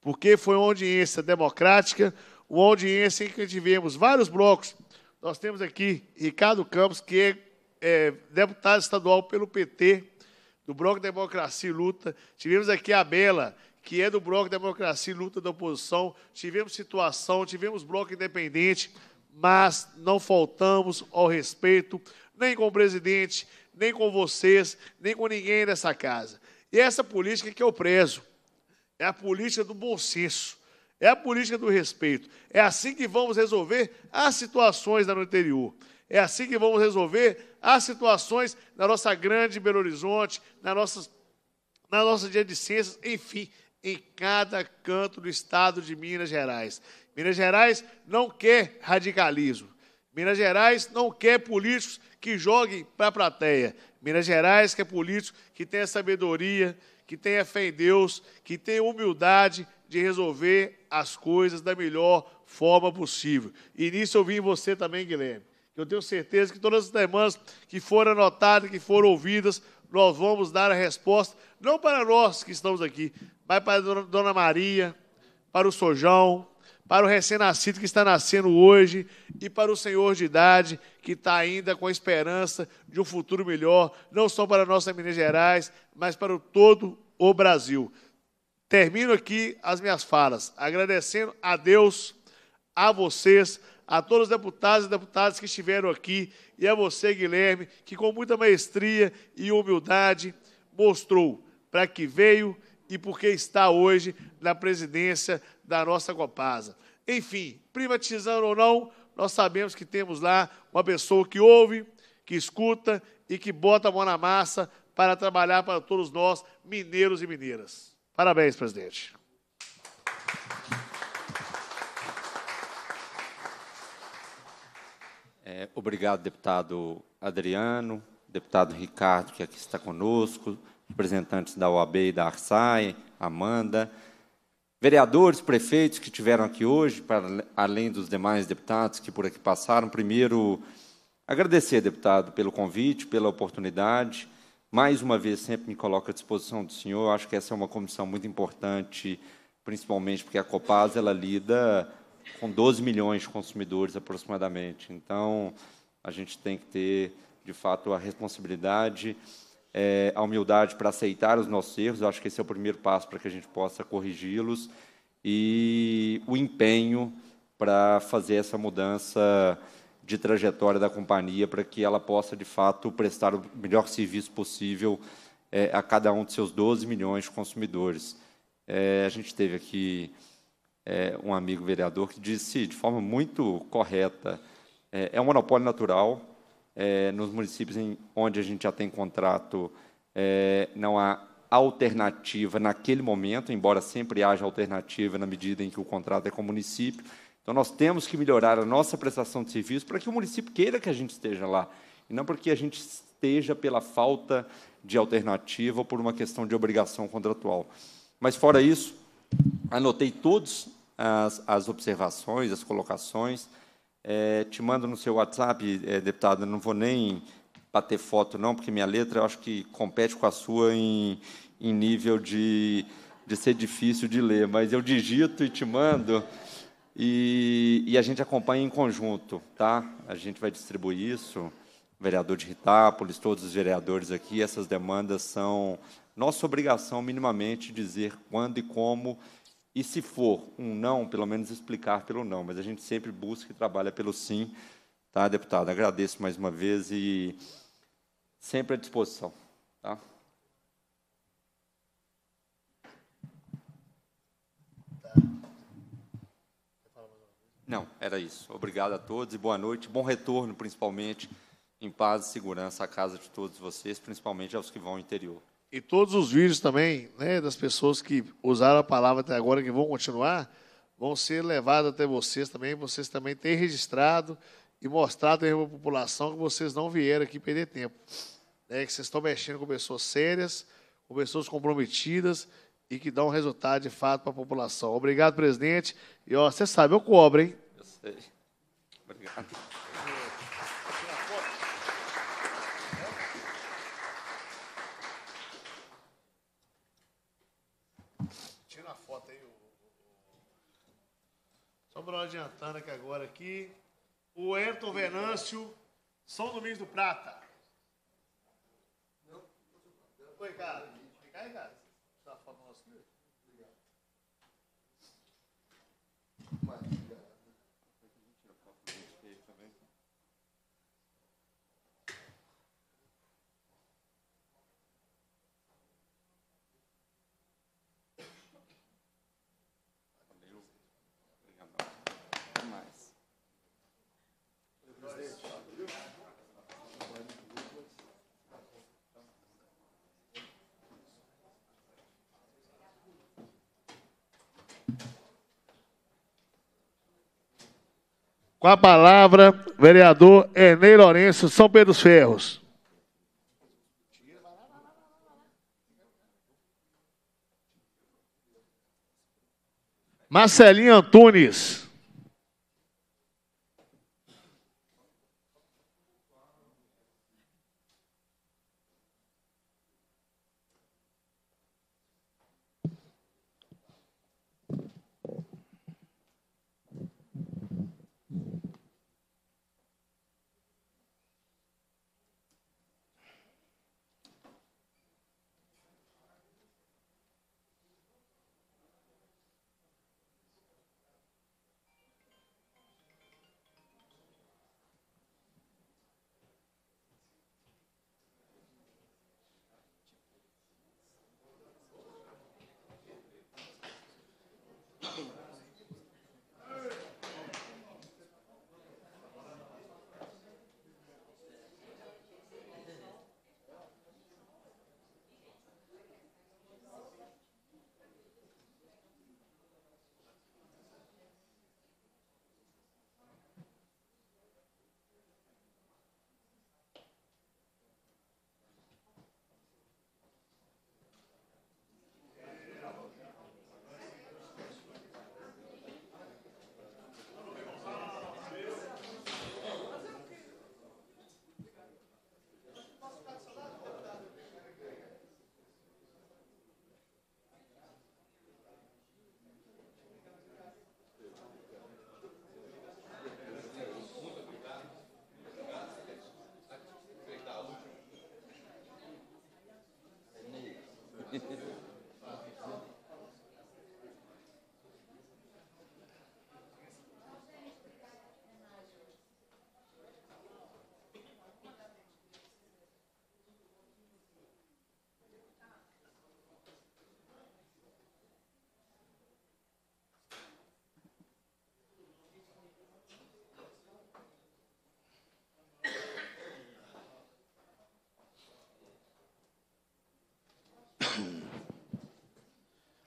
Speaker 1: porque foi uma audiência democrática, uma audiência em que tivemos vários blocos. Nós temos aqui Ricardo Campos, que é é, deputado estadual pelo PT, do Bloco Democracia e Luta. Tivemos aqui a Bela, que é do Bloco Democracia e Luta da oposição. Tivemos situação, tivemos Bloco Independente, mas não faltamos ao respeito, nem com o presidente, nem com vocês, nem com ninguém dessa casa. E essa política que eu prezo é a política do bom senso, é a política do respeito. É assim que vamos resolver as situações da no interior. É assim que vamos resolver as situações na nossa grande Belo Horizonte, na nossa, na nossa dia de ciências, enfim, em cada canto do estado de Minas Gerais. Minas Gerais não quer radicalismo. Minas Gerais não quer políticos que joguem para a plateia. Minas Gerais quer políticos que tenha sabedoria, que tenha fé em Deus, que tenha humildade de resolver as coisas da melhor forma possível. E nisso eu vi em você também, Guilherme que eu tenho certeza que todas as demandas que foram anotadas, que foram ouvidas, nós vamos dar a resposta, não para nós que estamos aqui, mas para a Dona Maria, para o Sojão, para o recém-nascido que está nascendo hoje e para o senhor de idade que está ainda com a esperança de um futuro melhor, não só para a nossa Minas Gerais, mas para todo o Brasil. Termino aqui as minhas falas, agradecendo a Deus, a vocês, a todos os deputados e deputadas que estiveram aqui e a você, Guilherme, que com muita maestria e humildade mostrou para que veio e porque está hoje na presidência da nossa Copasa. Enfim, privatizando ou não, nós sabemos que temos lá uma pessoa que ouve, que escuta e que bota a mão na massa para trabalhar para todos nós, mineiros e mineiras. Parabéns, presidente.
Speaker 5: É, obrigado, deputado Adriano, deputado Ricardo, que aqui está conosco, representantes da OAB e da Arsai, Amanda, vereadores, prefeitos que tiveram aqui hoje, para, além dos demais deputados que por aqui passaram. Primeiro, agradecer, deputado, pelo convite, pela oportunidade. Mais uma vez, sempre me coloco à disposição do senhor. acho que essa é uma comissão muito importante, principalmente porque a Copaz, ela lida com 12 milhões de consumidores aproximadamente. Então, a gente tem que ter, de fato, a responsabilidade, é, a humildade para aceitar os nossos erros. Eu acho que esse é o primeiro passo para que a gente possa corrigi-los e o empenho para fazer essa mudança de trajetória da companhia para que ela possa, de fato, prestar o melhor serviço possível é, a cada um de seus 12 milhões de consumidores. É, a gente teve aqui é, um amigo vereador que disse de forma muito correta: é, é um monopólio natural. É, nos municípios em, onde a gente já tem contrato, é, não há alternativa naquele momento, embora sempre haja alternativa na medida em que o contrato é com o município. Então, nós temos que melhorar a nossa prestação de serviço para que o município queira que a gente esteja lá, e não porque a gente esteja pela falta de alternativa ou por uma questão de obrigação contratual. Mas, fora isso, anotei todos as, as observações, as colocações. É, te mando no seu WhatsApp, é, deputado, não vou nem bater foto, não, porque minha letra eu acho que compete com a sua em, em nível de, de ser difícil de ler, mas eu digito e te mando. E, e, a gente acompanha em conjunto, tá? A gente vai distribuir isso, vereador de Ritápolis, todos os vereadores aqui, essas demandas são nossa obrigação minimamente dizer quando e como e se for um não, pelo menos explicar pelo não, mas a gente sempre busca e trabalha pelo sim, tá, deputado? Agradeço mais uma vez e sempre à disposição, tá? Não, era isso. Obrigado a todos e boa noite. Bom retorno, principalmente, em paz e segurança à casa de todos vocês, principalmente aos que vão ao interior e todos
Speaker 1: os vídeos também, né, das pessoas que usaram a palavra até agora, que vão continuar, vão ser levados até vocês também, vocês também têm registrado e mostrado à população que vocês não vieram aqui perder tempo. Né, que vocês estão mexendo com pessoas sérias, com pessoas comprometidas e que dão resultado de fato para a população. Obrigado, presidente. E ó, você sabe, eu cobro, hein?
Speaker 5: Eu sei. Obrigado.
Speaker 1: Estamos então, adiantando aqui agora aqui. O Elton Venâncio, São Domingos do Prata. Oi, cara. Vem
Speaker 3: cá, cara.
Speaker 25: Você tá falando aqui? Assim Obrigado. Mas...
Speaker 1: Com a palavra, vereador Enei Lourenço, São Pedro dos Ferros. Marcelinho Antunes.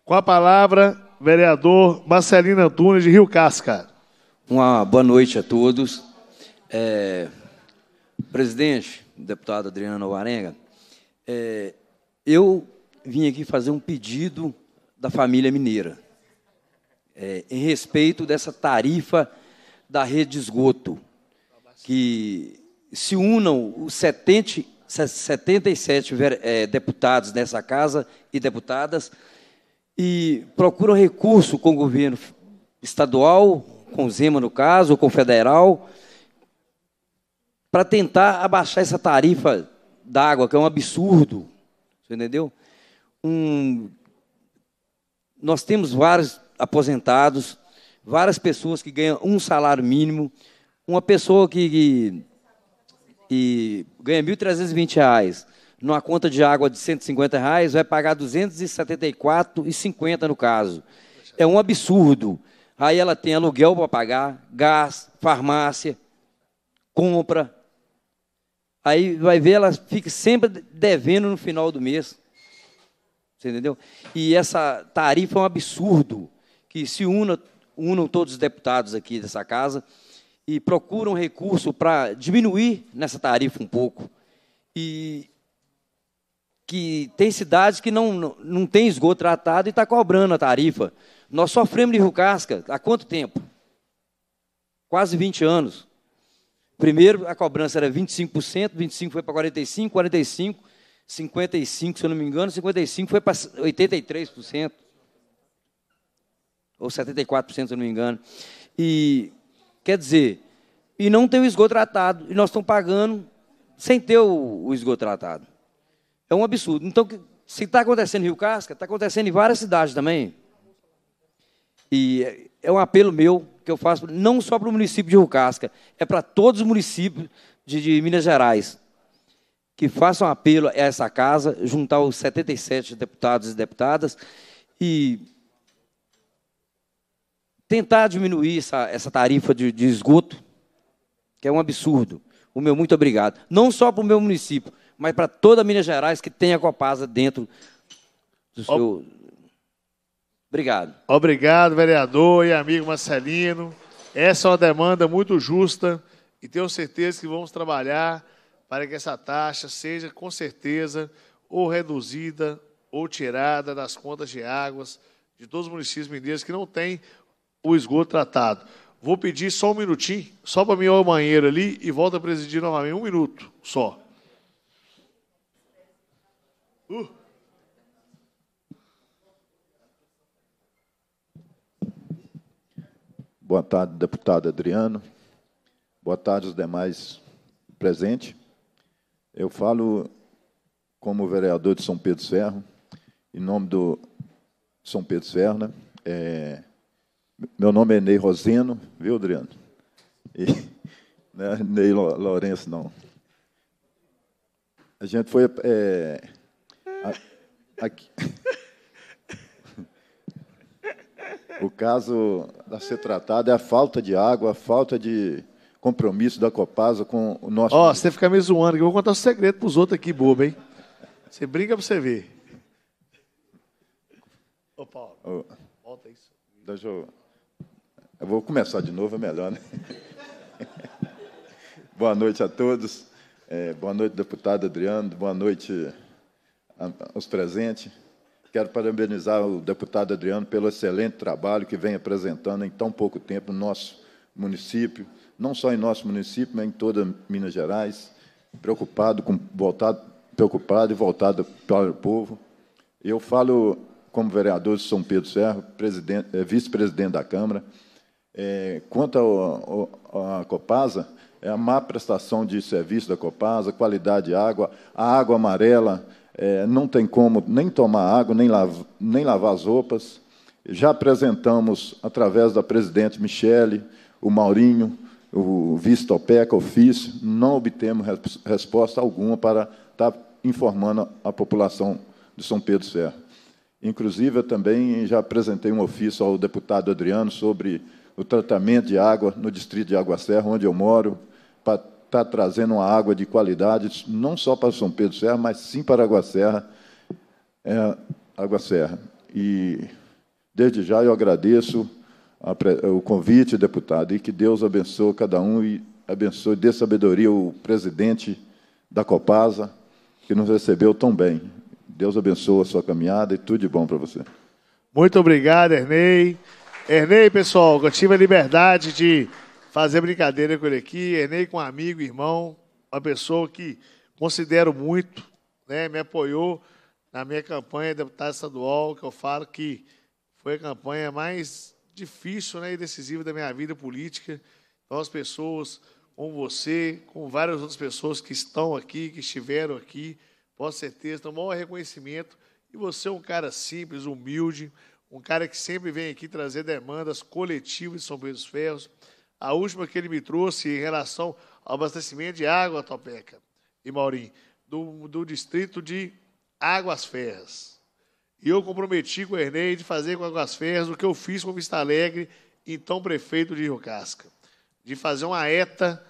Speaker 1: Com a palavra, vereador Marcelino Antunes, de Rio Casca.
Speaker 26: Uma boa noite a todos. É, presidente, deputado Adriano Alvarenga, é, eu vim aqui fazer um pedido da família mineira é, em respeito dessa tarifa da rede de esgoto, que se unam os 70, 77 é, deputados nessa casa e deputadas e procuram recurso com o governo estadual, com o Zema no caso, ou com o federal, para tentar abaixar essa tarifa d'água, que é um absurdo. Você entendeu? Um... Nós temos vários aposentados, várias pessoas que ganham um salário mínimo, uma pessoa que, que, que ganha R$ 1.320 numa conta de água de 150 reais, vai pagar 274,50 no caso. É um absurdo. Aí ela tem aluguel para pagar, gás, farmácia, compra. Aí vai ver, ela fica sempre devendo no final do mês. Você entendeu? E essa tarifa é um absurdo. Que se una, unam todos os deputados aqui dessa casa e procuram recurso para diminuir nessa tarifa um pouco. E que tem cidades que não, não, não tem esgoto tratado e está cobrando a tarifa. Nós sofremos de Rucasca há quanto tempo? Quase 20 anos. Primeiro a cobrança era 25%, 25% foi para 45%, 45%, 55%, se eu não me engano, 55% foi para 83%. Ou 74%, se eu não me engano. E, quer dizer, e não tem o esgoto tratado. E nós estamos pagando sem ter o, o esgoto tratado. É um absurdo. Então, se está acontecendo em Rio Casca, está acontecendo em várias cidades também. E é, é um apelo meu que eu faço, não só para o município de Rio Casca, é para todos os municípios de, de Minas Gerais, que façam apelo a essa casa, juntar os 77 deputados e deputadas e tentar diminuir essa, essa tarifa de, de esgoto, que é um absurdo. O meu muito obrigado. Não só para o meu município, mas para toda Minas Gerais que tem a Copasa dentro do seu.
Speaker 1: Obrigado. Obrigado, vereador e amigo Marcelino. Essa é uma demanda muito justa e tenho certeza que vamos trabalhar para que essa taxa seja, com certeza, ou reduzida ou tirada das contas de águas de todos os municípios mineiros que não têm o esgoto tratado. Vou pedir só um minutinho, só para mim ir ao banheiro ali e volto a presidir novamente. Um minuto só. Uh.
Speaker 25: Boa tarde, deputado Adriano. Boa tarde os demais presentes. Eu falo como vereador de São Pedro Serra, em nome do São Pedro Serra. Né? É, meu nome é Ney Roseno, viu, Adriano? E, é Ney Lourenço, não. A gente foi é, Aqui. O caso a ser tratado é a falta de água, a falta de compromisso da Copasa com o nosso. Ó, oh,
Speaker 1: você fica me zoando, que eu vou contar um segredo para os outros aqui, bobo, hein? Você brinca para você ver. Ô, Paulo, oh. volta isso.
Speaker 25: Deixa eu. Eu vou começar de novo, é melhor, né? boa noite a todos. É, boa noite, deputado Adriano. Boa noite, os presentes. Quero parabenizar o deputado Adriano pelo excelente trabalho que vem apresentando em tão pouco tempo no nosso município, não só em nosso município, mas em toda Minas Gerais, preocupado, com, voltado, preocupado e voltado para o povo. Eu falo como vereador de São Pedro Serra, eh, vice-presidente da Câmara. É, quanto à Copasa, é a má prestação de serviço da Copasa, qualidade de água, a água amarela, é, não tem como nem tomar água, nem, lav nem lavar as roupas. Já apresentamos, através da presidente Michele, o Maurinho, o vice-topeca, ofício, não obtemos res resposta alguma para estar tá informando a população de São Pedro Serra. Inclusive, eu também já apresentei um ofício ao deputado Adriano sobre o tratamento de água no distrito de Água Serra, onde eu moro, para está trazendo uma água de qualidade, não só para São Pedro Serra, mas sim para Água Serra. É, Água Serra. E, desde já, eu agradeço a, o convite, deputado, e que Deus abençoe cada um e abençoe, dê sabedoria o presidente da Copasa, que nos recebeu tão bem. Deus abençoe a sua caminhada e tudo de bom para você.
Speaker 1: Muito obrigado, Ernei. Ernei, pessoal, eu tive a liberdade de fazer brincadeira com ele aqui, Enei é com um amigo, irmão, uma pessoa que considero muito, né, me apoiou na minha campanha deputado estadual, que eu falo que foi a campanha mais difícil né, e decisiva da minha vida política. Então, as pessoas com você, com várias outras pessoas que estão aqui, que estiveram aqui, posso certeza, o um maior reconhecimento. E você é um cara simples, humilde, um cara que sempre vem aqui trazer demandas coletivas de São Pedro dos Ferros a última que ele me trouxe em relação ao abastecimento de água, Topeca e Maurim, do, do distrito de Águas Ferras. E eu comprometi com o Ernei de fazer com Águas Ferras o que eu fiz com Vista Alegre, então prefeito de Rio Casca, de fazer uma ETA,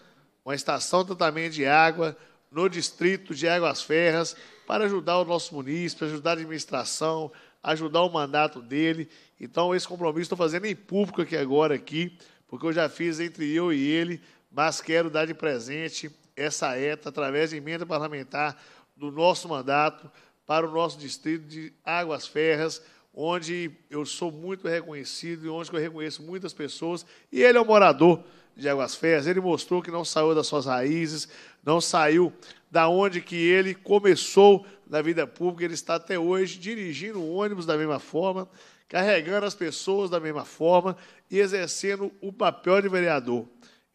Speaker 1: uma estação de tratamento de água no distrito de Águas Ferras, para ajudar o nosso munícipe, ajudar a administração, ajudar o mandato dele. Então, esse compromisso estou fazendo em público aqui agora, aqui, porque eu já fiz entre eu e ele, mas quero dar de presente essa ETA através de emenda parlamentar do nosso mandato para o nosso distrito de Águas Ferras, onde eu sou muito reconhecido e onde eu reconheço muitas pessoas. E ele é um morador de Águas Ferras, ele mostrou que não saiu das suas raízes, não saiu da onde que ele começou na vida pública, ele está até hoje dirigindo ônibus da mesma forma, carregando as pessoas da mesma forma e exercendo o papel de vereador.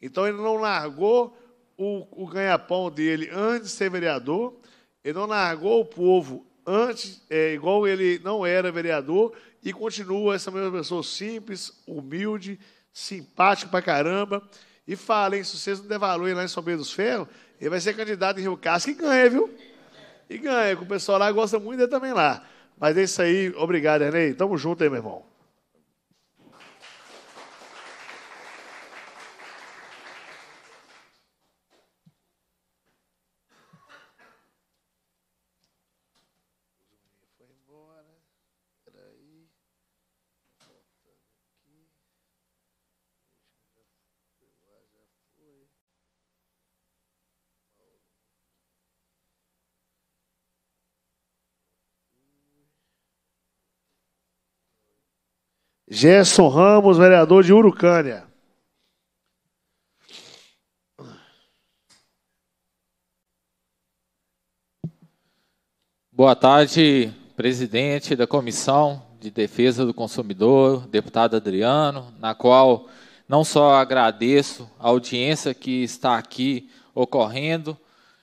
Speaker 1: Então ele não largou o, o ganha-pão dele antes de ser vereador, ele não largou o povo antes, é, igual ele não era vereador, e continua essa mesma pessoa simples, humilde, simpático pra caramba. E fala, se vocês não der valor lá em São Pedro dos Ferros, ele vai ser candidato em Rio Casca e ganha, viu? E ganha, que o pessoal lá gosta muito dele também lá. Mas é isso aí. Obrigado, Ernei. Tamo junto aí, meu irmão. Gerson Ramos, vereador de Urucânia.
Speaker 27: Boa tarde, presidente da Comissão de Defesa do Consumidor, deputado Adriano, na qual não só agradeço a audiência que está aqui ocorrendo,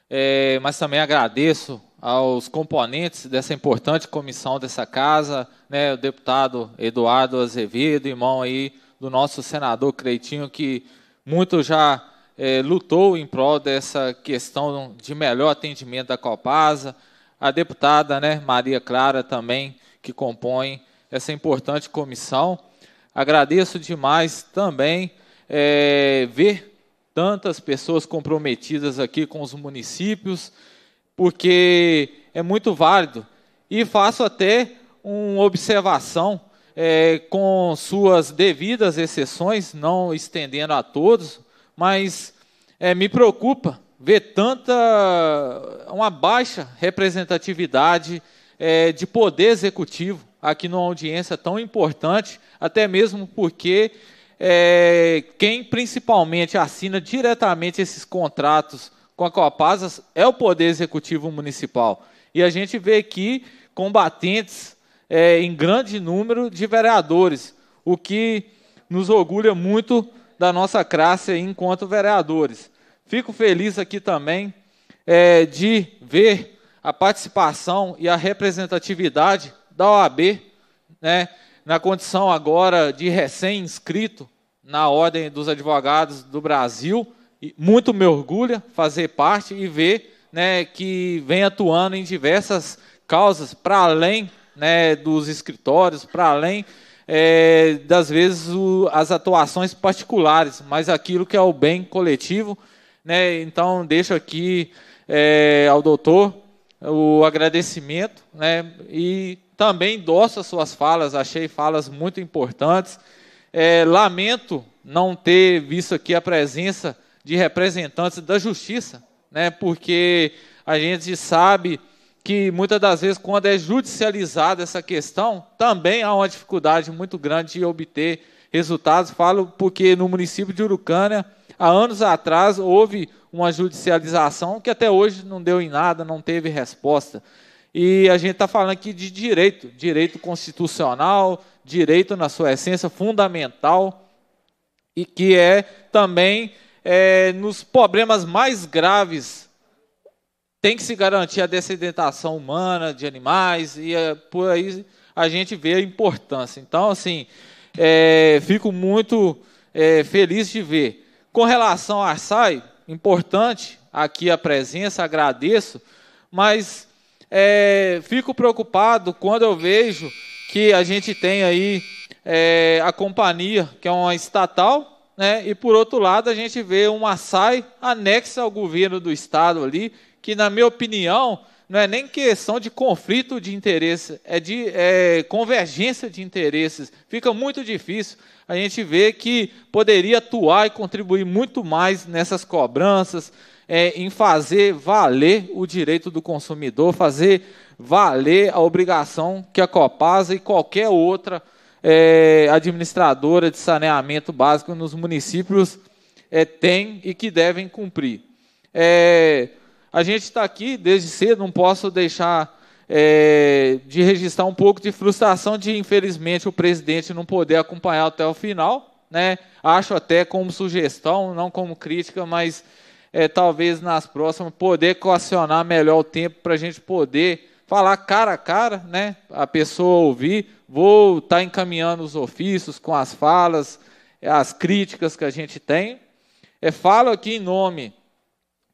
Speaker 27: é, mas também agradeço aos componentes dessa importante comissão dessa casa, né, o deputado Eduardo Azevedo, irmão aí do nosso senador Creitinho, que muito já é, lutou em prol dessa questão de melhor atendimento da Copasa, a deputada né, Maria Clara também, que compõe essa importante comissão. Agradeço demais também é, ver tantas pessoas comprometidas aqui com os municípios, porque é muito válido. E faço até uma observação, é, com suas devidas exceções, não estendendo a todos, mas é, me preocupa ver tanta uma baixa representatividade é, de poder executivo aqui numa audiência tão importante, até mesmo porque é, quem principalmente assina diretamente esses contratos com a Copasas é o Poder Executivo Municipal. E a gente vê aqui combatentes é, em grande número de vereadores, o que nos orgulha muito da nossa classe enquanto vereadores. Fico feliz aqui também é, de ver a participação e a representatividade da OAB, né, na condição agora de recém-inscrito na Ordem dos Advogados do Brasil muito me orgulha fazer parte e ver né, que vem atuando em diversas causas, para além né, dos escritórios, para além é, das vezes o, as atuações particulares, mas aquilo que é o bem coletivo. Né, então, deixo aqui é, ao doutor o agradecimento né, e também endosso as suas falas, achei falas muito importantes. É, lamento não ter visto aqui a presença de representantes da justiça, né? Porque a gente sabe que muitas das vezes, quando é judicializada essa questão, também há uma dificuldade muito grande de obter resultados. Falo porque no município de Urucânia, há anos atrás, houve uma judicialização que até hoje não deu em nada, não teve resposta. E a gente está falando aqui de direito, direito constitucional, direito na sua essência fundamental, e que é também é, nos problemas mais graves, tem que se garantir a descendentação humana de animais, e é, por aí a gente vê a importância. Então, assim, é, fico muito é, feliz de ver. Com relação à SAI, importante aqui a presença, agradeço, mas é, fico preocupado quando eu vejo que a gente tem aí é, a companhia, que é uma estatal, né? E por outro lado, a gente vê uma SAI anexa ao governo do estado ali, que na minha opinião não é nem questão de conflito de interesse, é de é, convergência de interesses. Fica muito difícil. A gente ver que poderia atuar e contribuir muito mais nessas cobranças, é, em fazer valer o direito do consumidor, fazer valer a obrigação que a Copasa e qualquer outra é, administradora de saneamento básico nos municípios é, tem e que devem cumprir. É, a gente está aqui desde cedo, não posso deixar é, de registrar um pouco de frustração de, infelizmente, o presidente não poder acompanhar até o final. Né? Acho até como sugestão, não como crítica, mas é, talvez nas próximas poder coacionar melhor o tempo para a gente poder falar cara a cara, né? A pessoa ouvir, vou estar tá encaminhando os ofícios com as falas, as críticas que a gente tem. É, falo aqui em nome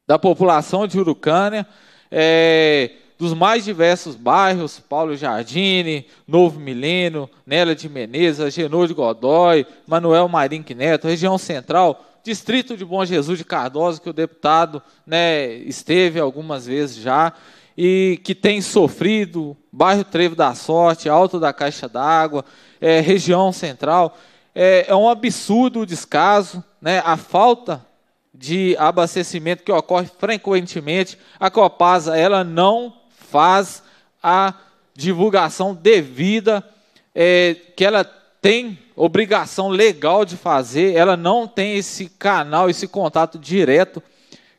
Speaker 27: da população de Urucânia, é, dos mais diversos bairros, Paulo Jardine, Novo Milênio, Nela de Menezes, Agenor de Godói, Manuel Marinque Neto, região central, distrito de Bom Jesus de Cardoso, que o deputado né, esteve algumas vezes já e que tem sofrido, bairro Trevo da Sorte, Alto da Caixa d'Água, é, região central, é, é, um absurdo o descaso, né? a falta de abastecimento que ocorre frequentemente, a Copasa ela não faz a divulgação devida é, que ela tem obrigação legal de fazer, ela não tem esse canal, esse contato direto,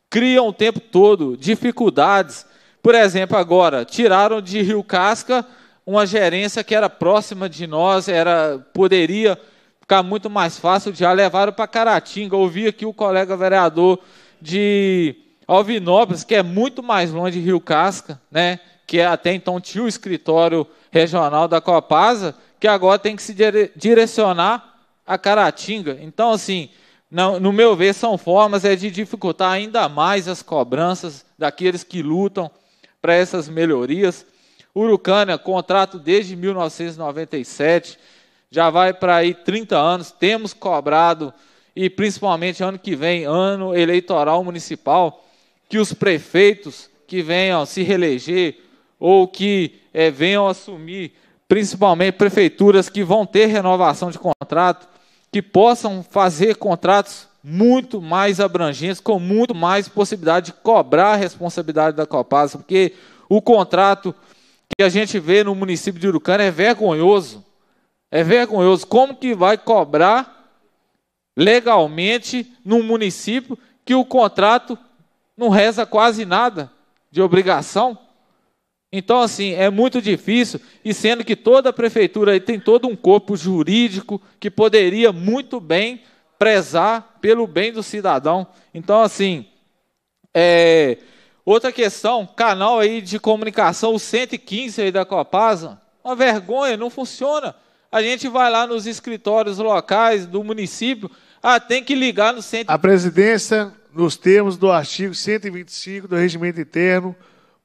Speaker 27: criam o tempo todo dificuldades por exemplo, agora, tiraram de Rio Casca uma gerência que era próxima de nós, era poderia ficar muito mais fácil, já levaram para Caratinga. Ouvi aqui o colega vereador de Alvinópolis, que é muito mais longe de Rio Casca, né? que é até então tinha o escritório regional da Copasa, que agora tem que se dire direcionar a Caratinga. Então, assim, não, no meu ver, são formas é de dificultar ainda mais as cobranças daqueles que lutam para essas melhorias. Urucânia, contrato desde 1997, já vai para aí 30 anos, temos cobrado, e principalmente ano que vem, ano eleitoral municipal, que os prefeitos que venham se reeleger ou que é, venham assumir, principalmente prefeituras que vão ter renovação de contrato, que possam fazer contratos muito mais abrangentes, com muito mais possibilidade de cobrar a responsabilidade da Copasa, porque o contrato que a gente vê no município de Urucana é vergonhoso. É vergonhoso. Como que vai cobrar legalmente num município que o contrato não reza quase nada de obrigação? Então, assim, é muito difícil, e sendo que toda a prefeitura tem todo um corpo jurídico que poderia muito bem prezar pelo bem do cidadão. Então, assim, é, outra questão, canal aí de comunicação, o 115 aí da Copasa, uma vergonha, não funciona. A gente vai lá nos escritórios locais do município, ah, tem que ligar no 115.
Speaker 1: A presidência, nos termos do artigo 125 do Regimento Interno,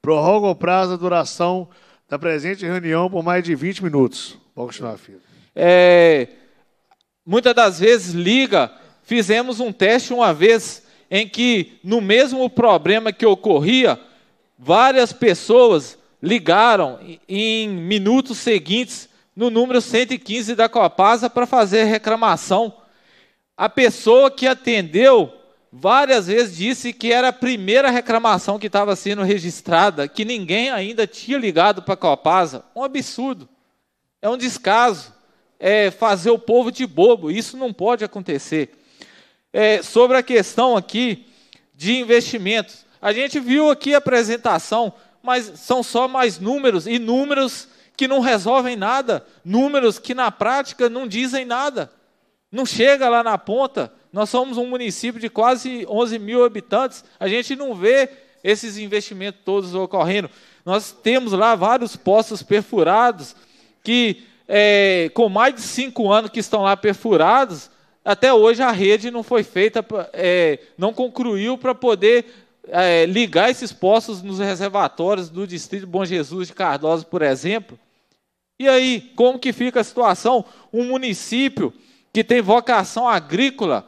Speaker 1: prorroga o prazo da duração da presente reunião por mais de 20
Speaker 27: minutos. Pode continuar, filho. É, muitas das vezes liga. Fizemos um teste uma vez em que, no mesmo problema que ocorria, várias pessoas ligaram em minutos seguintes no número 115 da Copasa para fazer reclamação. A pessoa que atendeu várias vezes disse que era a primeira reclamação que estava sendo registrada, que ninguém ainda tinha ligado para a Copasa. Um absurdo. É um descaso é, fazer o povo de bobo, isso não pode acontecer. É, sobre a questão aqui de investimentos, a gente viu aqui a apresentação, mas são só mais números e números que não resolvem nada, números que na prática não dizem nada, não chega lá na ponta. Nós somos um município de quase 11 mil habitantes, a gente não vê esses investimentos todos ocorrendo. Nós temos lá vários poços perfurados que é, com mais de cinco anos que estão lá perfurados, até hoje a rede não foi feita, é, não concluiu para poder é, ligar esses poços nos reservatórios do Distrito Bom Jesus de Cardoso, por exemplo. E aí, como que fica a situação? Um município que tem vocação agrícola,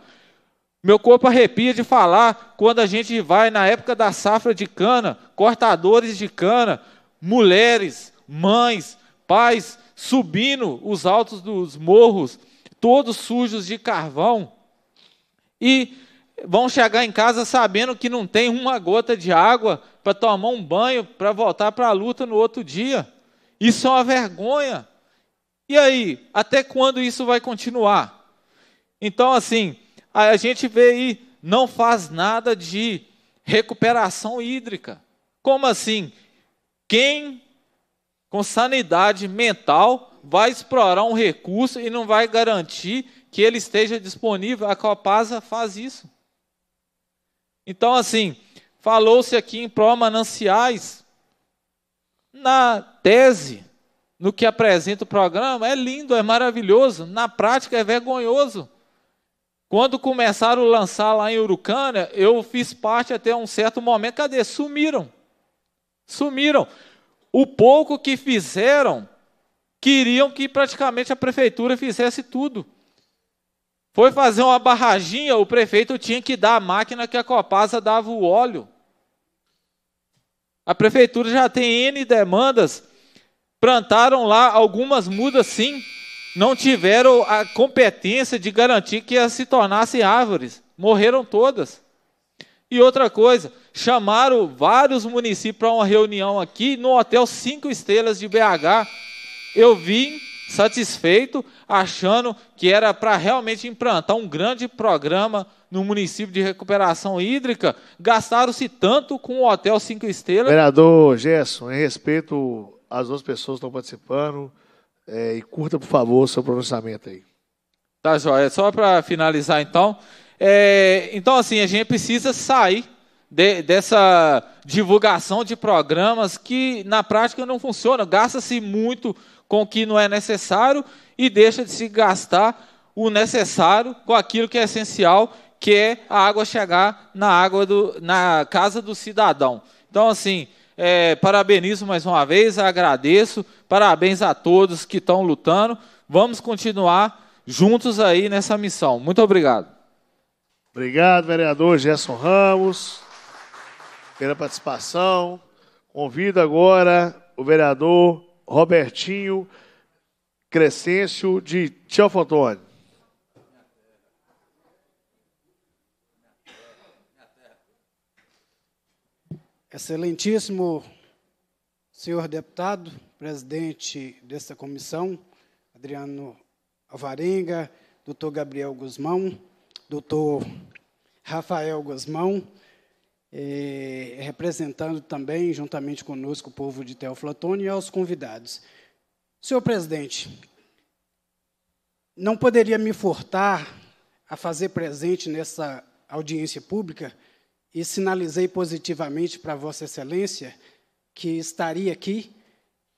Speaker 27: meu corpo arrepia de falar quando a gente vai na época da safra de cana, cortadores de cana, mulheres, mães, pais subindo os altos dos morros, todos sujos de carvão, e vão chegar em casa sabendo que não tem uma gota de água para tomar um banho, para voltar para a luta no outro dia. Isso é uma vergonha. E aí, até quando isso vai continuar? Então, assim, a gente vê aí, não faz nada de recuperação hídrica. Como assim? Quem com sanidade mental, vai explorar um recurso e não vai garantir que ele esteja disponível. A Copasa faz isso. Então, assim, falou-se aqui em pró-mananciais. Na tese, no que apresenta o programa, é lindo, é maravilhoso. Na prática, é vergonhoso. Quando começaram a lançar lá em Urucânia, eu fiz parte até um certo momento. Cadê? Sumiram. Sumiram o pouco que fizeram, queriam que praticamente a prefeitura fizesse tudo. Foi fazer uma barraginha, o prefeito tinha que dar a máquina que a Copasa dava o óleo. A prefeitura já tem N demandas. Plantaram lá algumas mudas, sim, não tiveram a competência de garantir que elas se tornassem árvores. Morreram todas. E outra coisa, chamaram vários municípios para uma reunião aqui no Hotel Cinco Estrelas de BH. Eu vim satisfeito, achando que era para realmente implantar um grande programa no município de recuperação hídrica. Gastaram-se tanto com o Hotel Cinco Estrelas.
Speaker 1: Vereador Gerson, em respeito às duas pessoas que estão participando, é, e curta, por favor, seu pronunciamento aí.
Speaker 27: Tá, João. É Só para finalizar, então, é, então, assim, a gente precisa sair de, dessa divulgação de programas que na prática não funcionam. Gasta-se muito com o que não é necessário e deixa de se gastar o necessário com aquilo que é essencial, que é a água chegar na, água do, na casa do cidadão. Então, assim, é, parabenizo mais uma vez, agradeço, parabéns a todos que estão lutando. Vamos continuar juntos aí nessa missão. Muito obrigado.
Speaker 1: Obrigado, vereador Gerson Ramos, pela participação. Convido agora o vereador Robertinho Crescêncio de Tchelfantone.
Speaker 28: Excelentíssimo senhor deputado, presidente desta comissão, Adriano Alvarenga, doutor Gabriel Guzmão, doutor Rafael Guzmão, é, representando também, juntamente conosco, o povo de Teoflotone e aos convidados. Senhor presidente, não poderia me furtar a fazer presente nessa audiência pública e sinalizei positivamente para Vossa Excelência que estaria aqui,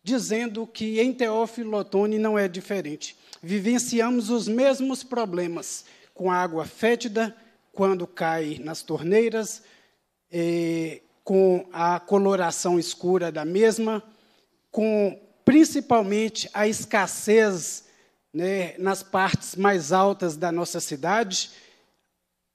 Speaker 28: dizendo que em Teófilo Otoni não é diferente. Vivenciamos os mesmos problemas com água fétida, quando cai nas torneiras, com a coloração escura da mesma, com principalmente a escassez né, nas partes mais altas da nossa cidade.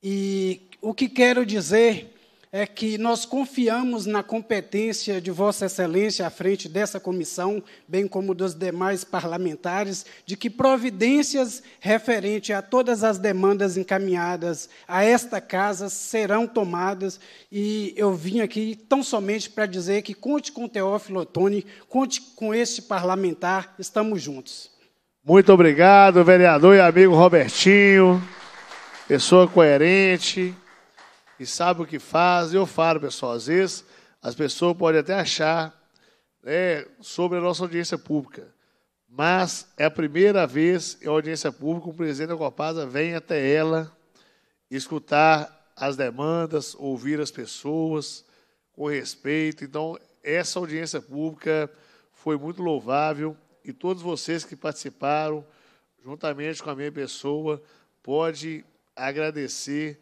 Speaker 28: E o que quero dizer é que nós confiamos na competência de Vossa Excelência à frente dessa comissão, bem como dos demais parlamentares, de que providências referente a todas as demandas encaminhadas a esta casa serão tomadas. E eu vim aqui tão somente para dizer que conte com Teófilo Otoni, conte com este parlamentar, estamos juntos.
Speaker 1: Muito obrigado, vereador e amigo Robertinho, pessoa coerente e sabe o que faz. Eu falo, pessoal, às vezes as pessoas podem até achar né, sobre a nossa audiência pública, mas é a primeira vez em audiência pública o um presidente da Copasa vem até ela escutar as demandas, ouvir as pessoas com respeito. Então, essa audiência pública foi muito louvável e todos vocês que participaram, juntamente com a minha pessoa, pode agradecer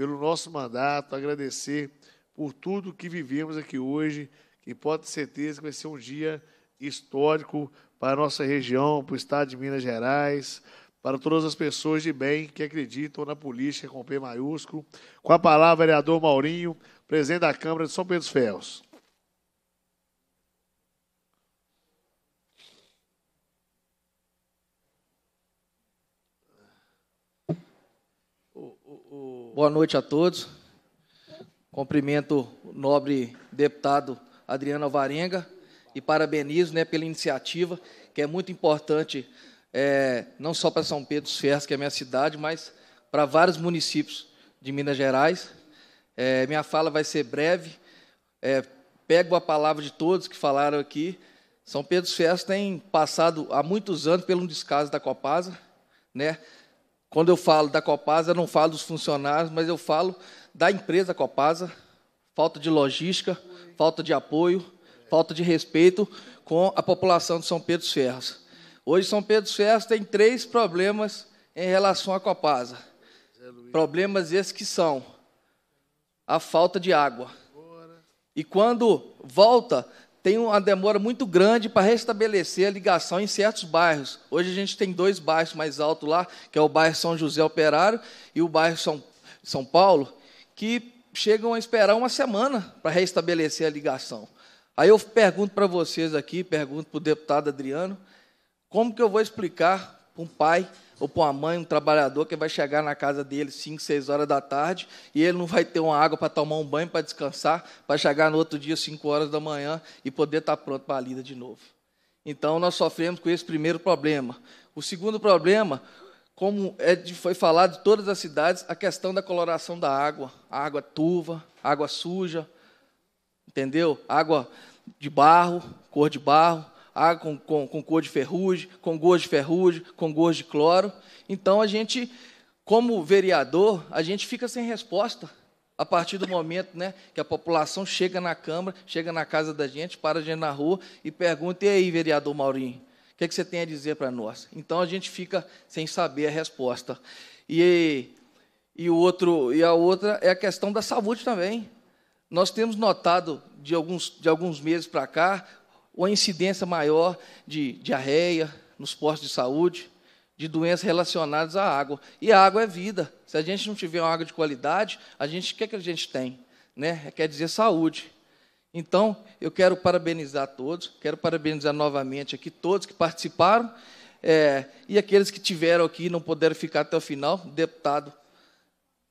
Speaker 1: pelo nosso mandato, agradecer por tudo que vivemos aqui hoje, que pode ter certeza que vai ser um dia histórico para a nossa região, para o estado de Minas Gerais, para todas as pessoas de bem que acreditam na política com P maiúsculo. Com a palavra, vereador Maurinho, presidente da Câmara de São Pedro dos Ferros. Boa
Speaker 29: noite a todos. Cumprimento o nobre deputado Adriano Alvarenga e parabenizo né, pela iniciativa, que é muito importante, é, não só para São Pedro dos Ferros, que é minha cidade, mas para vários municípios de Minas Gerais. É, minha fala vai ser breve. É, pego a palavra de todos que falaram aqui. São Pedro dos Ferros tem passado há muitos anos pelo descaso da Copasa, né? Quando eu falo da Copasa, eu não falo dos funcionários, mas eu falo da empresa Copasa, falta de logística, falta de apoio, falta de respeito com a população de São Pedro dos Ferros. Hoje, São Pedro dos Ferros tem três problemas em relação à Copasa. Problemas esses que são a falta de água. E quando volta, tem uma demora muito grande para restabelecer a ligação em certos bairros. Hoje a gente tem dois bairros mais altos lá, que é o bairro São José Operário e o bairro São, São Paulo, que chegam a esperar uma semana para restabelecer a ligação. Aí eu pergunto para vocês aqui, pergunto para o deputado Adriano, como que eu vou explicar para um pai ou para uma mãe, um trabalhador que vai chegar na casa dele 5, 6 horas da tarde e ele não vai ter uma água para tomar um banho, para descansar, para chegar no outro dia 5 horas da manhã e poder estar tá pronto para a lida de novo. Então nós sofremos com esse primeiro problema. O segundo problema, como é de, foi falado em todas as cidades, a questão da coloração da água, a água turva, água suja, entendeu? Água de barro, cor de barro água ah, com, com, com cor de ferrugem, com gosto de ferrugem, com gosto de cloro. Então a gente, como vereador, a gente fica sem resposta a partir do momento né, que a população chega na Câmara, chega na casa da gente, para a gente na rua e pergunta: e aí, vereador Maurinho, o que, é que você tem a dizer para nós? Então a gente fica sem saber a resposta. E, e, o outro, e a outra é a questão da saúde também. Nós temos notado de alguns, de alguns meses para cá ou a incidência maior de diarreia nos postos de saúde, de doenças relacionadas à água. E a água é vida. Se a gente não tiver uma água de qualidade, a gente o que, é que a gente tem, né? É, quer dizer saúde. Então, eu quero parabenizar todos, quero parabenizar novamente aqui todos que participaram é, e aqueles que tiveram aqui e não puderam ficar até o final, deputado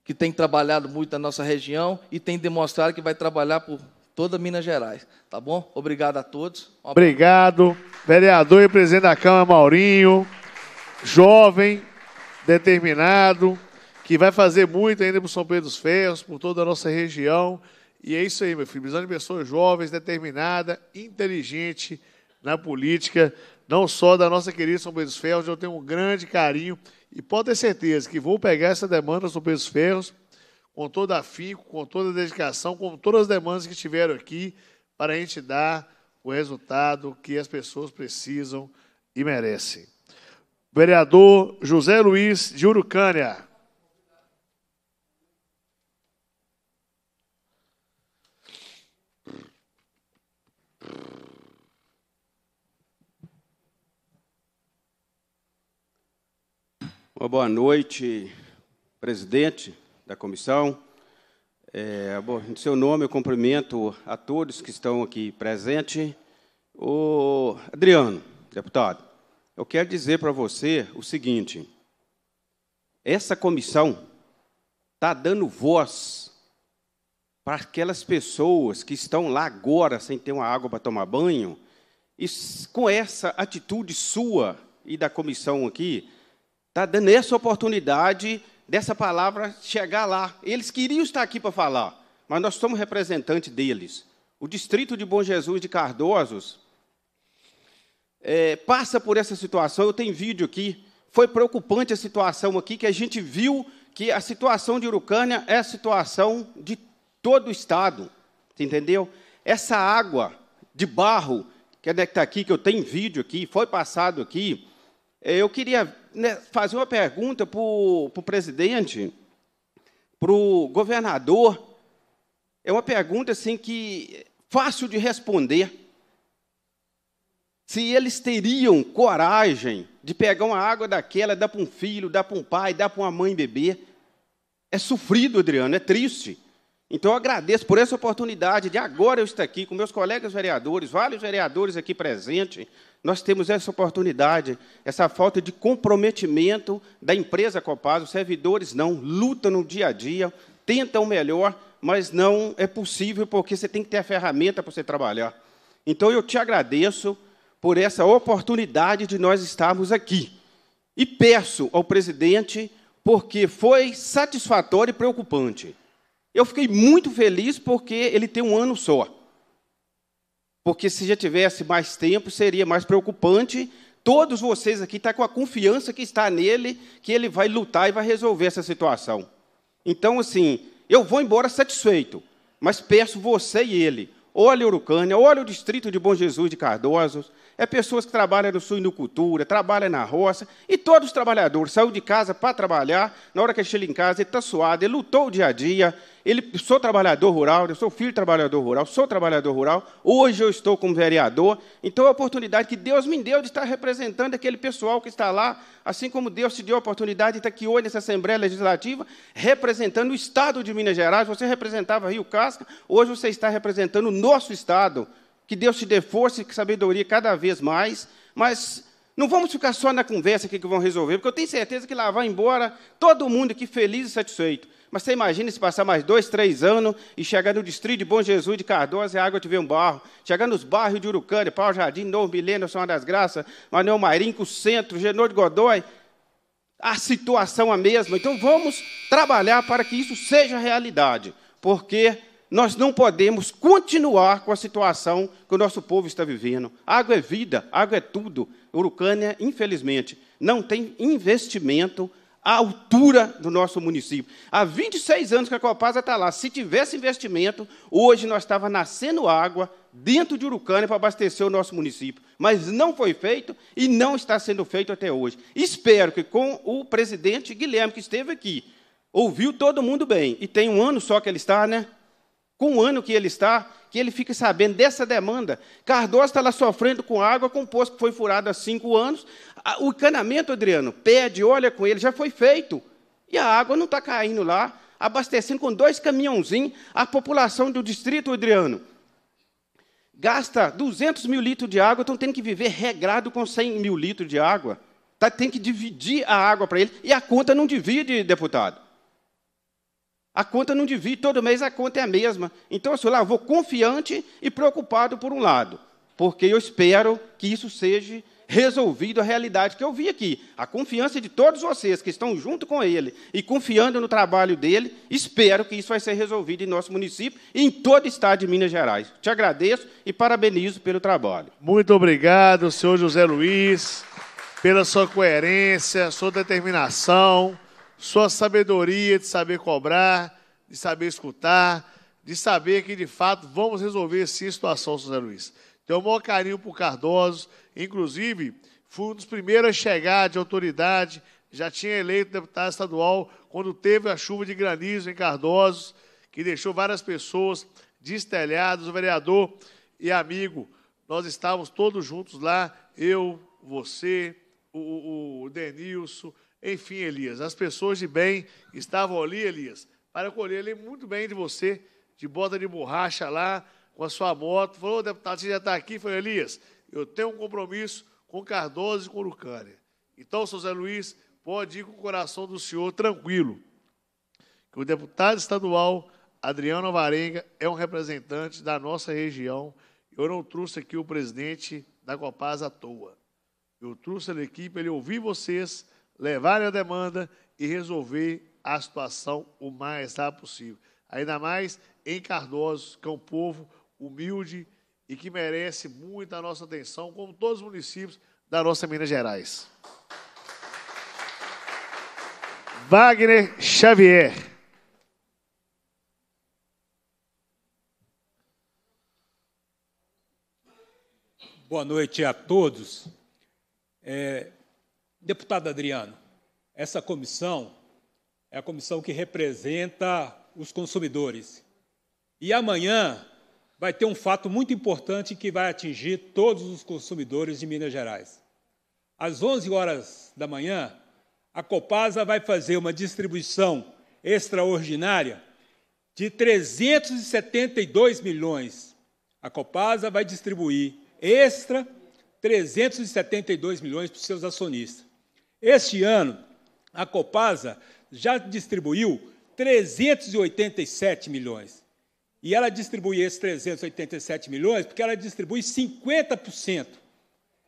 Speaker 29: que tem trabalhado muito na nossa região e tem demonstrado que vai trabalhar por toda Minas Gerais. Tá bom? Obrigado a todos.
Speaker 1: Obrigado, vereador e presidente da Câmara, Maurinho. Jovem, determinado, que vai fazer muito ainda por São Pedro dos Ferros, por toda a nossa região. E é isso aí, meu filho. Precisamos de pessoas jovens, determinada, inteligente na política, não só da nossa querida São Pedro dos Ferros, onde eu tenho um grande carinho. E pode ter certeza que vou pegar essa demanda São Pedro dos Ferros com todo afinco, com toda a dedicação, com todas as demandas que tiveram aqui, para a gente dar o resultado que as pessoas precisam e merecem. Vereador José Luiz de Urucânia.
Speaker 30: Uma boa noite, presidente, da comissão. É, bom, em seu nome, eu cumprimento a todos que estão aqui presentes. O Adriano, deputado, eu quero dizer para você o seguinte: essa comissão está dando voz para aquelas pessoas que estão lá agora sem ter uma água para tomar banho, e com essa atitude sua e da comissão aqui, está dando essa oportunidade dessa palavra chegar lá. Eles queriam estar aqui para falar, mas nós somos representante deles. O distrito de Bom Jesus de Cardosos é, passa por essa situação. Eu tenho vídeo aqui. Foi preocupante a situação aqui, que a gente viu que a situação de Urucânia é a situação de todo o estado. Entendeu? Essa água de barro, que é que está aqui, que eu tenho vídeo aqui, foi passado aqui. É, eu queria né, fazer uma pergunta para o presidente, para o governador. É uma pergunta assim que fácil de responder. Se eles teriam coragem de pegar uma água daquela, dar para um filho, dar para um pai, dar para uma mãe beber. É sofrido, Adriano, é triste. Então eu agradeço por essa oportunidade de agora eu estar aqui com meus colegas vereadores, vários vereadores aqui presentes, nós temos essa oportunidade, essa falta de comprometimento da empresa Copaz, Os servidores não lutam no dia a dia, tentam o melhor, mas não é possível porque você tem que ter a ferramenta para você trabalhar. Então eu te agradeço por essa oportunidade de nós estarmos aqui. E peço ao presidente, porque foi satisfatório e preocupante. Eu fiquei muito feliz porque ele tem um ano só. Porque se já tivesse mais tempo, seria mais preocupante. Todos vocês aqui estão tá com a confiança que está nele, que ele vai lutar e vai resolver essa situação. Então, assim, eu vou embora satisfeito, mas peço você e ele. a Urucânia, olhe o distrito de Bom Jesus de Cardoso, é pessoas que trabalham no suinocultura, trabalham na roça, e todos os trabalhadores saiu de casa para trabalhar, na hora que ele chega em casa, ele está suado, ele lutou o dia a dia, ele, sou trabalhador rural, eu sou filho de trabalhador rural, sou trabalhador rural, hoje eu estou como vereador, então é a oportunidade que Deus me deu de estar representando aquele pessoal que está lá, assim como Deus te deu a oportunidade de estar aqui hoje nessa Assembleia Legislativa, representando o Estado de Minas Gerais, você representava Rio Casca, hoje você está representando o nosso Estado, que Deus te dê força e sabedoria cada vez mais, mas não vamos ficar só na conversa aqui que vão resolver, porque eu tenho certeza que lá vai embora todo mundo aqui feliz e satisfeito. Mas você imagina se passar mais dois, três anos e chegar no distrito de Bom Jesus de Cardoso e a água tiver um barro. Chegar nos bairros de Urucânia, Pau Jardim, Novo Milênio, São das Graças, Manuel Marinco, Centro, Genor de Godói. A situação é a mesma. Então vamos trabalhar para que isso seja realidade. Porque nós não podemos continuar com a situação que o nosso povo está vivendo. Água é vida, água é tudo. Urucânia, infelizmente, não tem investimento à altura do nosso município. Há 26 anos que a Copasa está lá. Se tivesse investimento, hoje nós estava nascendo água dentro de Urucânia para abastecer o nosso município. Mas não foi feito e não está sendo feito até hoje. Espero que com o presidente Guilherme, que esteve aqui, ouviu todo mundo bem. E tem um ano só que ele está, né? com o ano que ele está, que ele fique sabendo dessa demanda. Cardoso está lá sofrendo com água, com um poço que foi furado há cinco anos. O encanamento, Adriano, pede, olha com ele, já foi feito. E a água não está caindo lá, abastecendo com dois caminhãozinhos a população do distrito, Adriano. Gasta 200 mil litros de água, então tem que viver regrado com 100 mil litros de água. Tá, tem que dividir a água para ele. E a conta não divide, deputado. A conta não divide, todo mês a conta é a mesma. Então, eu lá, eu vou confiante e preocupado por um lado, porque eu espero que isso seja resolvido a realidade que eu vi aqui. A confiança de todos vocês que estão junto com ele e confiando no trabalho dele, espero que isso vai ser resolvido em nosso município e em todo o estado de Minas Gerais. Te agradeço e parabenizo pelo trabalho.
Speaker 1: Muito obrigado, senhor José Luiz, pela sua coerência, sua determinação sua sabedoria de saber cobrar, de saber escutar, de saber que de fato vamos resolver essa situação, José Luiz. Tenho o maior carinho por Cardoso, inclusive fui um dos primeiros a chegar de autoridade, já tinha eleito deputado estadual quando teve a chuva de granizo em Cardoso, que deixou várias pessoas destelhadas, o vereador e amigo. Nós estávamos todos juntos lá, eu, você, o, o Denilson, enfim, Elias, as pessoas de bem estavam ali, Elias, para colher muito bem de você, de bota de borracha lá, com a sua moto. Falou, deputado, você já está aqui? Falei, Elias, eu tenho um compromisso com Cardoso e com Lucânia. Então, seu Zé Luiz, pode ir com o coração do senhor tranquilo, que o deputado estadual Adriano Varenga é um representante da nossa região. Eu não trouxe aqui o presidente da Copaz à toa. Eu trouxe ele aqui para ele ouvir vocês, levarem a demanda e resolver a situação o mais rápido possível. Ainda mais em Cardoso, que é um povo humilde e que merece muito a nossa atenção, como todos os municípios da nossa Minas Gerais. Wagner Xavier.
Speaker 31: Boa noite a todos. É, Deputado Adriano, essa comissão é a comissão que representa os consumidores. E amanhã vai ter um fato muito importante que vai atingir todos os consumidores de Minas Gerais. Às 11 horas da manhã, a Copasa vai fazer uma distribuição extraordinária de 372 milhões. A Copasa vai distribuir extra 372 milhões para os seus acionistas. Este ano, a Copasa já distribuiu 387 milhões. E ela distribui esses 387 milhões porque ela distribui 50%.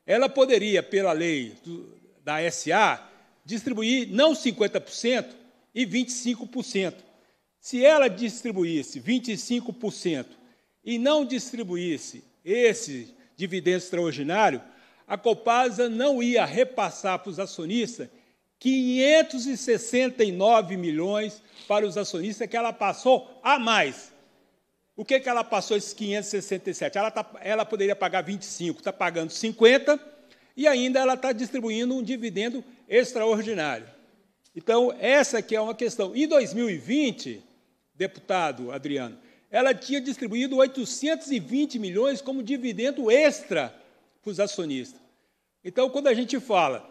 Speaker 31: Ela poderia, pela lei do, da SA, distribuir não 50% e 25%. Se ela distribuísse 25% e não distribuísse esse dividendo extraordinário, a Copasa não ia repassar para os acionistas 569 milhões para os acionistas que ela passou a mais. O que, que ela passou esses 567? Ela, tá, ela poderia pagar 25, está pagando 50 e ainda ela está distribuindo um dividendo extraordinário. Então, essa que é uma questão. Em 2020, deputado Adriano, ela tinha distribuído 820 milhões como dividendo extra para os acionistas. Então, quando a gente fala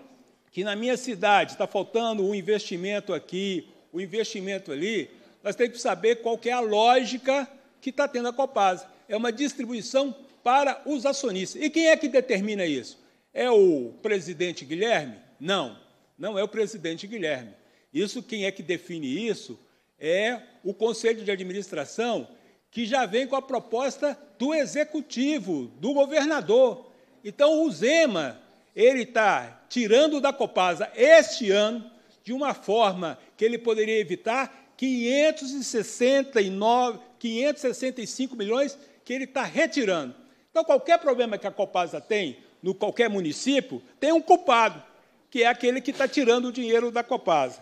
Speaker 31: que na minha cidade está faltando um investimento aqui, o um investimento ali, nós temos que saber qual que é a lógica que está tendo a Copasa. É uma distribuição para os acionistas. E quem é que determina isso? É o presidente Guilherme? Não, não é o presidente Guilherme. Isso quem é que define isso é o conselho de administração que já vem com a proposta do executivo, do governador. Então o Zema, ele está tirando da Copasa este ano de uma forma que ele poderia evitar 569, 565 milhões que ele está retirando. Então qualquer problema que a Copasa tem no qualquer município tem um culpado, que é aquele que está tirando o dinheiro da Copasa.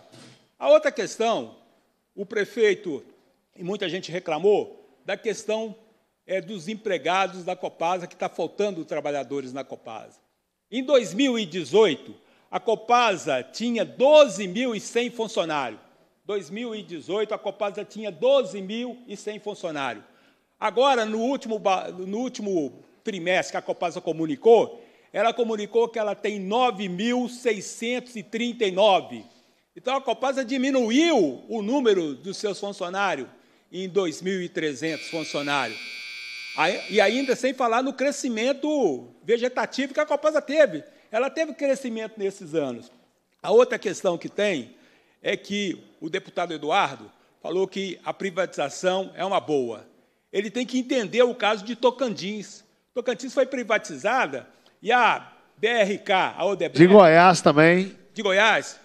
Speaker 31: A outra questão, o prefeito e muita gente reclamou da questão é, dos empregados da Copasa, que está faltando trabalhadores na Copasa. Em 2018, a Copasa tinha 12.100 funcionários. 2018, a Copasa tinha 12.100 funcionários. Agora, no último, no último trimestre que a Copasa comunicou, ela comunicou que ela tem 9.639. Então, a Copasa diminuiu o número dos seus funcionários em 2.300 funcionários. E ainda sem falar no crescimento vegetativo que a Copasa teve. Ela teve crescimento nesses anos. A outra questão que tem é que o deputado Eduardo falou que a privatização é uma boa. Ele tem que entender o caso de Tocantins. Tocantins foi privatizada e a BRK, a Odebrecht... De Goiás também. De Goiás.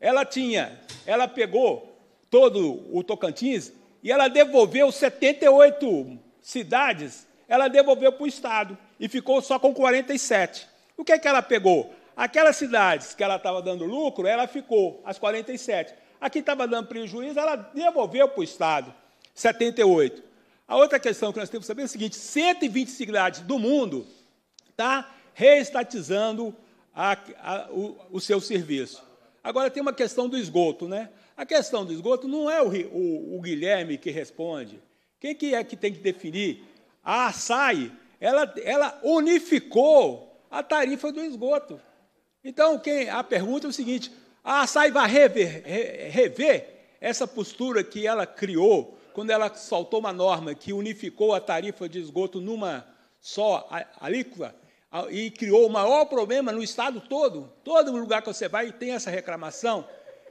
Speaker 31: Ela tinha, ela pegou todo o Tocantins e ela devolveu 78 cidades, ela devolveu para o Estado e ficou só com 47. O que é que ela pegou? Aquelas cidades que ela estava dando lucro, ela ficou, as 47. Aqui estava dando prejuízo, ela devolveu para o Estado, 78. A outra questão que nós temos que saber é o seguinte: 120 cidades do mundo tá reestatizando a, a, o, o, seu serviço. Agora tem uma questão do esgoto, né? A questão do esgoto não é o, o, o Guilherme que responde, quem que é que tem que definir? A SAI, ela, ela unificou a tarifa do esgoto. Então, quem, a pergunta é o seguinte, a SAI vai rever, re, rever essa postura que ela criou quando ela soltou uma norma que unificou a tarifa de esgoto numa só alíquota e criou o maior problema no estado todo, todo lugar que você vai tem essa reclamação.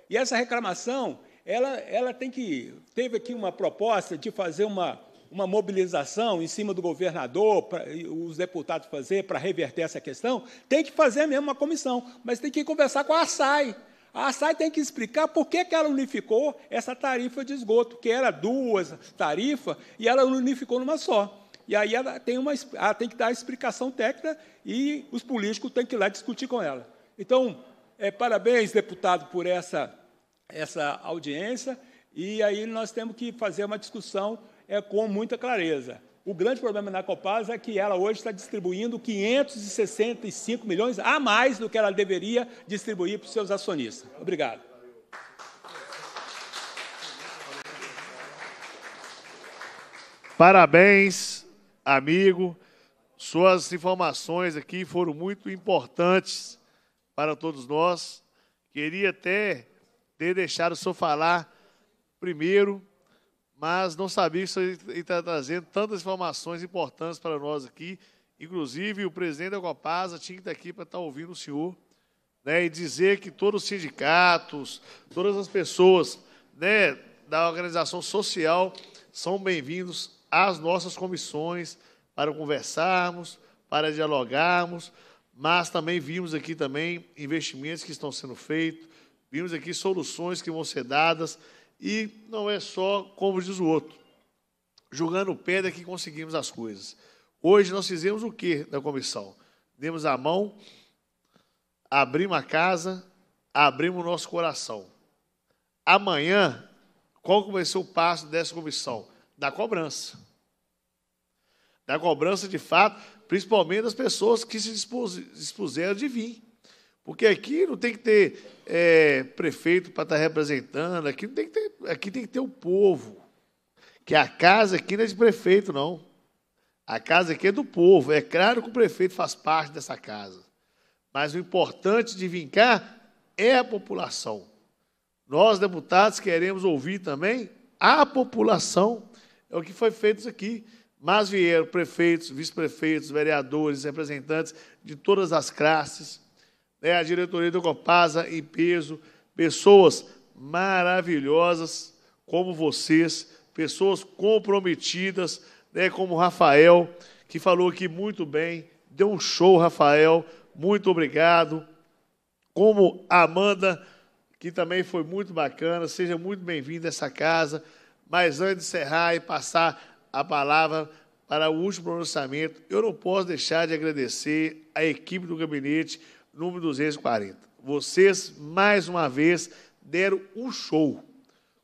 Speaker 31: E essa reclamação, ela, ela tem que. Teve aqui uma proposta de fazer uma, uma mobilização em cima do governador, para os deputados fazer para reverter essa questão. Tem que fazer mesmo uma comissão, mas tem que conversar com a SAI. A SAI tem que explicar por que, que ela unificou essa tarifa de esgoto, que era duas tarifas, e ela unificou numa só. E aí ela tem, uma, ela tem que dar a explicação técnica e os políticos têm que ir lá discutir com ela. Então, é, parabéns, deputado, por essa essa audiência e aí nós temos que fazer uma discussão é, com muita clareza. O grande problema na Copasa é que ela hoje está distribuindo 565 milhões a mais do que ela deveria distribuir para os seus acionistas. Obrigado.
Speaker 1: Parabéns, amigo. Suas informações aqui foram muito importantes para todos nós. Queria até ter deixado o senhor falar primeiro, mas não sabia que o senhor está trazendo tantas informações importantes para nós aqui. Inclusive, o presidente da Copasa tinha que estar aqui para estar ouvindo o senhor né, e dizer que todos os sindicatos, todas as pessoas né, da organização social são bem-vindos às nossas comissões para conversarmos, para dialogarmos, mas também vimos aqui também investimentos que estão sendo feitos, Vimos aqui soluções que vão ser dadas e não é só como diz o outro, jogando pedra que conseguimos as coisas. Hoje nós fizemos o que na comissão? Demos a mão, abrimos a casa, abrimos o nosso coração. Amanhã, qual vai ser o passo dessa comissão? Da cobrança. Da cobrança de fato, principalmente das pessoas que se dispuseram de vir. Porque aqui não tem que ter é, prefeito para estar tá representando, aqui, não tem que ter, aqui tem que ter o povo. Que a casa aqui não é de prefeito, não. A casa aqui é do povo. É claro que o prefeito faz parte dessa casa. Mas o importante de vir cá é a população. Nós, deputados, queremos ouvir também a população. É o que foi feito aqui. Mas vieram prefeitos, vice-prefeitos, vereadores, representantes de todas as classes né, a diretoria do Copasa em peso, pessoas maravilhosas como vocês, pessoas comprometidas, né, como o Rafael, que falou aqui muito bem, deu um show, Rafael, muito obrigado. Como a Amanda, que também foi muito bacana, seja muito bem-vinda a essa casa. Mas antes de encerrar e passar a palavra para o último pronunciamento, eu não posso deixar de agradecer a equipe do gabinete, número 240. Vocês, mais uma vez, deram um show.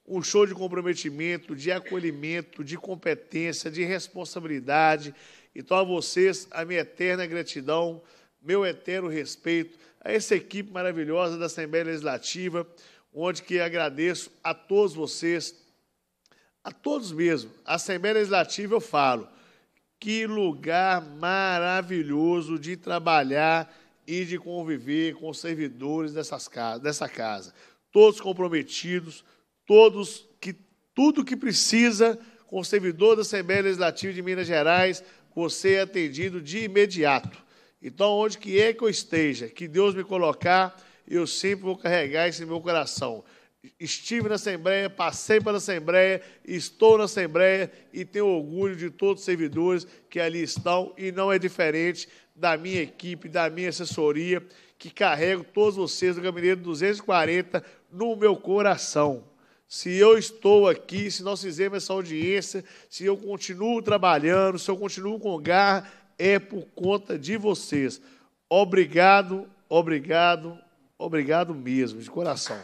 Speaker 1: Um show de comprometimento, de acolhimento, de competência, de responsabilidade. Então, a vocês, a minha eterna gratidão, meu eterno respeito, a essa equipe maravilhosa da Assembleia Legislativa, onde que agradeço a todos vocês, a todos mesmo. A Assembleia Legislativa, eu falo, que lugar maravilhoso de trabalhar e de conviver com os servidores dessas casa, dessa casa. Todos comprometidos, todos que tudo que precisa com o servidor da Assembleia Legislativa de Minas Gerais, você é atendido de imediato. Então, onde que é que eu esteja, que Deus me colocar, eu sempre vou carregar isso em meu coração. Estive na Assembleia, passei pela Assembleia, estou na Assembleia e tenho orgulho de todos os servidores que ali estão e não é diferente da minha equipe, da minha assessoria, que carrego todos vocês do Gabinete 240 no meu coração. Se eu estou aqui, se nós fizemos essa audiência, se eu continuo trabalhando, se eu continuo com garra, é por conta de vocês. Obrigado, obrigado, obrigado mesmo, de coração.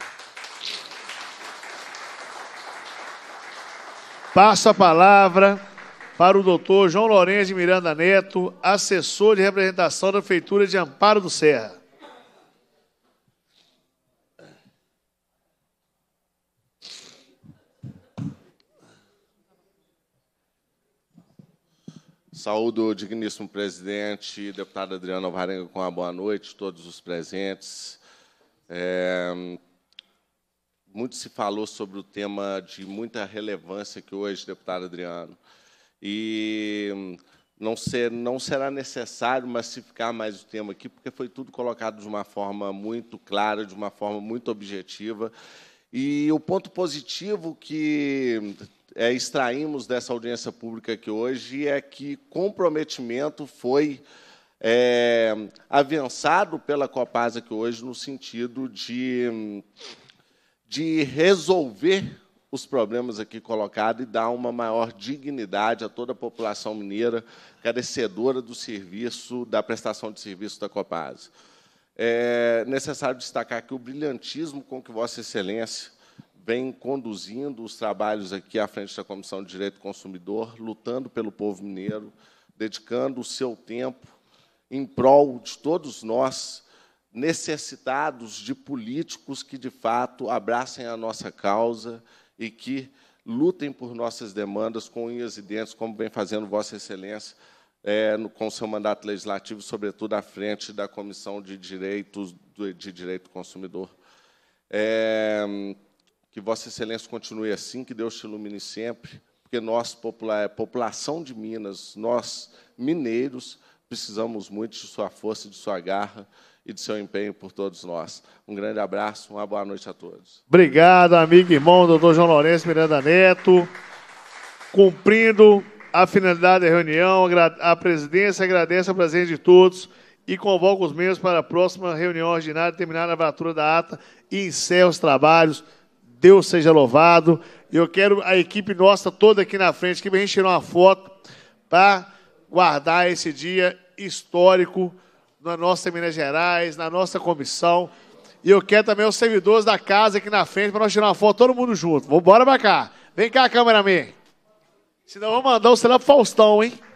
Speaker 1: Passo a palavra para o doutor João Lourenço de Miranda Neto, assessor de representação da Prefeitura de Amparo do Serra.
Speaker 32: Saúdo o digníssimo presidente, deputado Adriano Alvarenga, com uma boa noite, todos os presentes. É, muito se falou sobre o tema de muita relevância que hoje, deputado Adriano, e hum, não, ser, não será necessário massificar mais o tema aqui, porque foi tudo colocado de uma forma muito clara, de uma forma muito objetiva. E o ponto positivo que hum, é, extraímos dessa audiência pública aqui hoje é que comprometimento foi é, avançado pela Copasa aqui hoje no sentido de, hum, de resolver os problemas aqui colocados e dar uma maior dignidade a toda a população mineira carecedora do serviço, da prestação de serviço da Copasa. É necessário destacar que o brilhantismo com que Vossa Excelência vem conduzindo os trabalhos aqui à frente da Comissão de Direito do Consumidor, lutando pelo povo mineiro, dedicando o seu tempo em prol de todos nós, necessitados de políticos que, de fato, abracem a nossa causa e que lutem por nossas demandas com unhas e dentes, como vem fazendo Vossa Excelência é, no, com seu mandato legislativo, sobretudo à frente da Comissão de Direitos do, de Direito do Consumidor. É, que Vossa Excelência continue assim, que Deus te ilumine sempre, porque nós, popula é, população de Minas, nós, mineiros, precisamos muito de sua força, de sua garra, e do seu empenho por todos nós. Um
Speaker 1: grande abraço, uma boa noite a todos. Obrigado, amigo e irmão, doutor João Lourenço Miranda Neto. Cumprindo a finalidade da reunião, a presidência agradece a presença de todos e convoca os membros para a próxima reunião ordinária, terminada a abertura da ata e encerra os trabalhos. Deus seja louvado. Eu quero a equipe nossa toda aqui na frente, que a gente tirar uma foto para guardar esse dia histórico na nossa Minas Gerais, na nossa comissão. E eu quero também os servidores da casa aqui na frente para nós tirar uma foto todo mundo junto. Vamos bora pra cá. Vem cá, câmera cameraman. Senão eu vou mandar o celular pro Faustão, hein?